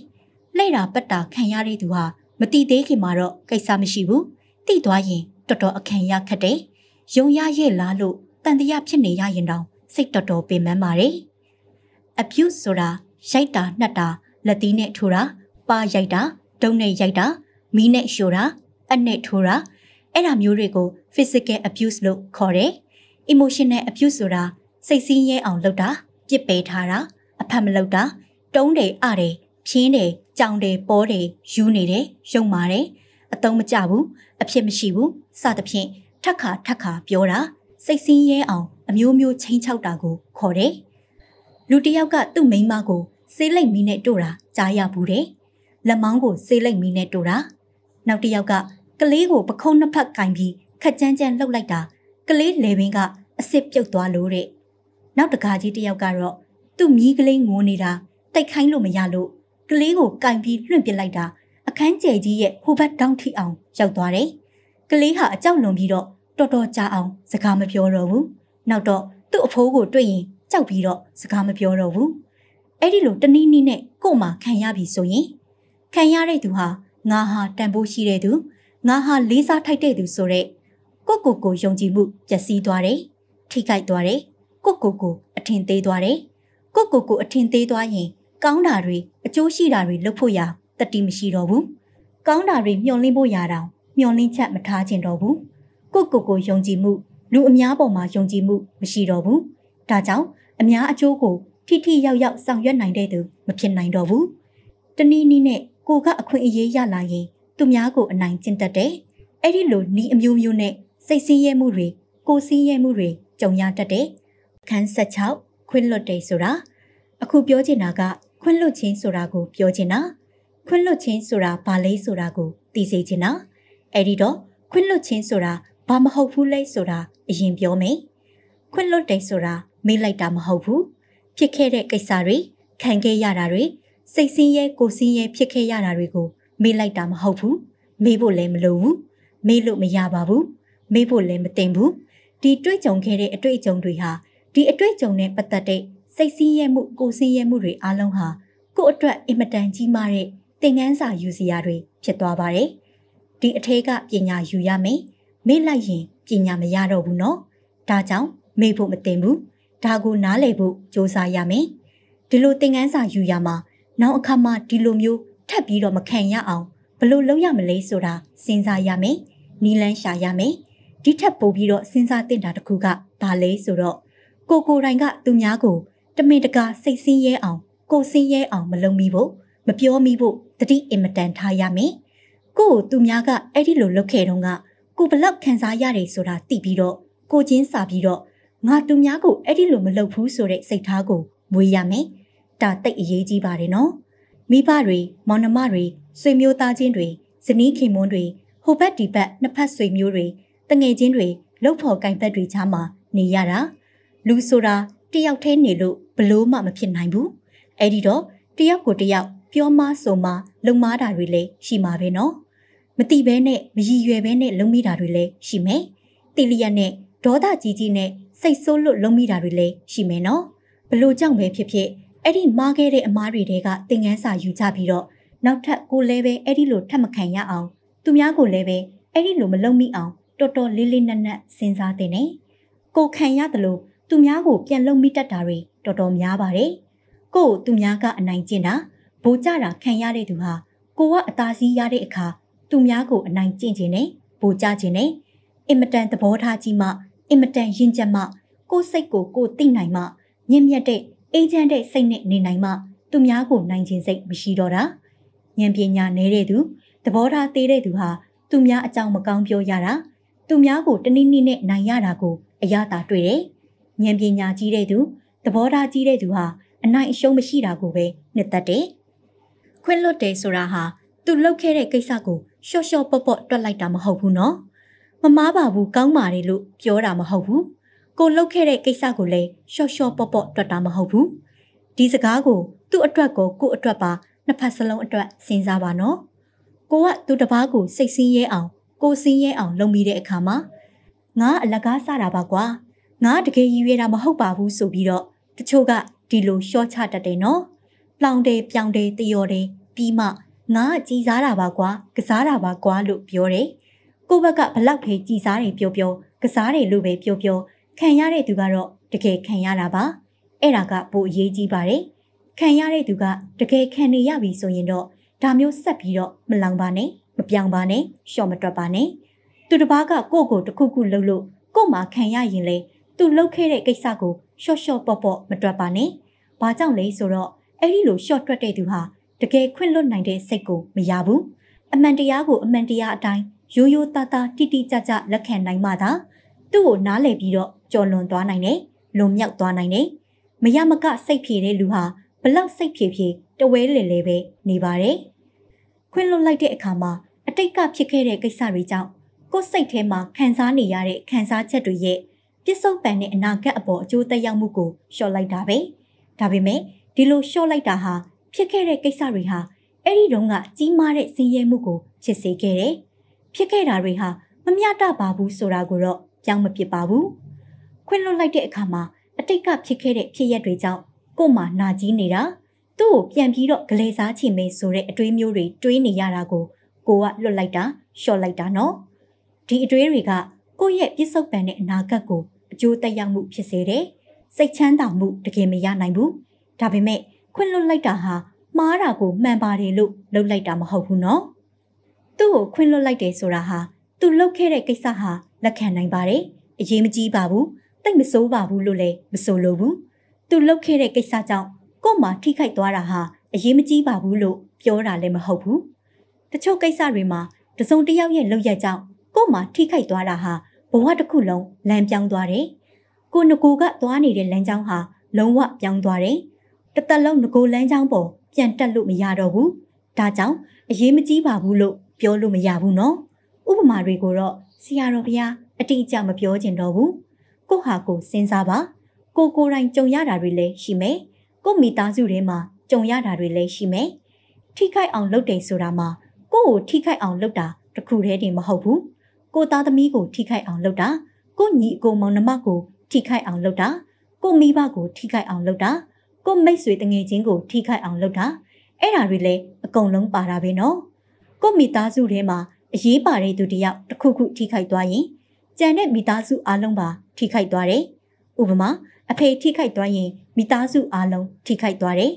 လှဲ့တာပတ်တာခံရတဲ့သူဟာမတိသေးခင်မှာတော့ကိစ္စမရှိဘူးတိသွားရင်တော်တော်အခံရခက်တယ်ယုံရရဲ့လားလို့တန်တရားဖြစ်နေရရင်တောင်စိတ်တော်တော်ပင်ပန်းပါတယ်အပြုဆိုတာရိုက်တာနှက်တာလက်သီးနဲ့ထိုးတာပါရိုက်တာဒုံနဲ့ရိုက်တာမီးနဲ့ရှို့တာအနဲ့ထိုးတာအဲ့ဒါမျိုးတွေကို physical abuse လို့ခေါ်တယ် emotional abuse ဆိုတာစိတ်စင်းရဲအောင်လုပ်တာပြစ်ပယ်ထားတာအဖတ်မလုပ်တာ တုံးတယ်အတယ်ဖြင်းတယ်ကြောင်တယ်ပေါ်တယ်ယူနေတယ်ယုံမာတယ်အတုံးမကြဘူးအဖြစ်မရှိဘူးစသဖြင့်ထက်ခါထက်ခါပြောတာစိတ်စင်းရဲအောင် အမျိုးမျိုးချင်းချောက်တာကိုခေါ်တယ်လူတစ်ယောက်ကသူ့မိန်းမကိုဆေးလိတ်မီနဲ့တို့တာကြားရဘူးတယ်လက်မောင်းကိုဆေးလိတ်မီနဲ့တို့တာနောက်တစ်ယောက်ကကလေးကိုပခုံးနှစ်ဖက်ကင်ပြီးခက်ကြမ်းကြမ်းလှုပ်လိုက်တာကလေးလေပင်က အစစ်ပြုတ်သွားလို့တဲ့နောက်တကားကြီးတယောက်ကတော့သူ့မိကလေးငိုနေတာတိုက်ခိုင်းလို့မရလို့ကလေးကိုကင်ပြီးလွင့်ပစ်လိုက်တာအခန်းကျယ်ကြီးရဲ့ဟိုဘက်တောင်းထိအောင်ရောက်သွားတယ်။ကလေးဟာအကြောက်လွန်ပြီးတော့တော်တော်ကြာအောင်စကားမပြောတော့ဘူး။နောက်တော့သူ့အဖိုးကိုတွေ့ရင်ကြောက်ပြီးတော့စကားမပြောတော့ဘူး။အဲ့ဒီလိုတနည်းနည်းနဲ့ကို့မှာခံရပြီဆိုရင်ခံရတဲ့သူဟာငါဟာတန်ဖိုးရှိတဲ့သူငါဟာလေးစားထိုက်တဲ့သူဆိုတဲ့ကိုယ့်ကိုယ်ကိုယုံကြည်မှုပျက်စီးသွားတယ်။ထိခိုက်သွားတယ်။ကိုကိုကိုအထင်သေးသွားတယ်။ကိုကိုကိုအထင်သေးသွားရင်ကောင်းတာတွေအကျိုးရှိတာတွေလုပ်ဖို့ရတတိမရှိတော့ဘူး။ကောင်းတာတွေမျှော်လင့်ဖို့ရတောင်မျှော်လင့်ချက်မထားခြင်းတော့ဘူး။ကိုကိုကိုယုံကြည်မှုလူအများပေါ်မှာယုံကြည်မှုမရှိတော့ဘူး။ဒါကြောင့်အများအကျိုးကိုထိထိရောက်ရောက်ဆောင်ရွက်နိုင်တဲ့သူမဖြစ်နိုင်တော့ဘူး။တနည်းနည်းနဲ့ကိုကအခွင့်အရေးရလာရင်သူများကိုအနိုင်ကျင့်တတ်တယ်။အဲ့ဒီလိုနီးအမျိုးမျိုးနဲ့စိတ်ဆင်းရဲမှုတွေကိုဆင်းရဲမှုတွေကြုံရတတ်တယ်။ခန်း16ခွင်းလွတ်တယ်ဆိုတာအခုပြောချင်တာက ခွင်းလွတ်ခြင်းဆိုတာကို ပြောချင်တာခွင်းလွတ်ခြင်းဆိုတာဘာလဲဆိုတာကိုသိစေချင်တာအဲ့ဒီတော့ခွင်းလွတ်ခြင်းဆိုတာဘာမဟုတ်ဘူးလဲဆိုတာအရင်ပြောမယ်ခွင်းလွတ်တယ်ဆိုတာမေ့လိုက်တာမဟုတ်ဘူးဖြစ်ခဲ့တဲ့ကိစ္စတွေခံခဲ့ရတာတွေစိတ်ဆင်းရဲကိုဆင်းရဲဖြစ်ခဲ့ရတာတွေကိုမေ့လိုက်တာမဟုတ်ဘူးမေ့ဖို့လည်းမလိုဘူးမေ့လို့မရပါဘူးမေ့ဖို့လည်းမတင်ဘူးဒီတွေ့ကြုံခဲ့တဲ့အတွေ့အကြုံတွေဟာဒီအတွေ့အကြုံနဲ့ပတ်သက်တဲ့စိတ်ဆင်းရဲမှုကိုယ်ဆင်းရဲမှုတွေအားလုံးဟာကိုယ့်အတွက်အင်မတန်ကြီးမားတဲ့သင်ခန်းစာယူစရာတွေဖြစ်သွားပါတယ်။ဒီအထက်ကပညာယူရမယ်။မေ့လိုက်ရင်ပညာမရတော့ဘူးနော်။ဒါကြောင့်မေ့ဖို့မသင်ဘူး။ဒါကိုနားလည်ဖို့စူးစမ်းရမယ်။ဒီလိုသင်ခန်းစာယူရမှာ နောက်အခါမှဒီလိုမျိုးထပ်ပြီးတော့မခံရအောင်ဘလို့လုပ်ရမလဲဆိုတာစဉ်းစားရမယ်။နီလန်းရှာရမယ်။ဒီထက်ပိုပြီးတော့စဉ်းစားသင့်တာတစ်ခုကဘာလဲဆိုတော့ကိုကိုတိုင်ကသူများကို တမင်တကာစိတ်ဆင်းရဲအောင် ကိုဆင်းရဲအောင်မလုပ်မိဖို့မပြောမိဖို့တတိအင်မတန်ထားရမယ်။ကို့ကိုသူများကအဲ့ဒီလိုလုပ်ခဲ့တော့ကကိုဘလောက်ခံစားရတယ်ဆိုတာသိပြီးတော့ကိုချင်းစာပြီးတော့ငါသူများကိုအဲ့ဒီလိုမလုပ်ဘူးဆိုတဲ့စိတ်ထားကိုမွေးရမယ်။ဒါတိတ်အရေးကြီးပါတယ်နော်။မိဘတွေမောင်နှမတွေဆွေမျိုးသားချင်းတွေဇနီးခင်မွန်းတွေဟိုဘက်ဒီဘက်နှစ်ဖက်ဆွေမျိုးတွေတငယ်ချင်းတွေလှုပ်ဖော်ကင်ဘက်တွေကြားမှာနေရတာ။လူဆိုတာတယောက်တည်းနေလို့ဘလို့မှမဖြစ်နိုင်ဘူးအဲ့ဒီတော့တယောက်ကိုတယောက်ပြောမဆိုမလုံမားတာတွေလည်းရှိမှာပဲနော်မတိဘဲနဲ့မရည်ရွယ်ဘဲနဲ့လုံမိတာတွေလည်းရှိမယ်တိလျက်နဲ့ဒေါသကြီးကြီးနဲ့စိတ်ဆိုးလို့လုံမိတာတွေလည်းရှိမယ်နော်ဘလို့ကြောင့်ပဲဖြစ်ဖြစ်အဲ့ဒီမားခဲ့တဲ့အမားတွေတဲကသင်ငန်းစာယူကြပြီးတော့နောက်ထပ်ကိုလည်းပဲအဲ့ဒီလိုထပ်မခံရအောင်သူများကိုလည်းပဲအဲ့ဒီလိုမလုံမိအောင်တော်တော်လေးလေးနက်နက်စဉ်းစားသင့်တယ်ကိုခံရတယ်လို့သူများကိုပြန်လုံမိတတ်တာတွေတော်တော်များပါတယ်။ကို့ကိုသူများကအနိုင်ကျင့်တာဗိုလ်ကျတာခံရတဲ့သူဟာကိုကအသာစီးရတဲ့အခါသူများကို အနိုင်ကျင့်ခြင်းနဲ့ဗိုလ်ကျခြင်းနဲ့အင်မတန်သဘောထားကြီးမှအင်မတန်ရင်ကျက်မှကိုစိတ်ကိုကိုသိနိုင်မှမြင့်မြတ်တဲ့အေဂျင့်တဲ့စိတ်နဲ့နေနိုင်မှသူများကိုနိုင်ခြင်းစိတ်မရှိတော့တာဉာဏ်ပညာနည်းတဲ့သူသဘောထားသေးတဲ့သူဟာသူများအကြောင်းမကောင်းပြောရတာသူများကိုတနည်းနည်းနဲ့နိုင်ရတာကိုအရသာတွေ့တယ်ဉာဏ်ပညာကြီးတဲ့သူသဘောထားကြီးတဲ့သူဟာအနိုင်အရှုံးမရှိတာကိုပဲနှစ်သက်တယ်။ခွင့်လွတ်တယ်ဆိုတာဟာသူလုပ်ခဲ့တဲ့ကိစ္စကိုရှော့ရှော့ပော့ပော့တွက်လိုက်တာမဟုတ်ဘူးနော်။မမားပါဘူးကောင်းပါတယ်လို့ပြောတာမဟုတ်ဘူး။ကိုလုပ်ခဲ့တဲ့ကိစ္စကိုလည်းရှော့ရှော့ပော့ပော့တွက်တာမဟုတ်ဘူး။ဒီစကားကိုသူ့အတွက်ကိုကို့အတွက်ပါနှစ်ဖက်စလုံးအတွက်စဉ်းစားပါနော်။ကိုကသူတစ်ပါးကိုစိတ်ဆင်းရဲအောင်ကိုဆင်းရဲအောင် လုပ်မိတဲ့အခါမှာငါအလကားစတာပါကွာ။ငါတကယ်ရည်ရွယ်တာမဟုတ်ပါဘူးဆိုပြီးတော့တချို့ကဒီလိုလျှော့ချတတ်တယ်နော်။ပြောင်းတယ်ပြောင်းတယ်တယော်တယ်ပြီးမှငါကြည်စားတာပါကွာ ကစားတာပါကွာလို့ပြောတယ်။ကိုဘက်ကဘလောက်ထိကြည်စားတယ်ပြောပြောကစားတယ်လို့ပဲပြောပြော ခံရတဲ့သူကတော့တကယ်ခံရတာပါ။အဲ့ဒါကပိုအရေးကြီးပါတယ်။ခံရတဲ့သူကတကယ်ခံနေရပြီဆိုရင်တော့ဒါမျိုးဆက်ပြီးတော့မလောင်ပါနဲ့မပြောင်းပါနဲ့ရှော့မတွက်ပါနဲ့။သူတစ်ပါးကကိုယ့်ကိုတစ်ခုခုလှုပ်လို့ကို့မှာခံရရင်လဲသူလှုပ်ခဲ့တဲ့ကိစ္စကိုရှော့ရှော့ပေါ့ပေါ့မတွက်ပါနဲ့။ဘာကြောင့်လဲဆိုတော့အဲ့ဒီလိုရှော့တွက်တဲ့သူဟာတကယ်ခွင့်လွတ်နိုင်တဲ့စိတ်ကိုမရဘူး။အမှန်တရားကိုအမှန်တရားအတိုင်းရိုးရိုးသားသားတိတိကျကျလက်ခံနိုင်မှသာသူ့ကိုနားလည်ပြီးတော့ကြော်လွန်သွားနိုင်တယ်၊လွန်မြောက်သွားနိုင်တယ်။မရမကစိတ်ဖြည်တဲ့လူဟာဘလောက်စိတ်ဖြည်ဖြည်တဝဲလည်လည်ပဲနေပါတယ်။ခွင့်လွတ်လိုက်တဲ့အခါမှာအတိတ်ကဖြစ်ခဲ့တဲ့ကိစ္စတွေကြောင့်ကိုယ်စိတ်ထဲမှာခံစားနေရတဲ့ခံစားချက်တွေရဲ့ပြစ်ဆုံးပန်တဲ့အနာဂတ်အပေါ်အကျိုးသက်ရောက်မှုကိုလျှော့လိုက်တာပဲ။ဒါပေမဲ့ဒီလိုလျှော့လိုက်တာဟာဖြစ်ခဲ့တဲ့ကိစ္စတွေဟာအဲ့ဒီတုန်းကကြီးမားတဲ့ဆင်းရဲမှုကိုဖြစ်စေခဲ့တယ်။ဖြစ်ခဲ့တာတွေဟာမမျှတပါဘူးဆိုတာကိုတော့ကြောင်းမဖြစ်ပါဘူး။ခွင့်လွတ်လိုက်တဲ့အခါမှာအတိတ်ကဖြစ်ခဲ့တဲ့ဖြစ်ရပ်တွေကြောင့်ကို့မှာနာကြီးနေတာသူ့ကိုပြန်ပြီးတော့ဂလေစားချင်မယ်ဆိုတဲ့အတွေးမျိုးတွေတွေးနေရတာကိုကိုကလွတ်လိုက်တာလျှော့လိုက်တာနော်။ဒီအတွေးတွေကကိုယ့်ရဲ့ပြစ်ဆုံးပန်တဲ့အနာဂတ်ကိုအကျိုးသက်ရောက်မှုဖြစ်စေတယ်။စိတ်ချမ်းသာမှုတကယ်မရနိုင်ဘူး။ဒါပေမဲ့ခွင့်လွတ်လိုက်တာဟာမှားတာကိုမှန်ပါတယ်လို့လှုပ်လိုက်တာမဟုတ်ဘူးနော်။သူ့ကိုခွင့်လွတ်လိုက်တယ်ဆိုတာဟာသူလှုပ်ခဲ့တဲ့ကိစ္စဟာလက်ခံနိုင်ပါတယ်။အရေးမကြီးပါဘူး။တိတ်မစိုးပါဘူးလို့လည်းမဆိုလိုဘူး။သူလှုပ်ခဲ့တဲ့ကိစ္စကြောင့်ကို့မှာထိခိုက်သွားတာဟာအရေးမကြီးပါဘူးလို့ပြောတာလည်းမဟုတ်ဘူး။တချို့ကိစ္စတွေမှာတစုံတစ်ယောက်ရဲ့လှုပ်ရက်ကြောင့်ကို့မှာထိခိုက်သွားတာဟာဘဝတစ်ခုလုံးလမ်းပြောင်းသွားတယ်။ကိုငကိုကသွားနေတဲ့လမ်းကြောင်းဟာ လုံးဝပြောင်းသွားတယ်။တသက်လုံးငကိုလမ်းကြောင်းပေါ်ပြန်တက်လို့မရတော့ဘူး။ဒါကြောင့်အရေးမကြီးပါဘူးလို့ပြောလို့မရဘူးနော်။ဥပမာတွေကိုတော့ဆရာတော်ဘုရားအတိအကျမပြောချင်တော့ဘူး။ကိုဟာကိုစဉ်းစားပါ။ကိုကိုယ်တိုင်ကြုံရတာတွေလည်းရှိမယ်။ကိုမိသားစုထဲမှာကြုံရတာတွေလည်းရှိမယ်။ထိခိုက်အောင်လုပ်တယ်ဆိုတာမှာကိုယ့်ကိုထိခိုက်အောင်လုပ်တာတခုတည်းတင်မဟုတ်ဘူး။ကိုသားသမီးကိုထိခိုက်အောင်လုပ်တာကိုညီအကိုမောင်နှမကိုထိခိုက်အောင်လုပ်တာကိုမိဘကိုထိခိုက်အောင်လုပ်တာကိုမိတ်ဆွေတငယ်ချင်းကိုထိခိုက်အောင်လုပ်တာအဲ့ဒါတွေလည်းအကုန်လုံးပါတာပဲနော်ကိုမိသားစုထဲမှာအရေးပါတဲ့သူတယောက်တစ်ခုခုထိခိုက်သွားရင်ကြံတဲ့မိသားစုအားလုံးပါ ထိခိုက်သွားတယ်ဥပမာအဖေထိခိုက်သွားရင်မိသားစုအားလုံးထိခိုက်သွားတယ်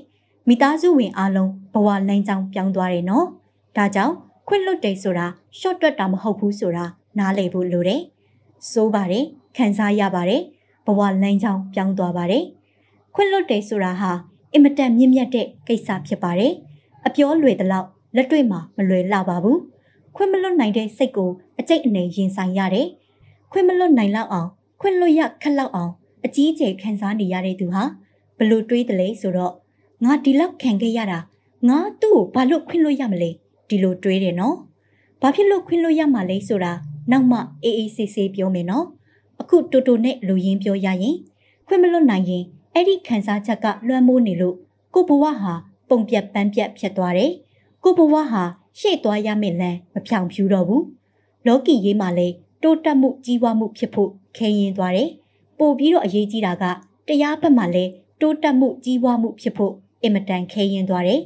မိသားစုဝင်အားလုံးဘဝလမ်းကြောင်းပြောင်းသွားတယ်နော်ဒါကြောင့်ခွင့်လွတ်တယ်ဆိုတာရှော့တွက်တာမဟုတ်ဘူးဆိုတာနားလည်ဖို့လိုတယ်။စိုးပါတယ်ခံစားရပါတယ်ဘဝလမ်းကြောင်းပြောင်းသွားပါတယ်။ခွင့်လွတ်တယ်ဆိုတာဟာအင်မတန်မြင့်မြတ်တဲ့ကိစ္စဖြစ်ပါတယ်။အပြောလွယ်သလောက်လက်တွေ့မှာမလွယ်လာပါဘူး။ခွင့်မလွတ်နိုင်တဲ့စိတ်ကိုအကျိတ်အနေရင်ဆိုင်ရတယ်။ခွင့်မလွတ်နိုင်လောက်အောင်ခွင့်လွတ်ရခက်လောက်အောင် အကြီးအကျယ်ခံစားနေရတဲ့သူဟာဘလို့တွေးတယ်လဲဆိုတော့ငါဒီလောက်ခံခဲ့ရတာငါသူ့ကိုဘာလို့ခွင့်လွတ်ရမလဲဒီလိုတွေးတယ်နော်။ဘာဖြစ်လို့ခွင့်လွတ်ရမှာလဲဆိုတာနောက်မှအေးအေးဆေးဆေးပြောမယ်နော်အခုတူတူနဲ့လူရင်းပြောရရင်ခွင့်မလွတ်နိုင်ရင်အဲ့ဒီခံစားချက်ကလွှမ်းမိုးနေလို့ကိုဘဝဟာပုံပြက်ပန်းပြက်ဖြစ်သွားတယ်ကိုဘဝဟာရှေ့သွားရမယ့်လမ်းမပြောင်ဖြူတော့ဘူးလောကီရေးမှာလည်းတိုးတက်မှုကြီးပွားမှုဖြစ်ဖို့ခဲယဉ်သွားတယ်ပို့ပြီးတော့အရေးကြီးတာကတရားဘက်မှာလည်းတိုးတက်မှုကြီးပွားမှုဖြစ်ဖို့အင်မတန်ခဲယဉ်သွားတယ်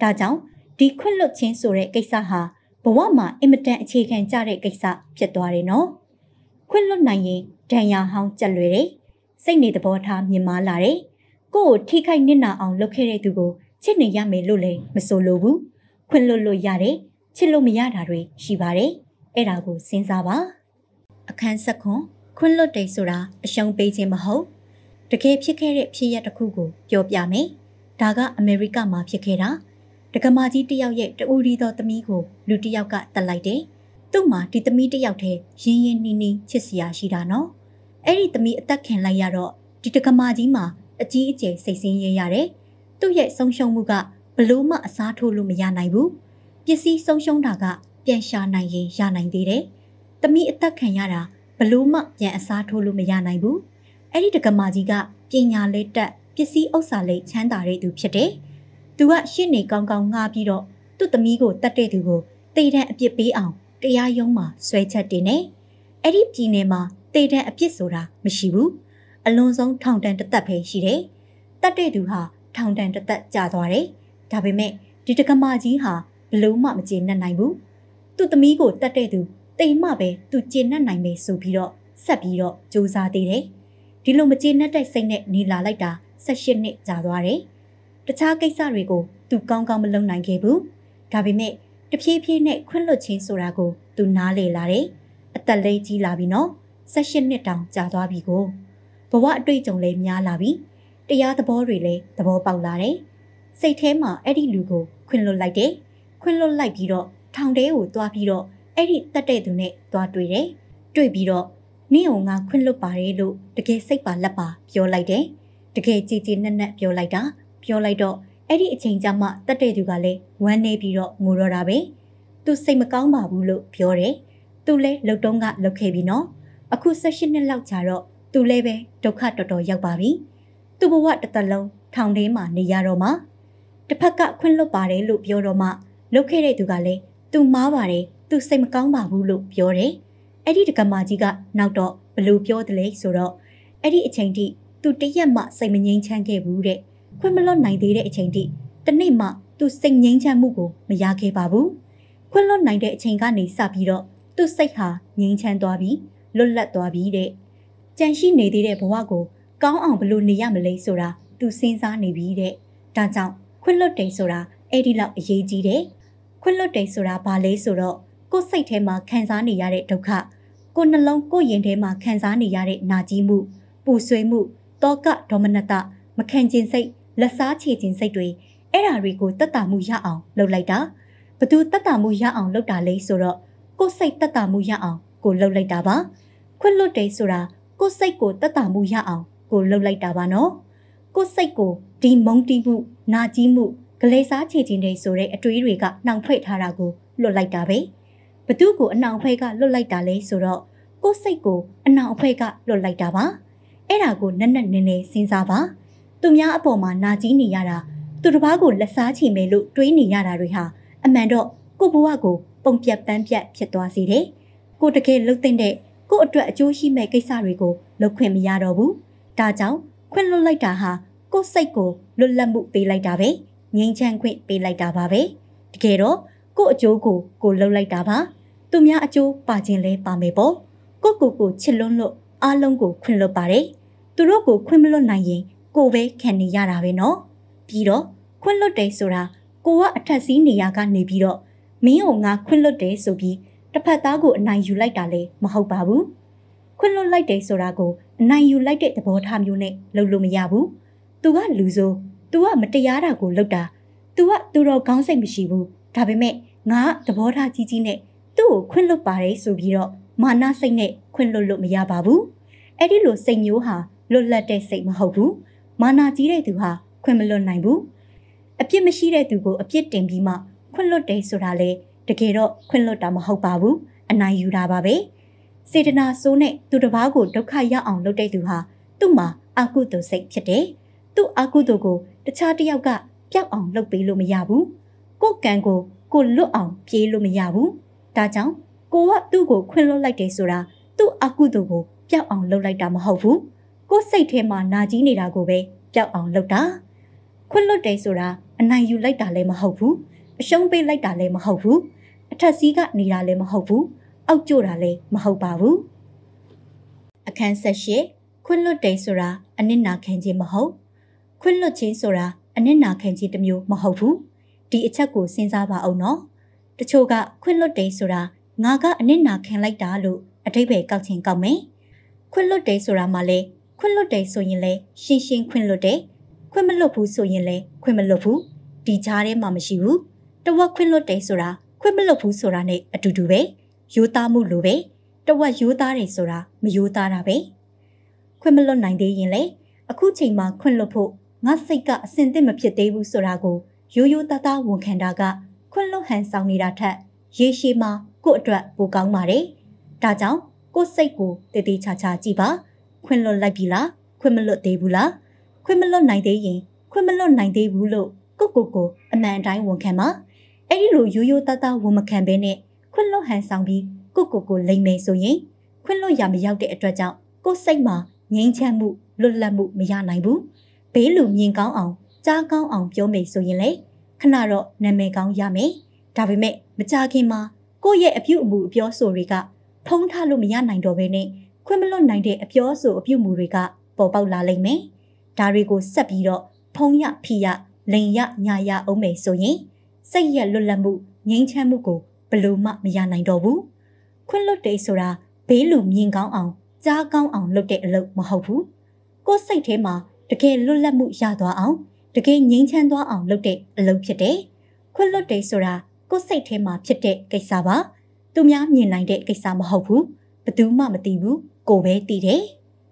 ဒါကြောင့်ဒီခွင့်လွတ်ခြင်းဆိုတဲ့ကိစ္စဟာဘဝမှာအင်မတန်အခြေခံကြတဲ့ကိစ္စဖြစ်သွားတယ်နော်။ခွင့်လွတ်နိုင်ရင်ဒဏ်ရာဟောင်းကြက်လွယ်တယ်။စိတ်နေသဘောထားမြင်မာလာတယ်။ကိုယ်ကို ထိခိုက်နစ်နာအောင် လုပ်ခဲ့တဲ့သူကိုချစ်နေရမယ်လို့လည်းမဆိုလိုဘူး။ခွင့်လွတ်လို့ရတယ်။ချစ်လို့မရတာတွေရှိပါတယ်။အဲ့ဒါကိုစဉ်းစားပါ။အခန်းဆက်ခွန်ခွင့်လွတ်တယ်ဆိုတာအရှုံးပေးခြင်းမဟုတ်။တကယ်ဖြစ်ခဲ့တဲ့ဖြစ်ရပ်တစ်ခုကိုပြောပြမယ်။ဒါကအမေရိကမှာဖြစ်ခဲ့တာ။ဒကမာကြီးတယောက်ရဲ့တူရီသောသမီးကိုလူတယောက်ကတတ်လိုက်တယ်။သူ့မှာဒီသမီးတယောက်တည်းရင်းရင်းနှီးနှီးချစ်စရာရှိတာနော်။အဲ့ဒီသမီးအသက်ခင်လိုက်ရတော့ဒီဒကမာကြီးမှာအကြီးအကျယ်စိတ်ဆင်းရဲရတယ်။သူ့ရဲ့ဆုံးရှုံးမှုကဘလို့မှအစားထိုးလို့မရနိုင်ဘူး။ပစ္စည်းဆုံးရှုံးတာကပြန်ရှာနိုင်ရင်ရနိုင်သေးတယ်။သမီးအသက်ခံရတာဘလို့မှပြန်အစားထိုးလို့မရနိုင်ဘူး။အဲ့ဒီဒကမာကြီးကပညာလေးတက်ပစ္စည်းဥစ္စာလေးချမ်းသာတဲ့သူဖြစ်တယ်။သူကရှင့်နေကောင်းကောင်းငှားပြီးတော့သူ့သမီးကိုတတ်တဲ့သူကိုတေတံအပြစ်ပေးအောင်တရားရုံးမှာဆွဲချက်တင်နေအဲ့ဒီပြည်နယ်မှာတေတံအပြစ်ဆိုတာမရှိဘူးအလွန်ဆုံးထောင်တန်တသက်ပဲရှိတယ်တတ်တဲ့သူဟာထောင်တန်တသက်ကြာသွားတယ်ဒါပေမဲ့ဒီတက္ကမကြီးဟာဘလို့မှမကျေနပ်နိုင်ဘူးသူ့သမီးကို တတ်တဲ့သူတိမ်မှပဲသူကျေနပ်နိုင်မယ်ဆိုပြီးတော့ဆက်ပြီးတော့စူးစမ်းသေးတယ်ဒီလိုမကျေနပ်တဲ့စိတ်နဲ့နေလာလိုက်တာ၁၈နှစ်ကြာသွားတယ်တခြားကိစ္စတွေကိုသူကောင်းကောင်းမလုပ်နိုင်ခဲ့ဘူးဒါပေမဲ့တဖြည်းဖြည်းနဲ့ခွင့်လွှတ်ခြင်းဆိုတာကိုသူနားလေလာတယ်အသက်လေးကြီးလာပြီနော်16နှစ်တောင်ကြာသွားပြီကိုဘဝအတွေ့အကြုံလည်းများလာပြီတရားသဘောတွေလည်းသဘောပေါက်လာတယ်စိတ်ထဲမှာအဲ့ဒီလူကိုခွင့်လွှတ်လိုက်တယ်ခွင့်လွှတ်လိုက်ပြီးတော့ထောင်ထဲကိုသွားပြီးတော့အဲ့ဒီတက်တဲ့သူနဲ့သွားတွေ့တယ်တွေ့ပြီးတော့နင့်အောင်ငါခွင့်လွှတ်ပါတယ်လို့တကယ်စိတ်ပါလက်ပါပြောလိုက်တယ်တကယ်ကြည်ကြည်နက်နက်ပြောလိုက်တာပြောလိုက်တော့အဲ့ဒီအချိန်ကျမှတတ်တဲ့သူကလည်းဝမ်းနေပြီးတော့ငိုတော့တာပဲသူစိတ်မကောင်းပါဘူးလို့ပြောတယ်သူလဲလုံတုံးကလုတ်ခဲ့ပြီနော်အခု16နှစ်လောက်ကြာတော့သူလဲပဲဒုက္ခတော်တော်ရောက်ပါပြီသူ့ဘဝတစ်သက်လုံးထောင်ထဲမှာနေရတော့မှတစ်ဖက်ကခွင့်လွတ်ပါတယ်လို့ပြောတော့မှလုတ်ခဲ့တဲ့သူကလည်းသူမားပါတယ်သူစိတ်မကောင်းပါဘူးလို့ပြောတယ်အဲ့ဒီတက္ကမကြီးကနောက်တော့ဘလို့ပြောတယ်လဲဆိုတော့အဲ့ဒီအချိန်ထိသူတရက်မှစိတ်မငြိမ်းချမ်းခဲ့ဘူးတဲ့ခွင့်မလွတ်နိုင်သေးတဲ့အချိန်ထိတနေ့မှသူစိတ်ငြိမ်းချမ်းမှုကိုမရခဲ့ပါဘူးခွင့်လွတ်နိုင်တဲ့အချိန်ကနေစပြီးတော့သူ့စိတ်ဟာငြိမ်းချမ်းသွားပြီးလွတ်လပ်သွားပြီးတဲ့ကြံရှိနေသေးတဲ့ဘဝကိုကောင်းအောင်ဘလို့နေရမလဲဆိုတာသူစဉ်းစားနေပြီးတဲ့ဒါကြောင့်ခွင့်လွတ်တယ်ဆိုတာအဲ့ဒီလောက်အရေးကြီးတယ်ခွင့်လွတ်တယ်ဆိုတာဘာလဲဆိုတော့ကိုယ်စိတ်ထဲမှာခံစားနေရတဲ့ဒုက္ခကိုယ်နှလုံးကိုယ်ရင်ထဲမှာခံစားနေရတဲ့နာကျင်မှုပူဆွေးမှုတောကဒေါမနတမခံကျင်စိတ်လက်စားချေခြင်းစိတ်တွေအဲ့ဓာတွေကိုတတ်တာမှုရအောင်လုပ်လိုက်တာဘသူတတ်တာမှုရအောင်လုပ်တာလဲဆိုတော့ကိုယ်စိတ်တတ်တာမှုရအောင် ကိုလုပ်လိုက်တာပါခွင့်လွတ်တယ်ဆိုတာကိုယ်စိတ်ကိုတတ်တာမှုရအောင်ကိုလုပ်လိုက်တာပါနော်ကိုယ်စိတ်ကိုဒီမုံတီးမှု နာကြီးမှုဂလေစားချေခြင်းတွေဆိုတဲ့အတွေးတွေကနှောင်ဖွဲ့ထားတာကိုလွတ်လိုက်တာပဲဘသူကိုအနှောင်ဖွဲ့ကလွတ်လိုက်တာလဲဆိုတော့ကိုယ်စိတ်ကို အနှောင်အဖွဲ့ကလွတ်လိုက်တာပါအဲ့ဒါကိုနက်နက်နင်းနေစဉ်းစားပါသူများအပေါ်မှာနာကြီးနေရတာသူတစ်ပါးကိုလက်စားချေမယ်လို့တွေးနေရတာတွေဟာအမှန်တော့ကိုဘဝကိုပုံပြက်ပန်းပြက်ဖြစ်သွားစေတယ်။ကိုတကယ်လှုပ်တဲ့တဲ့ကိုအတွက်အကျိုးရှိမဲ့ကိစ္စတွေကိုလုပ်ခွင့်မရတော့ဘူး။ဒါကြောင့်ခွင့်လွတ်လိုက်တာဟာကိုစိတ်ကိုလွတ်လပ်မှုပေးလိုက်တာပဲ။ငြိမ်းချမ်းခွင့်ပေးလိုက်တာပါပဲ။တကယ်တော့ကိုအကျိုးကိုကိုလှုပ်လိုက်တာပါ။သူများအကျိုးပါခြင်းလဲပါမယ်ပေါ့။ကိုကိုကိုချစ်လွန်းလို့အားလုံးကိုခွင့်လွတ်ပါတယ်။သူတို့ကိုခွင့်မလွတ်နိုင်ရင်ကိုပဲခံနေရတာပဲနော် ပြီးတော့ခွင့်လွတ်တယ်ဆိုတာကိုကအထက်စီးနေရာကနေပြီးတော့မင်းကိုငါခွင့်လွတ်တယ်ဆိုပြီးတစ်ဖက်သားကိုအနိုင်ယူလိုက်တာလည်းမဟုတ်ပါဘူးခွင့်လွတ်လိုက်တယ်ဆိုတာကိုအနိုင်ယူလိုက်တဲ့သဘောထားမျိုးနဲ့လုပ်လို့မရဘူးသူကလူဆိုးသူကမတရားတာကိုလုပ်တာသူကသူတော်ကောင်းစိတ်မရှိဘူးဒါပေမဲ့ငါသဘောထားကြီးကြီးနဲ့သူ့ကိုခွင့်လွတ်ပါတယ်ဆိုပြီးတော့မာနစိတ်နဲ့ခွင့်လွတ်လို့မရပါဘူးအဲ့ဒီလိုစိတ်မျိုးဟာလွတ်လပ်တဲ့စိတ်မဟုတ်ဘူးမာနာကြီးတဲ့သူဟာခွင့်မလွတ်နိုင်ဘူးအပြစ်မရှိတဲ့သူကိုအပြစ်တင်ပြီးမှခွင့်လွတ်တယ်ဆိုတာလေတကယ်တော့ခွင့်လွတ်တာမဟုတ်ပါဘူးအနိုင်ယူတာပါပဲစေတနာဆိုးနဲ့သူတစ်ပါးကိုဒုက္ခရောက်အောင်လုပ်တဲ့သူဟာသူ့မှာအကုသိုလ်စိတ်ဖြစ်တယ်သူ့အကုသိုလ်ကိုတခြားတစ်ယောက်ကပျောက်အောင်လုပ်ပေးလို့မရဘူးကိုယ်ကံကိုကိုလွတ်အောင်ပြေးလို့မရဘူးဒါကြောင့်ကိုကသူ့ကိုခွင့်လွတ်လိုက်တယ်ဆိုတာသူ့အကုသိုလ်ကိုပျောက်အောင်လုပ်လိုက်တာမဟုတ်ဘူးကိုယ်စိတ်ထဲမှာနာကြီးနေတာကိုပဲပျောက်အောင်လုပ်တာ ခွင့်လွတ်တယ်ဆိုတာအနိုင်ယူလိုက်တာလည်းမဟုတ်ဘူးအရှုံးပေးလိုက်တာလည်းမဟုတ်ဘူးအထက်စီးကနေတာလည်းမဟုတ်ဘူးအောက်ကျတာလည်းမဟုတ်ပါဘူးအခန်းဆက်ရှိခွင့်လွတ်တယ်ဆိုတာအနစ်နာခံခြင်းမဟုတ်ခွင့်လွတ်ခြင်းဆိုတာအနစ်နာခံခြင်းတစ်မျိုးမဟုတ်ဘူးဒီအချက်ကိုစဉ်းစားပါအောင်နော်တချို့ကခွင့်လွတ်တယ်ဆိုတာငါကအနစ်နာခံလိုက်တာလို့အတိတ်ပဲကောက်ချင်ကောက်မယ်ခွင့်လွတ်တယ်ဆိုတာမှလည်းခွင့်လွတ်တယ်ဆိုရင်လဲရှင်းရှင်းခွင့်လွတ်တယ်ခွင့်မလွတ်ဘူးဆိုရင်လဲခွင့်မလွတ်ဘူးဒီကြားထဲမှာမရှိဘူးတဝက်ခွင့်လွတ်တယ်ဆိုတာခွင့်မလွတ်ဘူးဆိုတာနဲ့အတူတူပဲယူသားမှုလိုပဲတဝက်ယူသားတယ်ဆိုတာမယူသားတာပဲခွင့်မလွတ်နိုင်သေးရင်လဲအခုချိန်မှာခွင့်လွတ်ဖို့ငါစိတ်ကအစင်သင့်မဖြစ်သေးဘူးဆိုတာကိုရိုးရိုးသားသားဝန်ခံတာကခွင့်လွတ်ဟန်ဆောင်နေတာထက်ရေရှည်မှာကို့အတွက်ပိုကောင်းပါတယ်ဒါကြောင့်ကို့စိတ်ကိုတည်တည်ချာချာကြည့်ပါခွင့်လွတ်လိုက်ပြီလားခွင့်မလွတ်သေးဘူးလားခွင့်မလွတ်နိုင်သေးရင်ခွင့်မလွတ်နိုင်သေးဘူးလို့ကိုကိုကိုအမှန်တိုင်းဝန်ခံပါအဲ့ဒီလိုရိုးရိုးသားသားဝန်မခံဘဲနဲ့ခွင့်လွတ်ဟန်ဆောင်ပြီးကိုကိုကိုလိမ့်မယ်ဆိုရင်ခွင့်လွတ်ရမရောက်တဲ့အတွက်ကြောင့်ကိုစိတ်မှာငြိမ်းချမ်းမှုလွတ်လပ်မှုမရနိုင်ဘူးဘေးလူမြင်ကောင်းအောင်ကြားကောင်းအောင်ပြောမယ်ဆိုရင်လေခဏတော့နာမည်ကောင်းရမယ်ဒါပေမဲ့မကြခင်မှာကိုယ့်ရဲ့အပြုအမူအပြောဆိုတွေကဖုံးထားလို့မရနိုင်တော့ဘဲနဲ့ခွင့်မလွတ်နိုင်တဲ့အပြောအဆိုအပြုမူတွေကပေါ်ပေါက်လာလိမ့်မယ်။ဒါတွေကိုဆက်ပြီးတော့ဖုံးရဖိရလိန်ရညာရအောင်မယ်ဆိုရင်စိတ်ရလွတ်လပ်မှုငြိမ်းချမ်းမှုကိုဘလို့မှမရနိုင်တော့ဘူး။ခွင့်လွတ်တယ်ဆိုတာဘေးလူမြင်ကောင်းအောင်ကြားကောင်းအောင်လုပ်တဲ့အလုပ်မဟုတ်ဘူး။ကိုယ်စိတ်ထဲမှာတကယ်လွတ်လပ်မှုရသွားအောင်တကယ်ငြိမ်းချမ်းသွားအောင်လုပ်တဲ့အလုပ်ဖြစ်တယ်။ခွင့်လွတ်တယ်ဆိုတာကိုယ်စိတ်ထဲမှာဖြစ်တဲ့ကိစ္စပါ။သူများမြင်နိုင်တဲ့ကိစ္စမဟုတ်ဘူး။ဘသူမှမသိဘူး။ကိုပဲတည်တယ်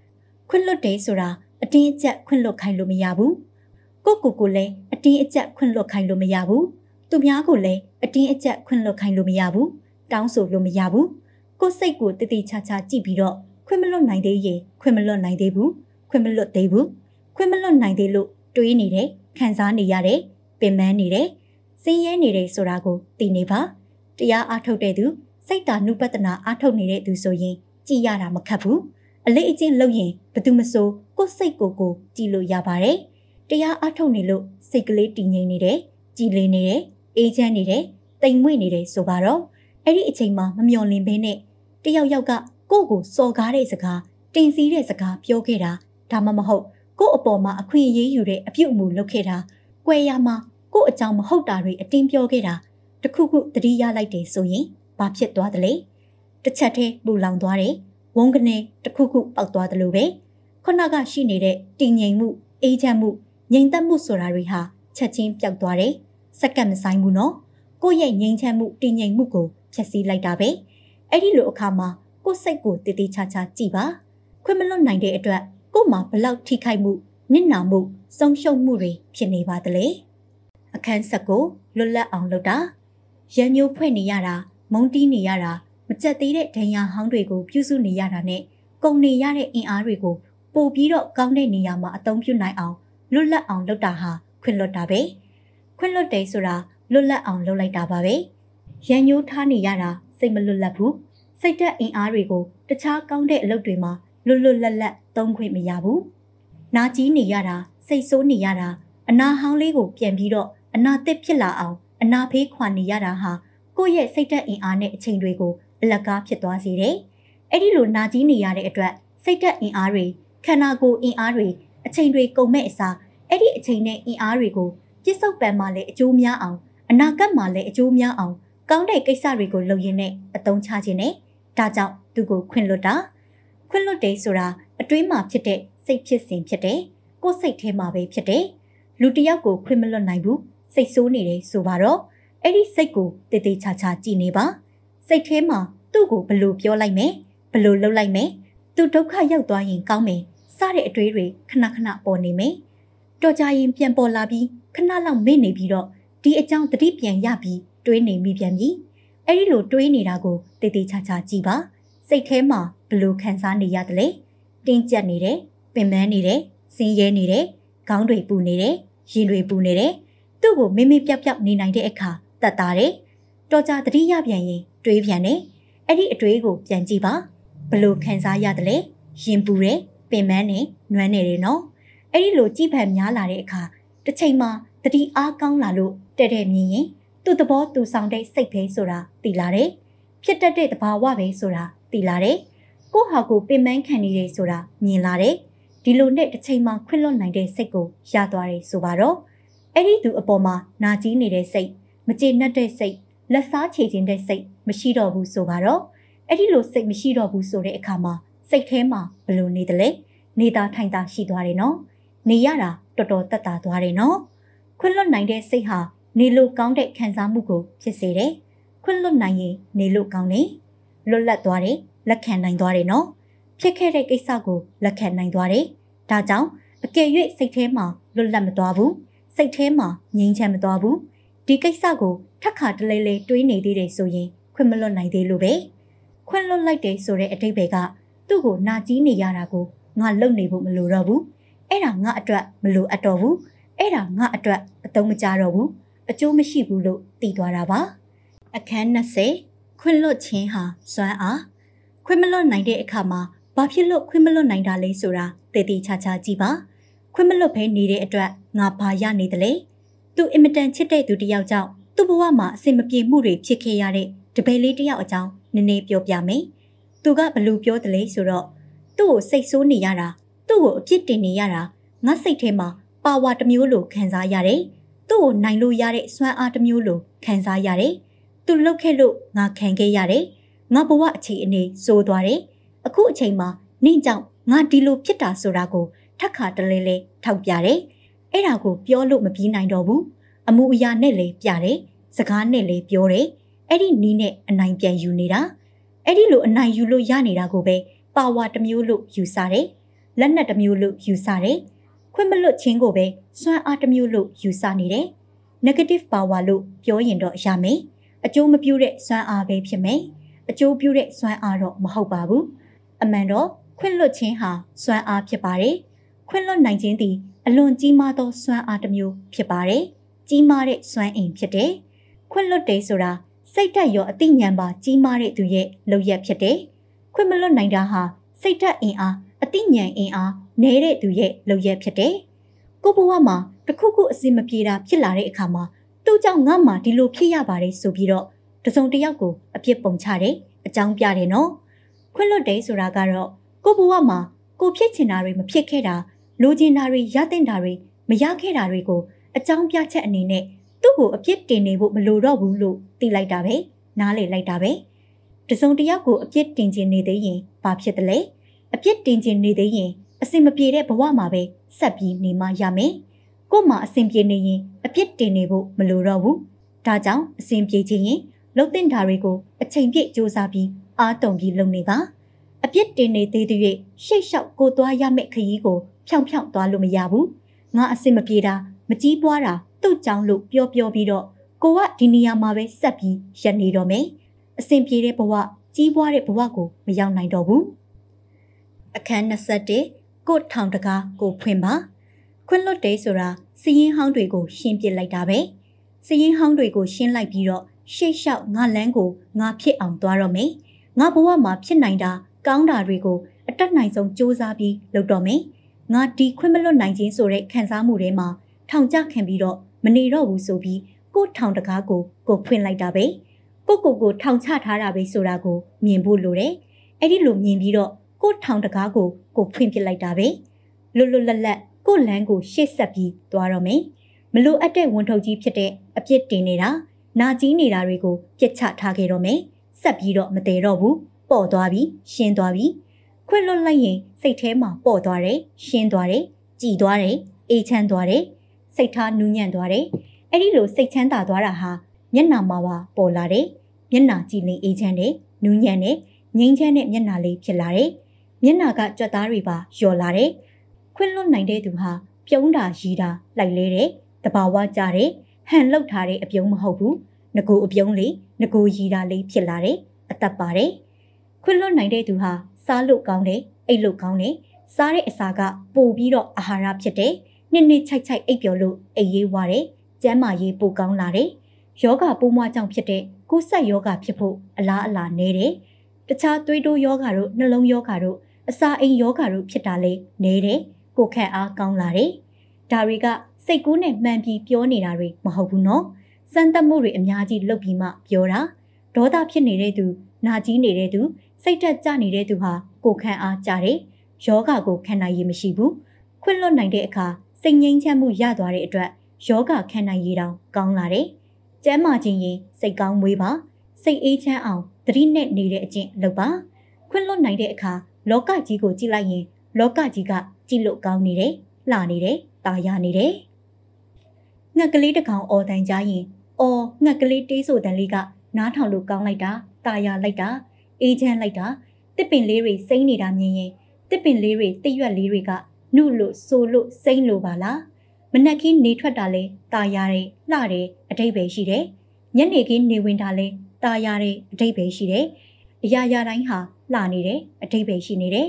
။ခွင့်လွတ်တယ်ဆိုတာအတင်းအကျပ်ခွင့်လွတ်ခိုင်းလို့မရဘူး။ကိုကိုကိုလည်းအတင်းအကျပ်ခွင့်လွတ်ခိုင်းလို့မရဘူး။သူများကိုလည်းအတင်းအကျပ်ခွင့်လွတ်ခိုင်းလို့မရဘူး။တောင်းဆိုလို့မရဘူး။ကိုစိတ်ကိုတတိချာချာကြည့်ပြီးတော့ခွင့်မလွတ်နိုင်သေးရင်ခွင့်မလွတ်နိုင်သေးဘူး။ခွင့်မလွတ်သေးဘူး။ခွင့်မလွတ်နိုင်သေးလို့တွေးနေတယ်၊ခံစားနေရတယ်၊ပင်ပန်းနေတယ်၊စင်းရဲနေတယ်ဆိုတာကိုသိနေပါ။တရားအားထုတ်တဲ့သူစိတ်တာနုပတ္တနာအားထုတ်နေတဲ့သူဆိုရင်ကြည်ရတာမခက်ဘူးအလေးအကျင့်လုပ်ရင်ဘသူမဆိုကိုယ်စိတ်ကိုကိုကြည်လို့ရပါတယ်တရားအထုတ်နေလို့စိတ်ကလေးတည်ငြိမ်နေတယ်ကြည်လင်နေတယ်အေးချမ်းနေတယ်တိမ်မွေ့နေတယ်ဆိုပါတော့အဲ့ဒီအချိန်မှာမမျော်လင့်ဘဲနဲ့တယောက်ယောက်ကကိုကိုစော်ကားတဲ့စကားတင်စီးတဲ့စကားပြောခဲ့တာဒါမှမဟုတ်ကို့အပေါ်မှာအခွင့်အရေးယူတဲ့အပြုအမူလုပ်ခဲ့တာ၊ကွဲရမှာကို့အကြောင်းမဟုတ်တာတွေအတင်းပြောခဲ့တာတခုခုတတိရလိုက်တယ်ဆိုရင်ဘာဖြစ်သွားသလဲ။တစ်ချက်တည်းပူလောင်သွားတယ်ဝုန်းကနေတစ်ခုခုပေါက်သွားတယ်လို့ပဲခုနကရှိနေတဲ့တည်ငြိမ်မှုအေးချမ်းမှုငြိမ်သက်မှုဆိုတာတွေဟာချက်ချင်းပျောက်သွားတယ်စက္ကန့်မဆိုင်ဘူးနော်ကိုယ့်ရဲ့ငြိမ်ချမ်းမှုတည်ငြိမ်မှုကိုဖျက်ဆီးလိုက်တာပဲအဲ့ဒီလိုအခါမှာကိုယ်စိတ်ကိုတည်တည်ချာချာကြည်ပါခွင့်မလွတ်နိုင်တဲ့အတွက်ကို့မှာဘလောက်ထိခိုက်မှုနစ်နာမှုဆုံးရှုံးမှုတွေဖြစ်နေပါသလဲအခန်းဆက်ကိုလွတ်လပ်အောင်လုပ်တာရံမျိုးဖွင့်နေရတာမုံတီးနေရတာကြက်သေးတဲ့ဒဏ်ရာဟောင်းတွေကိုပြုစုနေရတာနဲ့ကုန်နေရတဲ့အင်အားတွေကိုပို့ပြီးတော့ကောင်းတဲ့နေရာမှာအသုံးပြုနိုင်အောင်လွတ်လပ်အောင်လုပ်တာဟာခွင့်လွတ်တာပဲခွင့်လွတ်တယ်ဆိုတာလွတ်လပ်အောင်လုပ်လိုက်တာပါပဲရန်ညိုးထားနေရတာစိတ်မလွတ်လပ်ဘူးစိတ်သက်အင်အားတွေကိုတခြားကောင်းတဲ့အလုပ်တွေမှာလွတ်လွတ်လပ်လပ်သုံးခွင့်မရဘူးနာကြီးနေရတာစိတ်ဆိုးနေရတာအနာဟောင်းလေးကိုပြန်ပြီးတော့အနာသစ်ဖြစ်လာအောင် အနာဖေးခွာနေရတာဟာကိုယ့်ရဲ့စိတ်သက်အင်အားနဲ့အချိန်တွေကိုအလကားဖြစ်သွားစေတယ်။အဲ့ဒီလိုနာကြီးနေရတဲ့အတွက်စိတ်သက်အင်အားတွေခန္ဓာကိုယ်အင်အားတွေအချိန်တွေကုန်မဲ့အစားအဲ့ဒီအချိန်နဲ့အင်အားတွေကိုပြစ်စုံပံမှလည်းအကျိုးများအောင် အနာဂတ်မှာလည်းအကျိုးများအောင်ကောင်းတဲ့ကိစ္စတွေကို လုပ်ရင်းနဲ့အသုံးချခြင်းနဲ့ဒါကြောင့်သူကိုခွင့်လွတ်တာခွင့်လွတ်တယ်ဆိုတာအတွင်းမှာ ဖြစ်တဲ့စိတ်ဖြစ်စဉ်ဖြစ်တယ်ကိုယ်စိတ်ထဲမှာပဲဖြစ်တယ်လူတယောက်ကိုခွင့်မလွတ်နိုင်ဘူးစိတ်ဆိုးနေတယ်ဆိုပါတော့အဲ့ဒီစိတ် ကိုတည်တည်ချာချာကြည်နေပါစိတ်ထဲမှာသူ့ကိုဘလို့ပြောလိုက်မယ်ဘလို့လှုပ်လိုက်မယ်သူဒုက္ခရောက်သွားရင်ကောင်းမယ်စတဲ့အတွေးတွေခဏခဏပေါ်နေမယ်တော်ကြရင်ပြန်ပေါ်လာပြီးခဏလောက်မေ့နေပြီးတော့ဒီအကြောင်းတတိပြန်ရပြီးတွေးနေမိပြန်ပြီအဲ့ဒီလိုတွေးနေတာကိုတေးသေးချာချာကြည့်ပါစိတ်ထဲမှာဘလို့ခံစားနေရတယ်လဲတင်းကျပ်နေတယ်ပင်ပန်းနေတယ်စင်းရဲနေတယ်ခေါင်းတွေပူနေတယ်ရင်တွေပူနေတယ်သူ့ကိုမေ့မေ့ပြက်ပြက်နေနိုင်တဲ့အခါတတ်တာတယ်တော်ကြတတိယပြန်ရင်တွေးပြန်တယ်။အဲ့ဒီအတွေးကိုပြန်ကြည့်ပါ။ဘလို့ခံစားရတယ်လဲ။ရင်ပူတယ်၊ပင်ပန်းတယ်၊နွမ်းတယ်တယ်နော်။အဲ့ဒီလိုကြိဖက်များလာတဲ့အခါတစ်ချိန်မှာတတိအားကောင်းလာလို့တဲ့တဲ့မြင်ရင်သူ့သဘောသူဆောင်တဲ့စိတ်ပဲဆိုတာသိလာတယ်။ဖြစ်တတ်တဲ့သဘာဝပဲဆိုတာသိလာတယ်။ကိုယ့်ဟာကိုပင်ပန်းခံနေတယ်ဆိုတာမြင်လာတယ်။ဒီလိုနဲ့တစ်ချိန်မှာခွင့်လွတ်နိုင်တဲ့စိတ်ကိုရသွားတယ်ဆိုပါတော့အဲ့ဒီသူအပေါ်မှာနာကြီးနေတဲ့စိတ်မကျေနပ်တဲ့စိတ်လက်စားချေခြင်းတဲ့စိတ်မရှိတော့ဘူးဆိုပါတော့အဲ့ဒီလိုစိတ်မရှိတော့ဘူးဆိုတဲ့အခါမှာစိတ်ထဲမှာဘယ်လိုနေသလဲနေတာထိုင်တာရှိသွားတယ်နော်နေရတာတော်တော်တက်တာသွားတယ်နော်ခွင့်လွတ်နိုင်တဲ့စိတ်ဟာနေလို့ကောင်းတဲ့ခံစားမှုကိုဖြစ်စေတယ်ခွင့်လွတ်နိုင်ရင်နေလို့ကောင်းတယ်လွတ်လပ်သွားတယ်လက်ခံနိုင်သွားတယ်နော်ဖြစ်ခဲ့တဲ့ကိစ္စကိုလက်ခံနိုင်သွားတယ်ဒါကြောင့်အကယ်၍စိတ်ထဲမှာလွတ်လပ်မသွားဘူးစိတ်ထဲမှာငြိမ်းချမ်းမသွားဘူးဒီကိစ္စကိုထပ်ခါတလဲလဲတွေးနေသေးတယ်ဆိုရင်ခွင့်မလွတ်နိုင်သေးလို့ပဲခွင့်လွတ်လိုက်တယ်ဆိုတဲ့အတိတ်ပဲကသူ့ကိုနာကြီးနေရတာကိုငါလုံနေဖို့မလိုတော့ဘူးအဲ့ဒါငါအတွက်မလိုအပ်တော့ဘူးအဲ့ဒါငါအတွက်အသုံးမကျတော့ဘူးအကျိုးမရှိဘူးလို့တည်သွားတာပါအခန်း20ခွင့်လွတ်ခြင်းဟာစွမ်းအားခွင့်မလွတ်နိုင်တဲ့အခါမှာဘာဖြစ်လို့ခွင့်မလွတ်နိုင်တာလဲဆိုတာတည်တည်ချာချာကြည့်ပါခွင့်မလွတ်ဘဲနေတဲ့အတွက်ငါဘာရနေတယ်လဲသူအင်မတန်ချစ်တဲ့သူတယောက်ကြောင့်သူ့ဘဝမှာအဆင်မပြေမှုတွေဖြစ်ခဲ့ရတဲ့တပည့်လေးတယောက်အကြောင်းနည်းနည်းပြောပြမယ်။သူကဘလူပြောတယ်လေဆိုတော့သူ့ကိုစိတ်ဆိုးနေရတာသူ့ကိုအပြစ်တင်နေရတာငါစိတ်ထဲမှာပါဝါတစ်မျိုးလိုခံစားရတယ်။သူ့ကိုနိုင်လို့ရတဲ့စွမ်းအားတစ်မျိုးလိုခံစားရတယ်။သူလှုပ်ခဲ့လို့ငါခံခဲ့ရတယ်။ငါဘဝအခြေအနေစိုးသွားတယ်။အခုအချိန်မှာနင့်ကြောင့်ငါဒီလိုဖြစ်တာဆိုတာကိုထပ်ခါတလဲလဲထောက်ပြတယ်။အဲ့ဒါကိုပြောလို့မပြီးနိုင်တော့ဘူး။အမှုအရာနဲ့လည်းပြတယ်။စကားနဲ့လည်းပြောတယ်။အဲ့ဒီနီးနဲ့အနိုင်ပြန်ယူနေတာအဲ့ဒီလိုအနိုင်ယူလို့ရနေတာကိုပဲပါဝါတစ်မျိုးလို့ယူဆတယ်လက်နက်တစ်မျိုးလို့ယူဆတယ်ခွင့်မလွတ်ခြင်းကိုပဲစွမ်းအားတစ်မျိုးလို့ယူဆနေတယ် negative power လို့ပြောရင်တော့ရမယ်အကျိုးမပြုတဲ့စွမ်းအားပဲဖြစ်မယ်အကျိုးပြုတဲ့စွမ်းအားတော့မဟုတ်ပါဘူးအမှန်တော့ခွင့်လွတ်ခြင်းဟာစွမ်းအားဖြစ်ပါတယ်ခွင့်လွတ်နိုင်ခြင်းသည်အလွန်ကြီးမားသောစွမ်းအားတစ်မျိုးဖြစ်ပါတယ်ကြီးမားတဲ့စွမ်းအင်ဖြစ်တယ်ခွင့်လွတ်တယ်ဆိုတာစိတ်ဓာတ်ရောအသိဉာဏ်ပါကြီးမားတဲ့သူရဲ့လုပ်ရက်ဖြစ်တယ်။ခွင့်မလွတ်နိုင်တာဟာစိတ်ဓာတ်အင်အားအသိဉာဏ်အင်အားနည်းတဲ့သူရဲ့လုပ်ရက်ဖြစ်တယ်။ကိုဘဝမှာတခုခုအစီမပြေတာဖြစ်လာတဲ့အခါမှာသူ့ကြောင့်ငါမှဒီလိုဖြစ်ရပါတယ်ဆိုပြီးတော့တစုံတစ်ယောက်ကိုအပြစ်ပုံချတယ်အကြောင်းပြတယ်နော်။ခွင့်လွတ်တယ်ဆိုတာကတော့ကိုဘဝမှာကိုဖြစ်ချင်တာတွေမဖြစ်ခဲ့တာလိုချင်တာတွေရတဲ့တာတွေမရခဲ့တာတွေကိုအကြောင်းပြချက်အနေနဲ့သူ့ကိုအပြစ်တင်နေဖို့မလိုတော့ဘူးလို့သိလိုက်တာပဲနားလေလိုက်တာပဲတစုံတယောက်ကိုအပြစ်တင်ခြင်းနေသေးရင်ဘာဖြစ်တလဲအပြစ်တင်ခြင်းနေသေးရင်အစင်မပြေတဲ့ဘဝမှာပဲဆက်ပြီးနေမှရမယ်ကို့မှာအစင်ပြေနေရင်အပြစ်တင်နေဖို့မလိုတော့ဘူးဒါကြောင့်အစင်ပြေခြင်းရင်လုံတင်တာတွေကိုအချိန်ပြည့်စ조사ပြီးအားတုံပြီးလုပ်နေပါအပြစ်တင်နေသေးတဲ့၍ရှိတ်လျှောက်ကိုသွားရမယ့်ခရီးကိုဖြောင်ဖြောင်သွားလို့မရဘူးငါအစင်မပြေတာမကြီးပွားတာသူ့ကြောင့်လို့ပြောပြောပြီးတော့ကိုကဒီနေရာမှာပဲဆက်ပြီးရပ်နေတော့မယ်အဆင်ပြေတဲ့ဘဝကြီးပွားတဲ့ဘဝကိုမရောက်နိုင်တော့ဘူးအခန်း27ကိုထောင်တကားကိုဖွင့်ပါခွင့်လွတ်တယ်ဆိုတာစည်ရင်ဟောင်းတွေကိုရှင်းပြလိုက်တာပဲစည်ရင်ဟောင်းတွေကိုရှင်းလိုက်ပြီးတော့ရှေ့လျှောက်ငါလန်းကိုငါဖြစ်အောင်သွားတော့မယ်ငါဘဝမှာဖြစ်နိုင်တာကောင်းတာတွေကိုအတက်နိုင်ဆုံးစ조사ပြီးလုပ်တော့မယ်ငါဒီခွင့်မလွတ်နိုင်ခြင်းဆိုတဲ့ခံစားမှုတွေမှာထောင်ကျခံပြီးတော့မနေတော့ဘူးဆိုပြီးကို့ထောင်တကားကို ကိုဖွင့်လိုက်တာပဲကိုကိုကိုထောင်ချထားတာပဲဆိုတာကိုမြင်ဖို့လိုတယ်အဲ့ဒီလိုမြင်ပြီးတော့ကို့ထောင်တကားကိုကိုဖွင့်ပြလိုက်တာပဲလွတ်လွတ်လပ်လပ်ကို့လမ်းကိုရှေ့ဆက်ပြီးသွားတော့မယ်မလိုအပ်တဲ့ဝန်ထုတ်ကြီးဖြစ်တဲ့အပြစ်တင်နေတာနာကြီးနေတာတွေကိုပြစ်ချထားခဲ့တော့မယ်ဆက်ပြီးတော့မတည်တော့ဘူးပေါ်သွားပြီးရှင်းသွားပြီးခွင့်လွတ်လိုက်ရင်စိတ်ထဲမှာပေါ်သွားတယ်ရှင်းသွားတယ်ကြည်သွားတယ်အေးချမ်းသွားတယ်စိတ်ထားနူးညံ့သွားတယ်။အဲ့ဒီလိုစိတ်ချမ်းသာသွားတာဟာမျက်နာမှာပါပေါ်လာတယ်။မျက်နာကြည့်နေအေးချမ်းတယ်၊နူးညံ့တယ်၊ငြိမ်းချမ်းတဲ့မျက်နာလေးဖြစ်လာတယ်။မျက်နာကကြွက်သားတွေပါလျော်လာတယ်။ခွင်းလွတ်နိုင်တဲ့သူဟာပြုံးတာရီတာလိုက်လဲတယ်။တဘာဝကြတယ်။ဟန်လောက်ထားတဲ့အပြုံးမဟုတ်ဘူး။ငကိုအပြုံးလေးငကိုရီတာလေးဖြစ်လာတယ်။အသက်ပါတယ်။ခွင်းလွတ်နိုင်တဲ့သူဟာစားလို့ကောင်းတယ်၊အိပ်လို့ကောင်းတယ်။စားတဲ့အစာကပိုပြီးတော့အာဟာရဖြစ်တယ်။နှစ်နှစ်ချိုက်ချိုက်အိပ်ပျော်လို့အိပ်ရေးဝါတယ်။ကျန်းမာရေးပိုကောင်းလာတယ်။ယောဂပိုးမွားကြောင့်ဖြစ်တဲ့ကူးစက်ယောဂဖြစ်ဖို့အလားအလာနည်းတယ်။တခြားသွေးတိုးယောဂတို့နှလုံးယောဂတို့အစာအိမ်ယောဂတို့ဖြစ်တာလဲနည်းတယ်။ကိုခန့်အားကောင်းလာတယ်။ဒါတွေကစိတ်ကူးနဲ့မှန်ပြီးပြောနေတာတွေမဟုတ်ဘူးနော်။စမ်းသပ်မှုတွေအများကြီးလုပ်ပြီးမှပြောတာ။ဒေါသဖြစ်နေတဲ့သူ၊နာကြီးနေတဲ့သူ၊စိတ်တက်ကြနေတဲ့သူဟာကိုခန့်အားကြတယ်။ယောဂကိုခံနိုင်ရည်မရှိဘူး။ခွင့်လွတ်နိုင်တဲ့အခါစိတ်ငြိမ်းချမ်းမှုရသွားတဲ့အတွက်ယောဂခံနိုင်ရည်တောင်ကောင်းလာတယ်။ကျန်းမာခြင်းရင်စိတ်ကောင်းမွေးပါစိတ်အေးချမ်းအောင်သတိနဲ့နေတဲ့အကျင့်လုပ်ပါခွင့်လွတ်နိုင်တဲ့အခါလောကကြီးကိုကြည့်လိုက်ရင်လောကကြီးကကြည့်လို့ကောင်းနေတယ်လှနေတယ်တာယာနေတယ်ငှက်ကလေးတစ်ကောင်အော်တန်ကြားရင်အော်ငှက်ကလေးတေးဆိုတန်လေးကနားထောင်လို့ကောင်းလိုက်တာတာယာလိုက်တာအေးချမ်းလိုက်တာတစ်ပင်လေးတွေစိမ့်နေတာမြင်ရင်တစ်ပင်လေးတွေတစ်ရွက်လေးတွေကနုလို့ဆိုလို့စိမ့်လို့ပါလားမနက်ခင်းနေထွက်တာလဲตาရတယ်လှတယ်အတိတ်ပဲရှိတယ်ညနေခင်းနေဝင်တာလဲตาရတယ်အတိတ်ပဲရှိတယ်အရာရာတိုင်းဟာလှနေတယ်အတိတ်ပဲရှိနေတယ်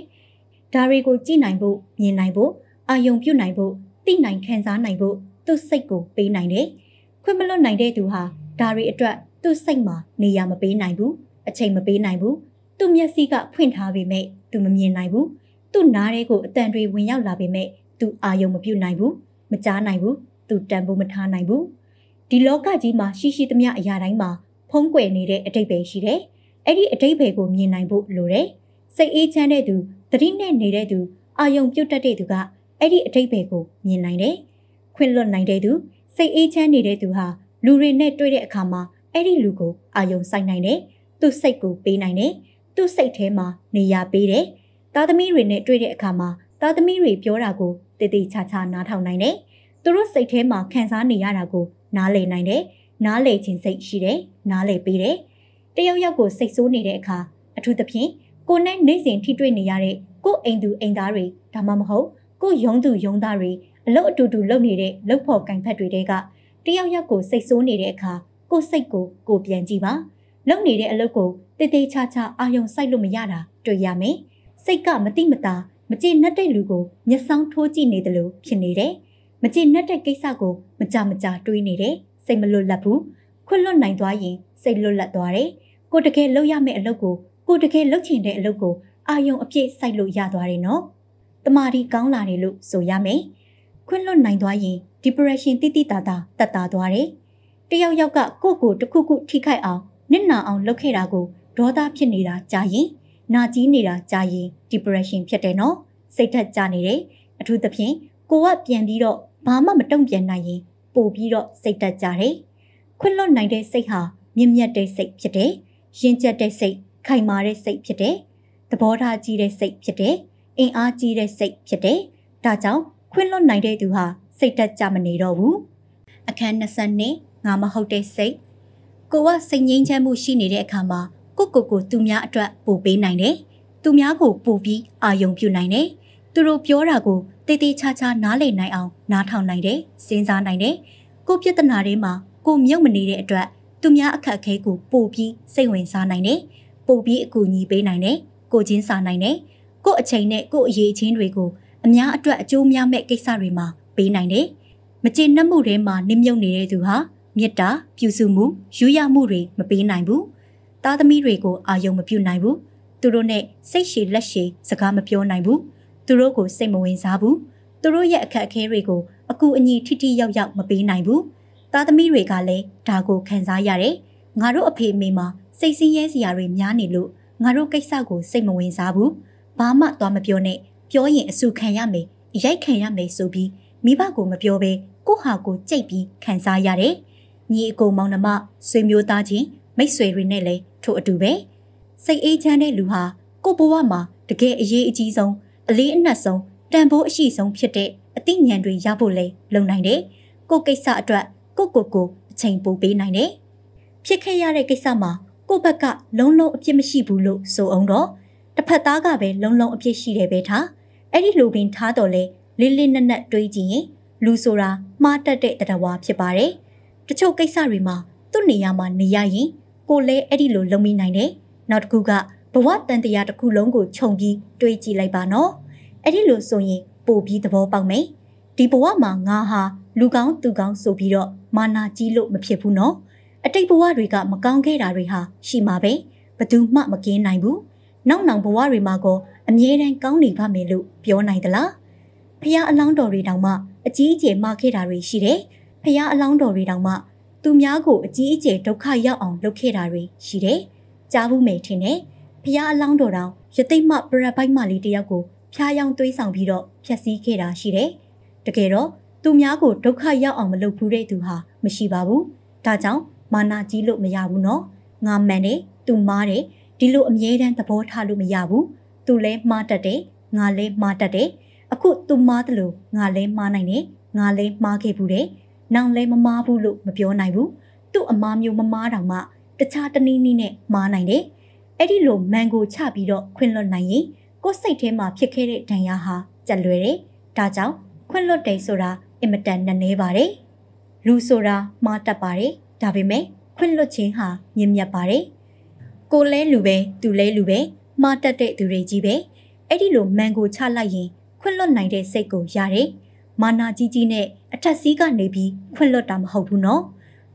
ဒါတွေကိုကြည့်နိုင်ဖို့မြင်နိုင်ဖို့အာယုံပြုနိုင်ဖို့သိနိုင်ခံစားနိုင်ဖို့သူ့စိတ်ကိုပေးနိုင်တယ်ခွင့်မလွတ်နိုင်တဲ့သူဟာဒါတွေအတွက်သူ့စိတ်မှာနေရာမပေးနိုင်ဘူးအချိန်မပေးနိုင်ဘူးသူ့မျက်စိက ဖွင့်ထားပေမဲ့သူမမြင်နိုင်ဘူးသူ့နားထဲကိုအတန်တွေဝင်ရောက်လာပေမဲ့သူအာယုံမပြုတ်နိုင်ဘူးမကြားနိုင်ဘူးသူတန်ဖိုးမထားနိုင်ဘူးဒီလောကကြီးမှာရှိရှိသမျှအရာတိုင်းမှာ ဖုံးကွယ်နေတဲ့အတိတ်ပဲရှိတယ်အဲ့ဒီအတိတ်ပဲကိုမြင်နိုင်ဖို့လိုတယ်စိတ်အေးချမ်းတဲ့သူတတိနဲ့နေတဲ့သူအာယုံပြုတ်တတ်တဲ့သူကအဲ့ဒီအတိတ်ပဲကိုမြင်နိုင်တယ်ခွင့်လွတ်နိုင်တဲ့သူစိတ်အေးချမ်းနေတဲ့သူဟာလူတွေနဲ့တွေ့တဲ့အခါမှာအဲ့ဒီလူကို အာယုံစိုက်နိုင်တယ်သူ့စိတ်ကိုပေးနိုင်တယ်သူ့စိတ်ထဲမှာနေရာပေးတယ်သားသမီးတွေနဲ့တွေ့တဲ့အခါမှာသားသမီးတွေပြောတာကိုတည်တည်ချာချာနားထောင်နိုင်တယ်။သူတို့စိတ်ထဲမှာခံစားနေရတာကို နားလည်နိုင်တယ်။နားလည်ခြင်းစိတ်ရှိတယ်။နားလည်ပေးတယ်။တယောက်ယောက်ကိုစိတ်ဆိုးနေတဲ့အခါအထူးသဖြင့်ကိုနဲ့နေ့စဉ်ထိတွေ့နေရတဲ့ကိုအိမ်သူအိမ်သားတွေဒါမှမဟုတ်ကိုယုံသူယုံသားတွေအလုပ်အတူတူလုပ်နေတဲ့လုပ်ဖို့ကင်ဖက်တွေတဲကတယောက်ယောက်ကိုစိတ်ဆိုးနေတဲ့အခါကိုစိတ်ကိုကိုပြန်ကြည့်ပါလုပ်နေတဲ့အလုပ်ကိုတည်တည်ချာချာအာရုံစိုက်လို့မရတာတွေ့ရမယ်။စိတ်ကမတိမတာမကျေနပ်တဲ့လူကိုမျက်စောင်းထိုးကြည့်နေတယ်လို့ဖြစ်နေတယ်။မကျေနပ်တဲ့ကိစ္စကိုမကြမကြတွေးနေတယ်။စိတ်မလွတ်လပ်ဘူး။ခွတ်လွတ်နိုင်သွားရင်စိတ်လွတ်လပ်သွားတယ်။ကိုတကယ်လုပ်ရမယ့်အလုပ်ကိုကိုတကယ်လုပ်ချင်တဲ့အလုပ်ကိုအာယုံအပြည့်စိုက်လို့ရသွားတယ်နော်။တမာဒီကောင်းလာတယ်လို့ဆိုရမယ်။ခွတ်လွတ်နိုင်သွားရင် depression တိတိတသာတက်တာသွားတယ်။တယောက်ယောက်ကကိုယ့်ကိုတစ်ခုခုထိခိုက်အောင်နစ်နာအောင်လုပ်ခဲ့တာကိုဒေါသဖြစ်နေတာကြာရင်နာကြီးနေတာကြာရင် depression ဖြစ်တယ်နော်စိတ်ဓာတ်ကျနေတယ်အထူးသဖြင့်ကိုကပြန်ပြီးတော့ဘာမှမတုံ့ပြန်နိုင်ရင်ပို့ပြီးတော့စိတ်ဓာတ်ကျတယ်ခွင့်လွတ်နိုင်တဲ့စိတ်ဟာမြင့်မြတ်တဲ့စိတ်ဖြစ်တယ်ရင့်ကျက်တဲ့စိတ်ခိုင်မာတဲ့စိတ်ဖြစ်တယ်သဘောထားကြီးတဲ့စိတ်ဖြစ်တယ်အင်အားကြီးတဲ့စိတ်ဖြစ်တယ်ဒါကြောင့်ခွင့်လွတ်နိုင်တဲ့သူဟာစိတ်ဓာတ်ကျမနေတော့ဘူးအခန်း20နှစ်ငါမဟုတ်တဲ့စိတ်ကိုကစိတ်ငြိမ်းချမ်းမှုရှိနေတဲ့အခါမှာကိုကိုကိုသူများအတွက်ပို့ပေးနိုင်တယ်။သူများကိုပို့ပြီးအာယုံပြုနိုင်တယ်။သူတို့ပြောတာကိုတေးသေးချာချာနားလည်နိုင်အောင်နားထောင်နိုင်တယ်၊စဉ်းစားနိုင်တယ်။ကိုပြဿနာတွေမှာကိုမြုပ်မနေတဲ့အတွက်သူများအခက်အခဲကိုပို့ပြီးစိတ်ဝင်စားနိုင်တယ်။ပို့ပြီးအကူအညီပေးနိုင်တယ်။ကိုချင်းစာနိုင်တယ်။ကိုအချိန်နဲ့ကိုအရေးချင်းတွေကိုအများအတွက်အကျိုးများမဲ့ကိစ္စတွေမှာပေးနိုင်တယ်။မကျေနပ်မှုတွေမှာနစ်မြုပ်နေတဲ့သူဟာမေတ္တာပြုစုမှုယူရမှုတွေမပေးနိုင်ဘူးသားသမီးတွေကိုအာယုံမပြုနိုင်ဘူးသူတို့နဲ့စိတ်ရှည်လက်ရှည်စကားမပြောနိုင်ဘူးသူတို့ကိုစိတ်မဝင်စားဘူးသူတို့ရဲ့အခက်အခဲတွေကိုအကူအညီထိထိရောက်ရောက်မပေးနိုင်ဘူးသားသမီးတွေကလည်းဒါကိုခံစားရတယ်ငါတို့အဖေအမေမှာစိတ်ဆင်းရဲစရာတွေများနေလို့ငါတို့ကိစ္စကိုစိတ်မဝင်စားဘူးဘာမှသွားမပြောနဲ့ပြောရင်အဆူခံရမယ်အရိုက်ခံရမယ်ဆိုပြီးမိဘကိုမပြောဘဲကိုဟာကိုကြိတ်ပြီးခံစားရတယ်ညီအကိုမောင်နှမဆွေမျိုးသားချင်းမိတ်ဆွေတွေနဲ့လည်းထို့အတူပဲစိတ်အေးချမ်းတဲ့လူဟာကို့ဘဝမှာတကယ်အရေးအကြီးဆုံးအလေးအနက်ဆုံးတန်ဖိုးအရှိဆုံးဖြစ်တဲ့အသိဉာဏ်တွေရဖို့လဲလုံနိုင်တယ်။ကို့ကိစ္စအတွက်ကို့ကိုကိုအချိန်ပိုပေးနိုင်တယ်။ဖြစ်ခဲ့ရတဲ့ကိစ္စမှာကို့ဘက်ကလုံးလုံးအပြစ်မရှိဘူးလို့ဆိုအောင်တော့တစ်ဖက်သားကပဲလုံးလုံးအပြစ်ရှိတယ်ပဲထား။အဲ့ဒီလိုပင်ထားတော့လဲလေးလေးနက်နက်တွေးကြည့်ရင် လူဆိုတာမှားတတ်တဲ့တရားဖြစ်ပါတယ်။တချို့ကိစ္စတွေမှာသူ့နေရာမှာနေရရင်ကိုလည်းအဲ့ဒီလိုလုံမိနိုင်တယ်။နောက်တစ်ခုကဘဝတန်တရားတစ်ခုလုံးကိုခြုံပြီးတွေးကြည့်လိုက်ပါနော်။အဲ့ဒီလိုဆိုရင်ပိုပြီးသဘောပေါက်မယ်။ဒီဘဝမှာငါဟာ လူကောင်းသူကောင်းဆိုပြီးတော့မာနာကြီးလို့မဖြစ်ဘူးနော်။အတိတ်ဘဝတွေကမကောင်းခဲ့တာတွေဟာရှိမှာပဲ။ဘသူမှမကင်းနိုင်ဘူး။နောက်နောက်ဘဝတွေမှာကောအမြဲတမ်းကောင်းနေပါမယ်လို့ပြောနိုင်သလား။ဖះအလောင်းတော်တွေတောင်မှအကြီးအကျယ်မခဲ့တာတွေရှိတယ်။ဖះအလောင်းတော်တွေတောင်မှသူများကိုအကြီးအကျယ်ဒုက္ခရောက်အောင်လုပ်ခဲ့တာတွေရှိတယ်။ကြားဘူးမယ်ထင်တယ်။ဖျားအလောင်းတော်တောင်ရသိမ့်မပရပိုက်မလေးတယောက်ကိုဖျားယောင်းသွေးဆောင်ပြီးတော့ဖျက်ဆီးခဲ့တာရှိတယ်။တကယ်တော့သူများကိုဒုက္ခရောက်အောင်မလုပ်ဘူးတဲ့သူဟာမရှိပါဘူး။ဒါကြောင့်မာနာကြီးလို့မရဘူးနော်။ငါမှန်တယ်၊သူမားတယ်၊ဒီလိုအမြဲတမ်းသဘောထားလို့မရဘူး။သူလည်းမားတတ်တယ်၊ငါလည်းမားတတ်တယ်။အခုသူမားတယ်လို့ငါလည်းမားနိုင်တယ်၊ငါလည်းမားခဲ့ဘူးတဲ့။နောင်လဲမမားဘူးလို့မပြောနိုင်ဘူးသူ့အမားမျိုးမမားတောင်မှတခြားတနည်းနည်းနဲ့မားနိုင်တယ်အဲ့ဒီလိုမန်ကိုချပြီးတော့ခွင်လွတ်နိုင်ရင်ကိုယ်စိတ်ထဲမှာဖြစ်ခဲ့တဲ့ဒဏ်ရာဟာကြက်လွယ်တယ်ဒါကြောင့်ခွင်လွတ်တယ်ဆိုတာအင်မတန်နည်းနည်းပါတယ်လူဆိုတာမှားတတ်ပါတယ်ဒါပေမဲ့ခွင်လွတ်ခြင်းဟာ မြင့်မြတ်ပါတယ်ကိုလဲလူပဲသူလဲလူပဲမှားတတ်တဲ့သူတွေကြီးပဲအဲ့ဒီလိုမန်ကိုချလိုက်ရင်ခွင်လွတ်နိုင်တဲ့စိတ်ကိုရတယ်မာနာကြီးကြီးနဲ့အထက်စီးကနေပြီးခွင့်လွတ်တာမဟုတ်ဘူးနော်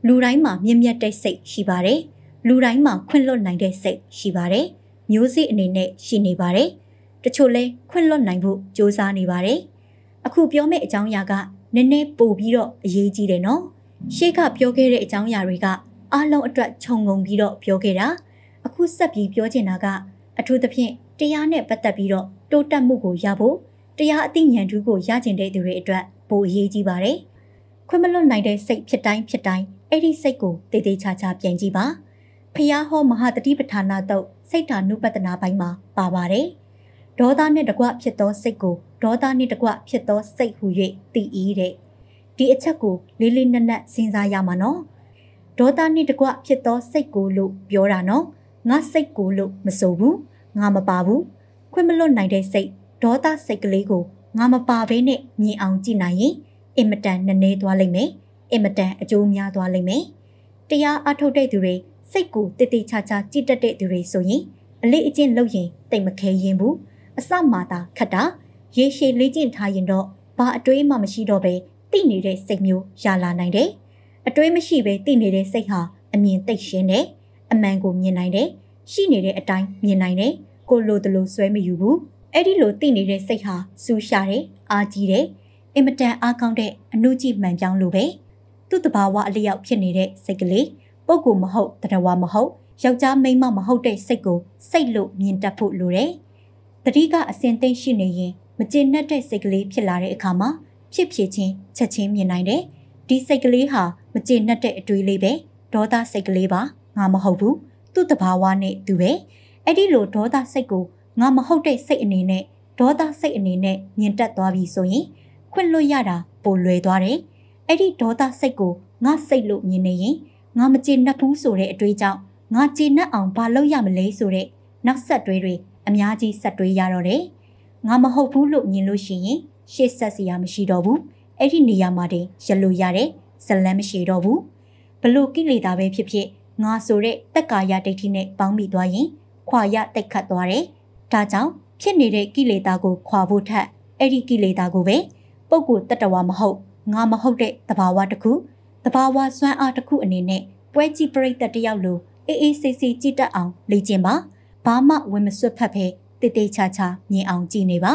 လူတိုင်းမှာမြင့်မြတ်တဲ့စိတ်ရှိပါတယ်လူတိုင်းမှာခွင့်လွတ်နိုင်တဲ့စိတ်ရှိပါတယ်မျိုးစေ့အနေနဲ့ရှိနေပါတယ်တချို့လဲခွင့်လွတ်နိုင်ဖို့စူးစမ်းနေပါတယ်အခုပြောမယ့်အကြောင်းအရာကနည်းနည်းပိုပြီးတော့အရေးကြီးတယ်နော်ရှေ့ကပြောခဲ့တဲ့အကြောင်းအရာတွေကအားလုံးအတွက်ခြုံငုံပြီးတော့ပြောခဲ့တာအခုဆက်ပြီးပြောချင်တာက အထူးသဖြင့်တရားနဲ့ပတ်သက်ပြီးတော့တိုးတက်မှုကိုရဖို့တရားအသိဉာဏ်ထူးကိုရကျင်တဲ့သူတွေအတွက်ပိုအရေးကြီးပါတယ်။ခွင့်မလွတ်နိုင်တဲ့စိတ်ဖြစ်တိုင်းဖြစ်တိုင်းအဲ့ဒီစိတ်ကိုတည်တည်ချာချာပြန်ကြည့်ပါ။ဖျားဟောမဟာတတိပဌာနာတော့စိတ်ဓာနုပတနာပိုင်းမှာပါပါတယ်။ဒေါသနဲ့တကွဖြစ်သောစိတ်ကိုဒေါသနဲ့တကွဖြစ်သောစိတ်ဟု၍သိ၏တဲ့။ဒီအချက်ကိုလေးလေးနက်နက်စဉ်းစားရမှာနော်။ဒေါသနဲ့တကွဖြစ်သောစိတ်ကိုလို့ပြောတာနော်။ငါစိတ်ကိုလို့မဆိုဘူး။ငါမပါဘူး။ခွင့်မလွတ်နိုင်တဲ့စိတ်ဒေါသစိတ်ကလေးကိုငါမပါဘဲနဲ့မြင်အောင်ကြည့်နိုင်ရင်အင်မတန်နည်းနည်းသွားလိမ့်မယ်။အင်မတန်အကျိုးများသွားလိမ့်မယ်။တရားအထုတ်တဲ့သူတွေစိတ်ကိုတည်တည်ချာချာကြည်တက်တဲ့သူတွေဆိုရင်အလေးအကျင့်လုပ်ရင်တိတ်မခဲရင်ဘူး။အစမှသာခက်တာရေရှည်လေးကျင့်ထားရင်တော့ဘာအတွေးမှမရှိတော့ပဲတိနေတဲ့စိတ်မျိုးရလာနိုင်တယ်။အတွေးမရှိပဲတိနေတဲ့စိတ်ဟာအမြင်သိရှင်းတယ်။အမှန်ကိုမြင်နိုင်တယ်။ရှိနေတဲ့အတိုင်းမြင်နိုင်တယ်။ကိုလိုတလို့ဆွဲမယူဘူး။အဲ့ဒီလိုသိနေတဲ့စိတ်ဟာစူးရှာတယ်အာကြီးတယ်အင်မတန်အားကောင်းတဲ့အမှုကြည့်မှန်ကြောင်းလိုပဲသူ့တဘာဝအလျောက်ဖြစ်နေတဲ့စိတ်ကလေးပုဂ္ဂိုလ်မဟုတ်တရဝမဟုတ်ယောက်ျားမိန်းမမဟုတ်တဲ့စိတ်ကိုစိတ်လို့မြင်တတ်ဖို့လိုတယ်တတိကအစင်သိမ့်ရှိနေရင်မကျေနပ်တဲ့စိတ်ကလေးဖြစ်လာတဲ့အခါမှာဖြစ်ဖြစ်ချင်းချက်ချင်းမြင်နိုင်တယ်ဒီစိတ်ကလေးဟာမကျေနပ်တဲ့အတွေးလေးပဲဒေါသစိတ်ကလေးပါငါမဟုတ်ဘူးသူ့တဘာဝနဲ့သူပဲအဲ့ဒီလိုဒေါသစိတ်ကိုငါမဟုတ်တဲ့စိတ်အနေနဲ့ဒေါသစိတ်အနေနဲ့ညင်တက်သွားပြီဆိုရင်ခွင့်လွတ်ရတာ ပိုလွယ်သွားတယ်။အဲ့ဒီဒေါသစိတ်ကိုငါစိတ်လို့မြင်နေရင်ငါမကျေနပ်ဘူးဆိုတဲ့အတွေးကြောင့်ငါကျေနပ်အောင်ဘာလုပ်ရမလဲဆိုတဲ့နောက်ဆက်တွဲတွေအများကြီးဆက်တွဲရတော့တယ်။ငါမဟုတ်ဘူးလို့မြင်လို့ရှိရင်ရှေ့ဆက်စရာမရှိတော့ဘူး။အဲ့ဒီနေရာမှာတင်ရလို့ရတယ်။ဇလန်းမရှိတော့ဘူး။ဘလို့ကိလေသာပဲဖြစ်ဖြစ်ငါဆိုတဲ့တက်ကာယဒိဋ္ဌိနဲ့ပေါင်းမိသွားရင်ခွာရတိတ်ခတ်သွားတယ်။ဒါကြောင့်ဖြစ်နေတဲ့ကိလေသာကိုခွာဖို့ထက်အဲ့ဒီကိလေသာကိုပဲပုဂ္ဂိုလ်တတဝါမဟုတ်ငါမဟုတ်တဲ့သဘာဝတစ်ခုသဘာဝစွမ်းအားတစ်ခုအနေနဲ့ပွဲကြည့်ပရိသတ်တယောက်လိုအေးအေးဆေးဆေးကြည့်တတ်အောင် လေ့ကျင့်ပါဘာမှဝင်မဆွတ်ဖက်ဖဲတိတ်တိတ်ချာချာမြင်အောင်ကြည့်နေပါ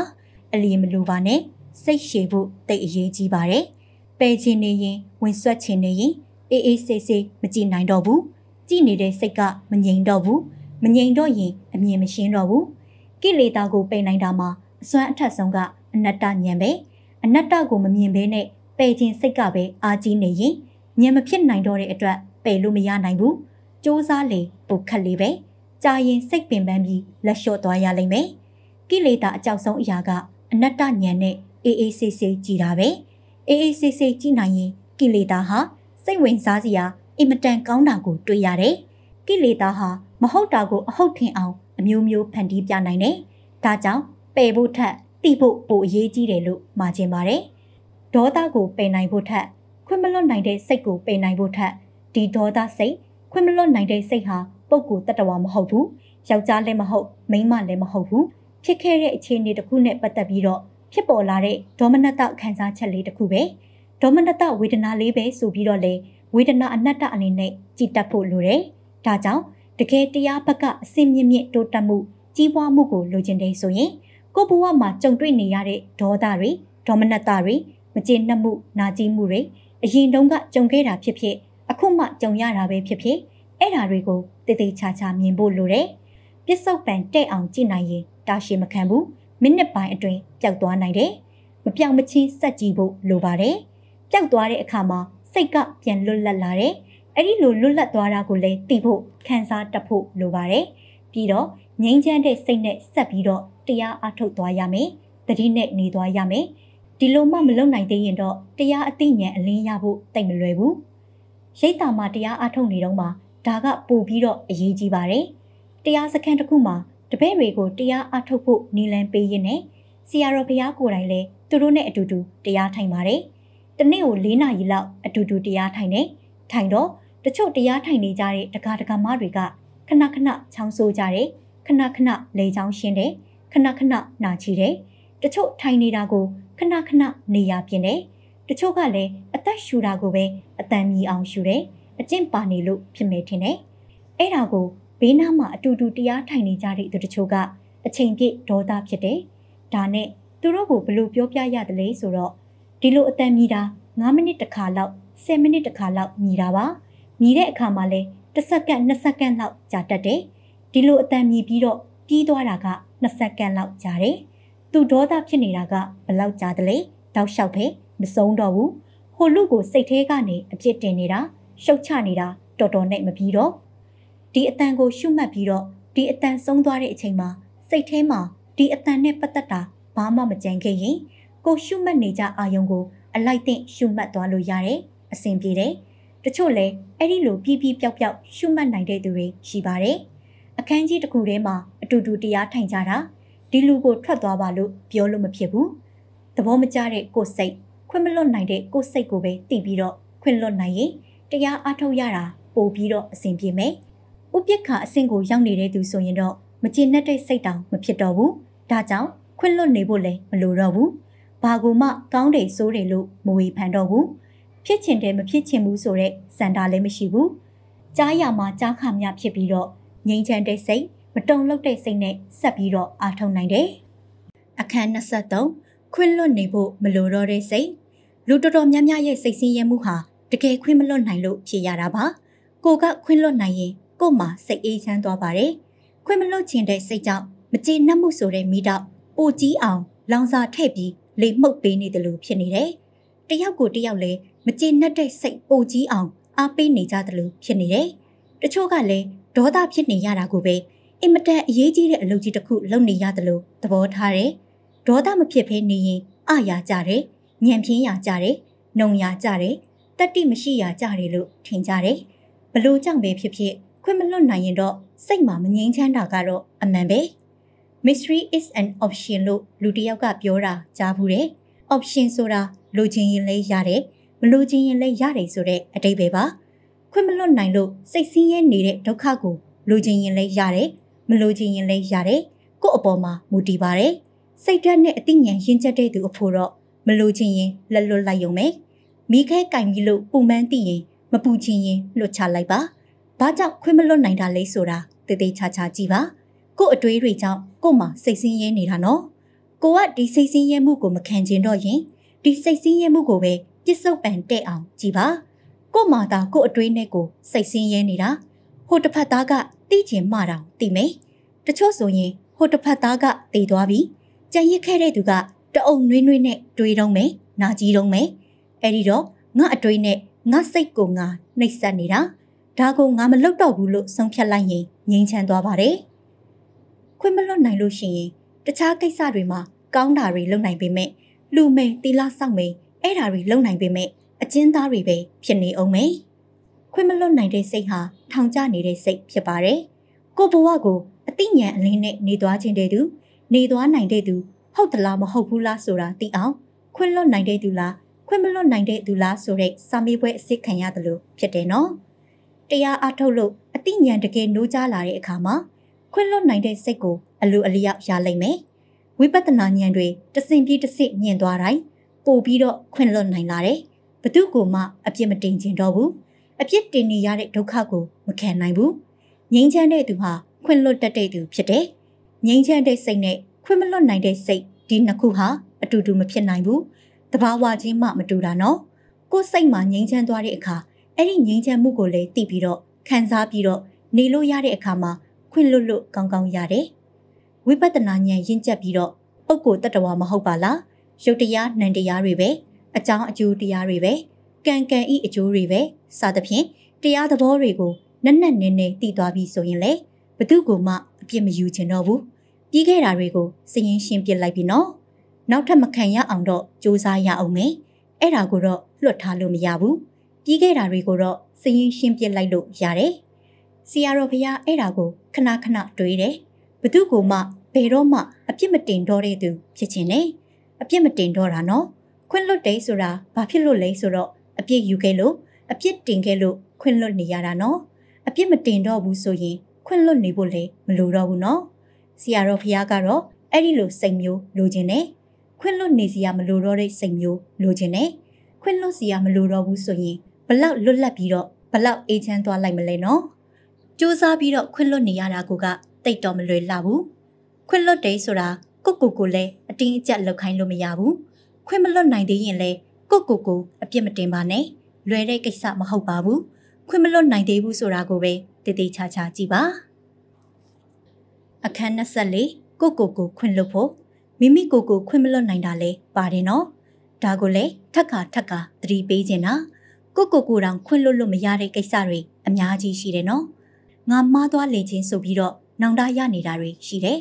အလီမလိုပါနဲ့စိတ်ရှည်ဖို့တိတ်အရေးကြီးပါတယ်ပယ်ခြင်းနေရင်ဝင်ဆွတ်ခြင်းနေရင်အေးအေးဆေးဆေးမကြည့်နိုင်တော့ဘူးကြည့်နေတဲ့စိတ်ကမငြိမ်တော့ဘူးမငြိမ်တော့ရင်အမြင်မရှင်းတော့ဘူးကိလေသာကိုပယ်နိုင်တာမှာအစွမ်းအထက်ဆုံးကအနတ္တဉာဏ်ပဲအနတ္တကိုမမြင်ဘဲနဲ့ပယ်ခြင်းစိတ်ကပဲအာကြီးနေရင်ဉာဏ်မဖြစ်နိုင်တော့တဲ့အတွက်ပယ်လို့မရနိုင်ဘူးစ조사လေပုတ်ခတ်လေပဲကြာရင်စိတ်ပင်ပန်းပြီးလက်လျှော့သွားရလိမ့်မယ်ကိလေသာအကြောက်ဆုံးအရာကအနတ္တဉာဏ်နဲ့အေးအေးဆေးဆေးကြည်တာပဲအေးအေးဆေးဆေးကြည်နိုင်ရင်ကိလေသာဟာစိတ်ဝင်စားစရာအင်မတန်ကောင်းတာကိုတွေ့ရတယ်ကိလေသာဟာမဟုတ်တာကိုအဟုတ်ထင်အောင်အမျိုးမျိုးဖန်တီးပြနိုင်တယ်။ဒါကြောင့်ပယ်ဖို့ထက်တိဖို့ပိုအရေးကြီးတယ်လို့မှာချင်ပါတယ်။ဒေါသကိုပယ်နိုင်ဖို့ထက်ခွင့်မလွတ်နိုင်တဲ့စိတ်ကိုပယ်နိုင်ဖို့ထက်ဒီဒေါသစိတ်ခွင့်မလွတ်နိုင်တဲ့စိတ်ဟာပုဂ္ဂိုလ်တ attva မဟုတ်ဘူး။ယောက်ျားလည်းမဟုတ်မိန်းမလည်းမဟုတ်ဘူး။ဖြစ်ခဲ့တဲ့အခြေအနေတစ်ခုနဲ့ပတ်သက်ပြီးတော့ဖြစ်ပေါ်လာတဲ့ဒေါမနတခံစားချက်လေးတစ်ခုပဲ။ဒေါမနတဝေဒနာလေးပဲဆိုပြီးတော့လေဝေဒနာအနတ္တအနေနဲ့ကြည်တက်ဖို့လိုတယ်။ဒါကြောင့်တကယ်တရားဘက်ကအစင်မြင့်မြင့်တိုးတက်မှုကြီးပွားမှုကိုလိုချင်တယ်ဆိုရင်ကိုဘဝမှာကြုံတွေ့နေရတဲ့ဒေါသတွေဒေါမနတတွေမကျေနပ်မှုနာကျင်မှုတွေအရင်တုန်းကကြုံခဲ့တာဖြစ်ဖြစ်အခုမှကြုံရတာပဲဖြစ်ဖြစ်အဲ့ဓာတွေကိုတည်တည်ချာချာမြင်ဖို့လိုတယ်ပစ္စုပန်တဲ့အောင်ကြည့်နိုင်ရင်တာရှည်မခံဘူးမိနစ်ပိုင်းအတွင်းပျောက်သွားနိုင်တယ်မပြောင်းမချင်းစက်ကြည့်ဖို့လိုပါတယ်ပျောက်သွားတဲ့အခါမှာစိတ်ကပြန်လွတ်လပ်လာတယ်အဲ့ဒီလိုလွတ်လပ်သွားတာကိုလည်းသိဖို့ခံစားတတ်ဖို့လိုပါတယ်ပြီးတော့ငြိမ်းချမ်းတဲ့စိတ်နဲ့ဆက်ပြီးတော့တရားအထုတ်သွားရမယ်တတိနဲ့နေသွားရမယ်ဒီလိုမှမလုပ်နိုင်သေးရင်တော့တရားအသိဉာဏ်အလင်းရဖို့တိတ်မလွယ်ဘူးရိတ်တာမှာတရားအထုတ်နေတော့မှဒါကပို့ပြီးတော့အရေးကြီးပါတယ်တရားစခန်းတစ်ခုမှာတပည့်တွေကိုတရားအထုတ်ဖို့နီလန်ပေးရင်းနဲ့ဆရာတော်ဘုရားကိုယ်တိုင်လည်းသူတို့နဲ့အတူတူတရားထိုင်ပါတယ်တနေ့ကို၄နာရီလောက်အတူတူတရားထိုင်နေထိုင်တော့တချို့တရားထိုင်နေကြတဲ့ဒကာဒကာမတွေကခဏခဏချောင်းဆိုးကြတယ်ခဏခဏလေချောင်းရှင်းတယ်ခဏခဏနာချီတယ်တချို့ထိုင်နေတာကိုခဏခဏနေရပြင်တယ်တချို့ကလည်းအသက်ရှူတာကိုပဲအတန်မြည်အောင်ရှူတယ်အကျင့်ပါနေလို့ဖြစ်မယ်ထင်တယ်အဲ့ဒါကိုဘေးနားမှာအတူတူတရားထိုင်နေကြတဲ့သူတချို့ကအချိန်ပြည့်ဒေါသဖြစ်တယ်ဒါနဲ့သူတို့ကိုဘလို့ပြောပြရတယ်လဲဆိုတော့ဒီလိုအတန်မြည်တာ9မိနစ်တစ်ခါလောက်10မိနစ်တစ်ခါလောက်မြည်တာပါမြည်တဲ့အခါမှာလဲတစ်စက္ကန့်နှစ်စက္ကန့်လောက်ကြာတတ်တယ်။ဒီလိုအတန်မြည်ပြီးတော့ပြီးသွားတာကနှစ်စက္ကန့်လောက်ကြာတယ်။သူဒေါသဖြစ်နေတာကဘလောက်ကြာတယ်လဲ။တောက်လျှောက်ပဲမဆုံးတော့ဘူး။ဟိုလူကို စိတ်ထဲကနေအပြစ်တင်နေတာရှုတ်ချနေတာတော်တော်နဲ့မပြီးတော့ဒီအတန်ကိုရှုမှတ်ပြီးတော့ဒီအတန်ဆုံးသွားတဲ့အချိန်မှာစိတ်ထဲမှာဒီအတန်နဲ့ပတ်သက်တာဘာမှမကြံခဲ့ရင်ကိုရှုမှတ်နေကြအာယုံကို အလိုက်သင့်ရှုမှတ်သွားလို့ရတယ်အဆင်ပြေတယ်။တချို့လည်းအဲ့ဒီလိုပြပြပျောက်ပျောက်ရှုမှတ်နိုင်တဲ့သူတွေရှိပါတယ်။အခန်းကြီးတစ်ခုထဲမှာအတူတူတရားထိုင်ကြတာဒီလူကိုထွက်သွားပါလို့ပြောလို့မဖြစ်ဘူး။သဘောမကျတဲ့ကိုယ်စိတ်ခွင့်မလွတ်နိုင်တဲ့ကိုယ်စိတ် ကိုပဲတည်ပြီးတော့ခွင့်လွတ်နိုင်ရင်တရားအားထုတ်ရတာပိုပြီးတော့အဆင်ပြေမယ်။ဥပိ္ပခအဆင့်ကိုရောက်နေတဲ့သူဆိုရင်တော့မကျေနပ်တဲ့စိတ်တောင်မဖြစ်တော့ဘူး။ဒါကြောင့်ခွင့်လွတ်နေဖို့လည်းမလိုတော့ဘူး။ဘာကူမှကောင်းတယ်ဆိုတယ်လို့မဝေဖန်တော့ဘူး။ဖြစ်ချင်တယ်မဖြစ်ချင်ဘူးဆိုတဲ့စန္ဒာလည်းမရှိဘူးကြားရမှာကြားခါများဖြစ်ပြီးတော့ငြိမ်းချမ်းတဲ့စိတ်မတုံ့လောက်တဲ့စိတ်နဲ့ဆက်ပြီးတော့အားထုတ်နိုင်တယ်အခန်း23ခွင့်လွတ်နေဖို့မလိုတော့တဲ့စိတ်လူတော်တော်များများရဲ့စိတ်ဆင်းရဲမှုဟာတကယ်ခွင့်မလွတ်နိုင်လို့ဖြစ်ရတာပါကိုကခွင့်လွတ်နိုင်ရင်ကို့မှာစိတ်အေးချမ်းသွားပါတယ်ခွင့်မလွတ်ခြင်းတဲ့စိတ်ကြောင့်မကျေနပ်မှုဆိုတဲ့မိတော့ပိုကြီးအောင်လောင်စာထည့်ပြီးလေမှုတ်ပေးနေတယ်လို့ဖြစ်နေတယ်တယောက်ကိုတယောက်လည်းမကျေနပ်တဲ့စိတ်ပုံကြီးအောင် အားပေးနေကြတယ်လို့ဖြစ်နေတယ်။တချို့ကလည်းဒေါသဖြစ်နေရတာကိုပဲအင်မတန်အရေးကြီးတဲ့အလုပ်ကြီးတစ်ခုလုပ်နေရတယ်လို့သဘောထားတယ်။ဒေါသမဖြစ်ဘဲနေရင်အရာကြတယ်၊ညံပြင်းရကြတယ်၊နှုံရကြတယ်၊တတိမရှိရကြတယ်လို့ထင်ကြတယ်။ဘလို့ကြောင့်ပဲဖြစ်ဖြစ် ခွင့်မလွတ်နိုင်ရင်တော့စိတ်မှာမငြိမ်းချမ်းတာကတော့အမှန်ပဲ။ Mystery is an option လို့လူတစ်ယောက်ကပြောတာကြားဘူးတယ်။ option ဆိုတာလိုချင်ရင်လည်းရတယ်။လိုချင်ရင်လည်းရတယ်ဆိုတဲ့အတိတ်ပဲပါခွင့်မလွတ်နိုင်လို့စိတ်ဆင်းရဲနေတဲ့ဒုက္ခကိုလိုချင်ရင်လည်းရတယ်မလိုချင်ရင်လည်းရတယ်ကို့အပေါ်မှာမူတည်ပါတယ်စိတ်ဓာတ်နဲ့အသိဉာဏ်ရင့်ကျက်တဲ့သူအဖို့တော့မလိုချင်ရင်လက်လွတ်လိုက်ရုံပဲမိခဲကင်ပြီးလို့ပူမန်းသိရင်မပူချင်ရင်လွတ်ချလိုက်ပါဘာကြောင့်ခွင့်မလွတ်နိုင်တာလဲဆိုတာတေသေးချာချာကြည့်ပါကို့အတွေးတွေကြောင့်ကို့မှာစိတ်ဆင်းရဲနေတာနော်ကိုကဒီစိတ်ဆင်းရဲမှုကိုမခံကျင်တော့ရင်ဒီစိတ်ဆင်းရဲမှုကိုပဲပစ္စုပန်တဲ့အောင်ကြည်ပါကို့မာတာကို့အတွင်းနဲ့ကိုစိတ်ဆင်းရဲနေတာဟိုတစ်ဖက်သားကတိကျင်မှတောင်တိမယ်တချို့ဆိုရင်ဟိုတစ်ဖက်သားကတည်သွားပြီကြံရစ်ခဲ့တဲ့သူကတအုံနှွေးနှွေးနဲ့တွေးတော့မယ်နာကြီးတော့မယ်အဲ့ဒီတော့ငါအတွေးနဲ့ငါစိတ်ကိုငါနှိပ်စက်နေတာဒါကိုငါမလုပ်တော့ဘူးလို့ဆုံးဖြတ်လိုက်ရင်ငြိမ်းချမ်းသွားပါတယ်ခွင့်မလွတ်နိုင်လို့ရှိရင်တခြားကိစ္စတွေမှာကောင်းတာတွေလုပ်နိုင်ပေမဲ့လူမင်းတီလာဆောင်မင်းအဲ့ဒါတွေလုံနိုင်ပေမဲ့အကျဉ်းသားတွေပဲဖြစ်နေအောင်မယ်ခွင့်မလွတ်နိုင်တဲ့စိတ်ဟာထောင်ကျနေတဲ့စိတ်ဖြစ်ပါတယ်ကိုဘဝကိုအတိညာအလင်းနဲ့နေသွားခြင်းတဲ့သူနေသွားနိုင်တဲ့သူဟုတ်သလားမဟုတ်ဘူးလားဆိုတာသိအောင်ခွင့်လွတ်နိုင်တဲ့သူလား ခွင့်မလွတ်နိုင်တဲ့သူလားဆိုတဲ့စာမေးပွဲအစစ်ခံရတယ်လို့ဖြစ်တယ်နော်တရားအထုတ်လို့အတိညာတကယ်နိုးကြလာတဲ့အခါမှာခွင့်လွတ်နိုင်တဲ့စိတ်ကို အလိုအလျောက်ရလိမ့်မယ်ဝိပဿနာဉာဏ်တွေတစင်ပြီးတစင်မြင်သွားတိုင်းပို့ပြီးတော့ခွင့်လွတ်နိုင်လာတယ်။ဘသူ့ကိုမှအပြစ်မတင်ကျင်တော့ဘူး။အပြစ်တင်နေရတဲ့ဒုက္ခကို မခံနိုင်ဘူး။ငြိမ်းချမ်းတဲ့သူဟာခွင့်လွတ်တတ်တဲ့သူဖြစ်တယ်။ငြိမ်းချမ်းတဲ့စိတ်နဲ့ခွင့်မလွတ်နိုင်တဲ့စိတ်ဒီနှစ်ခုဟာအတူတူမဖြစ်နိုင်ဘူး။တဘာဝချင်းမှ မတူတာနော်။ကိုယ်စိတ်မှာငြိမ်းချမ်းသွားတဲ့အခါအဲ့ဒီငြိမ်းချမ်းမှုကိုလည်းသိပြီးတော့ခံစားပြီးတော့နေလို့ရတဲ့အခါမှာခွင့်လွတ်လွတ်ကောင်းကောင်းရတယ်။ဝိပဿနာဉာဏ်ရင့်ကျက်ပြီးတော့ပုဂ္ဂိုလ်တ attva မဟုတ်ပါလား။ရုပ်တရားနံတရားတွေပဲအကြောင်းအကျိုးတရားတွေပဲကံကံဤအကျိုးတွေပဲစသဖြင့်တရားသဘောတွေကိုနက်နက်နဲနဲသိသွားပြီဆိုရင်လေဘသူကမှအပြစ်မယူချင်တော့ဘူးပြီးခဲ့တာတွေကိုစရင်ရှင်းပြလိုက်ပြီနော်နောက်ထပ်မခံရအောင်တော့စူးစမ်းရအောင်မယ်အဲ့ဒါကိုတော့လွတ်ထားလို့မရဘူးပြီးခဲ့တာတွေကိုတော့စရင်ရှင်းပြလိုက်လို့ရတယ်ဆရာတော်ဘုရားအဲ့ဒါကိုခဏခဏတွေးတယ်ဘသူကမှဘယ်တော့မှအပြစ်မတင်တော့တဲ့သူဖြစ်ချင်တယ်အပြစ်မတင်တော့တာနော်ခွင့်လွတ်တယ်ဆိုတာဘာဖြစ်လို့လဲဆိုတော့အပြစ်ယူခဲ့လို့အပြစ်တင်ခဲ့လို့ခွင့်လွတ်နေရတာနော်အပြစ်မတင်တော့ဘူးဆိုရင်ခွင့်လွတ်နေဖို့လည်းမလိုတော့ဘူးနော်ဆရာတော်ဖះကတော့အဲ့ဒီလိုစိတ်မျိုးလိုချင်တယ်ခွင့်လွတ်နေစရာမလိုတော့တဲ့စိတ်မျိုးလိုချင်တယ်ခွင့်လွတ်စရာမလိုတော့ဘူးဆိုရင်ဘလောက်လွတ်လပ်ပြီးတော့ဘလောက်အေးချမ်းသွားလိုက်မလဲနော်စူးစမ်းပြီးတော့ခွင့်လွတ်နေရတာကတိတ်တော်မလွယ်လှဘူးခွင့်လွတ်တယ်ဆိုတာကိုကိုကိုလည်းအတင်းအကျပ်လောက်ခိုင်းလို့မရဘူးခွင့်မလွတ်နိုင်သေးရင်လည်းကိုကိုကိုအပြစ်မတင်ပါနဲ့လွယ်တဲ့ကိစ္စမဟုတ်ပါဘူးခွင့်မလွတ်နိုင်သေးဘူးဆိုတာကိုပဲတည်တည်ချာချာကြည့်ပါအခန်း24ကိုကိုကိုခွင့်လွတ်ဖို့မိမိကိုကို ခွင့်မလွတ်နိုင်တာလဲပါတယ်နော်ဒါကိုလည်းထက်ခါထက်ခါသတိပေးခြင်းနာကိုကိုကိုတောင်ခွင့်လွတ်လို့မရတဲ့ကိစ္စတွေအများကြီးရှိတယ်နော်ငါမှားသွားလေခြင်းဆိုပြီးတော့နောင်တရနေတာတွေရှိတယ်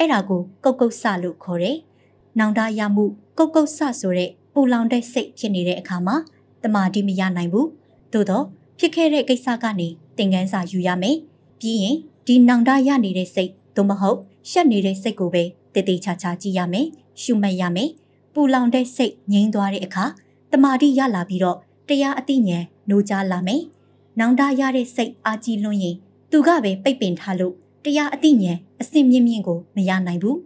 အဲ့ဒါကိုကုတ်ကုတ်ဆလို့ခေါ်တယ်။နောင်တရမှုကုတ်ကုတ်ဆဆိုတဲ့ပူလောင်တဲ့စိတ်ဖြစ်နေတဲ့အခါမှာတမာတိမရနိုင်ဘူး။သို့တော့ဖြစ်ခဲ့တဲ့ကိစ္စကနေသင်ခန်းစာယူရမယ်။ပြီးရင်ဒီနောင်တရနေတဲ့စိတ်သို့မဟုတ်ရှက်နေတဲ့စိတ်ကိုပဲတည်တည်ချာချာကြည့်ရမယ်။ရှုမှတ်ရမယ်။ပူလောင်တဲ့စိတ်ငြိမ်းသွားတဲ့အခါတမာတိရလာပြီးတော့တရားအသိဉာဏ်နိုးကြားလာမယ်။နောင်တရတဲ့စိတ်အာကြီးလွန်းရင်သူကပဲပိတ်ပင်ထားလို့တရားအသိဉာဏ်အစင်မြင့်မြင့်ကိုမရနိုင်ဘူး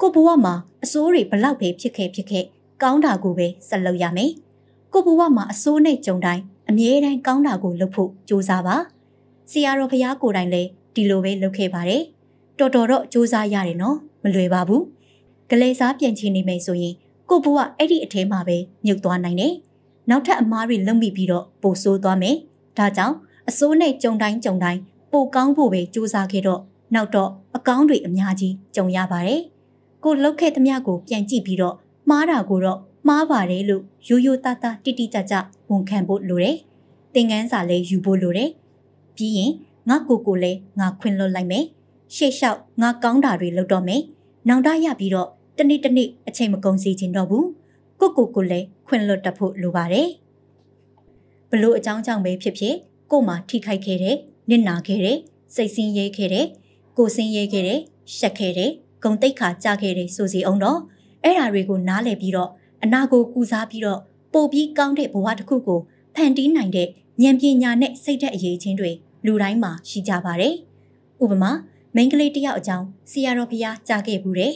ကိုဘဝမှာအစိုးတွေဘလောက်ပဲဖြစ်ခဲ့ဖြစ်ခဲ့ ကောင်းတာကိုပဲဆက်လုပ်ရမယ်ကိုဘဝမှာအစိုးနဲ့ကြုံတိုင်းအမြဲတမ်းကောင်းတာကိုလုပ်ဖို့ကြိုးစားပါဆရာတော်ဖရာကိုယ်တိုင်လည်းဒီလိုပဲလုပ်ခဲ့ပါတယ်တော်တော်တော့ကြိုးစားရတယ်နော်မလွယ်ပါဘူးဂလေစားပြန်ချင်နေမယ်ဆိုရင်ကိုဘဝအဲ့ဒီအထဲမှာပဲမြုပ်သွားနိုင်တယ်နောက်ထပ်အမားတွေလုံမိပြီးတော့ပိုဆိုးသွားမယ်ဒါကြောင့်အစိုးနဲ့ကြုံတိုင်းကြုံတိုင်းပိုကောင်းဖို့ပဲစူးစမ်းခဲ့တော့နောက်တော့အကောင်းတွေအများကြီးကြုံရပါတယ်။ကိုလောက်ခဲ့သမျှကိုပြန်ကြည့်ပြီးတော့မှားတာကိုတော့မှားပါတယ်လို့ရိုးရိုးသားသားတိတိကျကျဝန်ခံဖို့လိုတယ်။သင်ခန်းစာလည်းယူဖို့လိုတယ်။ပြီးရင်ငါကိုကိုလည်းငါခွင်လွတ်လိုက်မယ်။ရှေ့လျှောက်ငါကောင်းတာတွေလုပ်တော့မယ်။နောင်တရပြီးတော့တနေ့တနေ့အချိန်မကုန်စေချင်တော့ဘူး။ကိုကိုကိုလည်းခွင်လွတ်တတ်ဖို့လိုပါတယ်။ဘလို့အကြောင်းကြောင့်ပဲဖြစ်ဖြစ်ကို့မှာထိခိုက်ခဲ့တယ်၊နစ်နာခဲ့တယ်၊စိတ်ဆင်းရဲခဲ့တယ်။ကိုစင်းရဲခဲ့တယ်ရှက်ခဲ့တယ်ဂုံတိတ်ခါကြခဲ့တယ်ဆိုစီအောင်တော့အဲ့ဓာတွေကိုနားလည်ပြီးတော့အနာကိုကုစားပြီးတော့ပို့ပြီးကောင်းတဲ့ဘဝတစ်ခုကိုဖန်တီးနိုင်တဲ့ဉာဏ်ပညာနဲ့စိတ်ဓာတ်အရေးချင်းတွေလူတိုင်းမှာရှိကြပါတယ်ဥပမာမိန်းကလေးတယောက်အကြောင်းဆရာတော်ဖျားကြားခဲ့ဘူးတယ်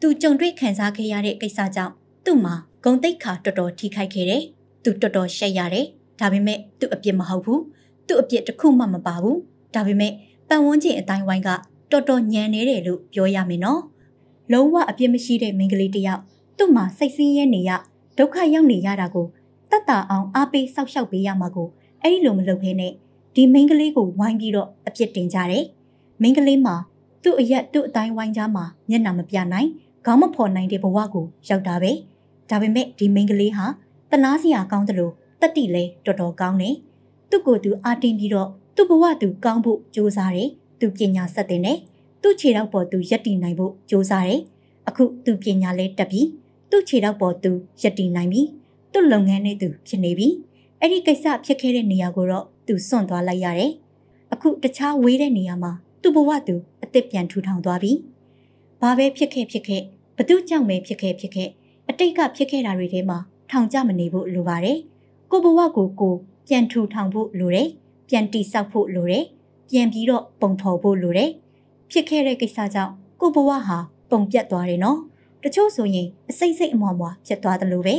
သူကြုံတွေ့ခံစားခဲ့ရတဲ့ကိစ္စကြောင့်သူ့မှာဂုံတိတ်ခါတော်တော်ထိခိုက်ခဲ့တယ်သူတော်တော်ရှက်ရတယ်ဒါပေမဲ့သူ့အပြစ်မဟုတ်ဘူးသူ့အပြစ်တစ်ခုမှမပါဘူးဒါပေမဲ့ပတ်ဝန်းကျင်အတိုင်းဝိုင်းကတော်တော်ညံနေတယ်လို့ပြောရမယ်နော်။လုံးဝအပြစ်မရှိတဲ့မိန်းကလေးတယောက်သူ့မှာစိတ်ဆင်းရဲနေရဒုက္ခရောက်နေရတာကိုတတ်တာအောင်အားပေးစောင့်ရှောက်ပေးရမှာကိုအဲ့ဒီလိုမလုပ်ဘဲနဲ့ဒီမိန်းကလေးကိုဝိုင်းပြီးတော့အပြစ်တင်ကြတယ်။မိန်းကလေးမှာ သူ့အရက်သူ့အတိုင်းဝိုင်းကြားမှာမျက်နှာမပြနိုင်ခေါင်းမဖော်နိုင်တဲ့ဘဝကိုရောက်တာပဲ။ဒါပေမဲ့ဒီမိန်းကလေးဟာတလားစရာကောင်းတယ်လို့တတိလဲတော်တော်ကောင်းတယ်။သူ့ကိုယ်သူအာတင်ပြီးတော့သူ့ဘဝသူကောင်းဖို့ကြိုးစားတယ်။သူပညာဆက်တင်တယ်။သူ့ခြေထောက်ပေါ်သူယက်တည်နိုင်ဖို့ကြိုးစားတယ်။အခုသူပညာလဲတက်ပြီ။သူ့ခြေထောက်ပေါ်သူယက်တည်နိုင်ပြီ။သူ့လုပ်ငန်းနဲ့သူဖြစ်နေပြီ။အဲ့ဒီကိစ္စဖြစ်ခဲ့တဲ့နေရာကိုတော့သူစွန့်သွားလိုက်ရတယ်။အခုတခြားဝေးတဲ့နေရာမှာသူ့ဘဝသူအသက်ပြန်ထူထောင်သွားပြီ။ဘာပဲဖြစ်ခဲ့ဖြစ်ခဲ့ဘသူကြောင့်ပဲဖြစ်ခဲ့ဖြစ်ခဲ့အတိတ်ကဖြစ်ခဲ့တာတွေထဲမှာထောင်ကြမနေဖို့လိုပါတယ်။ကိုဘဝကိုကိုပြန်ထူထောင်ဖို့လိုတယ်။ပြန်တိဆောက်ဖို့လိုတယ်။ပြန်ပြီးတော့ပုံဖော်ဖို့လိုတယ်။ဖြစ်ခဲ့တဲ့ကိစ္စကြောင့်ကိုဘဝဟာပုံပြတ်သွားတယ်နော်။တချို့ဆိုရင်အစိမ့်စိတ်အမွာမွာဖြစ်သွားတယ်လို့ပဲ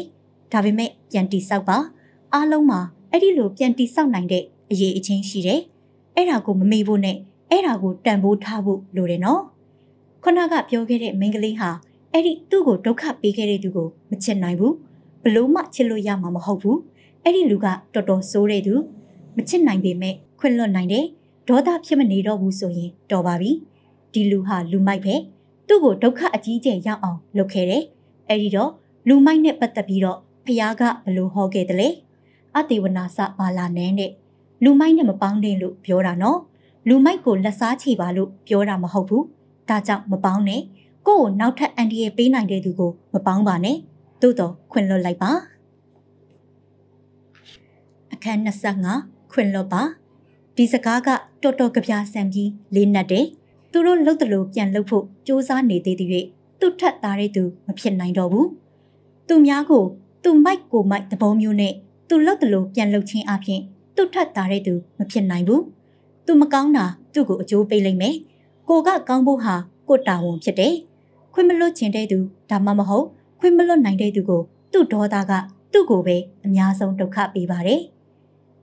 ။ဒါပေမဲ့ပြန်တိဆောက်ပါ။အားလုံးမှာအဲ့ဒီလိုပြန်တိဆောက်နိုင်တဲ့အရေးအချင်းရှိတယ်။အဲ့ဒါကိုမမေ့ဖို့နဲ့အဲ့ဒါကိုတန်ဖိုးထားဖို့လိုတယ်နော်။ခုနကပြောခဲ့တဲ့မိန်းကလေးဟာအဲ့ဒီသူ့ကိုဒုက္ခပေးခဲ့တဲ့သူကိုမချစ်နိုင်ဘူး။ဘလို့မှချစ်လို့ရမှာမဟုတ်ဘူး။အဲ့ဒီလူက တော်တော်ဆိုးတဲ့သူ။မချစ်နိုင်ပေမဲ့ခွင့်လွတ်နိုင်တယ်ဒေါသဖြစ်မနေတော့ဘူးဆိုရင်တော်ပါပြီဒီလူဟာလူမိုက်ပဲသူ့ကိုဒုက္ခအကြီးကျယ်ရောက်အောင်လုပ်ခဲ့တယ်အဲ့ဒီတော့လူမိုက်နဲ့ပတ်သက်ပြီးတော့ဖះကဘလို့ဟောခဲ့တယ်လဲအတေဝနာစဘာလာနန်းနဲ့လူမိုက်နဲ့မပေါင်းတဲ့လို့ပြောတာနော်လူမိုက်ကိုလက်စားချေပါလို့ပြောတာမဟုတ်ဘူးဒါကြောင့်မပေါင်းနဲ့ကို့ကိုနောက်ထပ်အန်ဒီရဲ့ပေးနိုင်တဲ့သူကိုမပေါင်းပါနဲ့သို့တော့ခွင်လွတ်လိုက်ပါအခန်း25ခွင်လွတ်ပါဒီစကားကတော်တော်ကြပြဆန်ပြီးလေးနက်တယ်သူတို့လှုပ်တယ်လို့ပြန်လှုပ်ဖို့စူးစမ်းနေသေးသည်၍သူ့ထက်သားတဲ့သူမဖြစ်နိုင်တော့ဘူးသူများကို သူမိုက်ကိုမိုက်သဘောမျိုးနဲ့သူလှုပ်တယ်လို့ပြန်လှုပ်ခြင်းအပြင်သူ့ထက်သားတဲ့သူမဖြစ်နိုင်ဘူးသူမကောင်းတာသူ့ကိုအကျိုးပေးလိမ့်မယ်ကိုကကောင်းဖို့ဟာကိုတာဝန်ဖြစ်တယ်ခွင့်မလွတ်ခြင်းတဲ့သူဒါမှမဟုတ်ခွင့်မလွတ်နိုင်တဲ့သူကို သူ့ဒေါသကသူ့ကိုပဲအများဆုံးဒုက္ခပေးပါတယ်။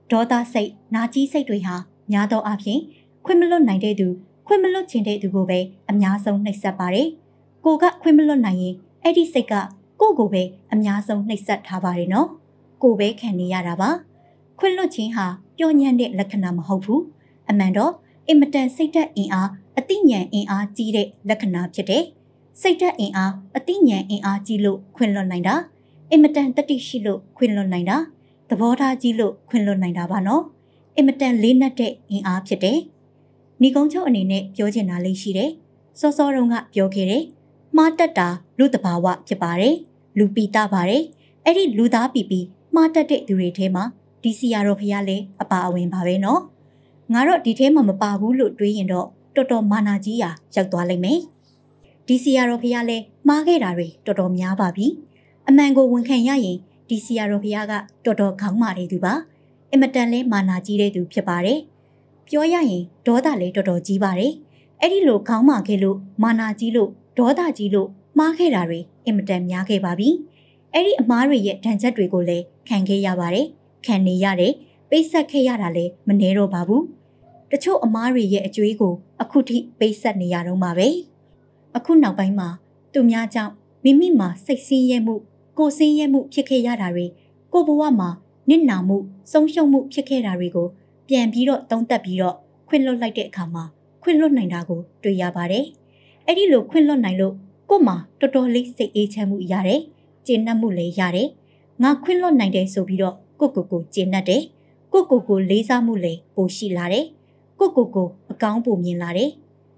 ဒေါသစိတ်၊နာကျည်းစိတ်တွေဟာများသောအားဖြင့်ခွင့်မလွတ်နိုင်တဲ့သူ ခွင့်မလွတ်ခြင်းတဲ့သူကိုပဲအများဆုံးနှိပ်စက်ပါတယ်။ကိုကခွင့်မလွတ်နိုင်ရင်အဲ့ဒီစိတ်ကကိုကိုပဲအများဆုံးနှိပ်စက်ထားပါတယ်နော်။ကိုပဲခံနေရတာပါ။ခွင့်လွတ်ခြင်းဟာပျော်ညံ့တဲ့လက္ခဏာမဟုတ်ဘူး။အမှန်တော့အင်မတန်စိတ်ဓာတ်အင်အားအသိဉာဏ်အင်အားကြီးတဲ့လက္ခဏာဖြစ်တယ်။စိတ်ဓာတ်အင်အားအသိဉာဏ်အင်အားကြီးလို့ခွင့်လွတ်နိုင်တာ။အင်မတန်တတိရှိလို့ခွင့်လွတ်နိုင်တာ။ဘောထားကြီးလို့ခွင်လွတ်နိုင်တာပါနော်။အင်မတန်လေးနက်တဲ့အင်အားဖြစ်တယ်။ညီကုန်းချုပ်အနေနဲ့ပြောချင်တာလေးရှိတယ်။စောစောတုန်းကပြောခဲ့တယ်။မှားတက်တာလူတဘာဝဖြစ်ပါတယ်။လူပီတာပါတယ်။အဲ့ဒီလူသားပီပီမှားတက်တဲ့သူတွေထဲမှာဒီစီရတော်ဖရားလည်းအပါအဝင်ပါပဲနော်။ငါတော့ဒီထဲမှာမပါဘူးလို့တွေးရင်တော့တော်တော်မာနာကြီးရာရောက်သွားလိမ့်မယ်။ဒီစီရတော်ဖရားလည်းမှားခဲ့တာတွေတော်တော်များပါပြီ။အမှန်ကိုဝန်ခံရရင်ဒီစီယာတော်ဖရားကတော်တော်ခေါင်းမာနေသူပါအင်မတန်လဲမာနာကြီးတဲ့သူဖြစ်ပါတယ်ပြောရရင်ဒေါသလည်းတော်တော်ကြီးပါတယ်အဲ့ဒီလိုခေါင်းမာခဲ့လို့မာနာကြီးလို့ဒေါသကြီးလို့မှားခဲ့တာတွေအင်မတန်များခဲ့ပါပြီအဲ့ဒီအမားတွေရဲ့ဒဏ်ချက်တွေကိုလည်းခံခဲ့ရပါတယ်ခံနေရတယ်ပိတ်ဆက်ခဲ့ရတာလည်းမနှဲတော့ပါဘူးတချို့အမားတွေရဲ့အကျွေးကို အခုထိပိတ်ဆက်နေရတော့မှာပဲအခုနောက်ပိုင်းမှာ သူများကြောင့်မိမိမှာစိတ်ဆင်းရဲမှုကိုဆင်းရဲမှုဖြစ်ခဲ့ရတာတွေကိုဘဝမှာနစ်နာမှုဆုံးရှုံးမှုဖြစ်ခဲ့တာတွေကို ပြန်ပြီးတော့သုံးသပ်ပြီးတော့ခွင့်လွတ်လိုက်တဲ့အခါမှာခွင့်လွတ်နိုင်တာကိုတွေ့ရပါတယ်။အဲ့ဒီလိုခွင့်လွတ်နိုင်လို့ကို့မှာတော်တော်လေးစိတ်အေးချမ်းမှုရတယ်။ကျေနပ်မှုလည်းရတယ်။ငါခွင့်လွတ်နိုင်တယ်ဆိုပြီးတော့ကိုကိုကိုကျေနပ်တယ်။ကိုကိုကိုလေးစားမှုလည်းပိုရှိလာတယ်။ကိုကိုကိုအကောင်းပုံမြင်လာတယ်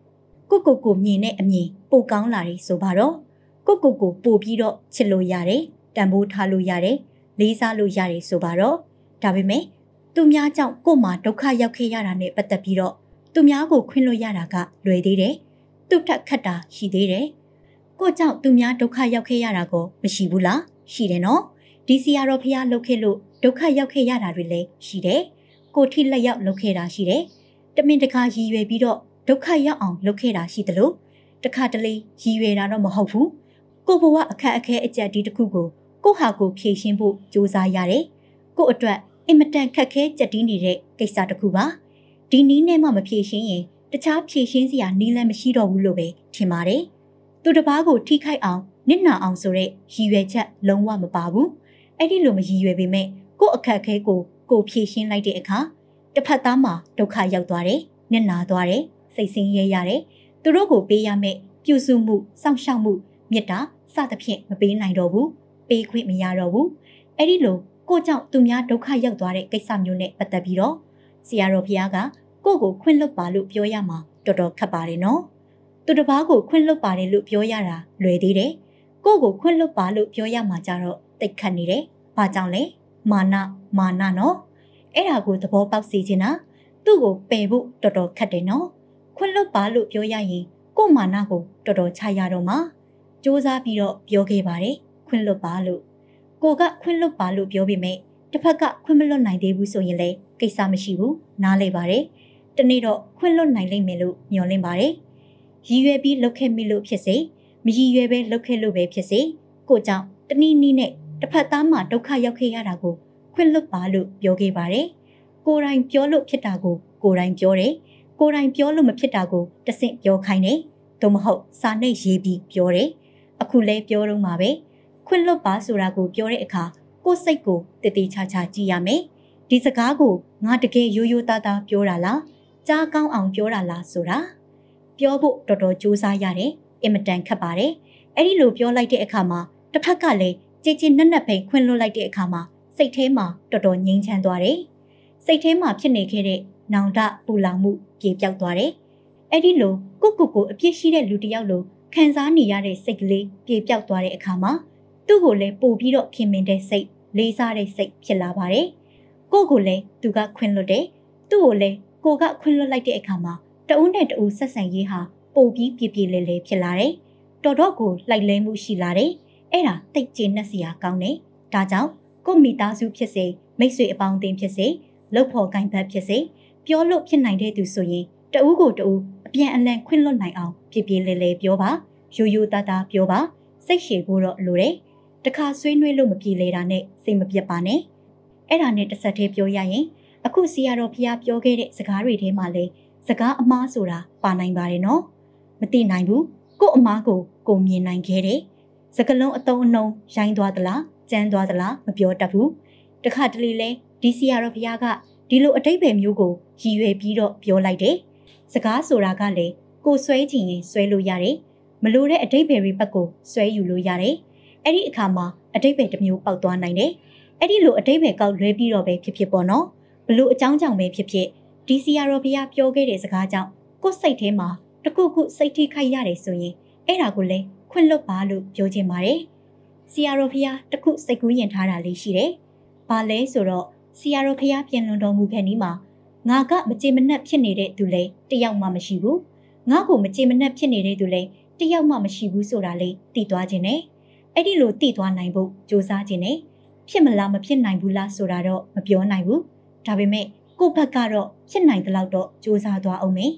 ။ကိုကိုကိုမြင်တဲ့အမြင်ပိုကောင်းလာတယ်ဆိုပါတော့။ကိုကိုကိုပို့ပြီးတော့ချစ်လို့ရတယ်တန်ဖိုးထားလို့ရတယ်လေးစားလို့ရတယ်ဆိုပါတော့ဒါပေမဲ့သူများကြောင့်ကို့မှာဒုက္ခရောက်ခဲ့ရတာနဲ့ပတ်သက်ပြီးတော့သူများကိုခွင့်လွှတ်ရတာက လွယ်သေးတယ်သူ့ထက်ခက်တာရှိသေးတယ်ကို့ကြောင့်သူများဒုက္ခရောက်ခဲ့ရတာကို မရှိဘူးလားရှိတယ်နော်ဒီစီရတော့ဖះလုတ်ခဲ့လို့ဒုက္ခရောက်ခဲ့ရတာတွေလည်းရှိတယ်ကိုထိလက်ရောက်လုတ်ခဲ့တာရှိတယ်တမင်တကာရည်ရွယ်ပြီးတော့ဒုက္ခရောက်အောင် လုပ်ခဲ့တာရှိသလိုတခါတလေရည်ရွယ်တာတော့မဟုတ်ဘူးကိုဘဝအခက်အခဲအကြက်ဒီတစ်ခုကိုကိုဟာကိုဖြေရှင်းဖို့ကြိုးစားရတယ်။ကို့အတွက်အင်မတန်ခက်ခဲကြက်တီးနေတဲ့ကိစ္စတစ်ခုပါ။ဒီနီးနဲ့မှမဖြေရှင်းရင်တခြားဖြေရှင်းစရာနည်းလမ်းမရှိတော့ဘူးလို့ပဲထင်ပါတယ်။သူတစ်ပါးကိုထိခိုက်အောင်နစ်နာအောင်ဆိုတဲ့ရည်ရွယ်ချက်လုံးဝမပါဘူး။အဲ့ဒီလိုမရည်ရွယ်ပေမဲ့ကို့အခက်အခဲကို ကိုဖြေရှင်းလိုက်တဲ့အခါတစ်ဖက်သားမှာဒုက္ခရောက်သွားတယ်၊နစ်နာသွားတယ်၊စိတ်ဆင်းရဲရတယ်။သူတို့ကိုပေးရမယ့်ပြုစုမှု၊စောင့်ရှောက်မှု၊မေတ္တာစသဖြင့်မပေးနိုင်တော့ဘူးပေးခွင့်မရတော့ဘူးအဲ့ဒီလိုကိုကြောင့်သူများဒုက္ခရောက်သွားတဲ့ကိစ္စမျိုးနဲ့ပတ်သက်ပြီးတော့ဆရာတော်ဘုရားကကိုကိုခွင့်လွတ်ပါလို့ပြောရမှာတော်တော်ခက်ပါတယ်နော်သူတစ်ပါးကိုခွင့်လွတ်ပါတယ်လို့ပြောရတာလွယ်သေးတယ်ကိုကိုခွင့်လွတ်ပါလို့ပြောရမှာကြတော့တိတ်ခတ်နေတယ်ဘာကြောင့်လဲမာနမာနနော်အဲ့ဒါကိုသဘောပေါက်စေချင်တာသူ့ကိုပယ်ဖို့တော်တော်ခက်တယ်နော်ခွင့်လွတ်ပါလို့ပြောရရင်ကို့မာနကိုတော်တော်ချရတော့မှာစူးစမ်းပြီးတော့ပြောခဲ့ပါတယ်ခွင့်လွတ်ပါလို့ကိုကခွင့်လွတ်ပါလို့ပြောပေမဲ့တစ်ဖက်က ခွင့်မလွတ်နိုင်သေးဘူးဆိုရင်လည်းကိစ္စမရှိဘူးနားလေပါတယ်တနေ့တော့ခွင့်လွတ်နိုင်လိမ့်မယ်လို့မျှော်လင့်ပါတယ်ရည်ရွယ်ပြီးလုပ်ခဲ့မိလို့ဖြစ်စေမရည်ရွယ်ပဲလုပ်ခဲ့လို့ပဲဖြစ်စေကိုကြောင့်တနည်းနည်းနဲ့တစ်ဖက်သားမှာဒုက္ခရောက်ခဲ့ရတာကိုခွင့်လွတ်ပါလို့ပြောခဲ့ပါတယ်ကိုယ်တိုင်ပြောလို့ဖြစ်တာကိုကိုယ်တိုင်ပြောတယ်ကိုယ်တိုင်ပြောလို့မဖြစ်တာကိုတဆင့်ပြောခိုင်းတယ်သို့မဟုတ်စာနဲ့ရေးပြီးပြောတယ်အခုလဲပြောတော့မှာပဲခွင့်လွတ်ပါဆိုတာကိုပြောတဲ့အခါကိုယ်စိတ်ကိုတည်တည်ချာချာကြည့်ရမယ်ဒီစကားကိုငါတကယ်ရိုးရိုးသားသားပြောတာလားကြားကောင်းအောင်ပြောတာလားဆိုတာပြောဖို့တော်တော်ကြိုးစားရတယ်အင်မတန်ခက်ပါတယ်အဲ့ဒီလိုပြောလိုက်တဲ့အခါမှာတစ်ဖက်ကလည်းကြည်ကြည်နက်နက်ပဲခွင့်လွတ်လိုက်တဲ့အခါမှာစိတ်ထဲမှာတော်တော်ငြိမ်းချမ်းသွားတယ်စိတ်ထဲမှာဖြစ်နေခဲ့တဲ့နောင်တပူလောင်မှုပြေပြောက်သွားတယ်အဲ့ဒီလိုကိုကိုကိုအပြစ်ရှိတဲ့လူတစ်ယောက်လိုခံစားနေရတဲ့စိတ်ကလေးပြေပြောက်သွားတဲ့အခါမှာသူ့ကိုလည်းပို့ပြီးတော့ခင်မင်တဲ့စိတ်လေးစားတဲ့စိတ်ဖြစ်လာပါတယ်။ကိုကိုလည်းသူကခွင်လွတ်တယ်။သူ့ကိုလည်းကိုကခွင်လွတ်လိုက်တဲ့အခါမှာတဦးနဲ့တဦးဆက်ဆံရေးဟာပို့ပြီးပြပြလဲလဲဖြစ်လာတယ်။တော်တော့ကိုလိုက်လဲမှုရှိလာတယ်။အဲ့ဒါတိတ်ကျေနပ်စရာကောင်းတယ်။ဒါကြောင့်ကိုမိသားစုဖြစ်စေမိတ်ဆွေအပေါင်းအသင်းဖြစ်စေလုပ်ဖို့ဂိုင်ဘက်ဖြစ်စေ ပြောလို့ဖြစ်နိုင်တဲ့သူဆိုရင်တဦးကိုတဦးပြန်အလန့်ခွင့်လွတ်နိုင်အောင်ပြပြလဲလဲပြောပါရိုးရိုးသားသားပြောပါစိတ်ရှည်ဖို့တော့လိုတယ်တခါဆွေးနွေးလို့မပြေလဲတာနဲ့စိတ်မပြတ်ပါနဲ့အဲ့ဒါနဲ့တစ်ဆက်တည်းပြောရရင်အခုစီရတော်ဖះပြောခဲ့တဲ့စကားတွေထဲမှာလဲစကားအမားဆိုတာပါနိုင်ပါတယ်နော်မသိနိုင်ဘူးကို့အမားကိုကိုမြင်နိုင်ခဲ့တယ်စကလုံးအတုံးအနှုံရိုင်းသွားသလားကြမ်းသွားသလားမပြောတတ်ဘူးတခါတလေလဲဒီစီရတော်ဖះကဒီလိုအတိတ်ပဲမျိုးကိုရည်ရွယ်ပြီးတော့ပြောလိုက်တယ်စကားဆိုတာကလည်းကိုဆွဲချင်ရင်ဆွဲလို့ရတယ်မလိုတဲ့အတိတ်ပဲတွေဘက်ကိုဆွဲယူလို့ရတယ်အဲ့ဒီအခါမှာအတိတ်ပဲတစ်မျိုးပေါက်သွားနိုင်တယ်အဲ့ဒီလိုအတိတ်ပဲကောက်လွဲပြီးတော့ပဲဖြစ်ဖြစ်ပေါ့နော်ဘလို့အကြောင်းကြောင့်ပဲဖြစ်ဖြစ်ဒီစီယာရောဘုရားပြောခဲ့တဲ့စကားကြောင့်ကိုယ်စိတ်ထဲမှာတခုခုစိတ်ထိခိုက်ရတယ်ဆိုရင်အဲ့ဒါကိုလည်းခွင့်လွတ်ပါလို့ပြောချင်ပါတယ်စီယာရောဘုရားတခုစိတ်ကူးရင်ထားတာလေးရှိတယ်ဘာလဲဆိုတော့စီယာရောဘုရားပြင်လွန်တော်မူခဲ့နီးမှာငါကမကြေမနက်ဖြစ်နေတဲ့သူလဲတယောက်မှမရှိဘူးငါ့ကိုမကြေမနက်ဖြစ်နေတဲ့သူလဲတယောက်မှမရှိဘူးဆိုတာလေးသိသွားခြင်းနဲ့အဲ့ဒီလိုသိသွားနိုင်ဖို့စူးစမ်းခြင်းနဲ့ဖြစ်မလားမဖြစ်နိုင်ဘူးလားဆိုတာတော့မပြောနိုင်ဘူးဒါပေမဲ့ကိုယ့်ဘက်ကတော့ဖြစ်နိုင်တဲ့လောက်တော့စူးစမ်းသွားအောင်မယ်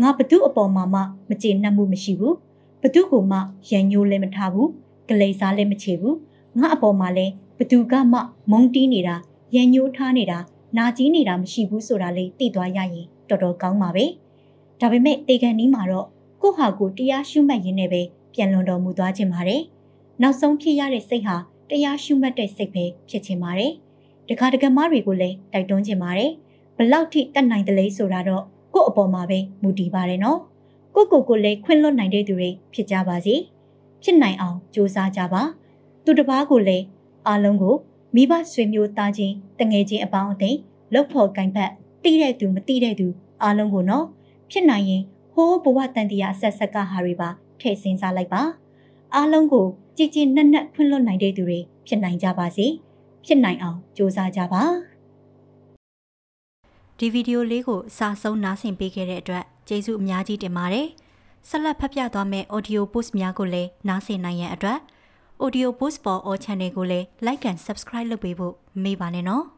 ငါဘသူအပေါ်မှာမှမကျေနပ်မှုမရှိဘူးဘသူကိုမှရန်ညိုးလည်းမထားဘူးဂလိစားလည်းမချေဘူးငါအပေါ်မှာလည်းဘသူကမှမုံတီးနေတာရန်ညိုးထားနေတာနာကြီးနေတာမရှိဘူးဆိုတာလေးသိသွားရရင်တော်တော်ကောင်းပါပဲ။ဒါပေမဲ့တေကန်နီးမှာတော့ကိုဟာကိုတရားရှုမှတ်ရင်းနဲ့ပဲပြန်လွန်တော်မူသွားခြင်းပါတယ်။နောက်ဆုံးဖြစ်ရတဲ့စိတ်ဟာတရားရှုမှတ်တဲ့စိတ်ပဲဖြစ်ခြင်းပါတယ်။တခါတကမတွေကိုလည်းတိုက်တွန်းခြင်းပါတယ်။ဘလောက်ထိတတ်နိုင်တယ်လဲဆိုတာတော့ကို့အပေါ်မှာပဲမူတည်ပါတယ်နော်။ကိုကိုကိုလည်းခွင့်လွတ်နိုင်တဲ့သူတွေဖြစ်ကြပါစေ။ဖြစ်နိုင်အောင်ကြိုးစားကြပါ။သူတစ်ပါးကိုလည်းအားလုံးကိုမိဘဆွေမျိုးသားချင်းတငယ်ချင်းအပေါင်းအသင်းလောက်ဖို့ကင်ဖက်တိတဲ့သူမတိတဲ့သူအားလုံးကိုနော်ဖြစ်နိုင်ရင်ဟိုးဘဝတန်တရားဆက်ဆက်ကဟာတွေပါထည့်စင်းစားလိုက်ပါ အားလုံးကို ကြည်ကြည်နက်နက်ဖွင့်လွှတ်နိုင်တဲ့သူတွေဖြစ်နိုင်ကြပါစေဖြစ်နိုင်အောင်ကြိုးစားကြပါဒီဗီဒီယိုလေးကိုစာဆုံးနားဆင်ပေးခဲ့တဲ့အတွက်ကျေးဇူးအများကြီးတင်ပါတယ်ဆက်လက်ဖတ်ပြသွားမယ့် audio post များကိုလည်းနားဆင်နိုင်ရန်အတွက် Audio Boost for All Channel ကိုလည်း Like and Subscribe လုပ်ပေးဖို့မေ့ပါနဲ့နော်။